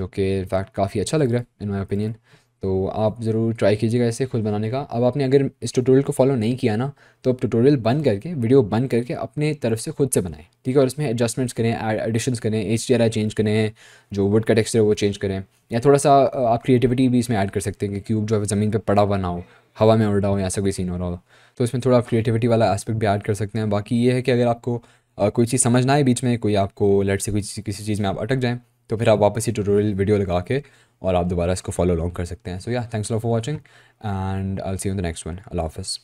जो कि इनफैक्ट काफ़ी अच्छा लग रहा है इन माई ओपिनियन तो आप ज़रूर ट्राई कीजिएगा इसे खुद बनाने का अब आपने अगर इस ट्यूटोरियल को फॉलो नहीं किया ना तो आप ट्यूटोरियल बंद करके वीडियो बंद करके अपने तरफ से खुद से बनाएं ठीक है और इसमें एडजस्टमेंट्स करें एडिशंस करें एच चेंज करें जो वुड का टेक्सचर है वो चेंज करें या थोड़ा सा आप क्रिएटिविटी भी इसमें ऐड कर सकते हैं कि क्यूब जो है ज़मीन पर पड़ा हुआ ना हो हवा में उड़ रहा हो या ऐसा कोई सीन हो रहा हो तो इसमें थोड़ा आप क्रिएटिविटी वाला एस्पेक्ट भी ऐड कर सकते हैं बाकी ये है कि अगर आपको कोई चीज़ समझ ना बीच में कोई आपको लेट से कोई किसी चीज़ में आप अटक जाएँ तो फिर आप वापस ही ट्यूटोरियल वीडियो लगा के और आप दोबारा इसको फॉलो अलॉन्ग कर सकते हैं so yeah thanks for watching and I see you the next one अल्लाह हाफ़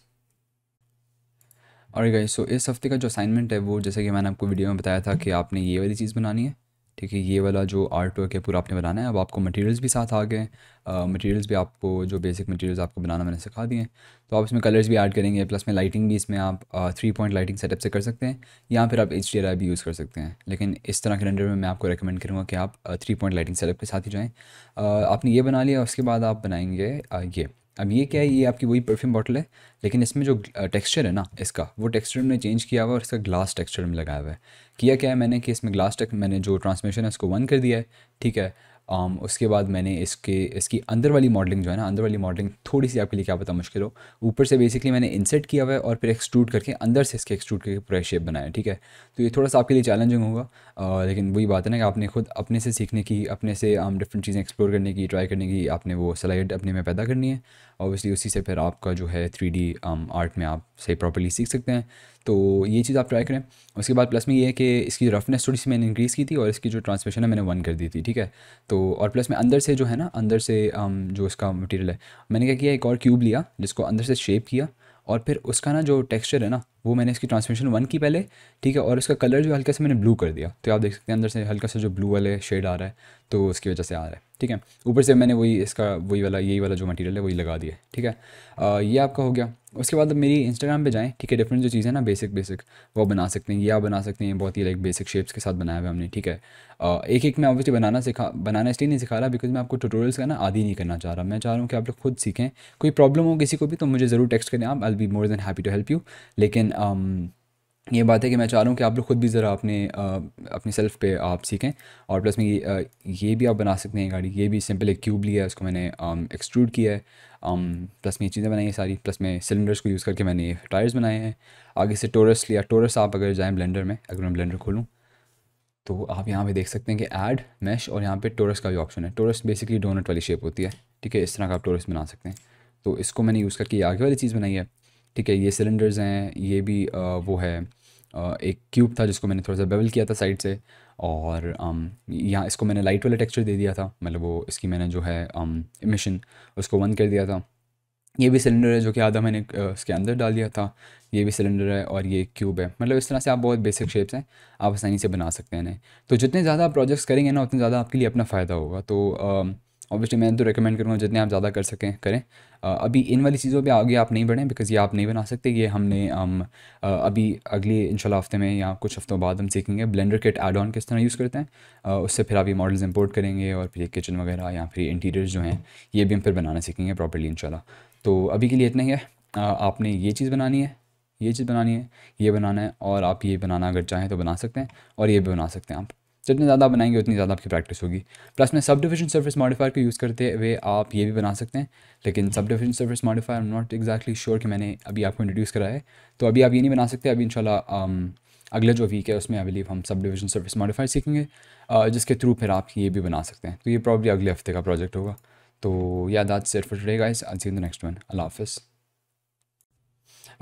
और गई सो इस हफ्ते का जो असाइनमेंट है वो जैसे कि मैंने आपको वीडियो में बताया था कि आपने ये वाली चीज़ बनानी है ठीक है ये वाला जो आर्ट वर्क है पूरा आपने बनाना है अब आपको मटेरियल्स भी साथ आ गए मटेरियल्स भी आपको जो बेसिक मटेरियल्स आपको बनाना मैंने सिखा दिए हैं तो आप इसमें कलर्स भी ऐड करेंगे प्लस में लाइटिंग भी इसमें आप थ्री पॉइंट लाइटिंग सेटअप से कर सकते हैं या फिर आप एच भी यूज़ कर सकते हैं लेकिन इस तरह के रेंडर में मैं आपको रिकमेंड करूँगा कि आप थ्री पॉइंट लाइटिंग सेटअप के साथ ही जाएँ आपने ये बना लिया उसके बाद आप बनाएंगे ये अब ये क्या है ये आपकी वही परफ्यूम बॉटल है लेकिन इसमें जो टेक्सचर है ना इसका वो टेक्सचर मैंने चेंज किया हुआ है और इसका ग्लास टेक्सचर में लगाया हुआ है किया क्या है मैंने कि इसमें ग्लास टेक मैंने जो ट्रांसमिशन है उसको वन कर दिया है ठीक है um, उसके बाद मैंने इसके इसकी अंदर वाली मॉडलिंग जो है ना अंदर वाली मॉडलिंग थोड़ी सी आपके लिए क्या पता मुश्किल हो ऊपर से बेसिकली मैंने इंसेट किया हुआ है और फिर एक्सट्रूड करके अंदर से इसके एक्सट्रूड करके पूरा शेप बनाया ठीक है तो ये थोड़ा सा आपके लिए चैलेंजिंग होगा लेकिन वही बात है ना कि आपने खुद अपने से सीखने की अपने से आम डिफरेंट चीज़ें एक्सप्लोर करने की ट्राई करने की आपने वो सलाइड अपने में पैदा करनी है ऑब्वियसली उसी से फिर आपका जो है थ्री आर्ट um, में आप सही प्रॉपरली सीख सकते हैं तो ये चीज़ आप ट्राई करें उसके बाद प्लस में ये है कि इसकी रफनेस थोड़ी सी मैंने इंक्रीज़ की थी और इसकी जो ट्रांसमिशन है मैंने वन कर दी थी ठीक है तो और प्लस में अंदर से जो है ना अंदर से um, जो इसका मटेरियल है मैंने क्या किया एक और क्यूब लिया जिसको अंदर से शेप किया और फिर उसका ना जो टेक्सचर है ना वो मैंने इसकी ट्रांसमिशन वन की पहले ठीक है और उसका कलर जो हल्का से मैंने ब्लू कर दिया तो आप देख सकते हैं अंदर से हल्का सा जो ब्लू वाले शेड आ रहा है तो उसकी वजह से आ रहा है ठीक है ऊपर से मैंने वही इसका वही वाला यही वाला जो मटेरियल है वही लगा दिया ठीक है आ, ये आपका हो गया उसके बाद अब मेरी इंस्टाग्राम पे जाएँ ठीक है डिफरेंट जो चीज़ है ना बेसिक बेसिक वो बना सकते हैं या बना सकते हैं बहुत ही लाइक बेसिक शेप्स के साथ बनाया हुआ हमने ठीक है एक एक मैं ऑब्वियसली बनाना सिखा बनाना इसलिए नहीं सिखा रहा बिकॉज मैं आपको ट्यूटोरियल्स का ना आदि नहीं करना चाह रहा मैं चाह रहा हूँ कि आप लोग खुद सीखें कोई प्रॉब्लम हो किसी को भी तो मुझे ज़रूर टेक्स्ट करें आप I be more than happy to help you लेकिन ये बात है कि मैं चाह रहा हूँ कि आप लोग खुद भी ज़रा अपने आ, अपने सेल्फ पे आप सीखें और प्लस में ये, आ, ये भी आप बना सकते हैं गाड़ी ये भी सिंपल एक क्यूब लिया है उसको मैंने एक्सट्रूड किया है प्लस um, मैं ये चीज़ें बनाई हैं सारी प्लस मैं सिलेंडर्स को यूज़ करके मैंने ये टायर्स बनाए हैं आगे से टोरस लिया टोरस आप अगर जाएँ ब्लेंडर में अगर मैं ब्लेंडर खोलूँ तो आप यहाँ पे देख सकते हैं कि ऐड मैश और यहाँ पे टोरस का भी ऑप्शन है टोरस बेसिकली डोनट वाली शेप होती है ठीक है इस तरह का आप टोरस बना सकते हैं तो इसको मैंने यूज़ करके आगे वाली चीज़ बनाई है ठीक है ये सिलेंडर्स हैं ये भी वो है एक क्यूब था जिसको मैंने थोड़ा सा बेवल किया था साइड से और um, यहाँ इसको मैंने लाइट वाला टेक्सचर दे दिया था मतलब वो इसकी मैंने जो है मिशन um, उसको बंद कर दिया था ये भी सिलेंडर है जो कि आधा मैंने uh, इसके अंदर डाल दिया था ये भी सिलेंडर है और ये क्यूब है मतलब इस तरह से आप बहुत बेसिक शेप्स हैं आप आसानी से बना सकते हैं तो जितने ज़्यादा आप प्रोजेक्ट्स करेंगे ना उतने ज़्यादा आपके लिए अपना फ़ायदा होगा तो um, ऑब्वियसली मैं तो रिकमेंड करूँगा जितने आप ज़्यादा कर सकें करें अभी इन वाली चीज़ों पे आगे आप नहीं बढ़ें बिकॉज़ ये आप नहीं बना सकते ये हमने हम अभी अगले इंशाल्लाह हफ्ते में या कुछ हफ्तों बाद हम सीखेंगे ब्लेंडर किट एड ऑन किस तरह यूज़ करते हैं उससे फिर आप ये मॉडल्स इंपोर्ट करेंगे और फिर किचन वगैरह या फिर इंटीरियर जो हैं ये भी हम फिर बनाना सीखेंगे प्रॉपरली इन तो अभी के लिए इतना ही है आपने ये चीज़ बनानी है ये चीज़ बनानी है ये बनाना है और आप ये बनाना अगर चाहें तो बना सकते हैं और ये भी बना सकते हैं आप जितने ज़्यादा बनाएंगे उतनी ज़्यादा आपकी प्रैक्टिस होगी प्लस में सब डिविजन सर्विस मॉडिफायर को यूज़ करते हुए आप ये भी बना सकते हैं लेकिन subdivision surface modifier am not exactly sure कि मैंने अभी आपको इंट्रोड्यूस करा है तो अभी आप ये नहीं बना सकते अभी इन um, अगले जो वीक है उसमें आई बिलीव हम सब डिविजन सर्विस मॉडिफायर सीखेंगे uh, जिसके थ्रू फिर आप ये भी बना सकते हैं तो ये प्रॉब्ली अगले हफ्ते का प्रोजेक्ट होगा तो yeah that's it for today guys I see in the next one अल्लाह हाफिज़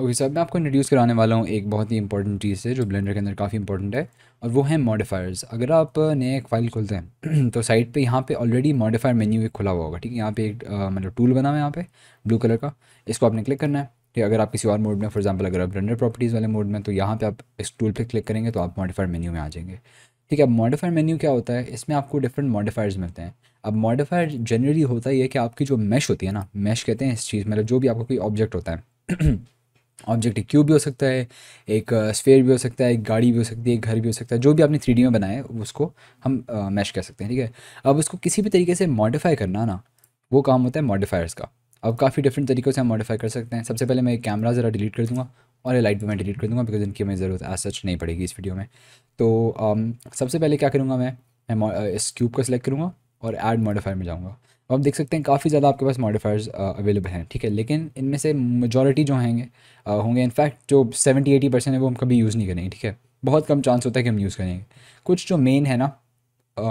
ओके सर मैं आपको इंट्रोड्यूस कराने वाला हूँ एक बहुत ही इंपॉर्टेंट चीज़ है जो ब्लेंडर के अंदर काफ़ी इंपॉर्टेंट है और वो हैं मॉडिफायर्स अगर आप नए एक फ़ाइल खोलते हैं तो साइड पे यहाँ पे ऑलरेडी मॉडिफायर मेन्यू एक खुला हुआ होगा ठीक है यहाँ पे एक मतलब टूल बना हुआ है यहाँ पे ब्लू कलर का इसको आपने क्लिक करना है ठीक अगर आप किसी और मोड में फॉर एग्जांपल अगर आप रेंडर प्रॉपर्टीज़ वाले मोड में तो यहाँ पे आप इस टूल पे क्लिक करेंगे तो आप मॉडिफायर मेन्यू में आ जाएंगे ठीक है अब मॉडिफायर मेन्यू क्या होता है इसमें आपको डिफरेंट मॉडिफायर्स मिलते हैं अब मॉडिफायर जनरली होता ही है कि आपकी जो मैश होती है ना मैश कहते हैं इस चीज़ मतलब जो भी आपका कोई ऑब्जेक्ट होता है ऑब्जेक्ट एक क्यूब भी हो सकता है एक स्फेयर भी हो सकता है एक गाड़ी भी हो सकती है एक घर भी हो सकता है जो भी आपने थ्री में बनाया है उसको हम मैश कर सकते हैं ठीक है अब उसको किसी भी तरीके से मॉडिफाई करना ना वो काम होता है मॉडिफायर्स का अब काफ़ी डिफरेंट तरीक़ों से हम मॉडिफाई कर सकते हैं सबसे पहले मैं कैमरा ज़रा डिलीट कर दूँगा और ये लाइट भी मैं डिलीट कर दूँगा बिकॉज इनकी हमें ज़रूरत आज सच नहीं पड़ेगी इस वीडियो में तो um, सबसे पहले क्या करूँगा मैं मैं इस क्यूब को सिलेक्ट करूँगा और एड मॉडिफायर में जाऊँगा आप देख सकते हैं काफ़ी ज़्यादा आपके पास मॉडिफायर्स अवेलेबल uh, हैं ठीक है लेकिन इनमें से मेजॉरिटी जो होंगे uh, होंगे इनफैक्ट जो सेवेंटी एटी परसेंट है वो हम कभी यूज़ नहीं करेंगे ठीक है बहुत कम चांस होता है कि हम यूज़ करेंगे कुछ जो मेन है ना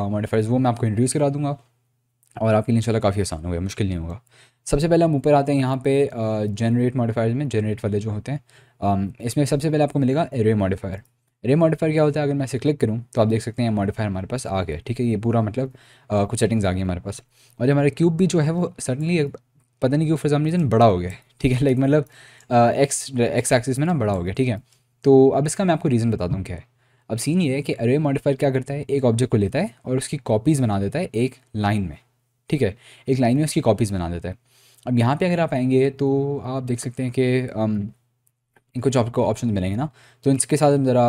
मॉडिफायर्स uh, वो मैं आपको इंट्रोड्यूस करा दूँगा और आपके लिए इन काफ़ी आसान होगा मुश्किल नहीं होगा सबसे पहले हम ऊपर आते हैं यहाँ पे जनरेट मॉडिफायर्स में जनरेट वाले जो होते हैं um, इसमें सबसे पहले आपको मिलेगा एरे मॉडिफायर रे मॉडिफायर क्या होता है अगर मैं इसे क्लिक करूँ तो आप देख सकते हैं मॉडिफायर हमारे पास आ गया ठीक है ये पूरा मतलब आ, कुछ सेटिंग्स आ गई हमारे पास और हमारा क्यूब भी जो है वो सडनली पता नहीं क्यों फॉर सम रीज़न बड़ा हो गया ठीक है लाइक मतलब एक्स एक्स एक्सिस में ना बड़ा हो गया ठीक है तो अब इसका मैं आपको रीज़न बता दूँ क्या है अब सीन ये है कि अरे मॉडिफायर क्या करता है एक ऑब्जेक्ट को लेता है और उसकी कॉपीज़ बना देता है एक लाइन में ठीक है एक लाइन में उसकी कॉपीज़ बना देता है अब यहाँ पे अगर आप आएंगे तो आप देख सकते हैं कि इनको जो आपको ऑप्शन मिलेंगे ना तो इनके साथ हम ज़रा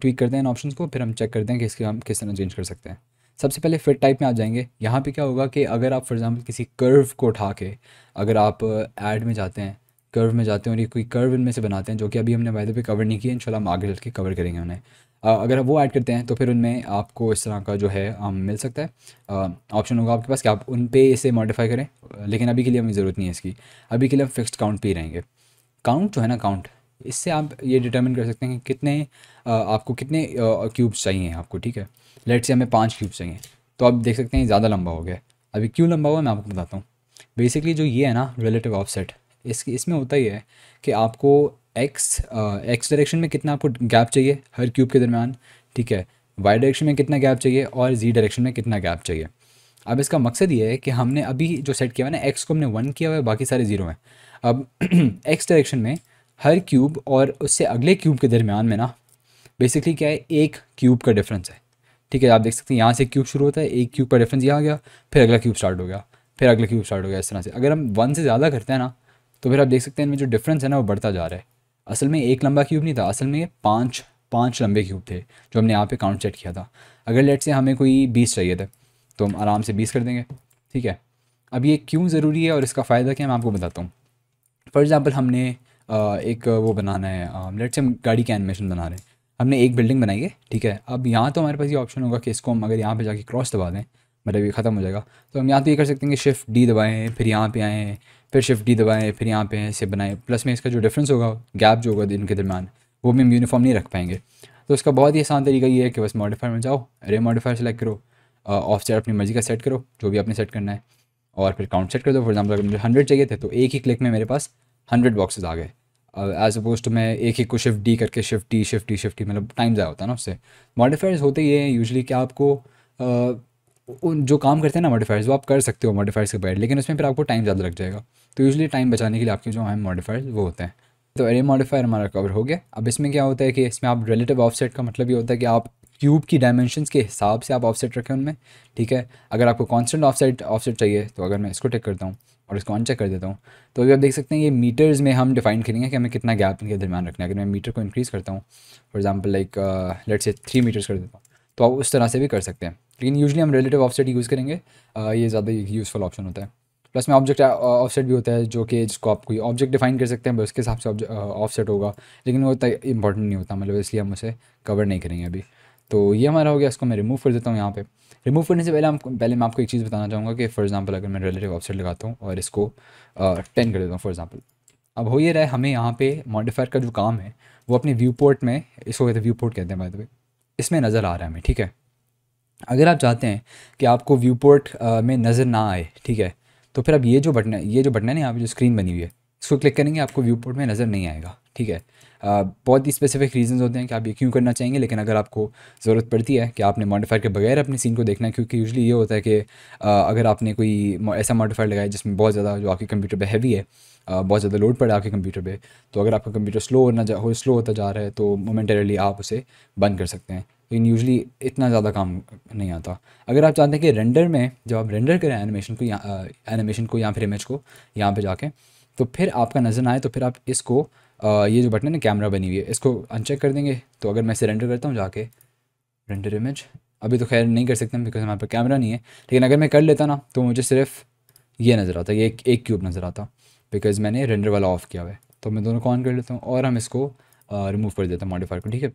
ट्विक करते हैं इन ऑप्शन को फिर हम चेक करते हैं कि इसके हम किस तरह चेंज कर सकते हैं सबसे पहले फिट टाइप में आप जाएंगे यहाँ पे क्या होगा कि अगर आप फॉर एग्जांपल किसी कर्व को उठा के अगर आप ऐड में जाते हैं कर्व में जाते हैं और ये कोई कर्व इनमें से बनाते हैं जो कि अभी हमने वायदे पे कवर नहीं किया शाला हम आगे चल के कवर करेंगे उन्हें अगर वो ऐड करते हैं तो फिर उनमें आपको इस तरह का जो है आम मिल सकता है ऑप्शन होगा आपके पास कि आप उन पर इसे मॉडिफाई करें लेकिन अभी के लिए हमें ज़रूरत नहीं है इसकी अभी के लिए हम फिक्सड काउंट पे ही रहेंगे काउंट जो है ना काउंट इससे आप ये डिटर्मिन कर सकते हैं कि कितने आपको कितने क्यूब्स चाहिए आपको ठीक है लेट से हमें पाँच क्यूब्स चाहिए तो आप देख सकते हैं ज़्यादा लंबा हो गया अभी क्यों लंबा हुआ मैं आपको बताता हूँ बेसिकली जो ये है ना रिलेटिव ऑफसेट इसकी इसमें होता ही है कि आपको एक्स एक्स डायरेक्शन में कितना आपको गैप चाहिए हर क्यूब के दरमियान ठीक है वाई डायरेक्शन में कितना गैप चाहिए और जी डायरेक्शन में कितना गैप चाहिए अब इसका मकसद ये है कि हमने अभी जो सेट किया है ना एक्स को हमने वन किया हुआ है बाकी सारे ज़ीरो हैं अब एक्स डायरेक्शन में हर क्यूब और उससे अगले क्यूब के दरमियान में ना बेसिकली क्या है एक क्यूब का डिफरेंस है ठीक है आप देख सकते हैं यहाँ से क्यूब शुरू होता है एक क्यूब का डिफरेंस यहाँ आ गया फिर अगला क्यूब स्टार्ट हो गया फिर अगला क्यूब स्टार्ट हो गया इस तरह से अगर हम वन से ज़्यादा करते हैं ना तो फिर आप देख सकते हैं इनमें जो डिफरेंस है ना वो बढ़ता जा रहा है असल में एक लंबा क्यूब नहीं था असल में पाँच पाँच लंबे क्यूब थे जो हमने यहाँ पर काउंट सेट किया था अगर लेट से हमें कोई बीस चाहिए था तो हम आराम से बीस कर देंगे ठीक है अब ये क्यों ज़रूरी है और इसका फ़ायदा क्या मैं आपको बताता हूँ फॉर एग्ज़ाम्पल हमने एक वो बनाना है लेट से हम गाड़ी का एनिमेशन बना रहे हैं हमने एक बिल्डिंग बनाई है ठीक है अब यहाँ तो हमारे पास ये ऑप्शन होगा कि इसको हम अगर यहाँ पे जाके क्रॉस दबा दें मतलब ये ख़त्म हो जाएगा तो हम यहाँ तो ये कर सकते हैं कि शिफ्ट डी दबाएँ फिर यहाँ पे आएँ फिर शिफ्ट डी दबाएँ फिर यहाँ पे हैं इसे बनाएँ प्लस में इसका जो डिफरेंस होगा गैप जो होगा इनके दरमियान वो भी हम यूनिफॉर्म नहीं रख पाएंगे तो इसका बहुत ही आसान तरीका ये है कि बस मॉडिफायर में जाओ अरे मॉडिफायर सेलेक्ट करो ऑफ सेट अपनी मर्जी का सेट करो जो भी आपने सेट करना है और फिर काउंट सेट कर दो फॉर एग्जाम्पल अगर मुझे हंड्रेड चाहिए थे तो एक ही क्लिक में मेरे पास हंड्रेड बॉक्सेज आ गए एज अपोज टू मैं एक एक को शिफ्ट डी करके shift D shift D shift मतलब टाइम ज़्यादा होता है ना उससे मॉडिफायर्स होते ये हैं यूजली कि आपको उन जो काम करते हैं ना मॉडिफायर्स वो आप कर सकते हो मॉडिफायर्स के बैठ लेकिन उसमें फिर आपको टाइम ज़्यादा लग जाएगा तो यूजली टाइम बचाने के लिए आपके जो हैं मॉडिफायर्स वो होते हैं तो अरे मॉडिफायर हमारा कवर हो गया अब इसमें क्या होता है कि इसमें आप रिलेटिव ऑफसेट का मतलब ये होता है कि आप क्यूब की डायमेंशन के हिसाब से आप ऑफसेट रखें उनमें ठीक है अगर आपको कॉन्स्टेंट ऑफसेट ऑफसेट चाहिए तो अगर मैं इसको टेक करता हूँ और इसको अनचेक कर देता हूँ तो अभी आप देख सकते हैं ये मीटर्स में हम डिफाइन करेंगे कि हमें कितना गैप इनके दरमियान रखना है अगर मैं मीटर को इंक्रीज़ करता हूँ for example like let's say three metres कर देता हूँ तो आप उस तरह से भी कर सकते हैं लेकिन यूजली हम रिलेटिव ऑफसेट यूज़ करेंगे uh, ये ज़्यादा यूज़फुल ऑप्शन होता है प्लस में ऑब्जेक्ट ऑफसेट uh, भी होता है जो कि जिसको आप कोई ऑब्जेक्ट डिफाइन कर सकते हैं बस उसके हिसाब से ऑफसेट uh, होगा लेकिन वो इतना इंपॉर्टेंट नहीं होता मतलब इसलिए हम उसे कवर नहीं करेंगे अभी तो ये हमारा हो गया इसको मैं रिमूव कर देता हूँ यहाँ पर रिमूव करने से पहले आप पहले मैं आपको एक चीज़ बताना चाहूँगा कि फॉर एग्जांपल अगर मैं रिलेटिव ऑफसेट लगाता हूँ और इसको टेन कर देता हूँ फॉर एग्जांपल अब हो ये रहा है हमें यहाँ पे मॉडिफायर का जो काम है वो अपने व्यू पोर्ट में इसको कहते हैं व्यू पोर्ट कहते हैं बाय द वे इसमें नज़र आ रहा है हमें ठीक है अगर आप चाहते हैं कि आपको व्यू पोर्ट में नज़र ना आए ठीक है तो फिर अब ये जो बटन है ये जो बटन है ना यहाँ पर जो स्क्रीन बनी हुई है इसको क्लिक करेंगे आपको व्यू पोर्ट में नज़र नहीं आएगा ठीक है बहुत ही स्पेसिफिक रीजंस होते हैं कि आप ये क्यों करना चाहेंगे लेकिन अगर आपको ज़रूरत पड़ती है कि आपने मॉडिफायर के बगैर अपने सीन को देखना है क्योंकि यूजली ये होता है कि अगर आपने कोई ऐसा मॉडिफायर लगाया जिसमें बहुत ज़्यादा जो आपके कंप्यूटर पर हैवी है बहुत ज़्यादा लोड पड़ा आपके कंप्यूटर पर तो अगर आपका कंप्यूटर स्लो होना जा हो स्लो होता जा रहा है तो मोमेंटरली आप उसे बंद कर सकते हैं लेकिन तो यूजली इतना ज़्यादा काम नहीं आता अगर आप चाहते हैं कि रेंडर में जब आप रेंडर करें एनिमेशन को या एनिमेशन को या फिर इमेज को यहाँ पर जाके तो फिर आपका नज़र आए तो फिर आप इसको ये जो बटन है ना कैमरा बनी हुई है इसको अनचेक कर देंगे तो अगर मैं सरेंडर करता हूँ जाके रेंडर इमेज अभी तो खैर नहीं कर सकते बिकॉज हमारे पास कैमरा नहीं है लेकिन अगर मैं कर लेता ना तो मुझे सिर्फ ये नज़र आता ये एक एक क्यूब नज़र आता बिकॉज मैंने रेंडर वाला ऑफ किया हुआ है तो मैं दोनों को ऑन कर लेता हूँ और हम इसको रिमूव कर देते हैं मॉडिफायर को ठीक है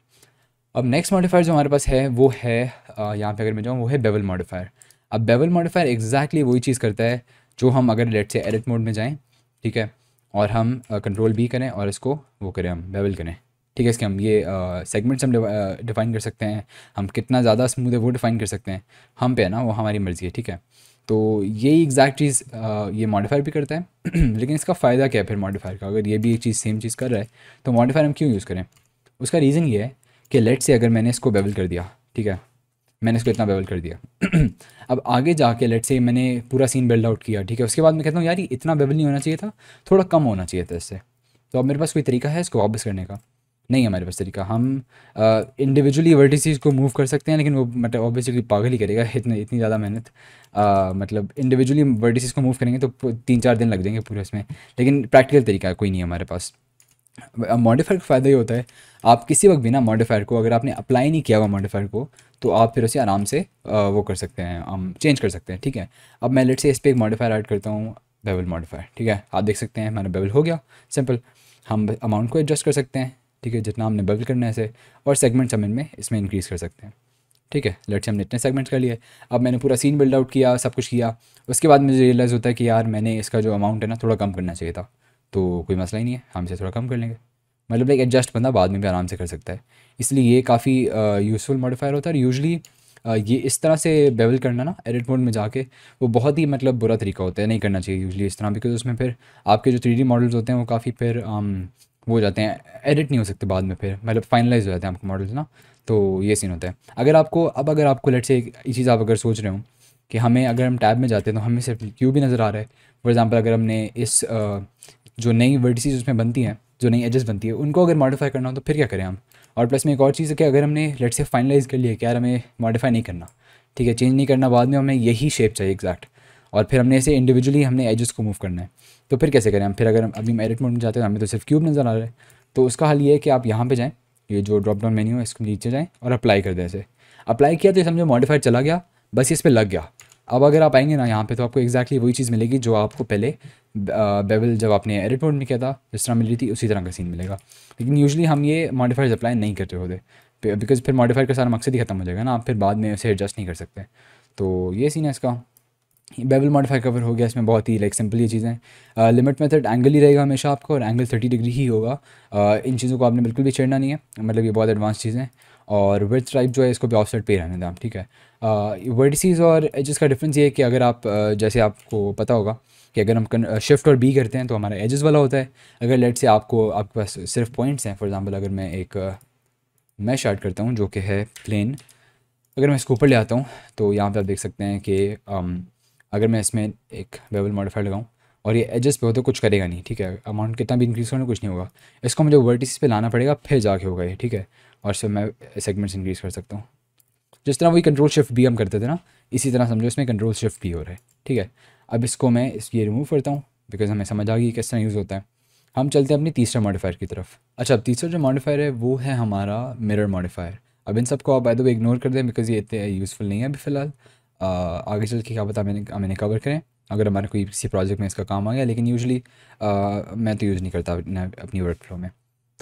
अब नेक्स्ट मॉडिफायर जो हमारे पास है वो है यहाँ पर अगर मैं जाऊँ वो है बेवल मॉडिफायर अब बेवल मॉडिफायर एग्जैक्टली वही चीज़ करता है जो हम अगर लेट से एडिट मोड में जाएँ ठीक है और हम कंट्रोल uh, बी करें और इसको वो करें हम बेवल करें ठीक है इसके हम ये सेगमेंट्स uh, हम डिफाइन uh, कर सकते हैं हम कितना ज़्यादा स्मूथ है वो डिफ़ाइन कर सकते हैं हम पे है ना वो हमारी मर्ज़ी है ठीक है तो यही एग्जैक्ट चीज़ ये मॉडिफायर भी करता है लेकिन इसका फ़ायदा क्या है फिर मॉडिफायर का अगर ये भी एक चीज़ सेम चीज़ कर रहा है तो मॉडिफायर हम क्यों यूज़ करें उसका रीज़न ये है कि लेट से अगर मैंने इसको बेवल कर दिया ठीक है मैंने इसको इतना बेवल कर दिया अब आगे जाके लेट से मैंने पूरा सीन बिल्ड आउट किया ठीक है उसके बाद मैं कहता हूँ यार इतना बेवल नहीं होना चाहिए था थोड़ा कम होना चाहिए था इससे तो अब मेरे पास कोई तरीका है इसको वापस करने का नहीं है हमारे पास तरीका हम इंडिविजुअली वर्टिसज को मूव कर सकते हैं लेकिन वो मतलब ऑब्वियसली पागल ही करेगा इतने इतनी ज़्यादा मेहनत मतलब इंडिविजुअली वर्टिसज को मूव करेंगे तो तीन चार दिन लग जाएंगे पूरे उसमें लेकिन प्रैक्टिकल तरीका है कोई नहीं है हमारे पास मॉडिफायर का फ़ायदा ये होता है आप किसी वक्त बिना मॉडिफायर को अगर आपने अप्लाई नहीं किया हुआ मॉडिफायर को तो आप फिर उसे आराम से वो कर सकते हैं हम चेंज कर सकते हैं ठीक है अब मैं लेट से इस पर एक मॉडिफायर ऐड करता हूँ बेबल मॉडिफायर ठीक है आप देख सकते हैं हमारा बेबल हो गया सिंपल हम अमाउंट को एडजस्ट कर सकते हैं ठीक है जितना हमने बेबल करना है इसे और सेगमेंट हम में इसमें इंक्रीज़ कर सकते हैं ठीक है लेट से हमने इतने सेगमेंट्स कर लिए अब मैंने पूरा सीन बिल्ड आउट किया सब कुछ किया उसके बाद मुझे रियलाइज़ होता है कि यार मैंने इसका जो अमाउंट है ना थोड़ा कम करना चाहिए था तो कोई मसला ही नहीं है हम इसे थोड़ा कम कर लेंगे मतलब एक एडजस्ट बंदा बाद में भी आराम से कर सकता है इसलिए ये काफ़ी यूज़फुल मॉडिफायर होता है और यूजली ये इस तरह से बेवल करना ना एडिट मोड में जाके वो बहुत ही मतलब बुरा तरीका होता है नहीं करना चाहिए यूजली इस तरह बिकॉज उसमें फिर आपके जो थ्री मॉडल्स होते हैं वो काफ़ी फिर आम, वो हो जाते हैं एडिट नहीं हो सकते बाद में फिर मतलब फाइनलाइज हो जाते हैं आपके मॉडल्स ना तो ये सीन होता है अगर आपको अब अगर आपको लेट से ये चीज़ आप अगर सोच रहे हो कि हमें अगर हम टैब में जाते हैं तो हमें सिर्फ क्यू भी नज़र आ रहा है फॉर एग्ज़ाम्पल अगर हमने इस जो नई वर्टिसीज़ उसमें बनती हैं जो नई एजेस बनती है उनको अगर मॉडिफाई करना हो तो फिर क्या करें हम और प्लस में एक और चीज़ है कि अगर हमने लेट से फाइनलाइज़ कर लिया कि यार हमें मॉडिफाई नहीं करना ठीक है चेंज नहीं करना बाद में हमें यही शेप चाहिए एग्जैक्ट और फिर हमने इसे इंडिविजुअली हमने एजेस को मूव करना है तो फिर कैसे करें हम फिर अगर हम अभी मेरिट मोड में जाते हैं हमें तो सिर्फ क्यूब नज़र आ रहा है तो उसका हल ये है कि आप यहाँ पर जाएँ ये जो ड्रॉप डाउन मेन्यू है इसको नीचे जाएँ और अप्लाई कर दें इसे अप्लाई किया तो ये समझो मॉडिफाइड चला गया बस इस पर लग गया अब अगर आप आएंगे ना यहाँ पे तो आपको एक्जैक्टली वही चीज़ मिलेगी जो आपको पहले बेबल जब आपने एडिट मोड में किया था जिस तरह मिल रही थी उसी तरह का सीन मिलेगा लेकिन यूजली हम ये मॉडिफाइज अप्लाई नहीं करते होते बिकॉज फिर मॉडिफाइड का सारा मकसद ही खत्म हो जाएगा ना आप फिर बाद में उसे एडजस्ट नहीं कर सकते तो ये सीन है इसका बेबल मॉडिफाई कवर हो गया इसमें बहुत ही लाइक सिंपल ये चीज़ें लिमिट मेथड एंगल ही रहेगा हमेशा आपको और एंगल थर्टी डिग्री ही होगा uh, इन चीज़ों को आपने बिल्कुल भी छेड़ना नहीं है मतलब ये बहुत एडवांस चीज़ें और विथ टाइप जो है इसको भी ऑफसेट पे रहने दें आप ठीक है वर्टिसीज और एजेस का डिफरेंस ये है कि अगर आप जैसे आपको पता होगा कि अगर हम शिफ्ट और बी करते हैं तो हमारा एजेस वाला होता है अगर लेट से आपको आपके पास सिर्फ पॉइंट्स हैं फॉर एग्जांपल अगर मैं एक मैं शार्ट करता हूँ जो कि है प्लेन अगर मैं इसको ऊपर ले आता हूँ तो यहाँ पर आप देख सकते हैं कि अगर मैं इसमें एक वेबल मॉडिफाइड लगाऊँ और ये एजेस पे हो तो कुछ करेगा नहीं ठीक है अमाउंट कितना भी इंक्रीज़ करना कुछ नहीं होगा इसको मुझे वर्टिस पे लाना पड़ेगा फिर जाके होगा ये ठीक है और इसमें मैं सेगमेंट्स इंक्रीज कर सकता हूँ जिस तरह वही कंट्रोल शिफ्ट बी हम करते थे ना इसी तरह समझो इसमें कंट्रोल शिफ्ट बी हो रहा है ठीक है अब इसको मैं इसलिए रिमूव करता हूँ बिकॉज हमें समझ आ गई किस तरह यूज़ होता है हम चलते हैं अपनी तीसरे मॉडिफायर की तरफ अच्छा अब तीसरा जो मॉडिफायर है वो है हमारा मिरर मॉडिफायर अब इन सबको आप बैदो इग्नोर कर दें बिकॉज ये इतने यूज़फुल नहीं है अभी फ़िलहाल आगे चल के क्या पता मैंने मैंने कवर करें अगर हमारे कोई किसी प्रोजेक्ट में इसका काम आ गया लेकिन यूजली मैं तो यूज़ नहीं करता अपनी वर्क फ्लो में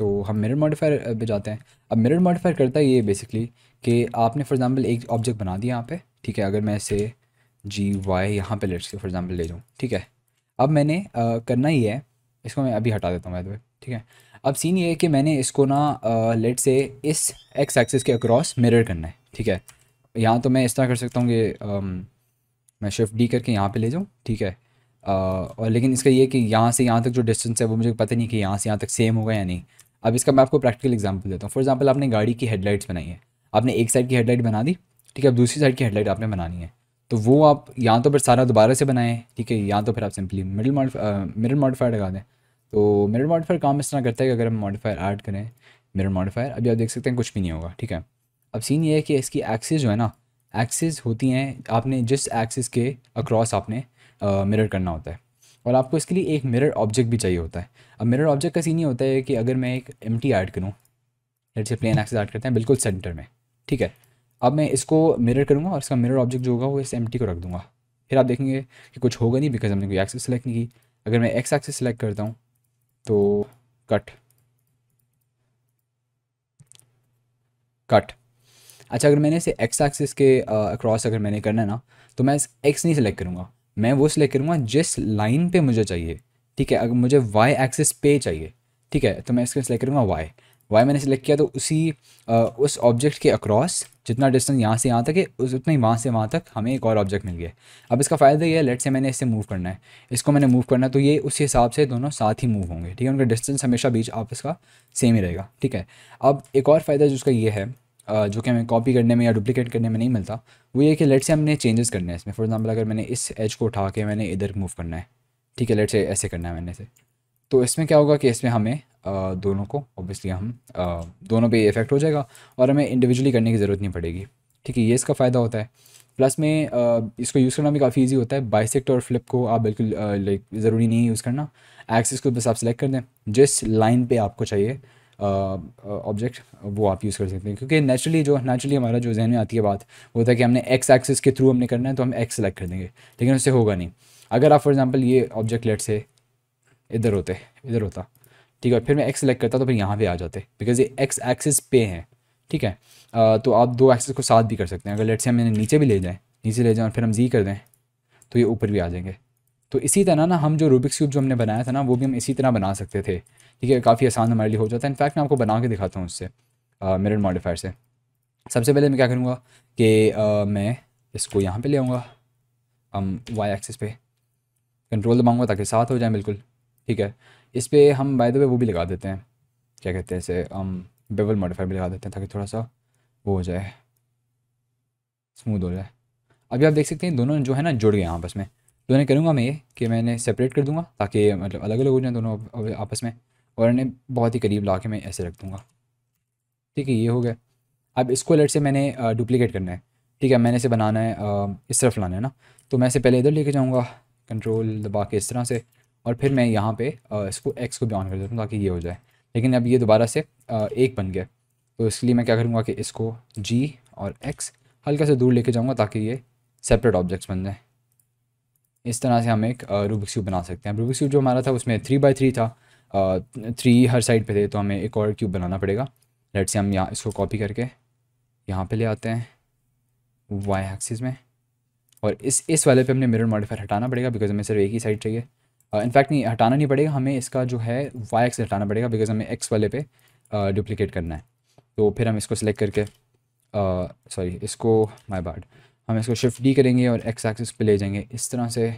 तो हम मिरर मॉडिफायर पे जाते हैं अब मिरर मॉडिफायर करता है ये बेसिकली कि आपने फॉर एग्जांपल एक ऑब्जेक्ट बना दिया यहाँ पे ठीक है अगर मैं इसे जी वाई यहाँ पे लेट्स फॉर एग्जांपल ले जाऊँ ठीक है अब मैंने आ, करना ही है इसको मैं अभी हटा देता हूँ मैं ठीक है अब सीन ये है कि मैंने इसको ना लेट से इस एक्स एक्सिस के अक्रॉस मिरर करना है ठीक है यहाँ तो मैं इस तरह कर सकता हूँ कि मैं शिफ्ट डी करके यहाँ पर ले जाऊँ ठीक है आ, और लेकिन इसका ये कि यहाँ से यहाँ तक जो डिस्टेंस है वो मुझे पता नहीं कि यहाँ से यहाँ तक सेम होगा या नहीं अब इसका मैं आपको प्रैक्टिकल एग्जाम्पल देता हूँ फॉर एग्जाम्पल आपने गाड़ी की हेडलाइट्स बनाई है आपने एक साइड की हेडलाइट बना दी ठीक है अब दूसरी साइड की हेडलाइट आपने बनानी है तो वो आप या तो फिर सारा दोबारा से बनाएं ठीक है या तो फिर आप सिंपली मिडल मिरर मॉडिफायर लगा दें तो मिरर मॉडिफायर काम इस तरह करता है कि अगर हम मॉडिफायर ऐड करें मिरर मॉडिफायर अभी आप देख सकते हैं कुछ भी नहीं होगा ठीक है अब सीन ये है कि इसकी एक्सेस जो है ना एक्सेस होती हैं आपने जिस एक्सेस के अक्रॉस आपने मिरर करना होता है और आपको इसके लिए एक मिरर ऑब्जेक्ट भी चाहिए होता है अब मिरर ऑब्जेक्ट का सीन ये होता है कि अगर मैं एक एम टी ऐड करूँ जैसे प्लेन एक्सेस ऐड करते हैं बिल्कुल सेंटर में ठीक है अब मैं इसको मिरर करूँगा और इसका मिरर ऑब्जेक्ट जो होगा वो इस एम को रख दूँगा फिर आप देखेंगे कि कुछ होगा नहीं बिकॉज हमने कोई एक्सेस सेलेक्ट नहीं की अगर मैं एक्स एक्सेस सेलेक्ट करता हूँ तो कट कट अच्छा अगर मैंने इसे एक्स एक्सिस के अक्रॉस अगर मैंने करना है ना तो मैं एक्स नहीं सिलेक्ट करूँगा मैं वो सिलेक्ट करूँगा जिस लाइन पे मुझे चाहिए ठीक है अगर मुझे वाई एक्सिस पे चाहिए ठीक है तो मैं इसको सिलेक्ट करूँगा वाई वाई मैंने सिलेक्ट किया तो उसी आ, उस ऑब्जेक्ट के अक्रॉस जितना डिस्टेंस यहाँ से यहाँ तक है उस उतना ही वहाँ से वहाँ तक हमें एक और ऑब्जेक्ट मिल गया अब इसका फ़ायदा ये है लेट से मैंने इससे मूव करना है इसको मैंने मूव करना है तो ये उस हिसाब से दोनों साथ ही मूव होंगे ठीक है उनका डिस्टेंस हमेशा बीच आपस का सेम ही रहेगा ठीक है अब एक और फ़ायदा जो उसका ये है जो कि हमें कॉपी करने में या डुप्लीकेट करने में नहीं मिलता वो ये कि लेट से हमने चेंजेस करने हैं इसमें फॉर एग्जांपल अगर मैंने इस एज को उठा के मैंने इधर मूव करना है ठीक है लेट से ऐसे करना है मैंने से तो इसमें क्या होगा कि इसमें हमें दोनों को ऑब्वियसली हम दोनों पर इफेक्ट हो जाएगा और हमें इंडिविजुअली करने की ज़रूरत नहीं पड़ेगी ठीक है ये इसका फ़ायदा होता है प्लस में इसको यूज़ करना भी काफ़ी ईजी होता है बाइसेक्ट और फ्लिप को आप बिल्कुल लाइक ज़रूरी नहीं यूज़ करना एक्सिस को बस आप सेलेक्ट कर दें जिस लाइन पे आपको चाहिए ऑब्जेक्ट वो आप यूज़ कर सकते हैं क्योंकि नेचुरली जो नेचुरली हमारा जो जहन में आती है बात वो था कि हमने एक्स एक्सिस के थ्रू हमने करना है तो हम एक्स सेलेक्ट कर देंगे लेकिन उससे होगा नहीं अगर आप फॉर एग्जाम्पल ये ऑब्जेक्ट लेट से इधर होते इधर होता ठीक है फिर मैं एक्स सेलेक्ट करता तो फिर यहाँ पर आ जाते बिकॉज ये एक्स एक्सिस पे हैं ठीक है आ, तो आप दो एक्सिस को साथ भी कर सकते हैं अगर लेट से हम इन्हें नीचे भी ले जाएँ नीचे ले जाएँ और फिर हम जी कर दें तो ये ऊपर भी आ जाएंगे तो इसी तरह ना हम जो रूबिक्स क्यूब जो हमने बनाया था ना वो भी हम इसी तरह बना सकते थे ठीक है काफ़ी आसान हमारे लिए हो जाता है इनफैक्ट मैं आपको बना के दिखाता हूँ उससे मिरर मॉडिफायर से सबसे पहले मैं क्या करूँगा कि मैं इसको यहाँ पे ले आऊँगा हम वाई एक्सिस पे कंट्रोल दबाऊँगा ताकि साथ हो जाए बिल्कुल ठीक है इस पर हम बाय द वे वो भी लगा देते हैं क्या कहते हैं इसे हम बेबल मॉडिफायर भी लगा देते हैं ताकि थोड़ा सा वो हो जाए स्मूद हो जाए अभी आप देख सकते हैं दोनों जो है ना जुड़ गए आपस में दोनों तो करूँगा मैं ये कि मैंने सेपरेट कर दूँगा ताकि मतलब अलग अलग हो जाए दोनों आपस में और इन्हें बहुत ही करीब ला के मैं ऐसे रख दूँगा ठीक है ये हो गया अब इसको लेट से मैंने डुप्लीकेट करना है ठीक है मैंने इसे बनाना है इस तरफ लाना है ना तो मैं इसे पहले इधर लेके जाऊँगा कंट्रोल दबा के इस तरह से और फिर मैं यहाँ पे इसको एक्स को भी ऑन कर देता हूँ ताकि ये हो जाए लेकिन अब ये दोबारा से एक बन गया तो इसके लिए मैं क्या करूँगा कि इसको जी और एक्स हल्का से दूर लेके जाऊँगा ताकि ये सेपरेट ऑब्जेक्ट्स बन जाए इस तरह से हम एक रूबिक्स्यूब बना सकते हैं रूबिक्स्यूब जो हमारा था उसमें थ्री बाई थ्री था थ्री हर साइड पे थे तो हमें एक और क्यूब बनाना पड़ेगा लेट से हम यहाँ इसको कॉपी करके यहाँ पे ले आते हैं वाई एक्सिस में और इस इस वाले पे हमने मिरर मॉडिफायर हटाना पड़ेगा बिकॉज हमें सिर्फ एक ही साइड चाहिए इनफैक्ट uh, नहीं हटाना नहीं पड़ेगा हमें इसका जो है वाई एक्स हटाना पड़ेगा बिकॉज हमें एक्स वाले पे डुप्लिकेट uh, करना है तो फिर हम इसको सिलेक्ट करके सॉरी uh, इसको माई बार्ड हम इसको शिफ्ट डी करेंगे और एक्स एक्सिस पे ले जाएंगे इस तरह से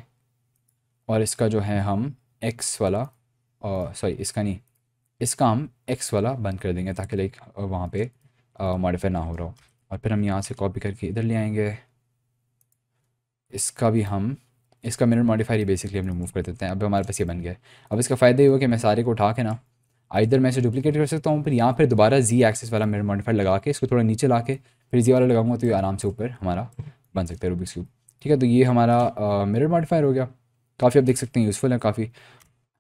और इसका जो है हम एक्स वाला सॉरी इसका नहीं इसका हम एक्स वाला बंद कर देंगे ताकि लाइक वहाँ पे मॉडिफाई ना हो रहा हो और फिर हम यहाँ से कॉपी करके इधर ले आएंगे इसका भी हम इसका मिनट मॉडिफायर बेसिकली हम रिमूव कर देते हैं अब हमारे पास ये बन गया अब इसका फ़ायदा ये हुआ कि मैं सारे को उठा के ना इधर मैं इसे डुप्लीकेट कर सकता हूँ फिर यहाँ पर दोबारा जी एक्सेस वाला मिनट मॉडिफायर लगा के इसको थोड़ा नीचे ला के फिर जी वाला लगाऊंगा तो ये आराम से ऊपर हमारा बन सकता है रूबिक्स क्यूब ठीक है तो ये हमारा मिरर मॉडिफायर हो गया काफ़ी आप देख सकते हैं यूज़फुल है काफ़ी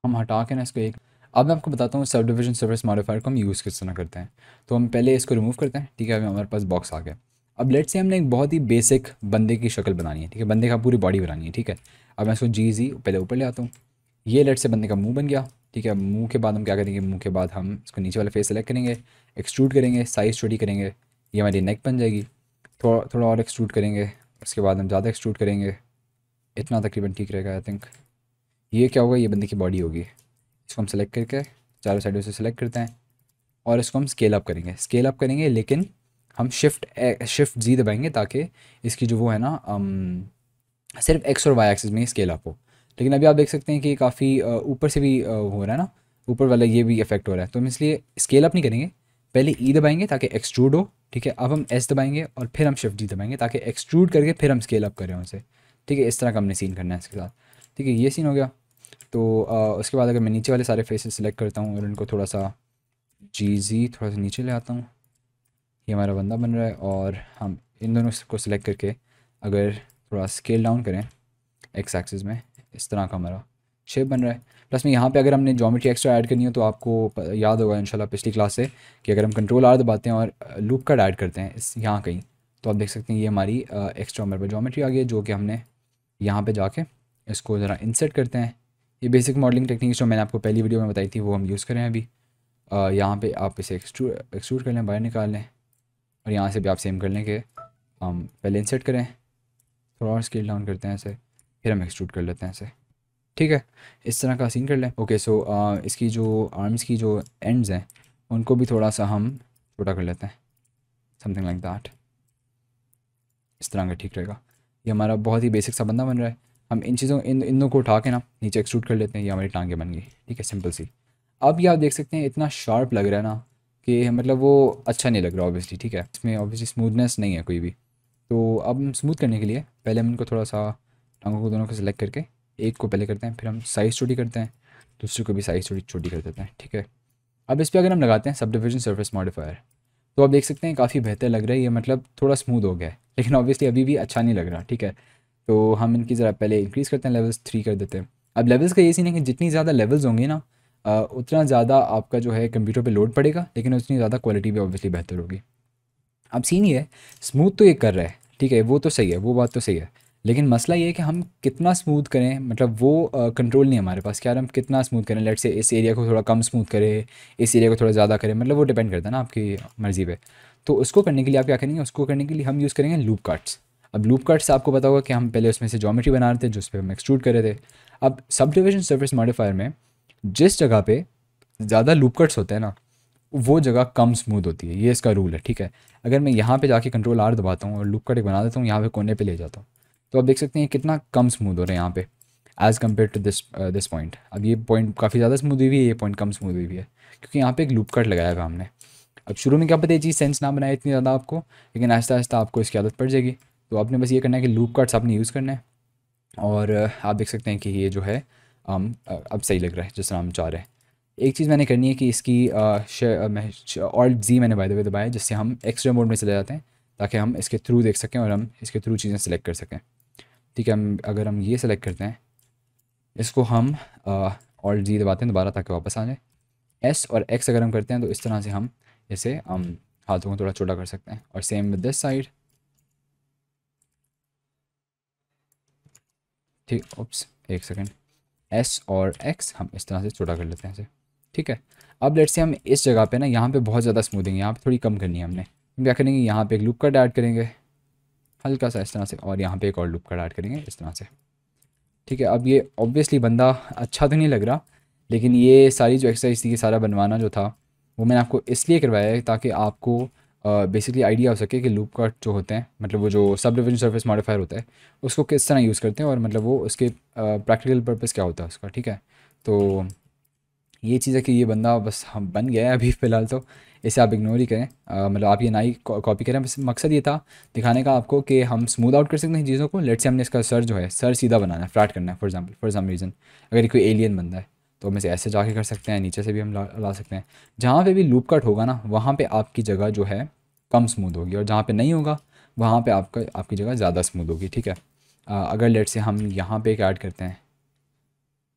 हम हटा के ना इसको एक अब मैं आपको बताता हूँ सब डिविजन सर्विस मॉडिफायर को हम यूज़ किस तरह करते हैं तो हम पहले इसको रिमूव करते हैं ठीक है अभी हमारे पास बॉक्स आ गया अब लेट से हमने एक बहुत ही बेसिक बंदे की शक्ल बनानी है ठीक है बंदे का पूरी बॉडी बनानी है ठीक है अब मैं इसको जी जी पहले ऊपर ले आता हूँ ये लेट से बंदे का मुंह बन गया ठीक है मुंह के बाद हम क्या करेंगे मुंह के बाद हम इसको नीचे वाला फेस सेलेक्ट करेंगे एक्सट्रूट करेंगे साइज़ छोटी करेंगे ये हमारी नेक बन जाएगी थोड़ा थोड़ा और एक्सट्रूट करेंगे उसके बाद हम ज़्यादा एक्सट्रूट करेंगे इतना तकरीबन ठीक रहेगा आई थिंक ये क्या होगा ये बंदे की बॉडी होगी इसको हम सेलेक्ट करके चारों साइडों से सेलेक्ट करते हैं और इसको हम स्केल अप करेंगे स्केल अप करेंगे लेकिन हम शिफ्ट शिफ्ट जी दबाएंगे ताकि इसकी जो वो है ना अम, सिर्फ एक्स और वाई एक्सिस में ही स्केल अप हो लेकिन अभी आप देख सकते हैं कि काफ़ी ऊपर से भी हो रहा है ना ऊपर वाला ये भी इफेक्ट हो रहा है तो हम इसलिए स्केल अप नहीं करेंगे पहले ई e दबाएंगे ताकि एक्सट्रूड हो ठीक है अब हम एस दबाएंगे और फिर हम शिफ्ट जी दबाएंगे ताकि एक्सट्रूड करके फिर हम स्केल अप करें उसे ठीक है इस तरह का हमने सीन करना है इसके साथ ठीक है ये सीन हो गया तो आ, उसके बाद अगर मैं नीचे वाले सारे फेसेस सेलेक्ट करता हूँ और इनको थोड़ा सा जीजी थोड़ा सा नीचे ले आता हूँ ये हमारा बंदा बन रहा है और हम इन दोनों को सिलेक्ट करके अगर थोड़ा स्केल डाउन करें एक्स एक्सिस में इस तरह का हमारा शेप बन रहा है प्लस में यहाँ पे अगर हमने जोमेट्री एक्स्ट्रा ऐड करनी हो तो आपको याद होगा इंशाल्लाह पिछली क्लास से कि अगर हम कंट्रोल आर दबाते हैं और लूप कट ऐड करते हैं इस यहाँ कहीं तो आप देख सकते हैं ये हमारी एक्स्ट्रा हमारे पर जोमेट्री आ गई है जो कि हमने यहाँ पर जाके इसको ज़रा इंसेट करते हैं ये बेसिक मॉडलिंग टेक्निक्स जो मैंने आपको पहली वीडियो में बताई थी वो हम यूज़ करें अभी यहाँ पे आप इसे एक्सट्रू एक्सट्रूट कर लें बाहर निकाल लें और यहाँ से भी आप सेम कर लें कि हम पहले इंसेट करें थोड़ा और स्केल डाउन करते हैं इसे फिर हम एक्सट्रूट कर लेते हैं इसे ठीक है इस तरह का सीन कर लें ओके सो आ, इसकी जो आर्म्स की जो एंड्स हैं उनको भी थोड़ा सा हम छोटा कर लेते हैं समथिंग लाइक दैट इस तरह का ठीक रहेगा ये हमारा बहुत ही बेसिक सा बंदा बन रहा है हम इन चीज़ों इन इन को उठा के ना नीचे एक्सट्रूट कर लेते हैं ये हमारी टांगे बन गई ठीक है सिंपल सी अब ये आप देख सकते हैं इतना शार्प लग रहा है ना कि मतलब वो अच्छा नहीं लग रहा ऑब्वियसली ठीक है इसमें ऑब्वियसली स्मूथनेस नहीं है कोई भी तो अब स्मूथ करने के लिए पहले हम इनको थोड़ा सा टांगों को दोनों को सिलेक्ट करके एक को पहले करते हैं फिर हम साइज़ छोटी करते हैं दूसरे को भी साइज़ छोटी छोटी कर देते हैं ठीक है अब इस पर अगर हम लगाते हैं सब डिविजन सर्विस मॉडिफायर तो आप देख सकते हैं काफ़ी बेहतर लग रहा है ये मतलब थोड़ा स्मूथ हो गया है लेकिन ऑब्वियसली अभी भी अच्छा नहीं लग रहा ठीक है तो हम इनकी ज़रा पहले इंक्रीज़ करते हैं लेवल्स थ्री कर देते हैं अब लेवल्स का ये सीन है कि जितनी ज़्यादा लेवल्स होंगे ना उतना ज़्यादा आपका जो है कंप्यूटर पे लोड पड़ेगा लेकिन उतनी ज़्यादा क्वालिटी भी ऑब्वियसली बेहतर होगी अब सीन ये है स्मूथ तो ये कर रहा है ठीक है वो तो सही है वो बात तो सही है लेकिन मसला ये है कि हम कितना स्मूथ करें मतलब वो कंट्रोल नहीं हमारे पास कि यार हम कितना स्मूथ करें लेट से इस एरिया को थोड़ा कम स्मूथ करें इस एरिया को थोड़ा ज़्यादा करें मतलब वो डिपेंड करता है ना आपकी मर्ज़ी पर तो उसको करने के लिए आप क्या करेंगे उसको करने के लिए हम यूज़ करेंगे लूप काट्स अब लूप कट्स आपको पता होगा कि हम पहले उसमें से जोमेट्री बना रहे थे जिस पर हम एक्सट्रूड कर रहे थे अब सब डिविजन सर्विस मॉडिफायर में जिस जगह पे ज़्यादा लूप कट्स होते हैं ना वो जगह कम स्मूथ होती है ये इसका रूल है ठीक है अगर मैं यहाँ पे जाके कंट्रोल आर दबाता हूँ और लूप कट एक बना देता हूँ यहाँ पे कोने पे ले जाता हूँ तो आप देख सकते हैं कितना कम स्मूथ हो रहा है यहाँ पे as compare to this this point अब ये पॉइंट काफ़ी ज़्यादा स्मूथ हुई है ये पॉइंट कम स्मूथ हुई है क्योंकि यहाँ पे एक लूप कट लगाया था हमने अब शुरू में क्या पता ये चीज़ सेंस ना बनाए इतनी ज़्यादा आपको लेकिन आहिस्ता आहिस्ता आपको इसकी आदत पड़ जाएगी तो आपने बस ये करना है कि लूप कट्स आपने यूज़ करना है और आप देख सकते हैं कि ये जो है आम अब सही लग रहा है जिस तरह हम चाह रहे हैं एक चीज़ मैंने करनी है कि इसकी ऑल्ट जी मैंने बाय द वे दबाया जिससे हम एक्सरे मोड में चले जाते हैं ताकि हम इसके थ्रू देख सकें और हम इसके थ्रू चीज़ें सेलेक्ट कर सकें ठीक है हम अगर हम ये सेलेक्ट करते हैं इसको हम ऑल्ट जी दबाते हैं दोबारा ताकि वापस आ जाए एस और एक्स अगर हम करते हैं तो इस तरह से हम इसे हम हाथों को थोड़ा छोटा कर सकते हैं और सेम विद दिस साइड ठीक ओप्स एक सेकेंड एस और एक्स हम इस तरह से छोटा कर लेते हैं इसे ठीक है अब लेट से हम इस जगह पे ना यहाँ पे बहुत ज़्यादा स्मूदिंग है यहाँ पे थोड़ी कम करनी है हमने हम क्या करेंगे यहाँ पे एक लूप कट ऐड करेंगे हल्का सा इस तरह से और यहाँ पे एक और लूप कट ऐड करेंगे इस तरह से ठीक है अब ये ऑब्वियसली बंदा अच्छा तो नहीं लग रहा लेकिन ये सारी जो एक्सरसाइज थी सारा बनवाना जो था वो मैंने आपको इसलिए करवाया है ताकि आपको बेसिकली आइडिया हो सके कि लूप कट जो होते हैं मतलब वो जो सब डिविजन सर्विस मॉडिफायर होता है उसको किस तरह यूज़ करते हैं और मतलब वो उसके प्रैक्टिकल uh, पर्पज़ क्या होता है उसका ठीक है तो ये चीज़ है कि ये बंदा बस हम बन गया है अभी फ़िलहाल तो इसे आप इग्नोर ही करें मतलब आप ये ना ही कॉपी करें बस मकसद ये था दिखाने का आपको कि हम स्मूथ आउट कर सकते हैं चीज़ों को लेट से हमने इसका सर जो है सर सीधा बनाना है फ्लैट करना है for example for some reason अगर कोई एलियन बंदा है तो हम इसे ऐसे जाके कर सकते हैं नीचे से भी हम ला, ला सकते हैं जहाँ पे भी लूप कट होगा ना वहाँ पे आपकी जगह जो है कम स्मूथ होगी और जहाँ पे नहीं होगा वहाँ पे आपका आपकी जगह ज़्यादा स्मूथ होगी ठीक है आ, अगर लेट से हम यहाँ पे एक ऐड करते हैं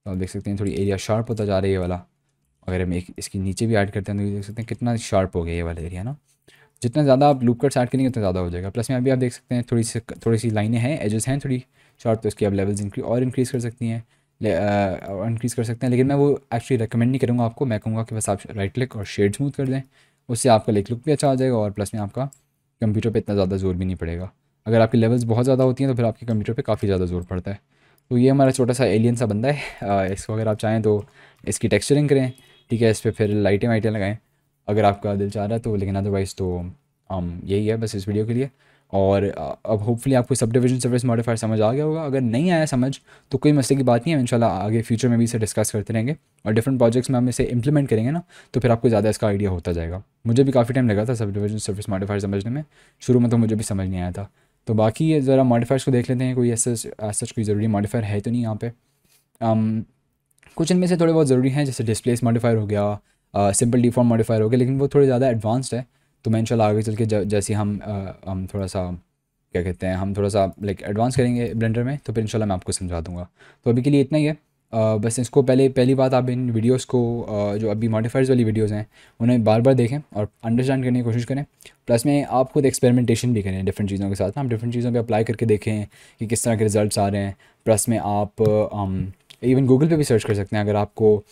तो आप देख सकते हैं थोड़ी एरिया शार्प होता जा रहा है ये वाला अगर हम एक इसके नीचे भी ऐड करते हैं तो ये देख सकते हैं कितना शार्प हो गया ये वाला एरिया ना जितना ज़्यादा आप लूप कट्स ऐड करेंगे उतना ज़्यादा हो जाएगा प्लस में अभी आप देख सकते हैं थोड़ी सी थोड़ी सी लाइनें हैं एजेस हैं थोड़ी शार्प तो इसकी आप लेवल्स इंक्री और इंक्रीज़ कर सकती हैं इंक्रीज़ कर सकते हैं लेकिन मैं वो एक्चुअली रिकमेंड नहीं करूँगा आपको मैं कहूँगा कि बस आप राइट क्लिक और शेड स्मूथ कर दें उससे आपका लेक लुक भी अच्छा आ जाएगा और प्लस में आपका कंप्यूटर पर इतना ज़्यादा जोर भी नहीं पड़ेगा अगर आपकी लेवल्स बहुत ज़्यादा होती हैं तो फिर आपके कंप्यूटर पर काफ़ी ज़्यादा जोर पड़ता है तो ये हमारा छोटा सा एलियन सा बंदा है इसको अगर आप चाहें तो इसकी टेक्स्चरिंग करें ठीक है इस पर फिर लाइटें वाइटें लगाएँ अगर आपका दिल चाह रहा है तो लेकिन अदरवाइज़ तो um, यही है बस इस वीडियो के लिए और अब होपफुली आपको सब डिवीजन सर्विस मॉडिफायर समझ आ गया होगा अगर नहीं आया समझ तो कोई मसले की बात नहीं है इनशाला आगे फ्यूचर में भी इसे डिस्कस करते रहेंगे और डिफरेंट प्रोजेक्ट्स में हम इसे इंप्लीमेंट करेंगे ना तो फिर आपको ज़्यादा इसका आइडिया होता जाएगा मुझे भी काफ़ी टाइम लगा था सब डिवीजन सर्विस मॉडिफायर समझने में शुरू में तो मुझे भी समझ नहीं आया था तो बाकी ये ज़रा मॉडिफायर्स को देख लेते हैं कोई ऐसा सच कोई ज़रूरी मॉडिफायर है तो नहीं यहाँ पर कुछ इनमें से थोड़े बहुत ज़रूरी हैं जैसे डिस्प्लेस मॉडिफायर हो गया सिंपल डिफॉर्म मॉडिफायर हो गया लेकिन वो थोड़े ज़्यादा एडवांस्ड है तो मैं इनशाला आगे चल के जैसे हम आ, हम थोड़ा सा क्या कहते हैं हम थोड़ा सा लाइक एडवांस करेंगे ब्लेंडर में तो फिर इनशाला मैं आपको समझा दूँगा तो अभी के लिए इतना ही है आ, बस इसको पहले पहली बात आप इन वीडियोस को आ, जो अभी मॉडिफाइड वाली वीडियोस हैं उन्हें बार बार देखें और अंडरस्टैंड करने की कोशिश करें प्लस में आप खुद एक्सपेरिमेंटेशन भी करें डिफरेंट चीज़ों के साथ ना आप डिफरेंट चीज़ों पे अप्लाई करके देखें कि किस तरह के रिजल्ट्स आ रहे हैं प्लस में आप आ, इवन गूगल पे भी सर्च कर सकते हैं अगर आपको आ,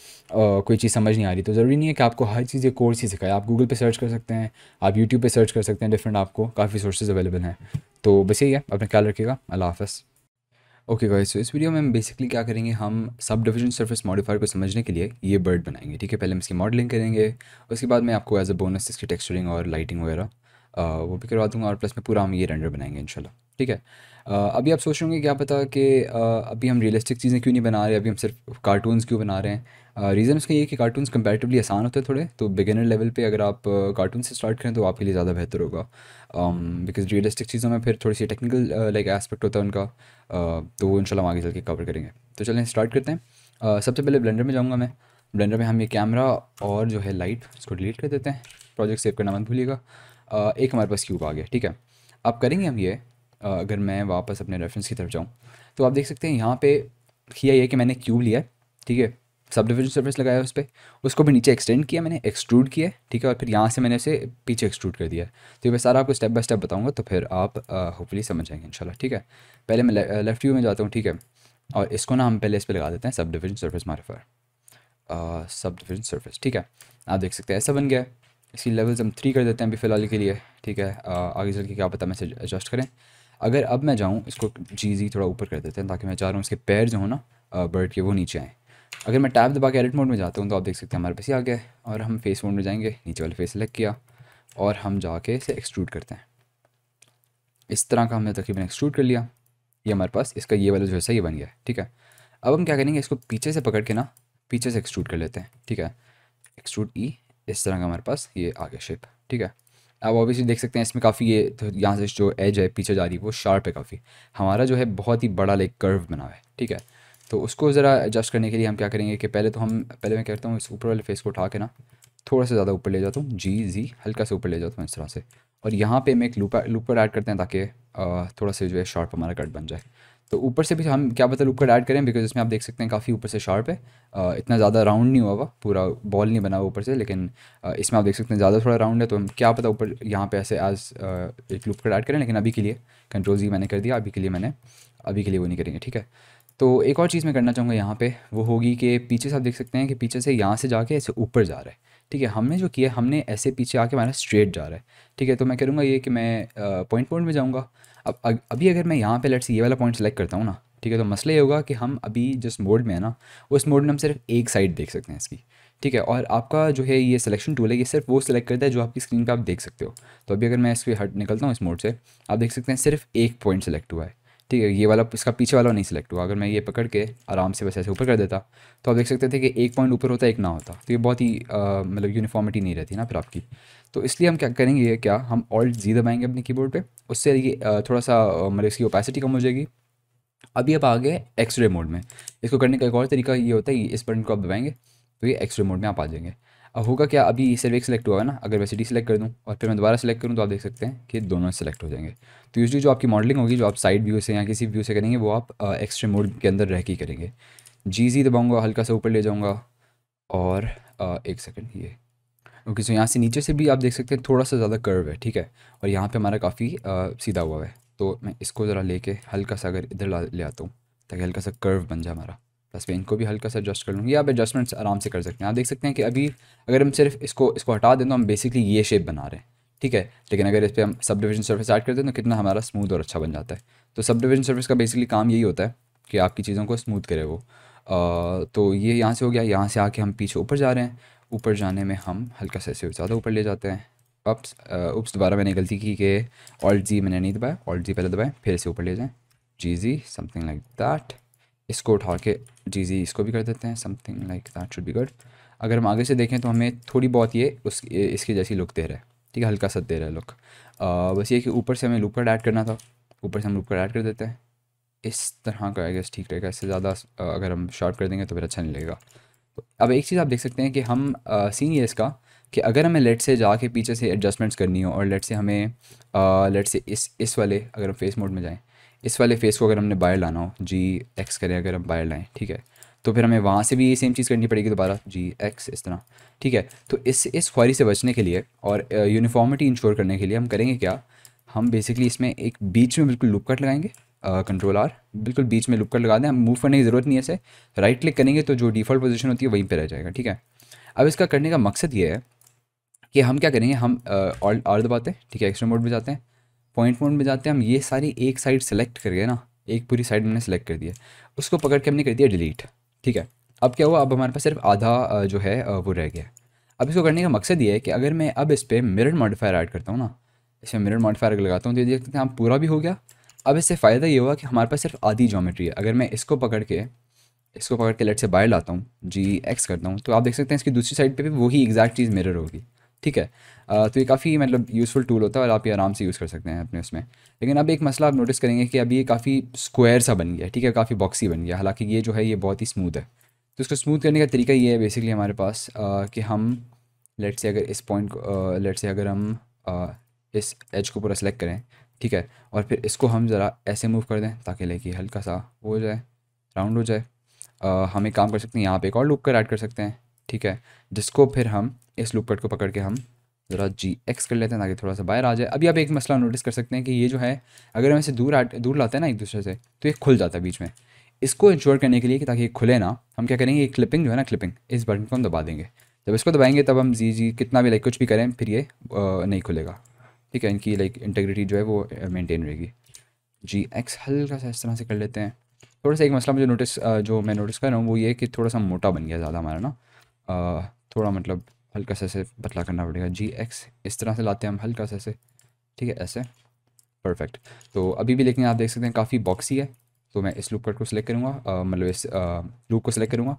कोई चीज़ समझ नहीं आ रही तो ज़रूरी नहीं है कि आपको हर चीज़ एक कोर्स ही सिखाए आप गूगल पे सर्च कर सकते हैं आप यूट्यूब पे सर्च कर सकते हैं डिफरेंट आपको काफ़ी सोर्सेज अवेलेबल हैं तो बस यही है अपना ख्याल रखिएगा अल्लाह हाफ़ ओके गाइस सो इस वीडियो में हम बेसिकली क्या करेंगे हम सब डिवीजन सरफेस मॉडिफायर को समझने के लिए ये बर्ड बनाएंगे ठीक है पहले हम इसकी मॉडलिंग करेंगे उसके बाद मैं आपको एज अ बोनस इसकी टेक्सचरिंग और लाइटिंग वगैरह वो भी करवा दूँगा और प्लस में पूरा हम ये रेंडर बनाएंगे इनशाला ठीक है अभी आप सोच रहे होंगे क्या पता कि अभी हम रियलिस्टिक चीज़ें क्यों नहीं बना रहे अभी हम सिर्फ कार्टून्स क्यों बना रहे हैं रीज़न उसका ये कि कार्टून्स कंपेरेटिवली आसान होते हैं थोड़े तो बिगिनर लेवल पे अगर आप कार्टून से स्टार्ट करें तो आपके लिए ज़्यादा बेहतर होगा बिकॉज रियलिस्टिक चीज़ों में फिर थोड़ी सी टेक्निकल लाइक एस्पेक्ट होता है उनका तो वो इनशाला आगे चल के कवर करेंगे तो चलें स्टार्ट करते हैं सबसे पहले ब्लेंडर में जाऊँगा मैं ब्लेंडर में हम ये कैमरा और जो है लाइट इसको डिलीट कर देते हैं प्रोजेक्ट सेव करना मत भूलिएगा एक हमारे पास क्यूब आ गया ठीक है अब करेंगे हम ये अगर मैं वापस अपने रेफरेंस की तरफ जाऊँ तो आप देख सकते हैं यहाँ पे किया ये कि मैंने क्यूब लिया ठीक है सब डिविजन सर्विस लगाया उस पर उसको भी नीचे एक्सटेंड किया मैंने एक्सट्रूड किया ठीक है और फिर यहाँ से मैंने उसे पीछे एक्सट्रूड कर दिया तो ये मैं सारा आपको स्टेप बाय स्टेप बताऊँगा तो फिर आप होपफुली समझ जाएंगे इंशाल्लाह ठीक है पहले मैं लेफ्ट व्यू में जाता हूँ ठीक है और इसको ना हम पहले इस पर लगा देते हैं सब डिविजन मारे मारिफर सब डिविजन सर्विस ठीक है आप देख सकते हैं ऐसा बन गया इसकी लेवल्स हम थ्री कर देते हैं अभी फ़िलहाल के लिए ठीक है आगे चल के क्या पता मैसेज एडजस्ट करें अगर अब मैं जाऊँ इसको जी जी थोड़ा ऊपर कर देते हैं ताकि मैं चाह रहा हूँ इसके पैर जो हो ना बर्ड के वो नीचे आएँ अगर मैं टैब दबा के एडिट मोड में जाता हूँ तो आप देख सकते हैं हमारे पास ही आ गया है और हम फेस मोड में जाएंगे नीचे वाले फेस सेलेक्ट किया और हम जाके इसे एक्सट्रूड करते हैं इस तरह का हमने तकरीबन एक्सट्रूड कर लिया ये हमारे पास इसका ये वाला जो है ये बन गया ठीक है अब हम क्या करेंगे इसको पीछे से पकड़ के ना पीछे से एक्सट्रूड कर लेते हैं ठीक है एक्सट्रूड ई e, इस तरह का हमारे पास ये आ गया शेप ठीक है आप ऑब्वियसली देख सकते हैं इसमें काफ़ी ये तो यहाँ से जो एज है पीछे जा रही है वो शार्प है काफ़ी हमारा जो है बहुत ही बड़ा लाइक कर्व बना हुआ है ठीक है तो उसको ज़रा एडजस्ट करने के लिए हम क्या करेंगे कि पहले तो हम पहले मैं कहता हूँ इस ऊपर वाले फेस को उठा के ना थोड़ा सा ज़्यादा ऊपर ले जाता हूँ जी जी हल्का सा ऊपर ले जाता हूँ इस तरह से और यहाँ पे हम एक लूपर लूपर ऐड करते हैं ताकि थोड़ा सा जो है शार्प हमारा कट बन जाए तो ऊपर से भी हम क्या पता लूप कट ऐड करें बिकॉज इसमें आप देख सकते हैं काफ़ी ऊपर से शार्प है इतना ज़्यादा राउंड नहीं हुआ हुआ पूरा बॉल नहीं बना हुआ ऊपर से लेकिन इसमें आप देख सकते हैं ज़्यादा थोड़ा राउंड है तो हम क्या पता ऊपर यहाँ पे ऐसे एज एक लूप कट ऐड करें लेकिन अभी के लिए कंट्रोल जी मैंने कर दिया अभी के लिए मैंने अभी के लिए वो नहीं करेंगे ठीक है तो एक और चीज़ मैं करना चाहूँगा यहाँ पर वो होगी कि पीछे से आप देख सकते हैं कि पीछे से यहाँ से जाके ऐसे ऊपर जा रहा है ठीक है हमने जो किया हमने ऐसे पीछे आके हमारा स्ट्रेट जा रहा है ठीक है तो मैं करूँगा ये कि मैं पॉइंट पॉइंट में जाऊँगा अब अभी अगर मैं यहाँ पे लेट्स ये वाला पॉइंट सेलेक्ट करता हूँ ना ठीक है तो मसला ये होगा कि हम अभी जिस मोड में है ना उस मोड में हम सिर्फ एक साइड देख सकते हैं इसकी ठीक है और आपका जो है ये सिलेक्शन टूल है ये सिर्फ वो सिलेक्ट करता है जो आपकी स्क्रीन पर आप देख सकते हो तो अभी अगर मैं इसको हट निकलता हूँ इस मोड से आप देख सकते हैं सिर्फ एक पॉइंट सेलेक्ट हुआ है ठीक है ये वाला इसका पीछे वाला नहीं सिलेक्ट हुआ अगर मैं ये पकड़ के आराम से बस ऐसे ऊपर कर देता तो आप देख सकते थे कि एक पॉइंट ऊपर होता एक ना होता तो ये बहुत ही मतलब यूनिफॉर्मिटी नहीं रहती ना फिर आपकी तो इसलिए हम क्या करेंगे क्या हम ऑल्ट जी दबाएंगे अपने कीबोर्ड पे उससे ये थोड़ा सा मतलब इसकी ओपेसिटी कम हो जाएगी अभी आप आ गए एक्सरे मोड में इसको करने का एक और तरीका ये होता है इस बटन को आप दबाएंगे तो ये एक्सरे मोड में आप आ जाएंगे अब होगा क्या अभी सिर्फ एक सिलेक्ट हुआ है ना अगर वैसे डी सिलेक्ट कर दूँ और फिर मैं दोबारा सेलेक्ट करूँ तो आप देख सकते हैं कि दोनों सेलेक्ट हो जाएंगे तो यूजली जो आपकी मॉडलिंग होगी जो आप साइड व्यू से या किसी व्यू से करेंगे वो आप एक्स्ट्रा मोड के अंदर रह के करेंगे जी जी दबाऊँगा हल्का सा ऊपर ले जाऊँगा और एक सेकेंड ये ओके सो यहाँ से नीचे से भी आप देख सकते हैं थोड़ा सा ज़्यादा कर्व है ठीक है और यहाँ पर हमारा काफ़ी सीधा हुआ है तो मैं इसको ज़रा लेके हल्का सा अगर इधर ले आता हूँ ताकि हल्का सा कर्व बन जाए हमारा बस मैं इनको भी हल्का सा एडजस्ट कर लूँगी आप एडजस्टमेंट्स आराम से कर सकते हैं आप देख सकते हैं कि अभी अगर हम सिर्फ इसको इसको हटा दें तो हम बेसिकली ये शेप बना रहे हैं ठीक है लेकिन अगर इस पर हम सब डिवीजन सर्विस ऐड कर दें तो कितना हमारा स्मूथ और अच्छा बन जाता है तो सब डिवीजन सर्विस का बेसिकली काम यही होता है कि आपकी चीज़ों को स्मूथ करे वो आ, तो ये यहाँ से हो गया यहाँ से आके हम पीछे ऊपर जा रहे हैं ऊपर जाने में हम हल्का सा इसे ज़्यादा ऊपर ले जाते हैं अब्स उप्स दोबारा मैंने गलती की कि ऑल्ट जी मैंने नहीं दबाया ऑल्ट जी पहले दबाएँ फिर इसे ऊपर ले जाएँ G Z something like that इसको उठा के जी जी इसको भी कर देते हैं something like that should be good अगर हम आगे से देखें तो हमें थोड़ी बहुत ये उस इसकी जैसी लुक दे रहा है ठीक है हल्का सा दे रहा है लुक बस ये कि ऊपर से हमें लूप कार्ड ऐड करना था ऊपर से हम लूप कार्ड ऐड कर देते हैं इस तरह का आई गेस ठीक रहेगा इससे ज़्यादा अगर हम शॉर्ट कर देंगे तो फिर अच्छा नहीं लगेगा तो अब एक चीज़ आप देख सकते हैं कि हम सीन ये इसका कि अगर हमें लेट से जाके पीछे से एडजस्टमेंट्स करनी हो और लेट से हमें लेट से इस इस वाले अगर हम फेस मोड में जाएँ इस वाले फेस को अगर हमने बाहर लाना हो जी एक्स करें अगर हम बाहर लाएँ ठीक है तो फिर हमें वहाँ से भी ये सेम चीज़ करनी पड़ेगी दोबारा जी एक्स इस तरह ठीक है तो इस इस ख्वारी से बचने के लिए और यूनिफॉर्मिटी इंश्योर करने के लिए हम करेंगे क्या हम बेसिकली इसमें एक बीच में बिल्कुल लुप कट लगाएंगे कंट्रोल आर बिल्कुल बीच में लुप कट लगा दें हम मूव करने की ज़रूरत नहीं है ऐसे राइट क्लिक करेंगे तो जो डिफ़ॉल्ट पोजीशन होती है वहीं पर रह जाएगा ठीक है अब इसका करने का मकसद ये है कि हम क्या करेंगे हम ऑल आर दबाते हैं ठीक है एक्स्ट्रा मोड में जाते हैं पॉइंट मोड में जाते हैं हम ये सारी एक साइड सेलेक्ट करके ना एक पूरी साइड मैंने सेलेक्ट कर दिया उसको पकड़ के हमने कर दिया डिलीट ठीक है अब क्या हुआ अब हमारे पास सिर्फ आधा जो है वो रह गया अब इसको करने का मकसद ये है कि अगर मैं अब इस पर मिरर मॉडिफायर ऐड करता हूँ ना इसमें मिरर मॉडिफायर लगाता हूँ तो ये देख सकते हैं आप हाँ, पूरा भी हो गया अब इससे फ़ायदा ये हुआ कि हमारे पास सिर्फ आधी जोमेट्री है अगर मैं इसको पकड़ के इसको पकड़ के लेट से बाहर लाता हूँ जी एक्स करता हूँ तो आप देख सकते हैं इसकी दूसरी साइड पर भी वही एग्जैक्ट चीज़ मिरर होगी ठीक है तो ये काफ़ी मतलब यूज़फुल टूल होता है और आप ये आराम से यूज़ कर सकते हैं अपने उसमें लेकिन अब एक मसला आप नोटिस करेंगे कि अभी ये काफ़ी स्क्वायर सा बन गया ठीक है काफ़ी बॉक्सी बन गया हालांकि ये जो है ये बहुत ही स्मूथ है तो इसको स्मूथ करने का तरीका ये है बेसिकली हमारे पास आ, कि हम लेट से अगर इस पॉइंट को लेट से अगर हम आ, इस एज को पूरा सेलेक्ट करें ठीक है और फिर इसको हम ज़रा ऐसे मूव कर दें ताकि लेके हल्का सा हो जाए राउंड हो जाए हम एक काम कर सकते हैं यहाँ पर एक और लुक कर ऐड कर सकते हैं ठीक है जिसको फिर हम इस लूप कट को पकड़ के हम ज़रा जी एक्स कर लेते हैं ताकि थोड़ा सा बाहर आ जाए अभी आप एक मसला नोटिस कर सकते हैं कि ये जो है अगर हम इसे दूर दूर लाते हैं ना एक दूसरे से तो ये खुल जाता है बीच में इसको इंश्योर करने के लिए कि ताकि ये खुले ना हम क्या करेंगे ये क्लिपिंग जो है ना क्लिपिंग इस बटन को हम दबा देंगे जब इसको दबाएंगे तब हम जी जी कितना भी लाइक कुछ भी करें फिर ये आ, नहीं खुलेगा ठीक है इनकी लाइक इंटेग्रिटी जो है वो मेनटेन रहेगी जी एक्स हल्का सा इस तरह से कर लेते हैं थोड़ा सा एक मसला मुझे नोटिस जो मैं नोटिस कर रहा हूँ वो ये कि थोड़ा सा मोटा बन गया ज़्यादा हमारा ना थोड़ा मतलब हल्का सा ऐसे बतला करना पड़ेगा जी एक्स इस तरह से लाते हैं हम हल्का सा ऐसे ठीक है ऐसे परफेक्ट तो अभी भी लेकिन आप देख सकते हैं काफ़ी बॉक्सी है तो मैं इस लूप कट को सिलेक्ट करूँगा मतलब इस लूप को सिलेक्ट करूँगा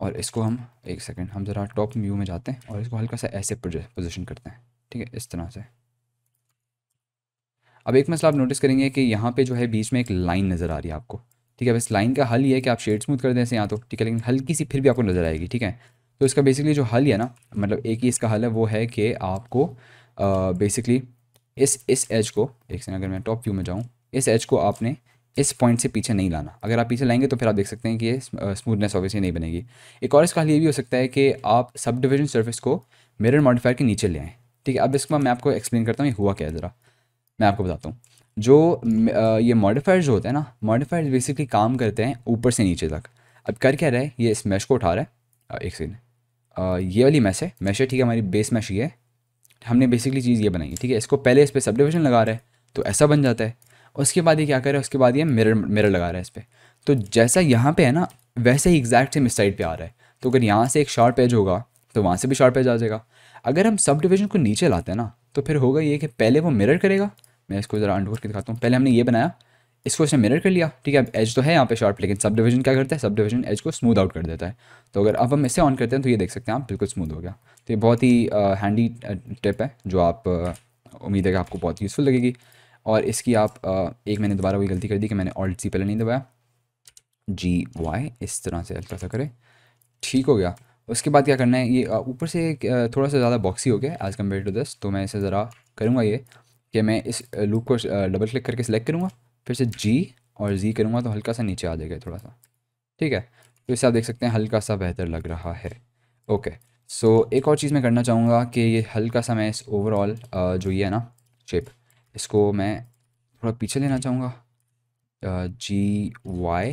और इसको हम एक सेकेंड हम ज़रा टॉप व्यू में जाते हैं और इसको हल्का सा ऐसे पोजिशन करते हैं ठीक है इस तरह से अब एक मसला आप नोटिस करेंगे कि यहाँ पे जो है बीच में एक लाइन नज़र आ रही है आपको ठीक है बस लाइन का हल ये है कि आप शेड स्मूथ कर दें ऐसे यहाँ तो ठीक है लेकिन हल्की सी फिर भी आपको नज़र आएगी ठीक है तो इसका बेसिकली जो हल है ना मतलब एक ही इसका हल है वो है कि आपको बेसिकली इस इस एज को एक से अगर मैं टॉप व्यू में जाऊँ इस एज को आपने इस पॉइंट से पीछे नहीं लाना अगर आप पीछे लाएंगे तो फिर आप देख सकते हैं कि ये स्मूथनेस ऑब्वियसली नहीं बनेगी एक और इसका हल ये भी हो सकता है कि आप सब डिविजन सर्विस को मिरर मॉडिफायर के नीचे ले आएँ ठीक है अब इसका मैं आपको एक्सप्लेन करता हूँ ये हुआ क्या है ज़रा मैं आपको बताता हूँ जो ये मॉडिफायर्स होते हैं ना मॉडिफायर्स बेसिकली काम करते हैं ऊपर से नीचे तक अब कर क्या रहा है ये इस मैश को उठा रहा है एक सेकेंड ये वाली मैश है मैश है ठीक है हमारी बेस मैश ये है हमने बेसिकली चीज़ ये बनाई ठीक है इसको पहले इस पर सब डिविजन लगा रहा है तो ऐसा बन जाता है उसके बाद ये क्या कर रहा है उसके बाद ये मिरर मिरर लगा रहा है इस पर तो जैसा यहाँ पे है ना वैसे ही एग्जैक्ट सेम इस साइड पर आ रहा है तो अगर यहाँ से एक शॉर्ट एज होगा तो वहाँ से भी शॉर्ट एज आ जाएगा अगर हम सब डिविजन को नीचे लाते हैं ना तो फिर होगा ये कि पहले वो मिरर करेगा मैं इसको ज़रा अंडोर के दिखाता हूँ पहले हमने ये बनाया इसको इसने मिरर कर लिया ठीक है अब एज तो है यहाँ पे शार्प लेकिन सब डिवीजन क्या करता है सब डिवीजन एज को स्मूथ आउट कर देता है तो अगर अब हम इसे ऑन करते हैं तो ये देख सकते हैं आप बिल्कुल स्मूथ हो गया तो ये बहुत ही हैंडी टिप है जो आप उम्मीद है कि आपको बहुत यूज़फुल लगेगी और इसकी आप आ, एक मैंने दोबारा वही गलती कर दी कि मैंने ऑल्ट सी पहले नहीं दबाया जी वाई इस तरह से हल्का सा करें ठीक हो गया उसके बाद क्या करना है ये ऊपर से थोड़ा सा ज़्यादा बॉक्सी हो गया एज़ कम्पेयर टू दिस तो मैं इसे ज़रा करूँगा ये कि मैं इस लूप को डबल क्लिक करके सेलेक्ट करूँगा फिर से जी और जी करूँगा तो हल्का सा नीचे आ जाएगा थोड़ा सा ठीक है तो इससे आप देख सकते हैं हल्का सा बेहतर लग रहा है ओके सो so, एक और चीज़ मैं करना चाहूँगा कि ये हल्का सा मैं इस ओवरऑल जो ये है ना शेप इसको मैं थोड़ा पीछे लेना चाहूँगा जी वाई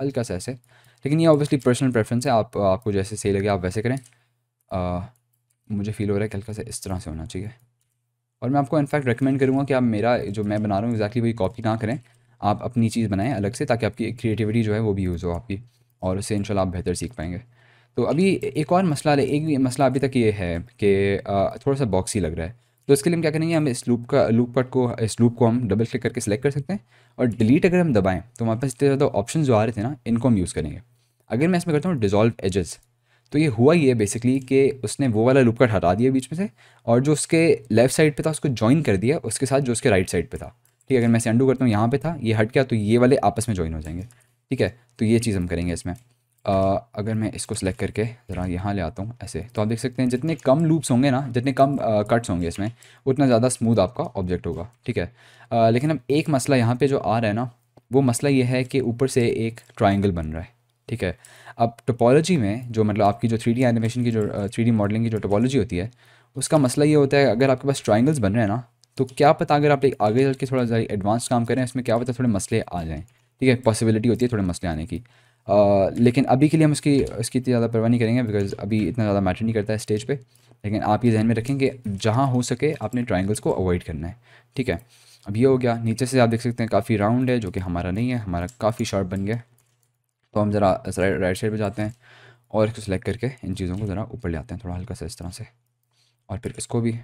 हल्का सा ऐसे लेकिन ये ऑब्वियसली पर्सनल प्रेफरेंस है आप आपको जैसे सही लगे आप वैसे करें आ, मुझे फील हो रहा है कि हल्का सा इस तरह से होना चाहिए और मैं आपको इनफैक्ट रिकमेंड करूँगा कि आप मेरा जो मैं बना रहा हूँ एक्जैक्टली वही कॉपी ना करें आप अपनी चीज़ बनाएं अलग से ताकि आपकी क्रिएटिविटी जो है वो भी यूज़ हो आपकी और उससे इन आप बेहतर सीख पाएंगे तो अभी एक और मसला एक मसला अभी तक ये है कि थोड़ा सा बॉक्सी लग रहा है तो इसके लिए हम क्या करेंगे हम इस लूप का लूप कट को इस लूप को हम डबल क्लिक करके सेलेक्ट कर सकते हैं और डिलीट अगर हम दबाएं तो हमारे पास इतने ज़्यादा ऑप्शन जो आ रहे थे ना इनको हम यूज़ करेंगे अगर मैं इसमें करता हूँ डिजॉल्व एजेस तो ये हुआ ये बेसिकली कि उसने वो वाला लूप कट हटा दिया बीच में से और जो उसके लेफ्ट साइड पे था उसको ज्वाइन कर दिया उसके साथ जो उसके राइट साइड पे था ठीक है अगर मैं सेंडू करता हूँ यहाँ पे था ये हट गया तो ये वाले आपस में ज्वाइन हो जाएंगे ठीक है तो ये चीज़ हम करेंगे इसमें आ, अगर मैं इसको सेलेक्ट करके ज़रा यहाँ ले आता हूँ ऐसे तो आप देख सकते हैं जितने कम लूप्स होंगे ना जितने कम कट्स होंगे इसमें उतना ज़्यादा स्मूद आपका ऑब्जेक्ट होगा ठीक है लेकिन अब एक मसला यहाँ पर जो आ रहा है ना वो मसला ये है कि ऊपर से एक ट्राइंगल बन रहा है ठीक है अब टोपोलॉजी में जो मतलब आपकी जो थ्री एनिमेशन की जो थ्री मॉडलिंग की जो टोपोलॉजी होती है उसका मसला ये होता है अगर आपके पास ट्राइंगल्स बन रहे हैं ना तो क्या पता अगर आप एक आगे चल के थोड़ा ज़्यादा एडवांस काम करें इसमें क्या पता थोड़े मसले आ जाएँ ठीक है पॉसिबिलिटी होती है थोड़े मसले आने की आ, लेकिन अभी के लिए हम उसकी उसकी इतनी ज़्यादा परवाह नहीं करेंगे बिकॉज अभी इतना ज़्यादा मैटर नहीं करता है स्टेज पर लेकिन आप ये जहन में रखें कि जहाँ हो सके आपने ट्राइंगल्स को अवॉइड करना है ठीक है अब ये हो गया नीचे से आप देख सकते हैं काफ़ी राउंड है जो कि हमारा नहीं है हमारा काफ़ी शार्प बन गया तो हम ज़रा राइट साइड पर जाते हैं और इसको सेलेक्ट करके इन चीज़ों को ज़रा ऊपर ले आते हैं थोड़ा हल्का सा इस तरह से और फिर इसको भी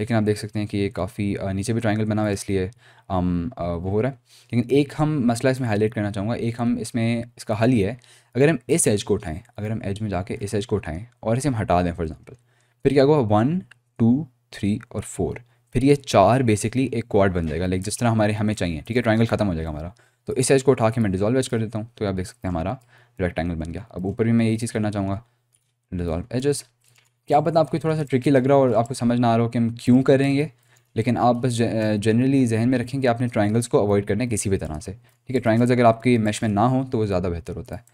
लेकिन आप देख सकते हैं कि ये काफ़ी नीचे भी ट्रायंगल बना हुआ है इसलिए हम वो हो रहा है लेकिन एक हम मसला इसमें हाईलाइट करना चाहूँगा एक हम इसमें इसका हल ही है अगर हम इस एज को उठाएं अगर हम एज में जाके इस एज को उठाएं और इसे हम हटा दें फॉर एग्जांपल फिर क्या होगा वन टू थ्री और फोर फिर ये चार बेसिकली एक क्वाड बन जाएगा लाइक जिस तरह हमारे हमें चाहिए ठीक है ट्राइंगल खत्म हो जाएगा हमारा तो इस एज को उठा के मैं डिज़ोल्व एज कर देता हूँ तो आप देख सकते हैं हमारा रेक्टेंगल बन गया अब ऊपर भी मैं यही चीज़ करना चाहूँगा डिजोल्व एजेस क्या पता आपको थोड़ा सा ट्रिकी लग रहा हो और आपको समझ ना आ रहा हो कि हम क्यों करें ये लेकिन आप बस जनरली जहन में रखें कि आपने ट्राइंगल्स को अवॉइड करना है किसी भी तरह से ठीक है ट्राइंगल्स अगर आपकी मैश में ना हो तो वो ज़्यादा बेहतर होता है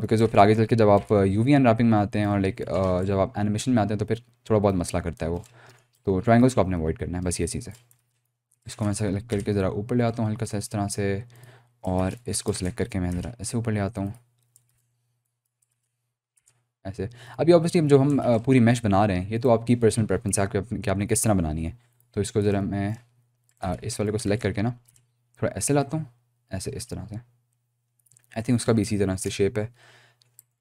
बिकॉज वो फिर आगे चल के जब आप यू वी रैपिंग में आते हैं और लाइक जब आप एनिमेशन में आते हैं तो फिर थोड़ा बहुत मसला करता है वो तो ट्राइंगल्स को आपने अवॉइड करना है बस ये चीज़ है इसको मैं सेलेक्ट करके ज़रा ऊपर ले आता हूँ हल्का सा इस तरह से और इसको सिलेक्ट करके मैं ज़रा ऐसे ऊपर ले आता हूँ ऐसे अभी ऑब्वियसली हम जो हम पूरी मैश बना रहे हैं ये तो आपकी पर्सनल प्रेफरेंस है कि आपने किस तरह बनानी है तो इसको ज़रा मैं इस वाले को सिलेक्ट करके ना थोड़ा ऐसे लाता हूँ ऐसे इस तरह से आई थिंक उसका भी इसी तरह से शेप है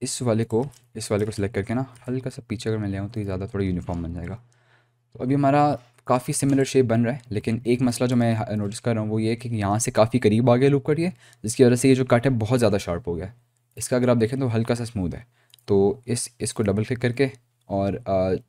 इस वाले को इस वाले को सिलेक्ट करके ना हल्का सा पीछे अगर मैं ले आऊँ तो ये ज़्यादा थोड़ा यूनिफॉर्म बन जाएगा तो अभी हमारा काफ़ी सिमिलर शेप बन रहा है लेकिन एक मसला जो मैं नोटिस कर रहा हूँ वो ये कि यहाँ से काफ़ी करीब आ गया लूप कट ये जिसकी वजह से ये जो कट है बहुत ज़्यादा शार्प हो गया इसका अगर आप देखें तो हल्का सा स्मूद है तो इस इसको डबल क्लिक करके और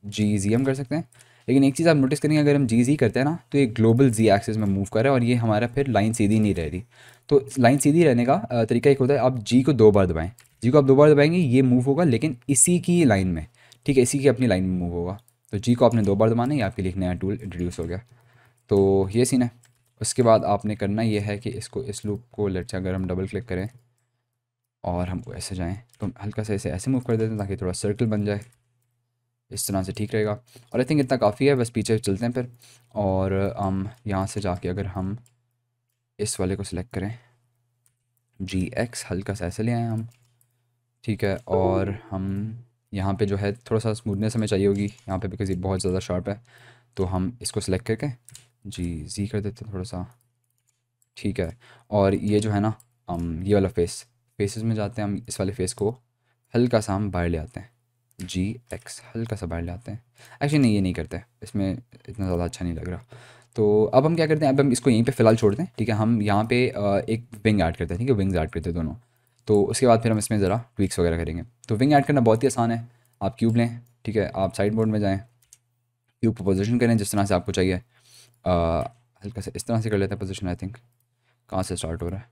जी जी हम कर सकते हैं लेकिन एक चीज़ आप नोटिस करेंगे अगर हम जी जी e करते हैं ना तो ये ग्लोबल जी एक्सिस में मूव कर रहा है और ये हमारा फिर लाइन सीधी नहीं रह रही तो लाइन सीधी रहने का तरीका एक होता है आप जी को दो बार दबाएँ जी को आप दो बार दबाएंगे ये मूव होगा लेकिन इसी की लाइन में ठीक है इसी की अपनी लाइन में मूव होगा तो जी को आपने दो बार दबाना है आपके लिए एक नया टूल इंट्रोड्यूस हो गया तो ये सीन है उसके बाद आपने करना ये है कि इसको इस लूप को लच्छा अगर हम डबल क्लिक करें और हम ऐसे जाएँ तो हम हल्का सा इसे ऐसे मूव कर देते हैं ताकि थोड़ा सर्कल बन जाए इस तरह से ठीक रहेगा और आई थिंक इतना काफ़ी है बस पीछे चलते हैं फिर और हम यहाँ से जाके अगर हम इस वाले को सिलेक्ट करें जी एक्स हल्का सा ऐसे ले आए हम ठीक है और हम यहाँ पे जो है थोड़ा सा स्मूथनेस हमें चाहिए होगी यहाँ पे बिकॉज ये बहुत ज़्यादा शार्प है तो हम इसको सेलेक्ट करके जी जी कर देते हैं थोड़ा सा ठीक है और ये जो है ना हम ये वाला फेस फेसेस में जाते हैं हम इस वाले फेस को हल्का सा हम बाहर ले आते हैं जी एक्स हल्का सा बाहर ले आते हैं एक्चुअली नहीं ये नहीं करते इसमें इतना ज़्यादा अच्छा नहीं लग रहा तो अब हम क्या करते हैं अब हम इसको यहीं पे फ़िलहाल छोड़ते हैं ठीक है हम यहाँ पे एक विंग ऐड करते हैं ठीक है विंग्स ऐड करते हैं दोनों तो उसके बाद फिर हम इसमें ज़रा ट्विक्स वगैरह करेंगे तो विंग ऐड करना बहुत ही आसान है आप क्यूब लें ठीक है आप साइड बोर्ड में जाएँ क्यूब को पोजिशन करें जिस तरह से आपको चाहिए हल्का सा इस तरह से कर लेते हैं पोजिशन आई थिंक कहाँ से स्टार्ट हो रहा है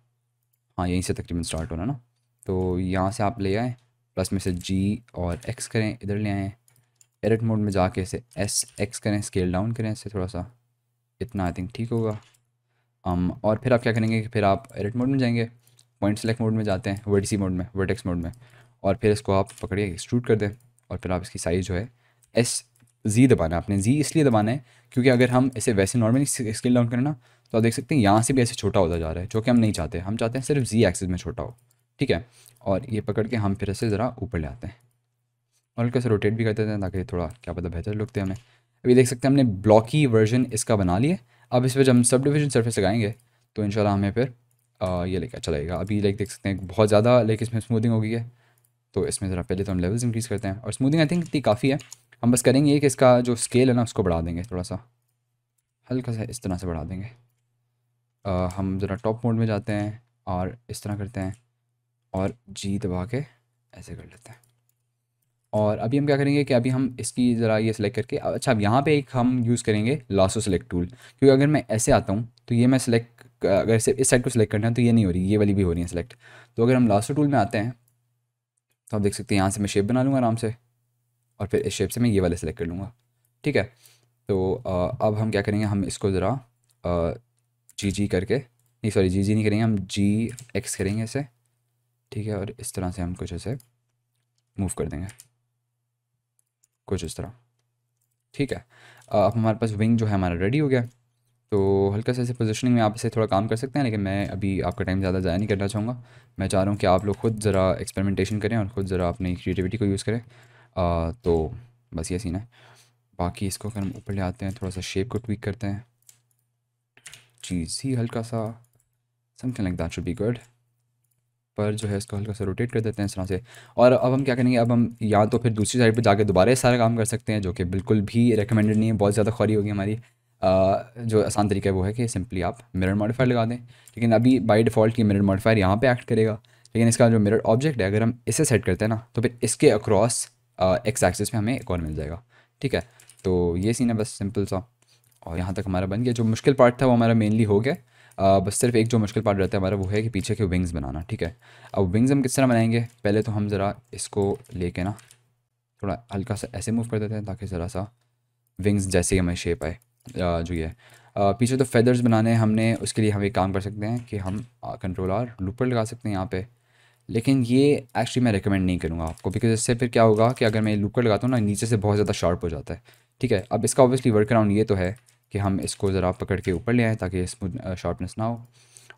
हाँ यहीं से तकरीबन स्टार्ट हो रहा है ना तो यहाँ से आप ले आएँ प्लस में से जी और एक्स करें इधर ले आएँ एडिट मोड में जाके इसे एस एक्स करें स्केल डाउन करें इससे थोड़ा सा इतना आई थिंक ठीक होगा हम और फिर आप क्या करेंगे कि फिर आप एडिट मोड में जाएंगे पॉइंट सेलेक्ट मोड में जाते हैं वर्टिसी मोड में वर्टेक्स मोड में और फिर इसको आप पकड़िए एक्सट्रूट कर दें और फिर आप इसकी साइज़ जो है एस जी दबाना आपने जी इसलिए दबाना है क्योंकि अगर हम इसे वैसे नॉर्मली स्केल डाउन करें ना तो आप देख सकते हैं यहाँ से भी ऐसे छोटा होता जा रहा है जो कि हम नहीं चाहते हम चाहते हैं सिर्फ जी एक्सिस में छोटा हो ठीक है और ये पकड़ के हम फिर इसे ज़रा ऊपर ले आते हैं और हल्का से रोटेट भी कर देते हैं ताकि थोड़ा क्या पता बेहतर लुकते हैं हमें अभी देख सकते हैं हमने ब्लॉकी वर्जन इसका बना लिए अब इस पर जब हम सब डिविजन सर्फेस लगाएंगे तो इन हमें फिर आ, ये लेकर चलाएगा अच्छा अभी लाइक देख सकते हैं बहुत ज़्यादा लाइक इसमें स्मूदिंग हो गई है तो इसमें ज़रा पहले तो हम लेवल्स इंक्रीज़ करते हैं और स्मूदिंग आई थिंक इतनी काफ़ी है हम बस करेंगे कि इसका जो स्केल है ना उसको बढ़ा देंगे थोड़ा सा हल्का सा इस तरह से बढ़ा देंगे आ, हम ज़रा टॉप मोड में जाते हैं और इस तरह करते हैं और जी दबा के ऐसे कर लेते हैं और अभी हम क्या करेंगे कि अभी हम इसकी ज़रा ये सिलेक्ट करके अच्छा अब यहाँ पे एक हम यूज़ करेंगे लासो सेलेक्ट टूल क्योंकि अगर मैं ऐसे आता हूँ तो ये मैं सिलेक्ट अगर इसे इस साइड को सिलेक्ट करना है तो ये नहीं हो रही ये वाली भी हो रही है सिलेक्ट तो अगर हम लास्ट टूल में आते हैं तो आप देख सकते हैं यहाँ से मैं शेप बना लूँगा आराम से और फिर इस शेप से मैं ये वाले सिलेक्ट कर लूँगा ठीक है तो अब हम क्या करेंगे हम इसको ज़रा जी जी करके नहीं सॉरी जी जी नहीं करेंगे हम जी एक्स करेंगे इसे ठीक है और इस तरह से हम कुछ ऐसे मूव कर देंगे कुछ इस तरह ठीक है अब हमारे पास विंग जो है हमारा रेडी हो गया तो हल्का सा ऐसे पोजिशनिंग में आप इसे थोड़ा काम कर सकते हैं लेकिन मैं अभी आपका टाइम ज़्यादा ज़ाया नहीं करना चाहूँगा मैं चाह रहा हूँ कि आप लोग खुद ज़रा एक्सपेरिमेंटेशन करें और खुद ज़रा अपनी क्रिएटिविटी को यूज़ करें आ, तो बस ये सीन है बाकी इसको अगर हम ऊपर ले आते हैं थोड़ा सा शेप को ट्विक करते हैं चीज़ ही हल्का सा something like that should be good पर जो है इसको हल्का सा रोटेट कर देते हैं इस तरह से और अब हम क्या करेंगे अब हम या तो फिर दूसरी साइड पर जाकर दोबारा सारा काम कर सकते हैं जो कि बिल्कुल भी रिकमेंडेड नहीं है बहुत ज़्यादा खौरी होगी हमारी जो आसान तरीका है वो है कि सिंपली आप मिरर मॉडिफायर लगा दें लेकिन अभी बाई डिफ़ॉल्ट की मिरर मॉडिफायर यहाँ पे एक्ट करेगा लेकिन इसका जो मिरर ऑब्जेक्ट है अगर हम इसे सेट करते हैं ना तो फिर इसके अक्रॉस एक्स एक्सिस में हमें एक और मिल जाएगा ठीक है तो ये सीन है बस सिंपल सा और यहाँ तक हमारा बन गया जो मुश्किल पार्ट था वो हमारा मेनली हो गया आ, बस सिर्फ एक जो मुश्किल पार्ट रहता है हमारा वो है कि पीछे के विंग्स बनाना ठीक है अब विंग्स हम किस तरह बनाएंगे पहले तो हम ज़रा इसको ले ना थोड़ा हल्का सा ऐसे मूव कर देते हैं ताकि ज़रा सा विंग्स जैसे ही हमें शेप आए जो ये पीछे तो फेदर्स बनाने हैं हमने उसके लिए हम एक काम कर सकते हैं कि हम कंट्रोल आर लूपर लगा सकते हैं यहाँ पे लेकिन ये एक्चुअली मैं रिकमेंड नहीं करूँगा आपको बिकॉज इससे फिर क्या होगा कि अगर मैं लूपर लगाता हूँ ना नीचे से बहुत ज़्यादा शार्प हो जाता है ठीक है अब इसका ऑब्वियसली वर्क अराउंड ये तो है कि हम इसको ज़रा पकड़ के ऊपर ले आएँ ताकि स्मूथ शार्पनेस ना हो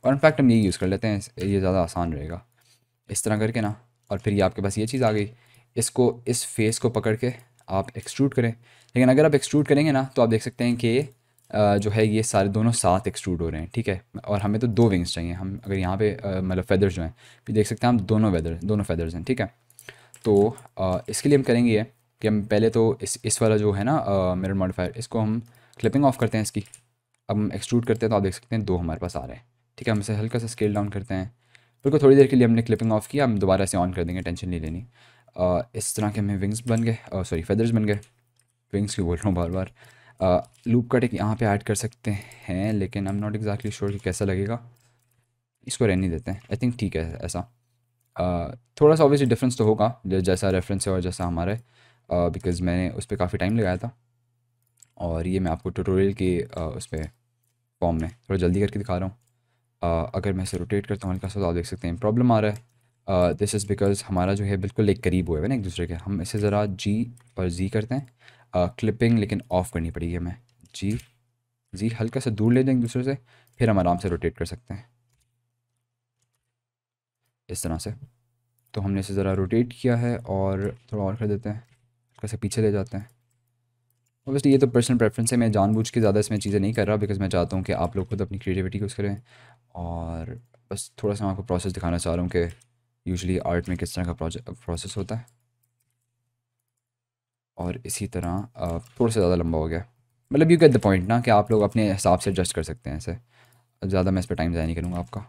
और इनफैक्ट हम ये यूज़ कर लेते हैं ये ज़्यादा आसान रहेगा इस तरह करके ना और फिर ये आपके पास ये चीज़ आ गई इसको इस फेस को पकड़ के आप एक्सट्रूड करें लेकिन अगर आप एक्सट्रूड करेंगे ना तो आप देख सकते हैं कि जो है ये सारे दोनों साथ एक्सट्रूड हो रहे हैं ठीक है और हमें तो दो विंग्स चाहिए हम अगर यहाँ पे मतलब फेदर्स जो हैं फिर तो देख सकते हैं हम दोनों वेदर दोनों फेदर्स हैं ठीक है तो इसके लिए हम करेंगे ये कि हम पहले तो इस इस वाला जो है ना मिरर मॉडिफायर इसको हम क्लिपिंग ऑफ करते हैं इसकी अब हम एक्सट्रूड करते हैं तो आप देख सकते हैं दो हमारे पास आ रहे हैं ठीक है हम इसे हल्का सा स्केल डाउन करते हैं बिल्कुल थोड़ी देर के लिए हमने क्लिपिंग ऑफ किया हम दोबारा से ऑन कर देंगे टेंशन नहीं लेनी इस तरह के हमें विंग्स बन गए सॉरी फेदर्स बन गए विंग्स की बोल रहा हूँ बार बार लूप कट एक यहाँ पे ऐड कर सकते हैं लेकिन I am not exactly sure कि कैसा लगेगा इसको रहने देते हैं आई थिंक ठीक है ऐसा uh, थोड़ा सा ऑब्वियसली डिफरेंस तो होगा जैसा रेफरेंस है और जैसा हमारा है बिकॉज़ uh, मैंने उस पर काफ़ी टाइम लगाया था और ये मैं आपको ट्यूटोरियल के uh, उस पर फॉर्म में थोड़ा जल्दी करके दिखा रहा हूँ अगर मैं इसे रोटेट करता हूँ हल्का सा तो आप देख सकते हैं प्रॉब्लम आ रहा है दिस इज़ बिकॉज हमारा जो है बिल्कुल एक करीब हुए है ना एक दूसरे के हम इसे ज़रा जी और जी करते हैं क्लिपिंग uh, लेकिन ऑफ करनी पड़ेगी हमें जी जी हल्का सा दूर ले जाएंगे एक दूसरे से फिर हम आराम से रोटेट कर सकते हैं इस तरह से तो हमने इसे ज़रा रोटेट किया है और थोड़ा और कर देते हैं हल्का सा पीछे ले जाते हैं ओबियसली ये तो पर्सनल प्रेफरेंस है मैं जानबूझ के ज़्यादा इसमें चीज़ें नहीं कर रहा बिकॉज मैं चाहता हूँ कि आप लोग खुद अपनी क्रिएटिविटी को यूज़ करें और बस थोड़ा सा मैं आपको प्रोसेस दिखाना चाह रहा हूँ कि यूजली आर्ट में किस तरह का प्रोसेस होता है और इसी तरह थोड़ा सा ज़्यादा लंबा हो गया मतलब यू गेट द पॉइंट ना कि आप लोग अपने हिसाब से एडजस्ट कर सकते हैं इसे ज़्यादा मैं इस पर टाइम ज़्यादा नहीं करूँगा आपका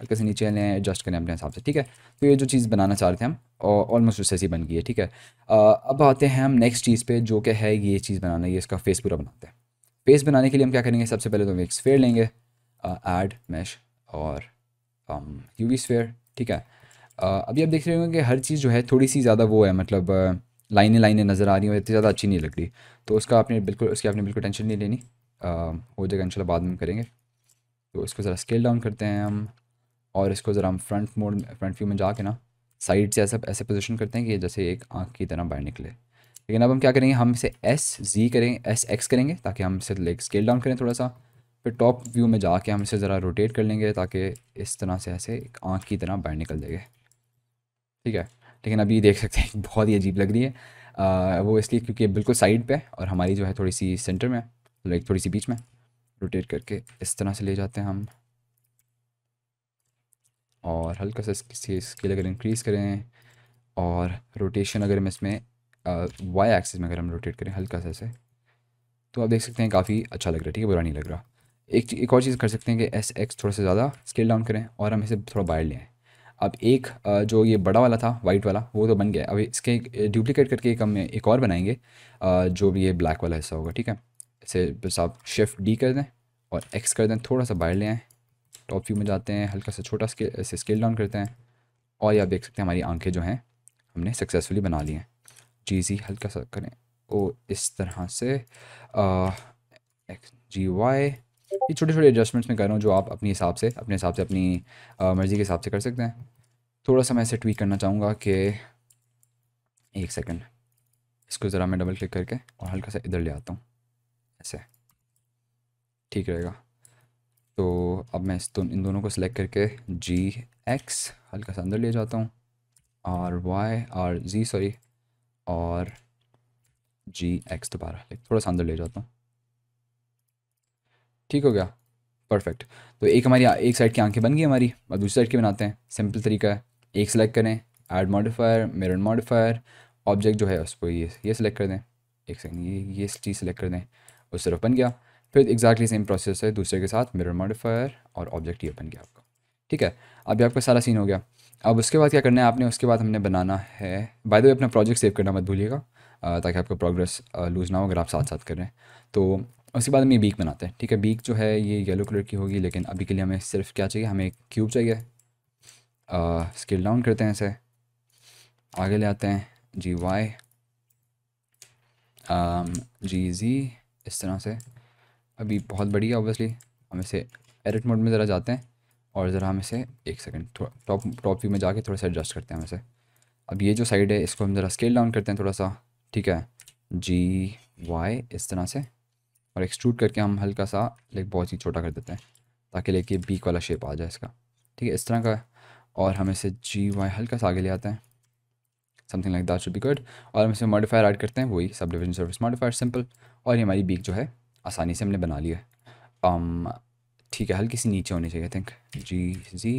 हल्के से नीचे लें एडजस्ट करें अपने हिसाब से ठीक है तो ये जो चीज़ बनाना चाह रहे थे हम ऑलमोस्ट उससे सी बन गई है ठीक है अब आते हैं हम नेक्स्ट चीज़ पे जो कि है ये चीज़ बनाना ये इसका फेस पूरा बनाते हैं फेस बनाने के लिए हम क्या करेंगे सबसे पहले तो हम एक स्फेयर लेंगे एड मैश और यू वी स्वेयर ठीक है uh, अभी आप देख रहे होंगे कि हर चीज़ जो है थोड़ी सी ज़्यादा वो है मतलब uh, लाइनें लाइनें नज़र आ रही हैं इतनी ज़्यादा अच्छी नहीं लग रही तो उसका आपने बिल्कुल उसकी आपने बिल्कुल टेंशन नहीं लेनी uh, हो जाएगा इन बाद में करेंगे तो इसको ज़रा स्केल डाउन करते हैं हम और इसको ज़रा हम फ्रंट मोड फ्रंट व्यू में जाके ना साइड से ऐसा ऐसे पोजिशन करते हैं कि जैसे एक आँख की तरह बाहर निकले लेकिन अब हम क्या करेंगे हम इसे एस जी करेंगे एस एक्स करेंगे ताकि हम इसे स्केल डाउन करें थोड़ा सा फिर टॉप व्यू में जाके हम इसे ज़रा रोटेट कर लेंगे ताकि इस तरह से ऐसे एक आँख की तरह बाहर निकल जाएगा ठीक है लेकिन अभी देख सकते हैं बहुत ही अजीब लग रही है आ, वो इसलिए क्योंकि बिल्कुल साइड पे है और हमारी जो है थोड़ी सी सेंटर में लाइक मतलब थोड़ी सी बीच में रोटेट करके इस तरह से ले जाते हैं हम और हल्का सा इसकी स्केल अगर इंक्रीज़ करें और रोटेशन अगर हम इसमें वाई एक्सिस में अगर हम रोटेट करें हल्का सा इसे तो आप देख सकते हैं काफ़ी अच्छा लग रहा है ठीक है बुरा नहीं लग रहा एक एक और चीज़ कर सकते हैं कि एस एक्स थोड़ा सा ज़्यादा स्केल डाउन करें और हम इसे थोड़ा बाहर ले आएँ अब एक जो ये बड़ा वाला था वाइट वाला वो तो बन गया अब इसके डुप्लिकेट करके एक हम एक और बनाएंगे जो भी ये ब्लैक वाला हिस्सा होगा ठीक है इसे बस आप शिफ्ट डी कर दें और एक्स कर दें थोड़ा सा बाहर ले आएँ टॉप व्यू में जाते हैं हल्का सा छोटा स्केल इसे स्केल डाउन करते हैं और ये आप देख सकते हैं हमारी आंखें जो हैं हमने सक्सेसफुली बना ली हैं जी जी हल्का सा करें ओ इस तरह से एक्स जी वाई ये छोटे छोटे एडजस्टमेंट्स में कर रहा हूँ जो आप अपने हिसाब से अपने हिसाब से अपनी मर्ज़ी के हिसाब से कर सकते हैं थोड़ा सा मैं इसे ट्वीट करना चाहूँगा कि एक सेकेंड इसको ज़रा मैं डबल क्लिक करके और हल्का सा इधर ले आता हूँ ऐसे ठीक रहेगा तो अब मैं इस दोन, इन दोनों को सिलेक्ट करके जी एक्स हल्का सा अंदर ले जाता हूँ R Y R Z sorry और जी एक्स दोबारा थोड़ा सा अंदर ले जाता हूँ ठीक हो गया परफेक्ट तो एक हमारी एक साइड की आंखें बन गई हमारी और दूसरी साइड की बनाते हैं सिंपल तरीका है एक सेलेक्ट करें add modifier mirror modifier object जो है उसको ये ये सिलेक्ट कर दें एक सेकंड ये ये चीज़ सेलेक्ट कर दें उस तरफ बन गया फिर एग्जैक्टली सेम प्रोसेस है दूसरे के साथ मिरर मॉडिफायर और ऑब्जेक्ट ये बन गया आपका ठीक है अभी आपका सारा सीन हो गया अब उसके बाद क्या करना है आपने उसके बाद हमने बनाना है बाय द वे अपना प्रोजेक्ट सेव करना मत भूलिएगा ताकि आपका प्रोग्रेस लूज़ ना हो अगर आप साथ साथ कर रहे हैं तो और उसके बाद हम ये बीक बनाते हैं ठीक है बीक जो है ये येलो कलर की होगी लेकिन अभी के लिए हमें सिर्फ क्या चाहिए हमें एक क्यूब चाहिए स्केल डाउन करते हैं इसे आगे ले आते हैं जी वाई जी जी इस तरह से अभी बहुत बड़ी है ऑब्वियसली हम इसे एडिट मोड में ज़रा जाते हैं और ज़रा हम इसे एक सेकंड थोड़ा टॉप टॉप व्यू में जाके थोड़ा सा एडजस्ट करते हैं हम इसे अब ये जो साइड है इसको हम ज़रा स्केल डाउन करते हैं थोड़ा सा ठीक है जी वाई इस तरह से और एक्सट्रूड करके हम हल्का सा लाइक बहुत ही छोटा कर देते हैं ताकि लेके बीक वाला शेप आ जाए इसका ठीक है इस तरह का और हम इसे जी वाई हल्का सा आगे ले आते हैं something like that should be good और हम इसमें मॉडिफायर ऐड करते हैं वही सब डिविजन सर्विस मॉडिफायर सिंपल और ये हमारी बीक जो है आसानी से हमने बना लिया है um, ठीक है हल्की सी नीचे होनी चाहिए आई थिंक जी जी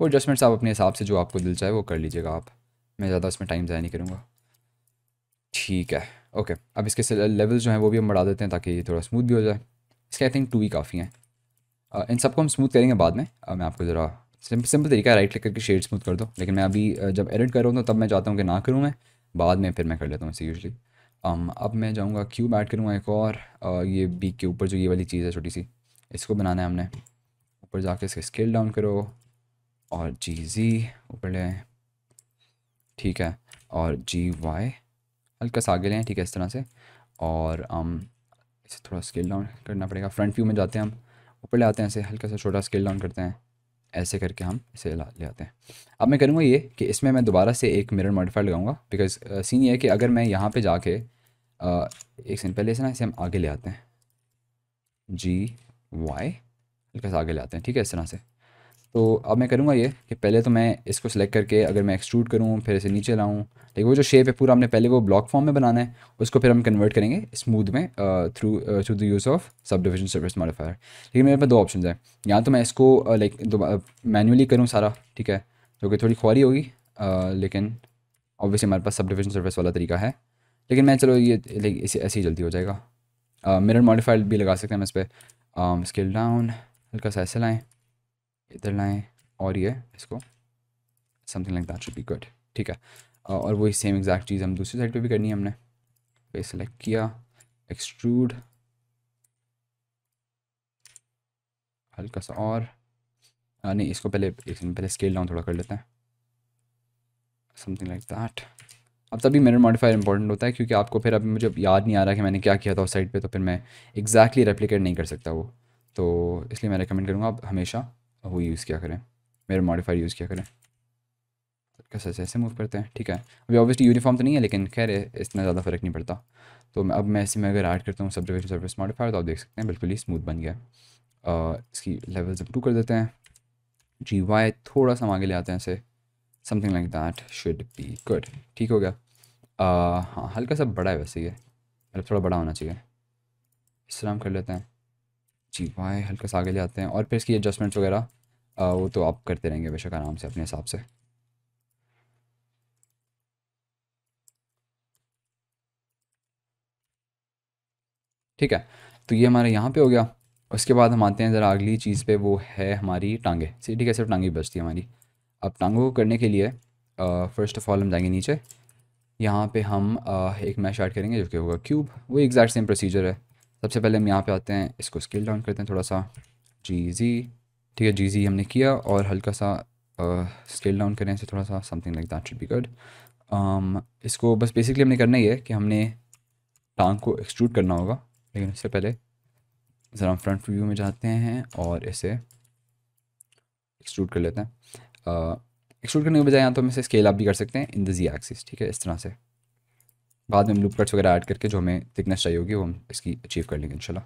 वो एडजस्टमेंट्स आप अपने हिसाब से जो आपको दिल चाहे वो कर लीजिएगा आप मैं ज़्यादा उसमें टाइम ज़ाया नहीं करूँगा ठीक है ओके okay, अब इसके लेवल जो हैं वो भी हम बढ़ा देते हैं ताकि ये थोड़ा स्मूथ भी हो जाए इसके आई थिंक टू ही काफ़ी हैं uh, इन सबको हम स्मूथ करेंगे बाद में uh, मैं आपको ज़रा सिंपल सिंपल तरीका है राइट क्लिक करके शेड स्मूथ कर दो लेकिन मैं अभी जब एडिट कर रहा हूँ तो तब मैं चाहता हूँ कि ना करूँ मैं बाद में फिर मैं कर लेता हूँ इसे यूजली um, अब मैं जाऊँगा क्यूब ऐड करूँगा एक और uh, ये बी के ऊपर जो ये वाली चीज़ है छोटी सी इसको बनाना है हमने ऊपर जाके इसके स्केल डाउन करो और जी जी ऊपर ले ठीक है और जी वाई हल्का सा आगे लें ठीक है इस तरह से और हम um, इसे थोड़ा स्केल डाउन करना पड़ेगा फ्रंट व्यू में जाते हैं हम ऊपर ले आते हैं इसे हल्का सा छोटा स्केल डाउन करते हैं ऐसे करके हम इसे ले आते हैं अब मैं करूँगा ये कि इसमें मैं दोबारा से एक मिरर मॉडिफाइड लगाऊंगा बिकॉज सीन uh, ये है कि अगर मैं यहाँ पे जाके uh, एक सेकंड पहले से ना इसे हम आगे ले आते हैं जी वाई हल्का सा आगे ले आते हैं ठीक है इस तरह से तो अब मैं करूँगा ये कि पहले तो मैं इसको सेलेक्ट करके अगर मैं एक्सट्रूड करूँ फिर इसे नीचे लाऊँ लेकिन वो जो शेप है पूरा हमने पहले वो ब्लॉक फॉर्म में बनाना है उसको फिर हम कन्वर्ट करेंगे स्मूथ में through through the use of subdivision surface modifier लेकिन मेरे पास दो ऑप्शन है या तो मैं इसको लाइक मैनुअली करूँ सारा ठीक है जो कि थोड़ी खुआरी होगी लेकिन ऑब्वियसली हमारे पास सब डिविजन सर्विस वाला तरीका है लेकिन मैं चलो ये लाइक इसे ऐसे ही जल्दी हो जाएगा मिरर मॉडिफायर भी लगा सकते हैं हम इस पर स्केल डाउन हल्का सा ऐसे लाएँ इधर लाएँ और ये इसको something like that should be good ठीक है और वही सेम एग्जैक्ट चीज़ हम दूसरी साइड पे भी करनी है हमने पे तो सेलेक्ट किया एक्सट्रूड हल्का सा और आ, नहीं इसको पहले पहले स्केल डाउन थोड़ा कर लेते हैं समथिंग लाइक दैट अब तभी मिरर मॉडिफायर इंपॉर्टेंट होता है क्योंकि आपको फिर अभी मुझे याद नहीं आ रहा कि मैंने क्या किया था उस साइड पे तो फिर मैं एग्जैक्टली exactly रेप्लिकेट नहीं कर सकता वो तो इसलिए मैं रिकमेंड करूँगा आप हमेशा वो यूज़ क्या करें मेरा मॉडिफाइड यूज़ क्या करें कैसे ऐसे ऐसे मूव करते हैं ठीक है अभी ऑब्वियसली यूनिफॉर्म तो नहीं है लेकिन खैर इतना ज़्यादा फ़र्क नहीं पड़ता तो मैं अब मैं ऐसे में अगर ऐड करता हूँ सब्जेक्ट सर्विस मॉडिफायर तो आप देख सकते हैं बिल्कुल ही स्मूथ बन गया आ, इसकी लेवल्स अब टू कर देते हैं जी वाई थोड़ा सा आगे ले आते हैं इसे something like that should be good ठीक हो गया आ, हाँ हल्का सा बड़ा है वैसे ये मतलब थोड़ा बड़ा होना चाहिए इस तरह कर लेते हैं जी वाई हल्का सा आगे ले आते हैं और फिर इसकी एडजस्टमेंट्स वगैरह आ, वो तो आप करते रहेंगे बेशक आराम से अपने हिसाब से ठीक है तो ये हमारे यहाँ पे हो गया उसके बाद हम आते हैं ज़रा अगली चीज़ पे वो है हमारी टांगे ठीक है सिर्फ टांगे बचती है हमारी अब टांगों को करने के लिए फ़र्स्ट ऑफ़ ऑल हम जाएंगे नीचे यहाँ पे हम आ, एक मैच स्टार्ट करेंगे जो कि होगा क्यूब वो एग्जैक्ट सेम प्रोसीजर है सबसे पहले हम यहाँ पे आते हैं इसको स्केल डाउन करते हैं थोड़ा सा जी जी ठीक है जी जी हमने किया और हल्का सा स्केल डाउन करें से थोड़ा सा something like that should be good इसको बस बेसिकली हमने करना ही है कि हमने टांग को एक्सट्रूड करना होगा लेकिन इससे पहले ज़रा हम फ्रंट व्यू में जाते हैं और इसे एक्सट्रूड कर लेते हैं एक्सट्रूड करने के बजाय यहाँ तो हम इसे स्केल अप भी कर सकते हैं इन द जी एक्सिस ठीक है इस तरह से बाद में हम लूप कट्स वगैरह ऐड करके जो हमें थिकनेस चाहिए होगी वो हम इसकी अचीव कर लेंगे इंशाल्लाह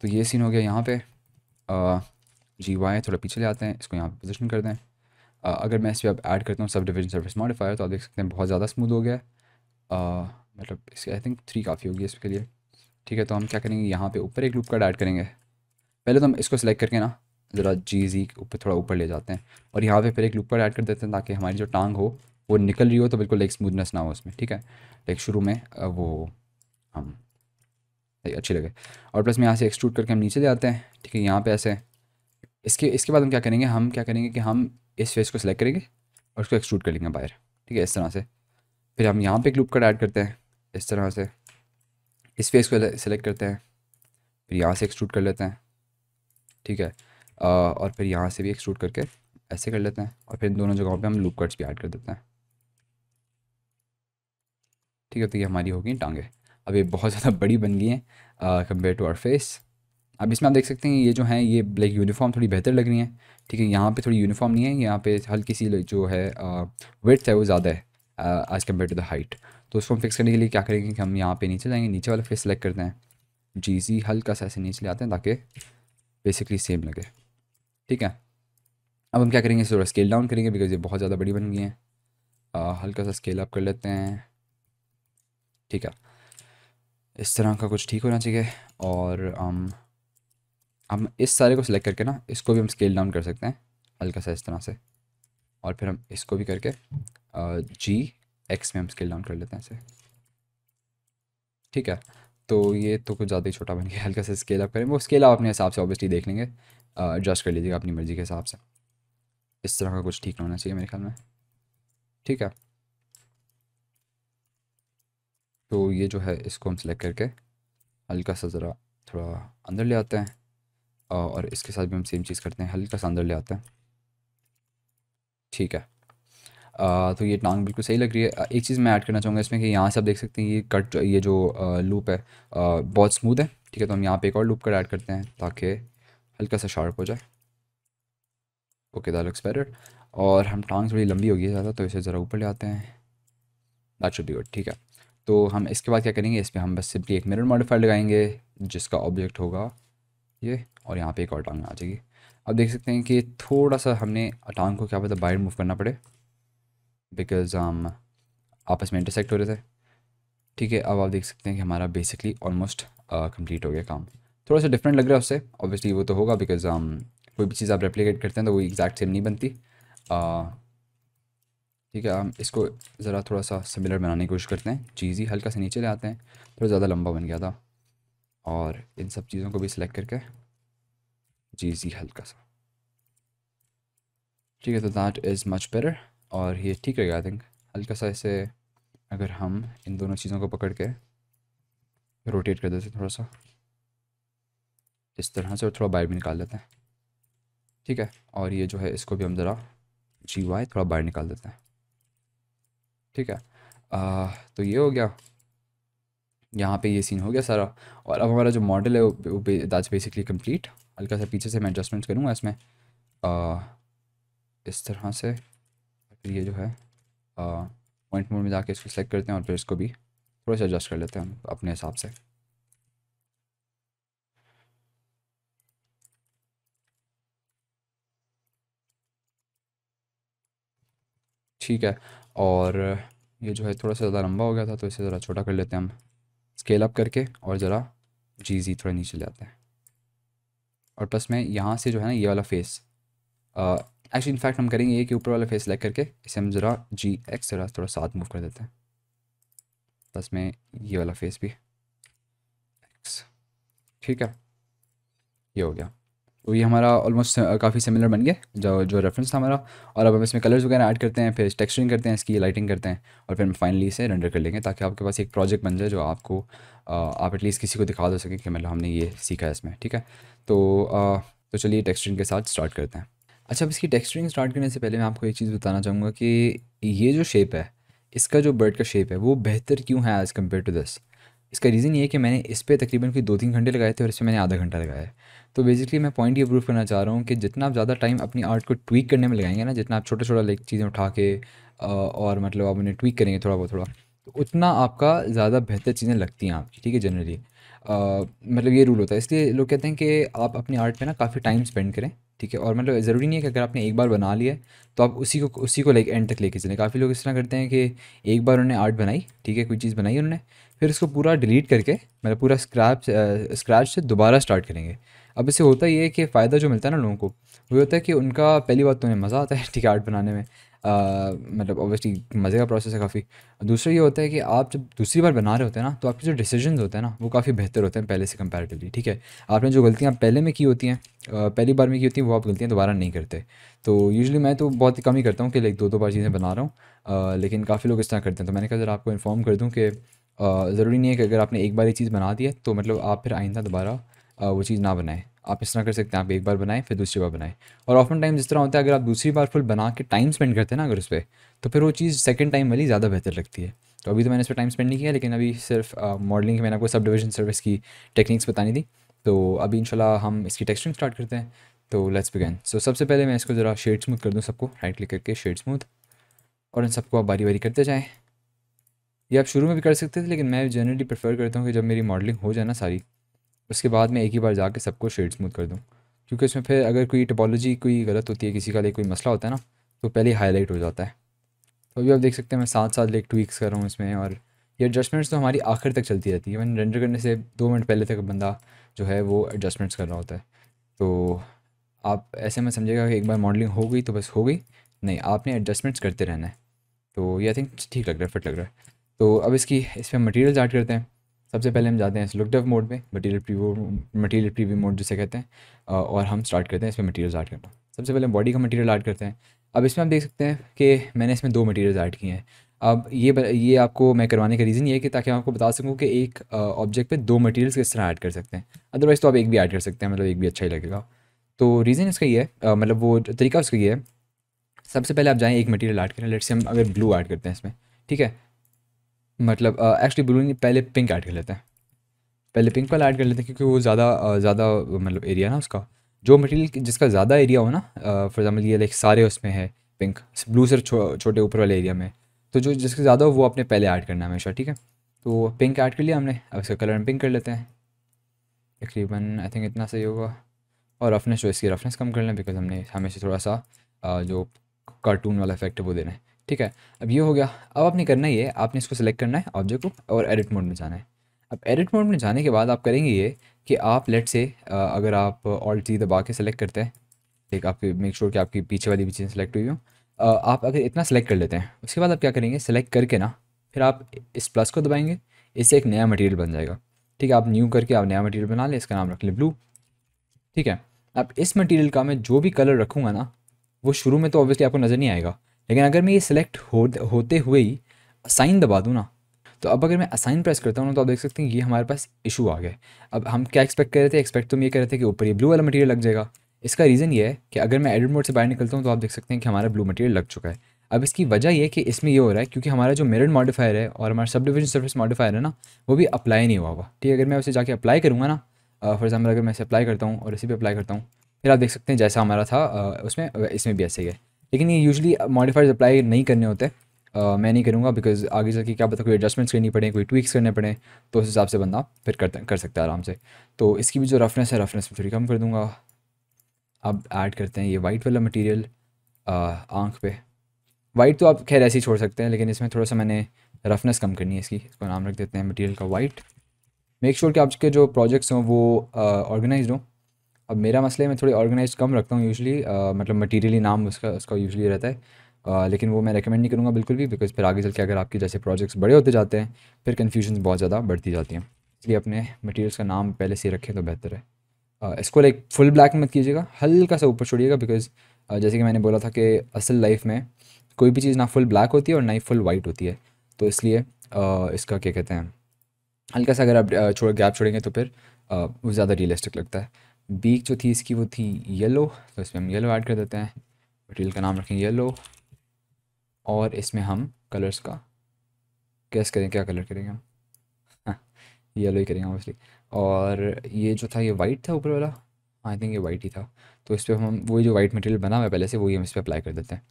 तो ये सीन हो गया यहाँ पे जी वाई थोड़ा पीछे ले आते हैं इसको यहाँ पर पोजिशन कर दें आ, अगर मैं इस पर अब ऐड करता हूँ सब डिवीजन सर्विस मॉडिफायर तो आप देख सकते हैं बहुत ज़्यादा स्मूद हो गया है मतलब इसके आई थिंक थ्री काफ़ी होगी इसके लिए ठीक है तो हम क्या करेंगे यहाँ पर ऊपर एक लूप कार्ड ऐड करेंगे पहले तो हम इसको सेलेक्ट करके ना ज़रा जी जी ऊपर थोड़ा ऊपर ले जाते हैं और यहाँ पे फिर एक लूप कार्ड ऐड कर देते हैं ताकि हमारी जो टांग हो वो निकल रही हो तो बिल्कुल एक स्मूथनेस ना हो उसमें ठीक है लाइक शुरू में वो हम अच्छी लगे और प्लस में यहाँ से एक्सट्रूट करके हम नीचे ले आते हैं ठीक है यहाँ पे ऐसे इसके इसके बाद हम क्या करेंगे हम क्या करेंगे कि हम इस फेस को सिलेक्ट करेंगे और इसको एक्सट्रूड कर लेंगे बाहर ठीक है इस तरह से फिर हम यहाँ पे एक लूप कट ऐड करते हैं इस तरह से इस फेस को सिलेक्ट करते हैं फिर यहाँ से एक्सट्रूड कर लेते हैं ठीक है आ, और फिर यहाँ से भी एक्सट्रूड करके ऐसे कर लेते हैं और फिर इन दोनों जगहों पे हम लूप कट्स भी ऐड कर देते हैं ठीक है तो ये हमारी होगी टांगे अब ये बहुत ज़्यादा बड़ी बन गई हैं कम्पेयर टू आर फेस अब इसमें आप देख सकते हैं ये जो है ये लाइक यूनिफॉर्म थोड़ी बेहतर लग रही है ठीक है यहाँ पे थोड़ी यूनिफॉर्म नहीं है यहाँ पे हल्की सी जो है वेथ है वो ज़्यादा है as compare to the height तो उसको हम फिक्स करने के लिए क्या करेंगे कि हम यहाँ पे नीचे जाएंगे नीचे वाला फेस सेलेक्ट करते हैं जी जी हल्का सा ऐसे नीचे ले आते हैं ताकि बेसिकली सेम लगे ठीक है अब हम क्या करेंगे थोड़ा स्केल डाउन करेंगे बिकॉज ये बहुत ज़्यादा बड़ी बन गई है हल्का सा स्केल अप कर लेते हैं ठीक है इस तरह का कुछ ठीक होना चाहिए और um, हम इस सारे को सिलेक्ट करके ना इसको भी हम स्केल डाउन कर सकते हैं हल्का सा इस तरह से और फिर हम इसको भी करके जी एक्स में हम स्केल डाउन कर लेते हैं इसे ठीक है तो ये तो कुछ ज़्यादा ही छोटा बन गया हल्का सा स्केल अप करें वो स्केल आप अपने हिसाब से ऑब्वियसली देख लेंगे एडजस्ट कर लीजिएगा अपनी मर्ज़ी के हिसाब से इस तरह का कुछ ठीक होना चाहिए मेरे ख्याल में ठीक है तो ये जो है इसको हम सिलेक्ट करके हल्का सा ज़रा थोड़ा अंदर ले आते हैं और इसके साथ भी हम सेम चीज़ करते हैं हल्का सा अंदर ले आते हैं ठीक है आ, तो ये टांग बिल्कुल सही लग रही है एक चीज़ मैं ऐड करना चाहूँगा इसमें कि यहाँ से आप देख सकते हैं ये कट ये जो लूप है आ, बहुत स्मूथ है ठीक है तो हम यहाँ पे एक और लूप कट ऐड करते हैं ताकि हल्का सा शार्प हो जाए ओके दैट लुक्स बेटर और हम टांग थोड़ी लंबी होगी ज़्यादा तो इसे ज़रा ऊपर ले आते हैं दैट शुड बी गुड ठीक है तो हम इसके बाद क्या करेंगे इस पर हम बस सिंपली एक मिरर मॉडिफाइड लगाएंगे जिसका ऑब्जेक्ट होगा ये और यहाँ पे एक और टांग आ जाएगी अब देख सकते हैं कि थोड़ा सा हमने टांग को क्या पता बाइड मूव करना पड़े बिकॉज हम um, आपस में इंटरसेक्ट हो रहे थे ठीक है अब आप देख सकते हैं कि हमारा बेसिकली ऑलमोस्ट कंप्लीट हो गया काम थोड़ा सा डिफरेंट लग रहा है उससे ऑब्वियसली वो तो होगा बिकॉज हम um, कोई भी चीज़ आप रेप्लीकेट करते हैं तो वो एग्जैक्ट सेम नहीं बनती ठीक है हम इसको ज़रा थोड़ा सा सिमिलर बनाने की कोशिश करते हैं चीज़ ही हल्का से नीचे ले आते हैं थोड़ा ज़्यादा लंबा बन गया था और इन सब चीज़ों को भी सिलेक्ट करके जी जी हल्का सा ठीक है तो दैट इज़ मच बेटर और ये ठीक रहेगा आई थिंक हल्का सा इसे अगर हम इन दोनों चीज़ों को पकड़ के रोटेट कर देते थोड़ा सा इस तरह से और थोड़ा बाहर भी निकाल देते हैं ठीक है और ये जो है इसको भी हम ज़रा जी वाई थोड़ा बाहर निकाल देते हैं ठीक है आ, तो ये हो गया यहाँ पे ये सीन हो गया सारा और अब हमारा जो मॉडल है वो दैट्स बेसिकली कंप्लीट हल्का सा पीछे से मैं एडजस्टमेंट करूँगा इसमें आ, इस तरह से फिर ये जो है पॉइंट मोड में जाके इसको सेलेक्ट करते हैं और फिर इसको भी थोड़ा सा एडजस्ट कर लेते हैं हम अपने हिसाब से ठीक है और ये जो है थोड़ा सा ज़्यादा लंबा हो गया था तो इसे ज़रा छोटा कर लेते हैं हम स्केल अप करके और ज़रा जी जी थोड़ा नीचे ले आते हैं और प्लस में यहाँ से जो है ना ये वाला फेस एक्चुअली इनफैक्ट हम करेंगे ये कि ऊपर वाला फेस सेलेक्ट करके इसे हम ज़रा जी एक्स ज़रा थोड़ा साथ मूव कर देते हैं प्लस में ये वाला फेस भी एक्स ठीक है ये हो गया तो ये हमारा ऑलमोस्ट काफ़ी सिमिलर बन गया जो जो रेफरेंस था हमारा और अब हम इसमें कलर्स वगैरह ऐड करते हैं फिर टेक्सचरिंग करते हैं इसकी लाइटिंग करते हैं और फिर हम फाइनली इसे रेंडर कर लेंगे ताकि आपके पास एक प्रोजेक्ट बन जाए जो आपको आप एटलीस्ट किसी को दिखा दे तो सकें कि मतलब हमने ये सीखा है इसमें ठीक है तो आ, तो चलिए टेक्सचरिंग के साथ स्टार्ट करते हैं अच्छा अब इसकी टेक्सचरिंग स्टार्ट करने से पहले मैं आपको एक चीज़ बताना चाहूँगा कि ये जो शेप है इसका जो बर्ड का शेप है वो बेहतर क्यों है एज़ कम्पेयर टू दिस इसका रीज़न ये है कि मैंने इस पर तकरीबन कोई दो तीन घंटे लगाए थे और इस पर मैंने आधा घंटा लगाया है तो बेसिकली मैं पॉइंट ये प्रूव करना चाह रहा हूँ कि जितना आप ज़्यादा टाइम अपनी आर्ट को ट्वीक करने में लगाएंगे ना जितना आप छोटा छोटा चीज़ें उठा के और मतलब आप उन्हें ट्वीक करेंगे थोड़ा बहुत थोड़ा तो उतना आपका ज़्यादा बेहतर चीज़ें लगती हैं आपकी ठीक है जनरली मतलब ये रूल होता है इसलिए लोग कहते हैं कि आप अपनी आर्ट पर ना काफ़ी टाइम स्पेंड करें ठीक है और मतलब ज़रूरी नहीं है कि अगर आपने एक बार बना लिया तो आप उसी को उसी को लाइक एंड तक लेके चलें काफ़ी लोग इस तरह करते हैं कि एक बार उन्होंने आर्ट बनाई ठीक है कोई चीज़ बनाई उन्होंने फिर उसको पूरा डिलीट करके मतलब पूरा स्क्रैप स्क्रैच से दोबारा स्टार्ट करेंगे अब इससे होता ये है कि फ़ायदा जो मिलता है ना लोगों को वो होता है कि उनका पहली बात तो उन्हें मज़ा आता है ठीक आर्ट बनाने में मतलब ऑब्वियसली मज़े का प्रोसेस है काफ़ी दूसरा ये होता है कि आप जब दूसरी बार बना रहे होते हैं ना तो आपके जो डिसीजन होते हैं ना वो काफ़ी बेहतर होते हैं पहले से कंपेरेटिवली ठीक है आपने जो गलतियाँ पहले में की होती हैं पहली बार में की होती हैं वो आप गलतियाँ दोबारा नहीं करते तो यूजली मैं तो बहुत कम ही करता हूँ कि लाइक दो दो बार चीज़ें बना रहा हूँ लेकिन काफ़ी लोग इस तरह करते हैं तो मैंने कहा जरा आपको इन्फॉर्म कर दूँ कि ज़रूरी नहीं है कि अगर आपने एक बार ये चीज़ बना दी है तो मतलब आप फिर आइंदा दोबारा वो चीज़ ना बनाएं आप इस तरह कर सकते हैं आप एक बार बनाएं फिर दूसरी बार बनाएं और ऑफन टाइम जिस तरह होता है अगर आप दूसरी बार फुल बना के टाइम स्पेंड करते हैं ना अगर उस पर तो फिर वो चीज़ सेकेंड टाइम वाली ज़्यादा बेहतर लगती है तो अभी तो मैंने इस पर टाइम स्पेंड नहीं किया लेकिन अभी सिर्फ मॉडलिंग की मैंने आपको सब डिविजन सर्विस की टेक्निक्स बतानी थी तो अभी इंशाल्लाह हम इसकी टेक्सचरिंग स्टार्ट करते हैं तो लेट्स बिगन सो सबसे पहले मैं इसको ज़रा शेड स्मूथ कर दूँ सबको राइट क्लिक करके शेड स्मूथ और इन सबको आप बारी बारी करते जाएँ ये आप शुरू में भी कर सकते थे लेकिन मैं जनरली प्रेफर करता हूँ कि जब मेरी मॉडलिंग हो जाए ना सारी उसके बाद मैं एक ही बार जाके सबको शेड स्मूथ कर दूँ क्योंकि उसमें फिर अगर कोई टपोलॉजी कोई गलत होती है किसी का लिए कोई मसला होता है ना तो पहले ही हाईलाइट हो जाता है तो अभी आप देख सकते हैं मैं साथ साथ लेक ट्वीक्स कर रहा हूँ इसमें और ये एडजस्टमेंट्स तो हमारी आखिर तक चलती रहती है इवन रेंडर करने से दो मिनट पहले तक बंदा जो है वो एडजस्टमेंट्स कर रहा होता है तो आप ऐसे में समझेगा कि एक बार मॉडलिंग हो गई तो बस हो गई नहीं आपने एडजस्टमेंट्स करते रहना है तो ये आई थिंक ठीक लग रहा है फिट लग रहा है तो अब इसकी इस पर मटीरियल ऐड करते हैं सबसे पहले हम जाते हैं इस लुकडव मोड में material preview material preview mode जिसे कहते हैं और हम स्टार्ट करते हैं इसमें मटीरियल ऐड करना सबसे पहले बॉडी का मटीरियल ऐड करते हैं अब इसमें आप देख सकते हैं कि मैंने इसमें दो मटीरियल ऐड किए हैं अब ये ये आपको मैं करवाने का रीज़न ये है कि ताकि मैं आपको बता सकूँ कि एक ऑब्जेक्ट पे दो मटेरियल्स किस तरह ऐड कर सकते हैं अदरवाइज़ तो आप एक भी ऐड कर सकते हैं मतलब एक भी अच्छा ही लगेगा तो रीज़न इसका ये है मतलब वो तरीका उसका ये है सबसे पहले आप जाएँ एक मटेरियल ऐड करें लेट्स से हम अगर ब्लू ऐड करते हैं इसमें ठीक है मतलब एक्चुअली ब्लू नहीं पहले पिंक ऐड कर लेते हैं पहले पिंक वाला ऐड कर लेते हैं क्योंकि वो ज़्यादा ज़्यादा मतलब एरिया ना उसका जो मटेरियल जिसका ज़्यादा एरिया हो ना फॉर एग्जाम्पल ये लाइक सारे उसमें है पिंक ब्लू सिर्फ छो, छोटे ऊपर वाले एरिया में तो जो जिसके ज़्यादा हो वो आपने पहले ऐड करना है हमेशा ठीक है तो पिंक ऐड कर लिया हमने अब इसका कलर पिंक कर लेते हैं तकरीबन आई थिंक इतना सही होगा और रफनेस जो इसकी रफनेस कम कर लें बिकॉज हमने हमेशा थोड़ा सा जो कार्टून वाला इफेक्ट है वो देना है ठीक है अब ये हो गया अब आपने करना ये आपने इसको सेलेक्ट करना है ऑब्जेक्ट को और एडिट मोड में जाना है अब एडिट मोड में जाने के बाद आप करेंगे ये कि आप लेट से अगर आप ऑल चीज दबा के सेलेक्ट करते हैं ठीक आपके मेक श्योर sure कि आपकी पीछे वाली भी चीज़ें सेलेक्ट हुई हो आप अगर इतना सेलेक्ट कर लेते हैं उसके बाद आप क्या करेंगे सेलेक्ट करके ना फिर आप इस प्लस को दबाएंगे इससे एक नया मटेरियल बन जाएगा ठीक है आप न्यू करके आप नया मटेरियल बना लें इसका नाम रख लें ब्लू ठीक है अब इस मटेरियल का मैं जो भी कलर रखूँगा ना वो शुरू में तो ऑब्वियसली आपको नज़र नहीं आएगा लेकिन अगर मैं ये सिलेक्ट हो होते हुए ही असाइन दबा दूँ ना तो अब अगर मैं असाइन प्रेस करता हूँ ना तो आप देख सकते हैं ये हमारे पास इशू आ गया अब हम क्या एक्सपेक्ट कर रहे थे एक्सपेक्ट तो हम ये कर रहे थे कि ऊपर ये ब्लू वाला मटेरियल लग जाएगा इसका रीज़न ये है कि अगर मैं एडिट मोड से बाहर निकलता हूँ तो आप देख सकते हैं कि हमारा ब्लू मटेरियल लग चुका है अब इसकी वजह यह कि इसमें ये हो रहा है क्योंकि हमारा जो मेरिट मॉडिफायर है और हमारा सब डिविजन सर्विस मॉडिफायर है ना वो भी अप्लाई नहीं हुआ हुआ ठीक है अगर मैं उसे जाकर अप्लाई करूँगा ना फॉर एग्जाम्पल अगर मैं इसे अप्लाई करता हूँ और इसी पर अप्लाई करता हूँ फिर आप देख सकते हैं जैसा हमारा था उसमें इसमें भी ऐसे ही है लेकिन ये यूजली मॉडिफाइज अप्लाई नहीं करने होते Uh, मैं नहीं करूँगा बिकॉज आगे चल के क्या पता कोई एडजस्टमेंट्स करनी पड़े कोई ट्वीक्स करने पड़े तो उस हिसाब से बंदा फिर कर कर सकता है आराम से तो इसकी भी जो रफनेस है रफनेस में थोड़ी कम कर दूँगा अब ऐड करते हैं ये वाइट वाला मटेरियल आँख पे वाइट तो आप खैर ऐसे ही छोड़ सकते हैं लेकिन इसमें थोड़ा सा मैंने रफनेस कम करनी है इसकी इसको नाम रख देते हैं मटीरियल का वाइट मेक श्योर sure कि आपके जो प्रोजेक्ट्स हों वो ऑर्गेनाइज हों अब मेरा मसला है मैं थोड़ी ऑर्गेनाइज कम रखता हूँ यूजली मतलब मटीरियली नाम उसका उसका यूजली रहता है आ, लेकिन वो मैं रेकमेंड नहीं करूँगा बिल्कुल भी बिकॉज फिर आगे चल के अगर आपके जैसे प्रोजेक्ट्स बड़े होते जाते हैं फिर कन्फ्यूजन बहुत ज़्यादा बढ़ती जाती हैं इसलिए अपने मटीरियल्स का नाम पहले से रखें तो बेहतर है इसको लाइक फुल ब्लैक मत कीजिएगा हल्का सा ऊपर छोड़िएगा बिकॉज जैसे कि मैंने बोला था कि असल लाइफ में कोई भी चीज़ ना फुल ब्लैक होती है और ना ही फुल वाइट होती है तो इसलिए इसका क्या कहते हैं हल्का सा अगर आप छोड़ गैप छोड़ेंगे तो फिर वो ज़्यादा रियलिस्टिक लगता है बीक जो थी इसकी वो थी येलो तो इसमें हम येलो ऐड कर देते हैं मटेरियल का नाम रखें येलो और इसमें हम कलर्स का कैस करें क्या कलर करेंगे हम येलो हाँ, ही करेंगे ऑब्वियसली और ये जो था ये वाइट था ऊपर वाला आई थिंक ये वाइट ही था तो इस पर हम वही जो वाइट मटेरियल बना हुआ है पहले से वही हम इस पर अप्लाई कर देते हैं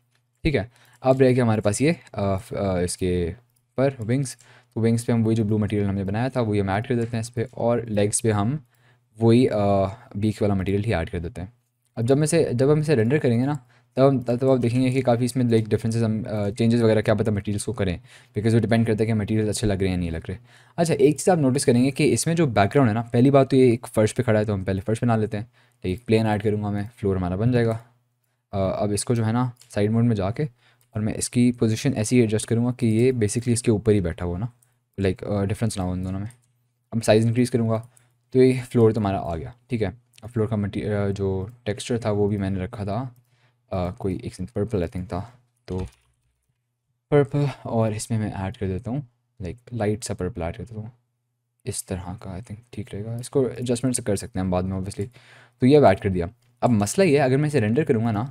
ठीक है अब रह गया हमारे पास ये आ, आ, इसके पर विंग्स तो विंग्स पे हम वही जो ब्लू मटेरियल हमने बनाया था वही हम ऐड कर देते हैं इस पर और लेग्स पे हम वही बीच वाला मटेरियल ही ऐड कर देते हैं अब जब मैं से जब हम इसे रेंडर करेंगे ना तब तब आप देखेंगे कि काफ़ी इसमें लाइक डिफरेंसेस हम चेंजेस वगैरह क्या पता मटेरियल्स को करें बिकॉज वो डिपेंड करता है कि मटेरियल्स अच्छे लग रहे हैं या नहीं लग रहे अच्छा एक चीज़ आप नोटिस करेंगे कि इसमें जो बैकग्राउंड है ना पहली बात तो ये एक फर्श पे खड़ा है तो हम पहले फर्श बना लेते हैं एक प्लेन ऐड करूँगा मैं फ्लोर हमारा बन जाएगा अब इसको जो है ना साइड मोड में जाके और मैं इसकी पोजिशन ऐसी एडजस्ट करूँगा कि ये बेसिकली इसके ऊपर ही बैठा हुआ ना लाइक डिफरेंस ना हो उन दोनों में अब साइज़ इंक्रीज़ करूँगा तो ये फ्लोर तुम्हारा आ गया ठीक है अब फ्लोर का मटी जो टेक्सचर था वो भी मैंने रखा था आ, कोई एक पर्पल आई थिंक था तो पर्पल और इसमें मैं ऐड कर देता हूँ लाइक लाइट सा पर्पल ऐड कर देता हूँ इस तरह का आई थिंक ठीक रहेगा इसको एडजस्टमेंट से कर सकते हैं हम बाद में ऑब्वियसली तो ये अब ऐड कर दिया अब मसला ये है अगर मैं इसे रेंडर करूँगा ना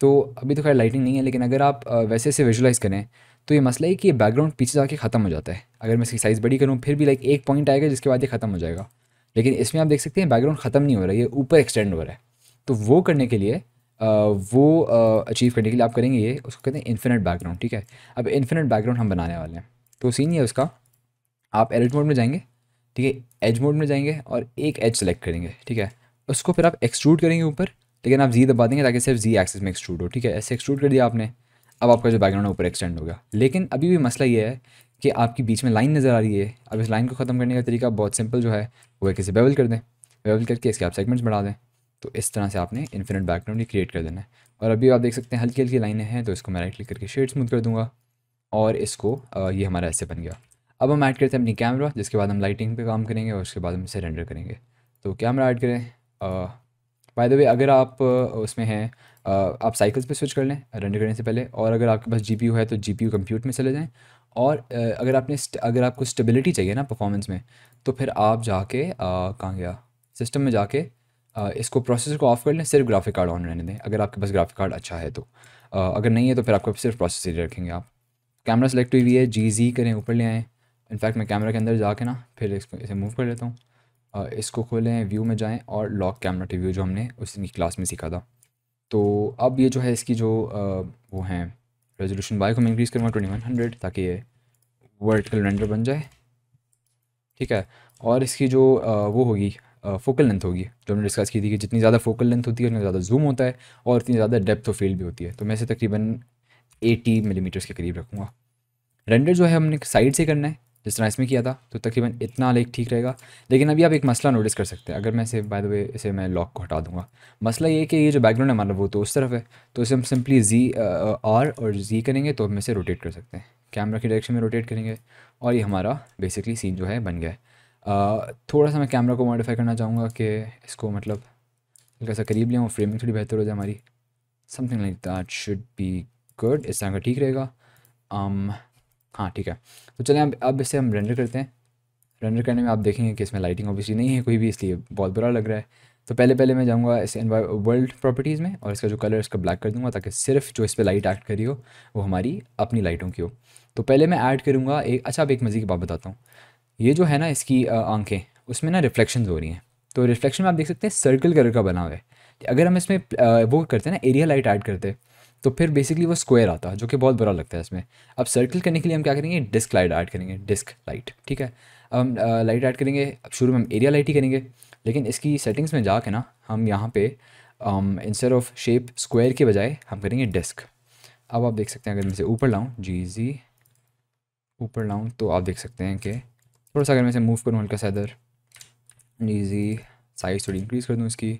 तो अभी तो खैर लाइटिंग नहीं है लेकिन अगर आप वैसे इसे विजुलाइज़ करें तो ये मसला है कि ये बैकग्राउंड पीछे जाके ख़त्म हो जाता है अगर मैं इसकी साइज़ बड़ी करूँ फिर भी लाइक एक पॉइंट आएगा जिसके बाद ये ख़त्म हो जाएगा लेकिन इसमें आप देख सकते हैं बैकग्राउंड ख़त्म नहीं हो रहा है ये ऊपर एक्सटेंड हो रहा है तो वो करने के लिए वो अचीव करने के लिए आप करेंगे ये उसको कहते हैं इन्फिनट बैकग्राउंड ठीक है अब इन्फिनट बैकग्राउंड हम बनाने वाले हैं तो सीन ये उसका आप एडिट मोड में जाएंगे ठीक है एज मोड में जाएंगे और एक एज सेलेक्ट करेंगे ठीक है उसको फिर आप एक्सट्रूड करेंगे ऊपर लेकिन आप जी दबा देंगे ताकि सिर्फ जी एक्सेस में एक्सट्रूड हो ठीक है ऐसे एक्सट्रूड कर दिया आपने अब आपका जो बैकग्राउंड ऊपर एक्सटेंड होगा लेकिन अभी भी मसला ये है कि आपकी बीच में लाइन नज़र आ रही है अब इस लाइन को ख़त्म करने का तरीका बहुत सिंपल जो है वो एक इसे बेवल कर दें बेवल करके इसके आप सेगमेंट्स बढ़ा दें तो इस तरह से आपने इन्फिनट बैकग्राउंड क्रिएट कर देना है और अभी आप देख सकते हैं हल्की हल्की लाइनें हैं तो इसको मैं राइट क्लिक करके शेड स्मूथ कर दूंगा और इसको ये हमारा ऐसे बन गया अब हम ऐड करते हैं अपनी कैमरा जिसके बाद हम लाइटिंग पे काम करेंगे और उसके बाद हम इसे रेंडर करेंगे तो कैमरा ऐड करें बाय द वे अगर आप उसमें हैं आप साइकिल्स पे स्विच कर लें रेंडर करने से पहले और अगर आपके पास जी है तो जी पी कंप्यूट में चले जाएँ और अगर आपने अगर आपको स्टेबिलिटी चाहिए ना परफॉर्मेंस में तो फिर आप जाके कहाँ गया सिस्टम में जाके आ, इसको प्रोसेसर को ऑफ कर लें सिर्फ ग्राफिक कार्ड ऑन रहने दें अगर आपके पास ग्राफिक कार्ड अच्छा है तो आ, अगर नहीं है तो फिर आपको सिर्फ प्रोसेसर ही रखेंगे आप कैमरा सेलेक्ट हुई है जी जी करें ऊपर ले आएँ इनफैक्ट मैं कैमरा के अंदर जाके ना फिर इसको इसे मूव कर लेता हूँ इसको खोलें व्यू में जाएँ और लॉक कैमरा टी व्यू जो हमने उसकी क्लास में सीखा था तो अब ये जो है इसकी जो आ, वो हैं रेजोल्यूशन बाइक को मैं इंक्रीज़ करूँगा ट्वेंटी वन हंड्रेड ताकि ये वर्टिकल रेंडर बन जाए ठीक है और इसकी जो वो होगी फोकल लेंथ होगी जो हमने डिस्कस की थी कि जितनी ज़्यादा फोकल लेंथ होती है उतना ज़्यादा जूम होता है और उतनी ज़्यादा डेप्थ ऑफ फील्ड भी होती है तो मैं इसे तकरीबन 80 मिलीमीटर्स के करीब रखूँगा रेंडर जो है हमने साइड से करना है जिस तरह इसमें किया था तो तकरीबन इतना लेक ठीक रहेगा लेकिन अभी आप एक मसला नोटिस कर सकते हैं अगर मैं इसे बाय द वे इसे मैं लॉक को हटा दूंगा मसला ये कि ये जो बैकग्राउंड है हमारा वो तो उस तरफ है तो इसे हम सिंपली जी आर और जी करेंगे तो हम इसे रोटेट कर सकते हैं कैमरा की डायरेक्शन में रोटेट करेंगे और ये हमारा बेसिकली सीन जो है बन गया है थोड़ा सा मैं कैमरा को मॉडिफाई करना चाहूँगा कि इसको मतलब हल्का सा करीब लें और फ्रेमिंग थोड़ी बेहतर हो जाए हमारी something like that should be good इस तरह का ठीक रहेगा um, हाँ ठीक है तो चलें अब अब इसे हम रेंडर करते हैं रेंडर करने में आप देखेंगे कि इसमें लाइटिंग ऑब्वियसली नहीं है कोई भी इसलिए बहुत बुरा लग रहा है तो पहले पहले मैं जाऊँगा इस वर्ल्ड प्रॉपर्टीज़ में और इसका जो कलर इसका ब्लैक कर दूंगा ताकि सिर्फ जो इस पर लाइट एक्ट करी हो वो हमारी अपनी लाइटों की हो तो पहले मैं ऐड करूँगा एक अच्छा आप एक मज़े की बात बताता हूँ ये जो है ना इसकी आंखें उसमें ना रिफ्लेक्शन हो रही हैं तो रिफ्लेक्शन में आप देख सकते हैं सर्कल कलर का बना हुआ है अगर हम इसमें वो करते हैं ना एरिया लाइट ऐड करते तो फिर बेसिकली वो स्क्वायर आता है जो कि बहुत बुरा लगता है इसमें अब सर्कल करने के लिए हम क्या करेंगे डिस्क लाइट ऐड करेंगे डिस्क लाइट ठीक है अब हम लाइट ऐड करेंगे अब शुरू में हम एरिया लाइट ही करेंगे लेकिन इसकी सेटिंग्स में जाके ना हम यहाँ पे इंस्टेड ऑफ शेप स्क्वायर के बजाय हम करेंगे डिस्क अब आप देख सकते हैं अगर मैं इसे ऊपर लाऊँ जी जी ऊपर लाऊं तो आप देख सकते हैं कि थोड़ा सा अगर मैं इसे मूव करूँ हल्का सा इधर ईजी साइज़ थोड़ी इंक्रीज़ कर दूँ इसकी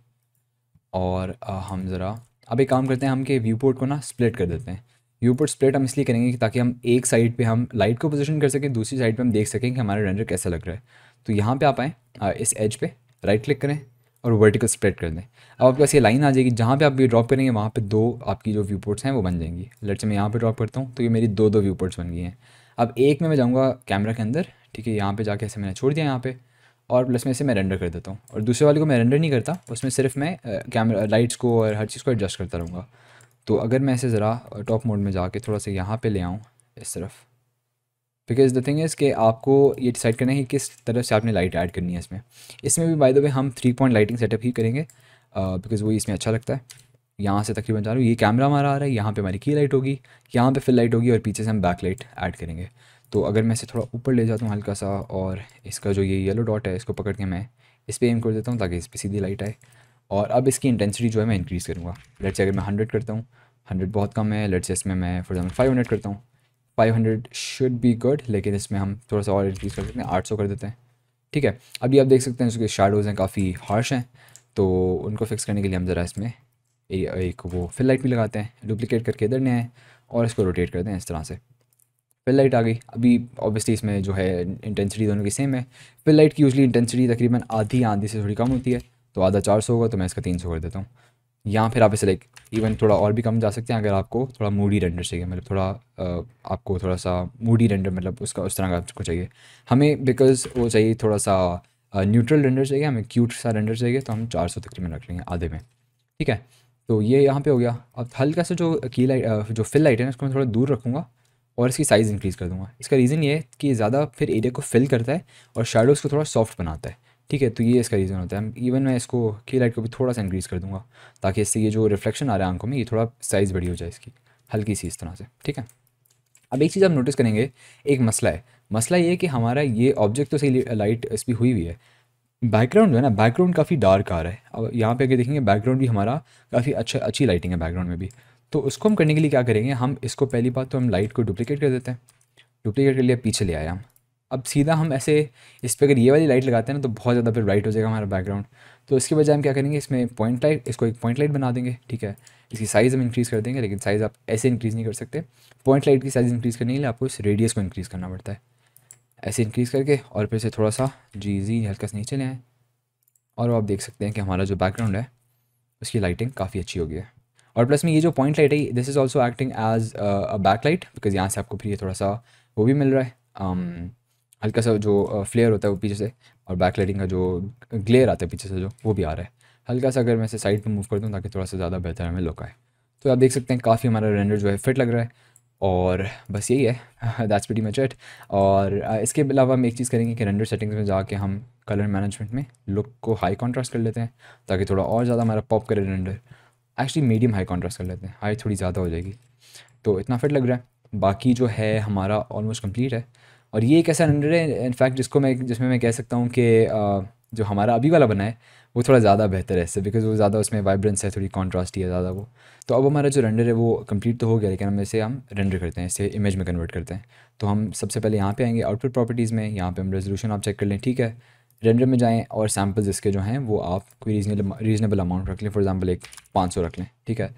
और आ, हम ज़रा अब एक काम करते हैं हम के व्यू पोर्ट को ना स्प्लिट कर देते हैं व्यू पोर्ट स्प्लिट हम इसलिए करेंगे कि ताकि हम एक साइड पे हम लाइट को पोजीशन कर सकें दूसरी साइड पे हम देख सकें कि हमारा रेंडर कैसा लग रहा है तो यहाँ पे आप आएँ इस एज पे राइट क्लिक करें और वर्टिकल स्प्लिट कर दें अब आपके पास ये लाइन आ जाएगी जहाँ पर आप ये ड्रॉप करेंगे वहाँ पर दो आपकी जो व्यू पोर्ट्स हैं वो बन जाएंगी लट से मैं यहाँ पर ड्रॉप करता हूँ तो ये मेरी दो दो व्यू पोर्ट्स बन गई हैं अब एक में मैं जाऊँगा कैमरा के अंदर ठीक है यहाँ पर जाके ऐसे मैंने छोड़ दिया यहाँ पर और प्लस में इसे मैं रेंडर कर देता हूँ और दूसरे वाले को मैं रेंडर नहीं करता उसमें सिर्फ मैं कैमरा लाइट्स को और हर चीज़ को एडजस्ट करता रहूँगा तो अगर मैं ऐसे ज़रा टॉप मोड में जाके थोड़ा सा यहाँ पे ले आऊँ इस तरफ बिकॉज द थिंग इज़ कि आपको ये डिसाइड करना है कि किस तरफ से आपने लाइट ऐड करनी है इसमें इसमें भी बाय द वे हम थ्री पॉइंट लाइटिंग सेटअप ही करेंगे बिकॉज वही इसमें अच्छा लगता है यहाँ से तकरीबन जा रहा हूँ ये कैमरा हमारा आ रहा है यहाँ पे हमारी की लाइट होगी यहाँ पे फिल लाइट होगी और पीछे से हम बैक लाइट ऐड करेंगे तो अगर मैं इसे थोड़ा ऊपर ले जाता हूँ हल्का सा और इसका जो ये येलो डॉट है इसको पकड़ के मैं इस पर एम कर देता हूँ ताकि इस पर सीधी लाइट आए और अब इसकी इंटेंसिटी जो है मैं इंक्रीज़ करूँगा लट से अगर मैं हंड्रेड करता हूँ हंड्रेड बहुत कम है लट से इसमें मैं फॉर एग्जाम्पल फाइव हंड्रेड करता हूँ five hundred should be good लेकिन इसमें हम थोड़ा सा और इंक्रीज़ कर देते हैं आठ सौ कर देते हैं ठीक है अभी आप देख सकते हैं उसके शेडोज़ हैं काफ़ी हार्श हैं तो उनको फिक्स करने के लिए हम ज़रा इसमें एक वो फिल लाइट भी लगाते हैं डुप्लिकेट करके इधर ले आए और इसको रोटेट करते हैं इस तरह से फिल लाइट आ गई अभी ऑब्वियसली इसमें जो है इंटेंसिटी दोनों की सेम है फिल लाइट की यूजली इंटेंसिटी तकरीबन आधी आंधी से थोड़ी कम होती है तो आधा चार सौ होगा तो मैं इसका तीन सौ कर देता हूँ या फिर आप इसे लाइक इवन थोड़ा और भी कम जा सकते हैं अगर आपको थोड़ा मूडी रेंडर चाहिए मतलब थोड़ा आपको थोड़ा सा मूडी रेंडर मतलब उसका उस तरह का आपको चाहिए हमें बिकॉज वो चाहिए थोड़ा सा न्यूट्रल रेंडर चाहिए हमें क्यूट सा रेंडर चाहिए तो हम चार सौ तकरीबन रख लेंगे आधे में ठीक है तो ये यहाँ पे हो गया अब हल्का सा जो की लाइट जो फिल लाइट है ना उसको मैं थोड़ा दूर रखूँगा और इसकी साइज़ इंक्रीज़ कर दूँगा इसका रीज़न ये है कि ज़्यादा फिर एरिया को फिल करता है और शेडोज़ को थोड़ा सॉफ्ट बनाता है ठीक है तो ये इसका रीज़न होता है इवन मैं इसको की लाइट को भी थोड़ा सा इंक्रीज़ कर दूँगा ताकि इससे ये जो रिफ्लेक्शन आ रहा है आंखों में ये थोड़ा साइज़ बड़ी हो जाए इसकी हल्की सी इस तरह से ठीक है अब एक चीज़ आप नोटिस करेंगे एक मसला है मसला ये है कि हमारा ये ऑब्जेक्ट तो सही लाइट इस पर हुई हुई है बैकग्राउंड जो है ना बैकग्राउंड काफ़ी डार्क आ रहा है अब यहाँ पे अगर देखेंगे बैकग्राउंड भी हमारा काफ़ी अच्छा अच्छी लाइटिंग है बैकग्राउंड में भी तो उसको हम करने के लिए क्या करेंगे हम इसको पहली बात तो हम लाइट को डुप्लीकेट कर देते हैं डुप्लीकेट कर लिया पीछे ले आए हम अब सीधा हम ऐसे इस पर अगर ये वाली लाइट लगाते हैं ना तो बहुत ज़्यादा फिर ब्राइट हो जाएगा हमारा बैकग्राउंड तो इसके बजाय हम क्या करेंगे इसमें पॉइंट लाइट इसको एक पॉइंट लाइट बना देंगे ठीक है इसकी साइज़ हम इंक्रीज़ कर देंगे लेकिन साइज़ आप ऐसे इंक्रीज़ नहीं कर सकते पॉइंट लाइट की साइज़ इंक्रीज़ करने के लिए आपको इस रेडियस को इंक्रीज़ करना पड़ता है ऐसे इंक्रीज़ करके और फिर से थोड़ा सा जी जी हल्का से नीचे ले आएँ और आप देख सकते हैं कि हमारा जो बैकग्राउंड है उसकी लाइटिंग काफ़ी अच्छी हो गई है और प्लस में ये जो पॉइंट लाइट है this is also acting as a back light because यहाँ से आपको फिर ये थोड़ा सा वो भी मिल रहा है um, हल्का सा जो फ्लेयर होता है वो पीछे से और बैक लाइटिंग का जो ग्लेयर आता है पीछे से जो वो भी आ रहा है हल्का सा अगर मैं इसे साइड पर मूव कर दूँ ताकि थोड़ा सा ज़्यादा बेहतर हमें लुक आए तो आप देख सकते हैं काफ़ी हमारा रेंडर जो है फिट लग रहा है और बस यही है दैट्स वेटी मच इट और इसके अलावा हम एक चीज़ करेंगे कि रेंडर सेटिंग्स में जाके हम कलर मैनेजमेंट में लुक को हाई कॉन्ट्रास्ट कर लेते हैं ताकि थोड़ा और ज़्यादा हमारा पॉप करे render actually medium high contrast कर लेते हैं हाई थोड़ी ज़्यादा हो जाएगी तो इतना फिट लग रहा है बाकी जो है हमारा ऑलमोस्ट कम्प्लीट है और ये एक ऐसा रेंडर है इनफैक्ट जिसको मैं जिसमें मैं कह सकता हूँ कि जो हमारा अभी वाला बना है वो थोड़ा ज़्यादा बेहतर है इससे बिकॉज वो ज़्यादा उसमें वाइब्रेंस है थोड़ी कॉन्ट्रास्ट ही है ज़्यादा वो तो अब हमारा जो रेंडर है वो कंप्लीट तो हो गया लेकिन हम इसे हम रेंडर करते हैं इसे इमेज में कन्वर्ट करते हैं तो हम सबसे पहले यहाँ पे आएंगे आउटपुट प्रॉपर्टीज़ में यहाँ पे हम रेजोलूशन आप चेक कर लें ठीक है रेंडर में जाएँ और सैम्पल्स इसके जो हैं वो आप कोई रीजनेबल रीजनेबल अमाउंट रख लें फॉर एग्जाम्पल एक पाँच रख लें ठीक है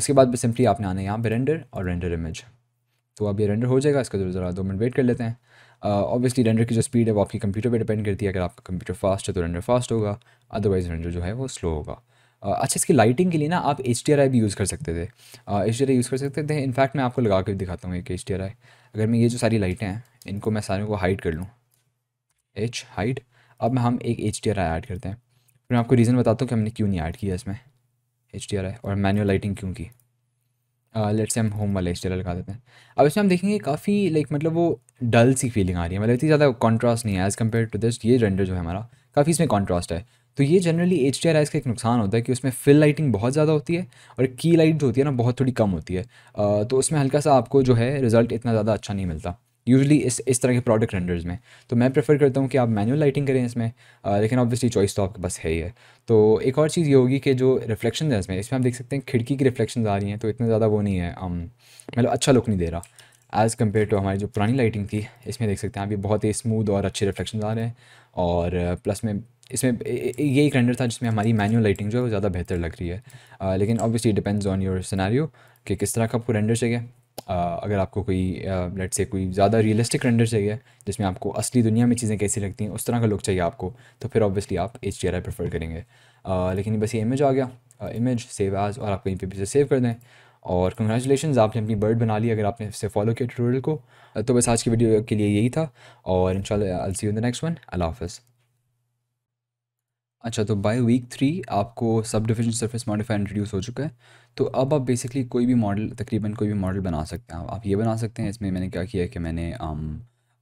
उसके बाद सिंपली आपने आना है यहाँ पर रेंडर और रेंडर इमेज तो अब ये रेंडर हो जाएगा इसका तो ज़रा दो मिनट वेट कर लेते हैं ऑब्वियसली uh, रेंडर की जो स्पीड है वो आपके कंप्यूटर पे डिपेंड करती है अगर आपका कंप्यूटर फास्ट है तो रेंडर फास्ट होगा अदरवाइज रेंडर जो है वो स्लो होगा Uh, अच्छा इसकी लाइटिंग के लिए ना आप एच भी यूज़ कर सकते थे एच uh, यूज़ कर सकते थे इनफैक्ट मैं आपको लगा कर दिखाता हूँ एक एच अगर मैं ये जो सारी लाइटें हैं इनको मैं सारे को हाइड कर लूँ एच हाइड अब मैं हम एक एच ऐड करते हैं फिर मैं आपको रीज़न बताता हूँ कि हमने क्यों नहीं ऐड किया इसमें एच और मैनुअल लाइटिंग क्यों की लेट्स uh, से हम होम वाले स्टेलर लगा देते हैं अब इसमें हम देखेंगे काफ़ी लाइक मतलब वो डल सी फीलिंग आ रही है मतलब इतनी ज़्यादा कॉन्ट्रास्ट नहीं है एज़ कम्पेयर टू दिस ये रेंडर जो है हमारा काफ़ी इसमें कॉन्ट्रास्ट है तो ये जनरली एच टी आर का एक नुकसान होता है कि उसमें फिल लाइटिंग बहुत ज़्यादा होती है और की लाइट जो होती है ना बहुत थोड़ी कम होती है uh, तो उसमें हल्का सा आपको जो है रिजल्ट इतना ज़्यादा अच्छा नहीं मिलता यूजली इस इस तरह के प्रोडक्ट रेंडर्स में तो मैं प्रेफर करता हूँ कि आप मैनुअल लाइटिंग करें इसमें आ, लेकिन ऑब्वियसली चॉइस तो आपके पास है ही है तो एक और चीज़ ये होगी कि जो रिफ्लेक्शन है इसमें इसमें आप देख सकते हैं खिड़की की रिफ्लेक्शन आ रही हैं तो इतना ज़्यादा वो नहीं है मतलब अच्छा लुक नहीं दे रहा एज़ कम्पेयर टू हमारी जो पुरानी लाइटिंग थी इसमें देख सकते हैं आप ये बहुत ही स्मूद और अच्छे रिफ्लेक्शन आ रहे हैं और प्लस में इसमें ये एक रेंडर था जिसमें हमारी मैनुअल लाइटिंग जो है वो ज़्यादा बेहतर लग रही है आ, लेकिन obviously depends on your scenario कि किस तरह का आपको रेंडर चाहिए अगर आपको कोई लेट से कोई ज़्यादा रियलिस्टिक रेंडर चाहिए जिसमें आपको असली दुनिया में चीज़ें कैसी लगती हैं उस तरह का लुक चाहिए आपको तो फिर ऑब्वियसली आप एच डी प्रेफर करेंगे uh, लेकिन बस ये इमेज आ गया इमेज सेव एज और आप कहीं पर भी सेव कर दें और कंग्रेचुलेशन आपने अपनी बर्ड बना ली अगर आपने इससे फॉलो किया ट्यूटोरियल को तो बस आज की वीडियो के लिए यही था और in see you the next one अल्लाह हाफ़ अच्छा तो बाय वीक थ्री आपको sub division surface modify introduce हो चुका है तो अब आप बेसिकली कोई भी मॉडल तकरीबन कोई भी मॉडल बना सकते हैं आप ये बना सकते हैं इसमें मैंने क्या किया है कि मैंने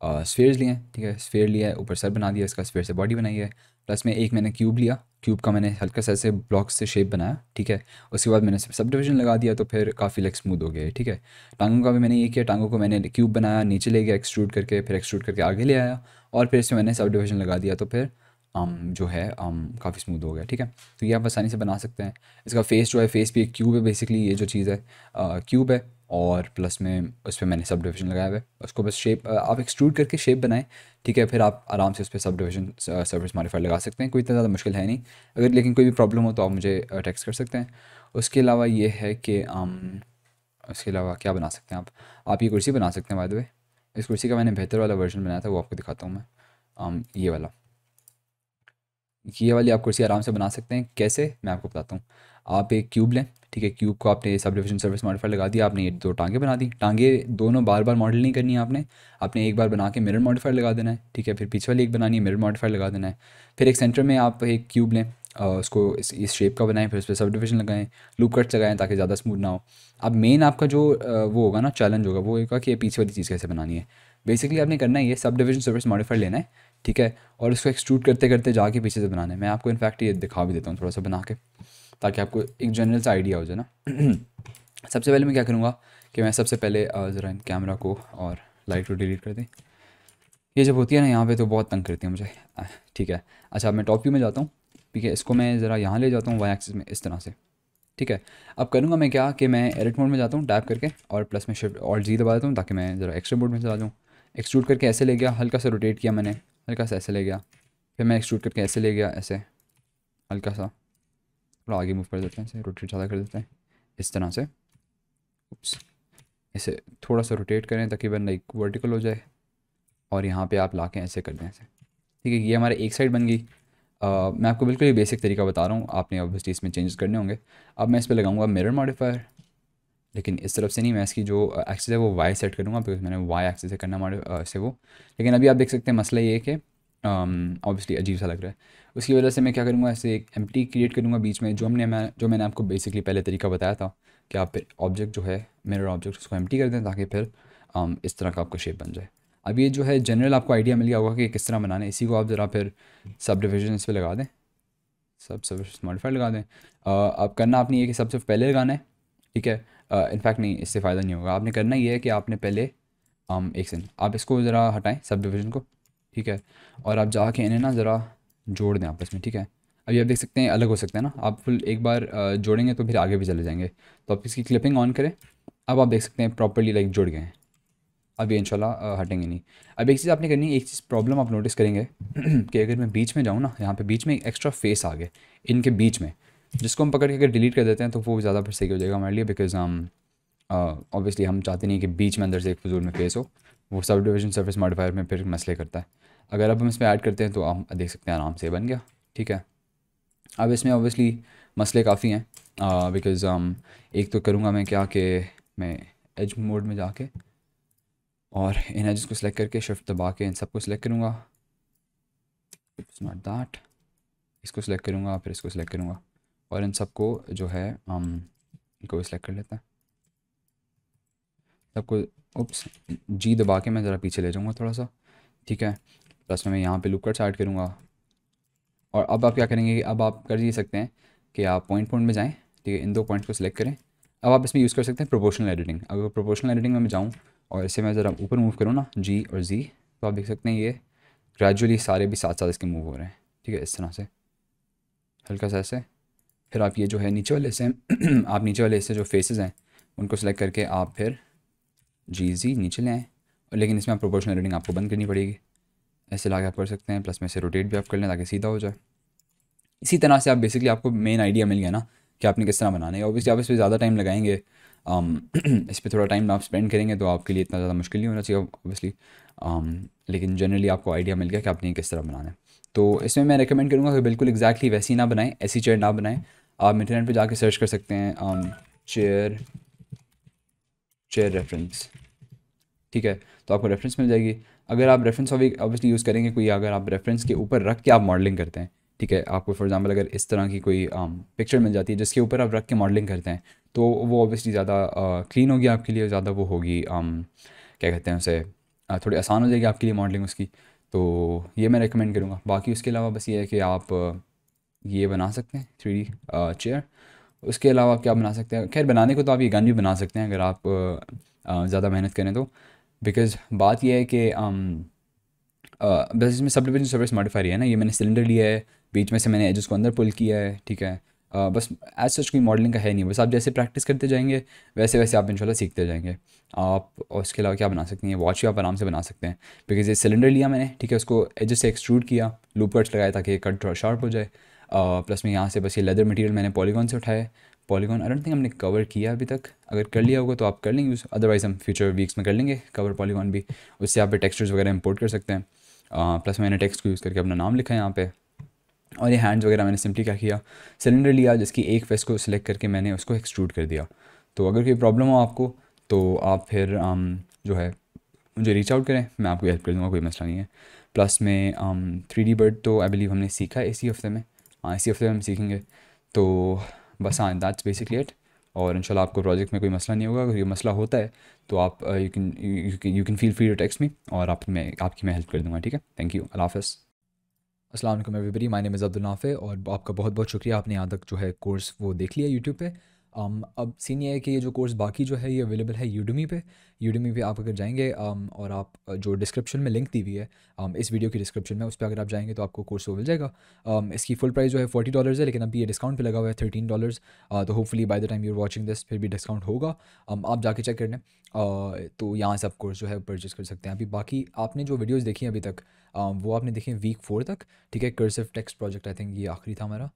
स्फेयर um, uh, लिए हैं ठीक है स्फेयर लिया है ऊपर सर बना दिया इसका स्फेयर से बॉडी बनाई है प्लस में एक मैंने क्यूब लिया क्यूब का मैंने हल्का सा ऐसे ब्लॉक से शेप बनाया ठीक है उसके बाद मैंने सब डिविजन लगा दिया तो फिर काफ़ी लेग स्मूथ हो गया ठीक है टांगों का भी मैंने ये किया टांगों को मैंने क्यूब बनाया नीचे ले गया एक्सट्रूट करके फिर एक्सट्रूट करके आगे ले आया और फिर इसमें मैंने सब डिविजन लगा दिया तो फिर Um, जो है um, काफ़ी स्मूथ हो गया ठीक है तो ये आप आसानी से बना सकते हैं इसका फेस जो है फेस भी एक क्यूब है बेसिकली ये जो चीज़ है क्यूब uh, है और प्लस में उस पर मैंने सब डिविजन लगाया हुआ है उसको बस शेप uh, आप एक्सट्रूड करके शेप बनाएं ठीक है फिर आप आराम से उस पर सब डिविजन सर्विस मॉडिफायर लगा सकते हैं कोई इतना ज़्यादा मुश्किल है नहीं अगर लेकिन कोई भी प्रॉब्लम हो तो आप मुझे टेक्स्ट uh, कर सकते हैं उसके अलावा ये है कि um, उसके अलावा क्या बना सकते हैं आप आप ये कुर्सी बना सकते हैं बाय द वे इस कुर्सी का मैंने बेहतर वाला वर्जन बनाया था वो आपको दिखाता हूँ मैं ये वाला ये वाली आप कुर्सी आराम से बना सकते हैं कैसे मैं आपको बताता हूँ आप एक क्यूब लें ठीक है क्यूब को आपने सब डिविजन सर्विस मॉडिफाई लगा दिया आपने ये दो टांगे बना दी टांगे दोनों बार बार मॉडल नहीं करनी है आपने आपने एक बार बना के मिरर मॉडिफायर लगा देना है ठीक है फिर पीछे वाली एक बनानी है मिरर मॉडिफायर लगा देना है फिर एक सेंटर में आप एक क्यूब लें उसको इस, इस शेप का बनाएं फिर उस पर सब डिविजन लगाएं लूप कट्स लगाएं ताकि ज़्यादा स्मूथ ना हो अब मेन आपका जो वो होगा ना चैलेंज होगा वो होगा कि पीछे वाली चीज़ कैसे बनानी है बेसिकली आपने करना है ये सब डिविजन सर्विस मॉडिफायर लेना है ठीक है और इसको एक्सट्रूट करते करते जाके पीछे से बनाने मैं आपको इनफैक्ट ये दिखा भी देता हूँ थोड़ा सा बना के ताकि आपको एक जनरल सा आइडिया हो जाए ना सबसे पहले मैं क्या करूँगा कि मैं सबसे पहले ज़रा इन कैमरा को और लाइट को डिलीट कर दें ये जब होती है ना यहाँ पे तो बहुत तंग करती है मुझे ठीक है अच्छा मैं टॉप व्यू में जाता हूँ ठीक है इसको मैं ज़रा यहाँ ले जाता हूँ वाई एक्सिस में इस तरह से ठीक है अब करूँगा मैं क्या कि मैं एडिट मोड में जाता हूँ टैप करके और प्लस में शिफ्ट और जी दबा देता हूँ ताकि मैं ज़रा एक्स्ट्रा मोड में चला जाऊँ एक्सट्रूट करके ऐसे ले गया हल्का सा रोटेट किया मैंने हल्का सा ऐसे ले गया फिर मैं एक्सट्रूट करके ऐसे ले गया ऐसे हल्का सा थोड़ा आगे मूव कर देते हैं ऐसे रोटेट ज़्यादा कर देते हैं इस तरह से उप्स ऐसे थोड़ा सा रोटेट करें तकरीबन लाइक वर्टिकल हो जाए और यहाँ पे आप ला के ऐसे कर दें ऐसे ठीक है ये हमारे एक साइड बन गई मैं आपको बिल्कुल ही बेसिक तरीका बता रहा हूँ आपने ऑब्वियसली इसमें चेंजेस करने होंगे अब मैं इस पर लगाऊंगा मिरर मॉडिफायर लेकिन इस तरफ से नहीं मैं इसकी जो एक्सेस है वो वाई सेट करूँगा बिकॉज मैंने वाई एक्सेस से करना हमारे से वो लेकिन अभी आप देख सकते हैं मसला ये है कि ऑब्वियसली अजीब सा लग रहा है उसकी वजह से मैं क्या करूँगा ऐसे एक एम क्रिएट करूँगा बीच में जो हमने मैं जो मैंने आपको बेसिकली पहले तरीका बताया था कि आप फिर ऑब्जेक्ट जो है मेरा ऑब्जेक्ट उसको एम कर दें ताकि फिर um, इस तरह का आपका शेप बन जाए अब ये जो है जनरल आपको आइडिया मिल गया होगा कि किस तरह बनाना है इसी को आप ज़रा फिर सब डिविजन इस पर लगा दें सब सब मॉडिफाइड लगा दें अब करना आपने ये कि सबसे पहले लगाना है ठीक है इनफैक्ट नहीं इससे फ़ायदा नहीं होगा आपने करना ये है कि आपने पहले आम um, एक सेकेंड आप इसको ज़रा हटाएं सब डिवीज़न को ठीक है और आप जाके इन्हें ना ज़रा जोड़ दें आपस में ठीक है अभी आप देख सकते हैं अलग हो सकते हैं ना आप फुल एक बार जोड़ेंगे तो फिर आगे भी चले जाएंगे तो आप इसकी क्लिपिंग ऑन करें अब आप देख सकते हैं प्रॉपरली लाइक जुड़ गए हैं अब ये हटेंगे नहीं अब एक चीज़ आपने करनी है एक चीज़ प्रॉब्लम आप नोटिस करेंगे कि अगर मैं बीच में जाऊँ ना यहाँ पे बीच में एक एक्स्ट्रा फेस आ गए इनके बीच में जिसको हम पकड़ के अगर डिलीट कर देते हैं तो वो ज़्यादा फिर सही हो जाएगा हमारे लिए बिकॉज हम ऑब्वियसली हम चाहते नहीं कि बीच में अंदर से एक फजूल में फेस हो वो सब डिविजन सर्विस मॉडिफायर में फिर मसले करता है अगर अब हम इसमें ऐड करते हैं तो आप देख सकते हैं आराम से बन गया ठीक है अब इसमें ऑब्वियसली मसले काफ़ी हैं बिकॉज uh, um, एक तो करूँगा मैं क्या कि मैं एज मोड में जाके और इन एजेस को सिलेक्ट करके शिफ्ट दबा के इन सबको सिलेक्ट करूँगा इट्स नॉट दैट इसको सिलेक्ट करूँगा फिर इसको सिलेक्ट करूँगा और इन सबको जो है हम इनको भी सिलेक्ट कर लेते हैं सबको ओप्स जी दबा के मैं ज़रा पीछे ले जाऊँगा थोड़ा सा ठीक है प्लस में मैं यहाँ पे लुकट ऐड करूँगा और अब आप क्या करेंगे कि अब आप कर ये सकते हैं कि आप पॉइंट पॉइंट में जाएँ ठीक है इन दो पॉइंट्स को सिलेक्ट करें अब आप इसमें यूज़ कर सकते हैं प्रोपोर्शनल एडिटिंग अगर प्रोपोर्शनल एडिटिंग में मैं जाऊँ और इसे मैं ज़रा ऊपर मूव करूँ ना जी और जी तो आप देख सकते हैं ये ग्रेजुअली सारे भी साथ साथ इसके मूव हो रहे हैं ठीक है इस तरह से हल्का सा ऐसे फिर आप ये जो है नीचे वाले से आप नीचे वाले से जो फेसेस हैं उनको सिलेक्ट करके आप फिर जी जी नीचे लें लेकिन इसमें आप प्रोपोर्शनल रीडिंग आपको बंद करनी पड़ेगी ऐसे ला के आप कर सकते हैं प्लस में से रोटेट भी आप कर लें ताकि सीधा हो जाए इसी तरह से आप बेसिकली आपको मेन आइडिया मिल गया ना कि आपने किस तरह बनाना है आप इस पर ज़्यादा टाइम लगाएंगे um, इस पर थोड़ा टाइम आप स्पेंड करेंगे तो आपके लिए इतना ज़्यादा मुश्किल नहीं होना चाहिए ऑब्वियसली um, लेकिन जनरली आपको आइडिया मिल गया कि आपने किस तरह बनाना है तो इसमें मैं रिकमेंड करूँगा कि बिल्कुल एक्जैक्टली वैसी ना बनाएं ऐसी चेयर ना बनाएं आप इंटरनेट पे जाके सर्च कर सकते हैं चेयर चेयर रेफरेंस ठीक है तो आपको रेफरेंस मिल जाएगी अगर आप रेफरेंस ऑब्वियसली यूज़ करेंगे कोई अगर आप रेफरेंस के ऊपर रख के आप मॉडलिंग करते हैं ठीक है आपको फॉर एग्जांपल अगर इस तरह की कोई पिक्चर um, मिल जाती है जिसके ऊपर आप रख के मॉडलिंग करते हैं तो वो ऑब्वियसली ज़्यादा क्लीन होगी आपके लिए ज़्यादा वो होगी um, क्या कहते हैं उसे uh, थोड़ी आसान हो जाएगी आपके लिए मॉडलिंग उसकी तो ये मैं रिकमेंड करूँगा बाकी उसके अलावा बस ये है कि आप ये बना सकते हैं थ्री चेयर uh, उसके अलावा क्या बना सकते हैं खैर बनाने को तो आप ये गन भी बना सकते हैं अगर आप uh, uh, ज़्यादा मेहनत करें तो बिकॉज़ बात यह है कि um, बस इसमें सब डिविजन सर्विस मॉडिफाई है ना ये मैंने सिलेंडर लिया है बीच में से मैंने एजेस को अंदर पुल किया है ठीक है आ, बस एज सच कोई मॉडलिंग का है नहीं बस आप जैसे प्रैक्टिस करते जाएंगे वैसे वैसे आप इंशाल्लाह सीखते जाएंगे आप और उसके अलावा क्या बना सकते हैं वॉच भी आप आराम से बना सकते हैं बिकॉज़ ये सिलेंडर लिया मैंने ठीक है उसको एजेस से एक्सट्रूड किया लूप कट्स लगाया ताकि कट थोड़ा शार्प हो जाए प्लस में यहाँ से बस ये लेदर मटेरियल मैंने पॉलीगॉन से उठाया पॉलीगॉन आई डोंट थिंक हमने कवर किया अभी तक अगर कर लिया होगा तो आप कर लेंगे यूज़ अदरवाइज़ हम फ्यूचर वीक्स में कर लेंगे कवर पॉलीगॉन भी उससे आप टेक्सचर्स वगैरह इंपोर्ट कर सकते हैं प्लस मैंने टेक्स्ट को यूज़ करके अपना नाम लिखा है यहाँ पे और ये हैंड्स वगैरह मैंने सिंपली क्या किया सिलेंडर लिया जिसकी एक फेस को सिलेक्ट करके मैंने उसको एक्सट्रूड कर दिया तो अगर कोई प्रॉब्लम हो आपको तो आप फिर जो है मुझे रीच आउट करें मैं आपको हेल्प कर दूँगा कोई मसला नहीं है प्लस में थ्री डी बर्ड तो आई बिलीव हमने सीखा इसी हफ्ते में हाँ, इसी हफ्ते हम सीखेंगे तो बस हाँ दैट्स बेसिकली इट और इनशाला आपको प्रोजेक्ट में कोई मसला नहीं होगा अगर ये मसला होता है तो आप you can you can feel free to text me और आप मैं आपकी मैं हेल्प कर दूंगा ठीक है थैंक यू अल्लाह हाफ़ असलम everybody my name is Abdul Nafe और आपका बहुत बहुत शुक्रिया आपने यहाँ तक जो है कोर्स वो देख लिया यूट्यूब पर um, अब सीन ये है कि ये जो कोर्स बाकी जो है ये अवेलेबल है यूडमी पे यूडमी पे आप अगर जाएंगे um, और आप जो डिस्क्रिप्शन में लिंक दी हुई है um, इस वीडियो की डिस्क्रिप्शन में उस पर अगर आप जाएंगे तो आपको कोर्स वो मिल जाएगा um, इसकी फुल प्राइस जो है फोर्टी डॉलर्स है लेकिन अभी ये डिस्काउंट पर लगा हुआ है थर्टीन डॉलर्स uh, तो hopefully by the time you're watching this फिर भी डिस्काउंट होगा um, आप जाके चेक कर लें uh, तो यहाँ से आप कोर्स जो है परचेज कर सकते हैं अभी बाकी आपने जो वीडियोज़ देखी अभी तक um, वो आपने देखी वीक फोर तक ठीक है cursive text project I think ये आखिरी था हमारा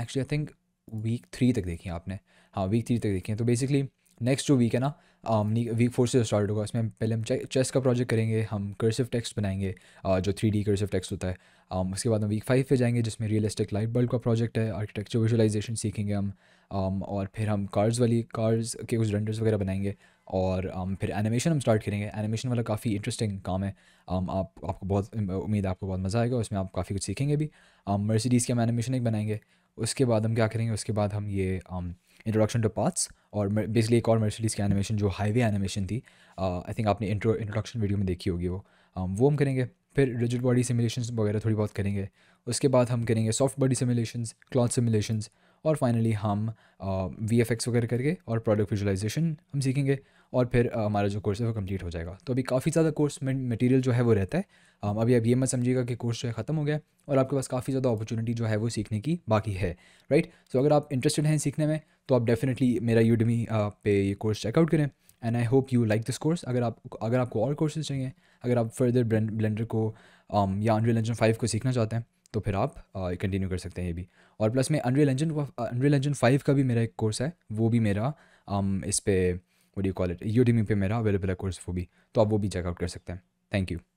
actually I think week three तक देखी है आपने हाँ वीक थ्री तक देखी हैं तो बेसिकली नेक्स्ट जो वीक है ना वीक um, फोर से स्टार्ट होगा इसमें पहले हम चेस का प्रोजेक्ट करेंगे हम कर्सिव टेक्स्ट बनाएंगे uh, जो थ्री डी कर्सिव टेक्स्ट होता है um, उसके बाद हम वीक फाइव पे जाएंगे जिसमें रियलिस्टिक लाइट बल्ब का प्रोजेक्ट है आर्किटेक्चर विजुलाइजेशन सीखेंगे हम um, और फिर हम कार्स वाली कार्स के कुछ रेंडर्स वगैरह बनाएंगे और um, फिर एनिमेशन हम स्टार्ट करेंगे एनिमेशन वाला काफ़ी इंटरेस्टिंग काम है um, आप आपको बहुत उम्मीद है आपको बहुत मज़ा आएगा उसमें आप काफ़ी कुछ सीखेंगे भी मर्सिडीज़ um, के हम एनिमेशन एक बनाएंगे उसके बाद हम क्या करेंगे उसके बाद हम ये इंट्रोडक्शन टू पार्ट्स और बेसिकली एक और मर्सिडीज़ की एनिमेशन जो हाईवे एनिमेशन थी आई uh, थिंक आपने इंट्रो इंट्रोडक्शन वीडियो में देखी होगी वो um, वो हम करेंगे फिर रिजिड बॉडी सिमुलेशंस वगैरह थोड़ी बहुत करेंगे उसके बाद हम करेंगे soft body simulations cloth simulations और फाइनली हम वी एफ एक्स वगैरह करके और प्रोडक्ट विजुलाइजेशन हम सीखेंगे और फिर uh, हमारा जो कोर्स है वो कम्प्लीट हो जाएगा तो अभी काफ़ी ज़्यादा कोर्स में मटेरियल जो है वो रहता है Um, अभी अब ये मत समझिएगा कि कोर्स जो है ख़त्म हो गया और आपके पास काफ़ी ज़्यादा अपॉर्चुनिटी जो है वो सीखने की बाकी है राइट सो अगर आप इंटरेस्टेड हैं सीखने में तो आप डेफिनेटली मेरा यूडमी uh, पे ये कोर्स चेकआउट करें and I hope you like this course अगर आप अगर आपको और कोर्सेज चाहिए अगर आप फर्दर ब्लेंडर को um, या अनरियल इंजन फाइव को सीखना चाहते हैं तो फिर आप कंटिन्यू uh, कर सकते हैं ये भी और प्लस में unreal engine unreal engine five का भी मेरा एक कोर्स है वो भी मेरा um, इस पर वो डी यू डी यूडीमी पे मेरा अवेलेबल है कोर्स वो भी तो आप वो भी चेकआउट कर सकते हैं थैंक यू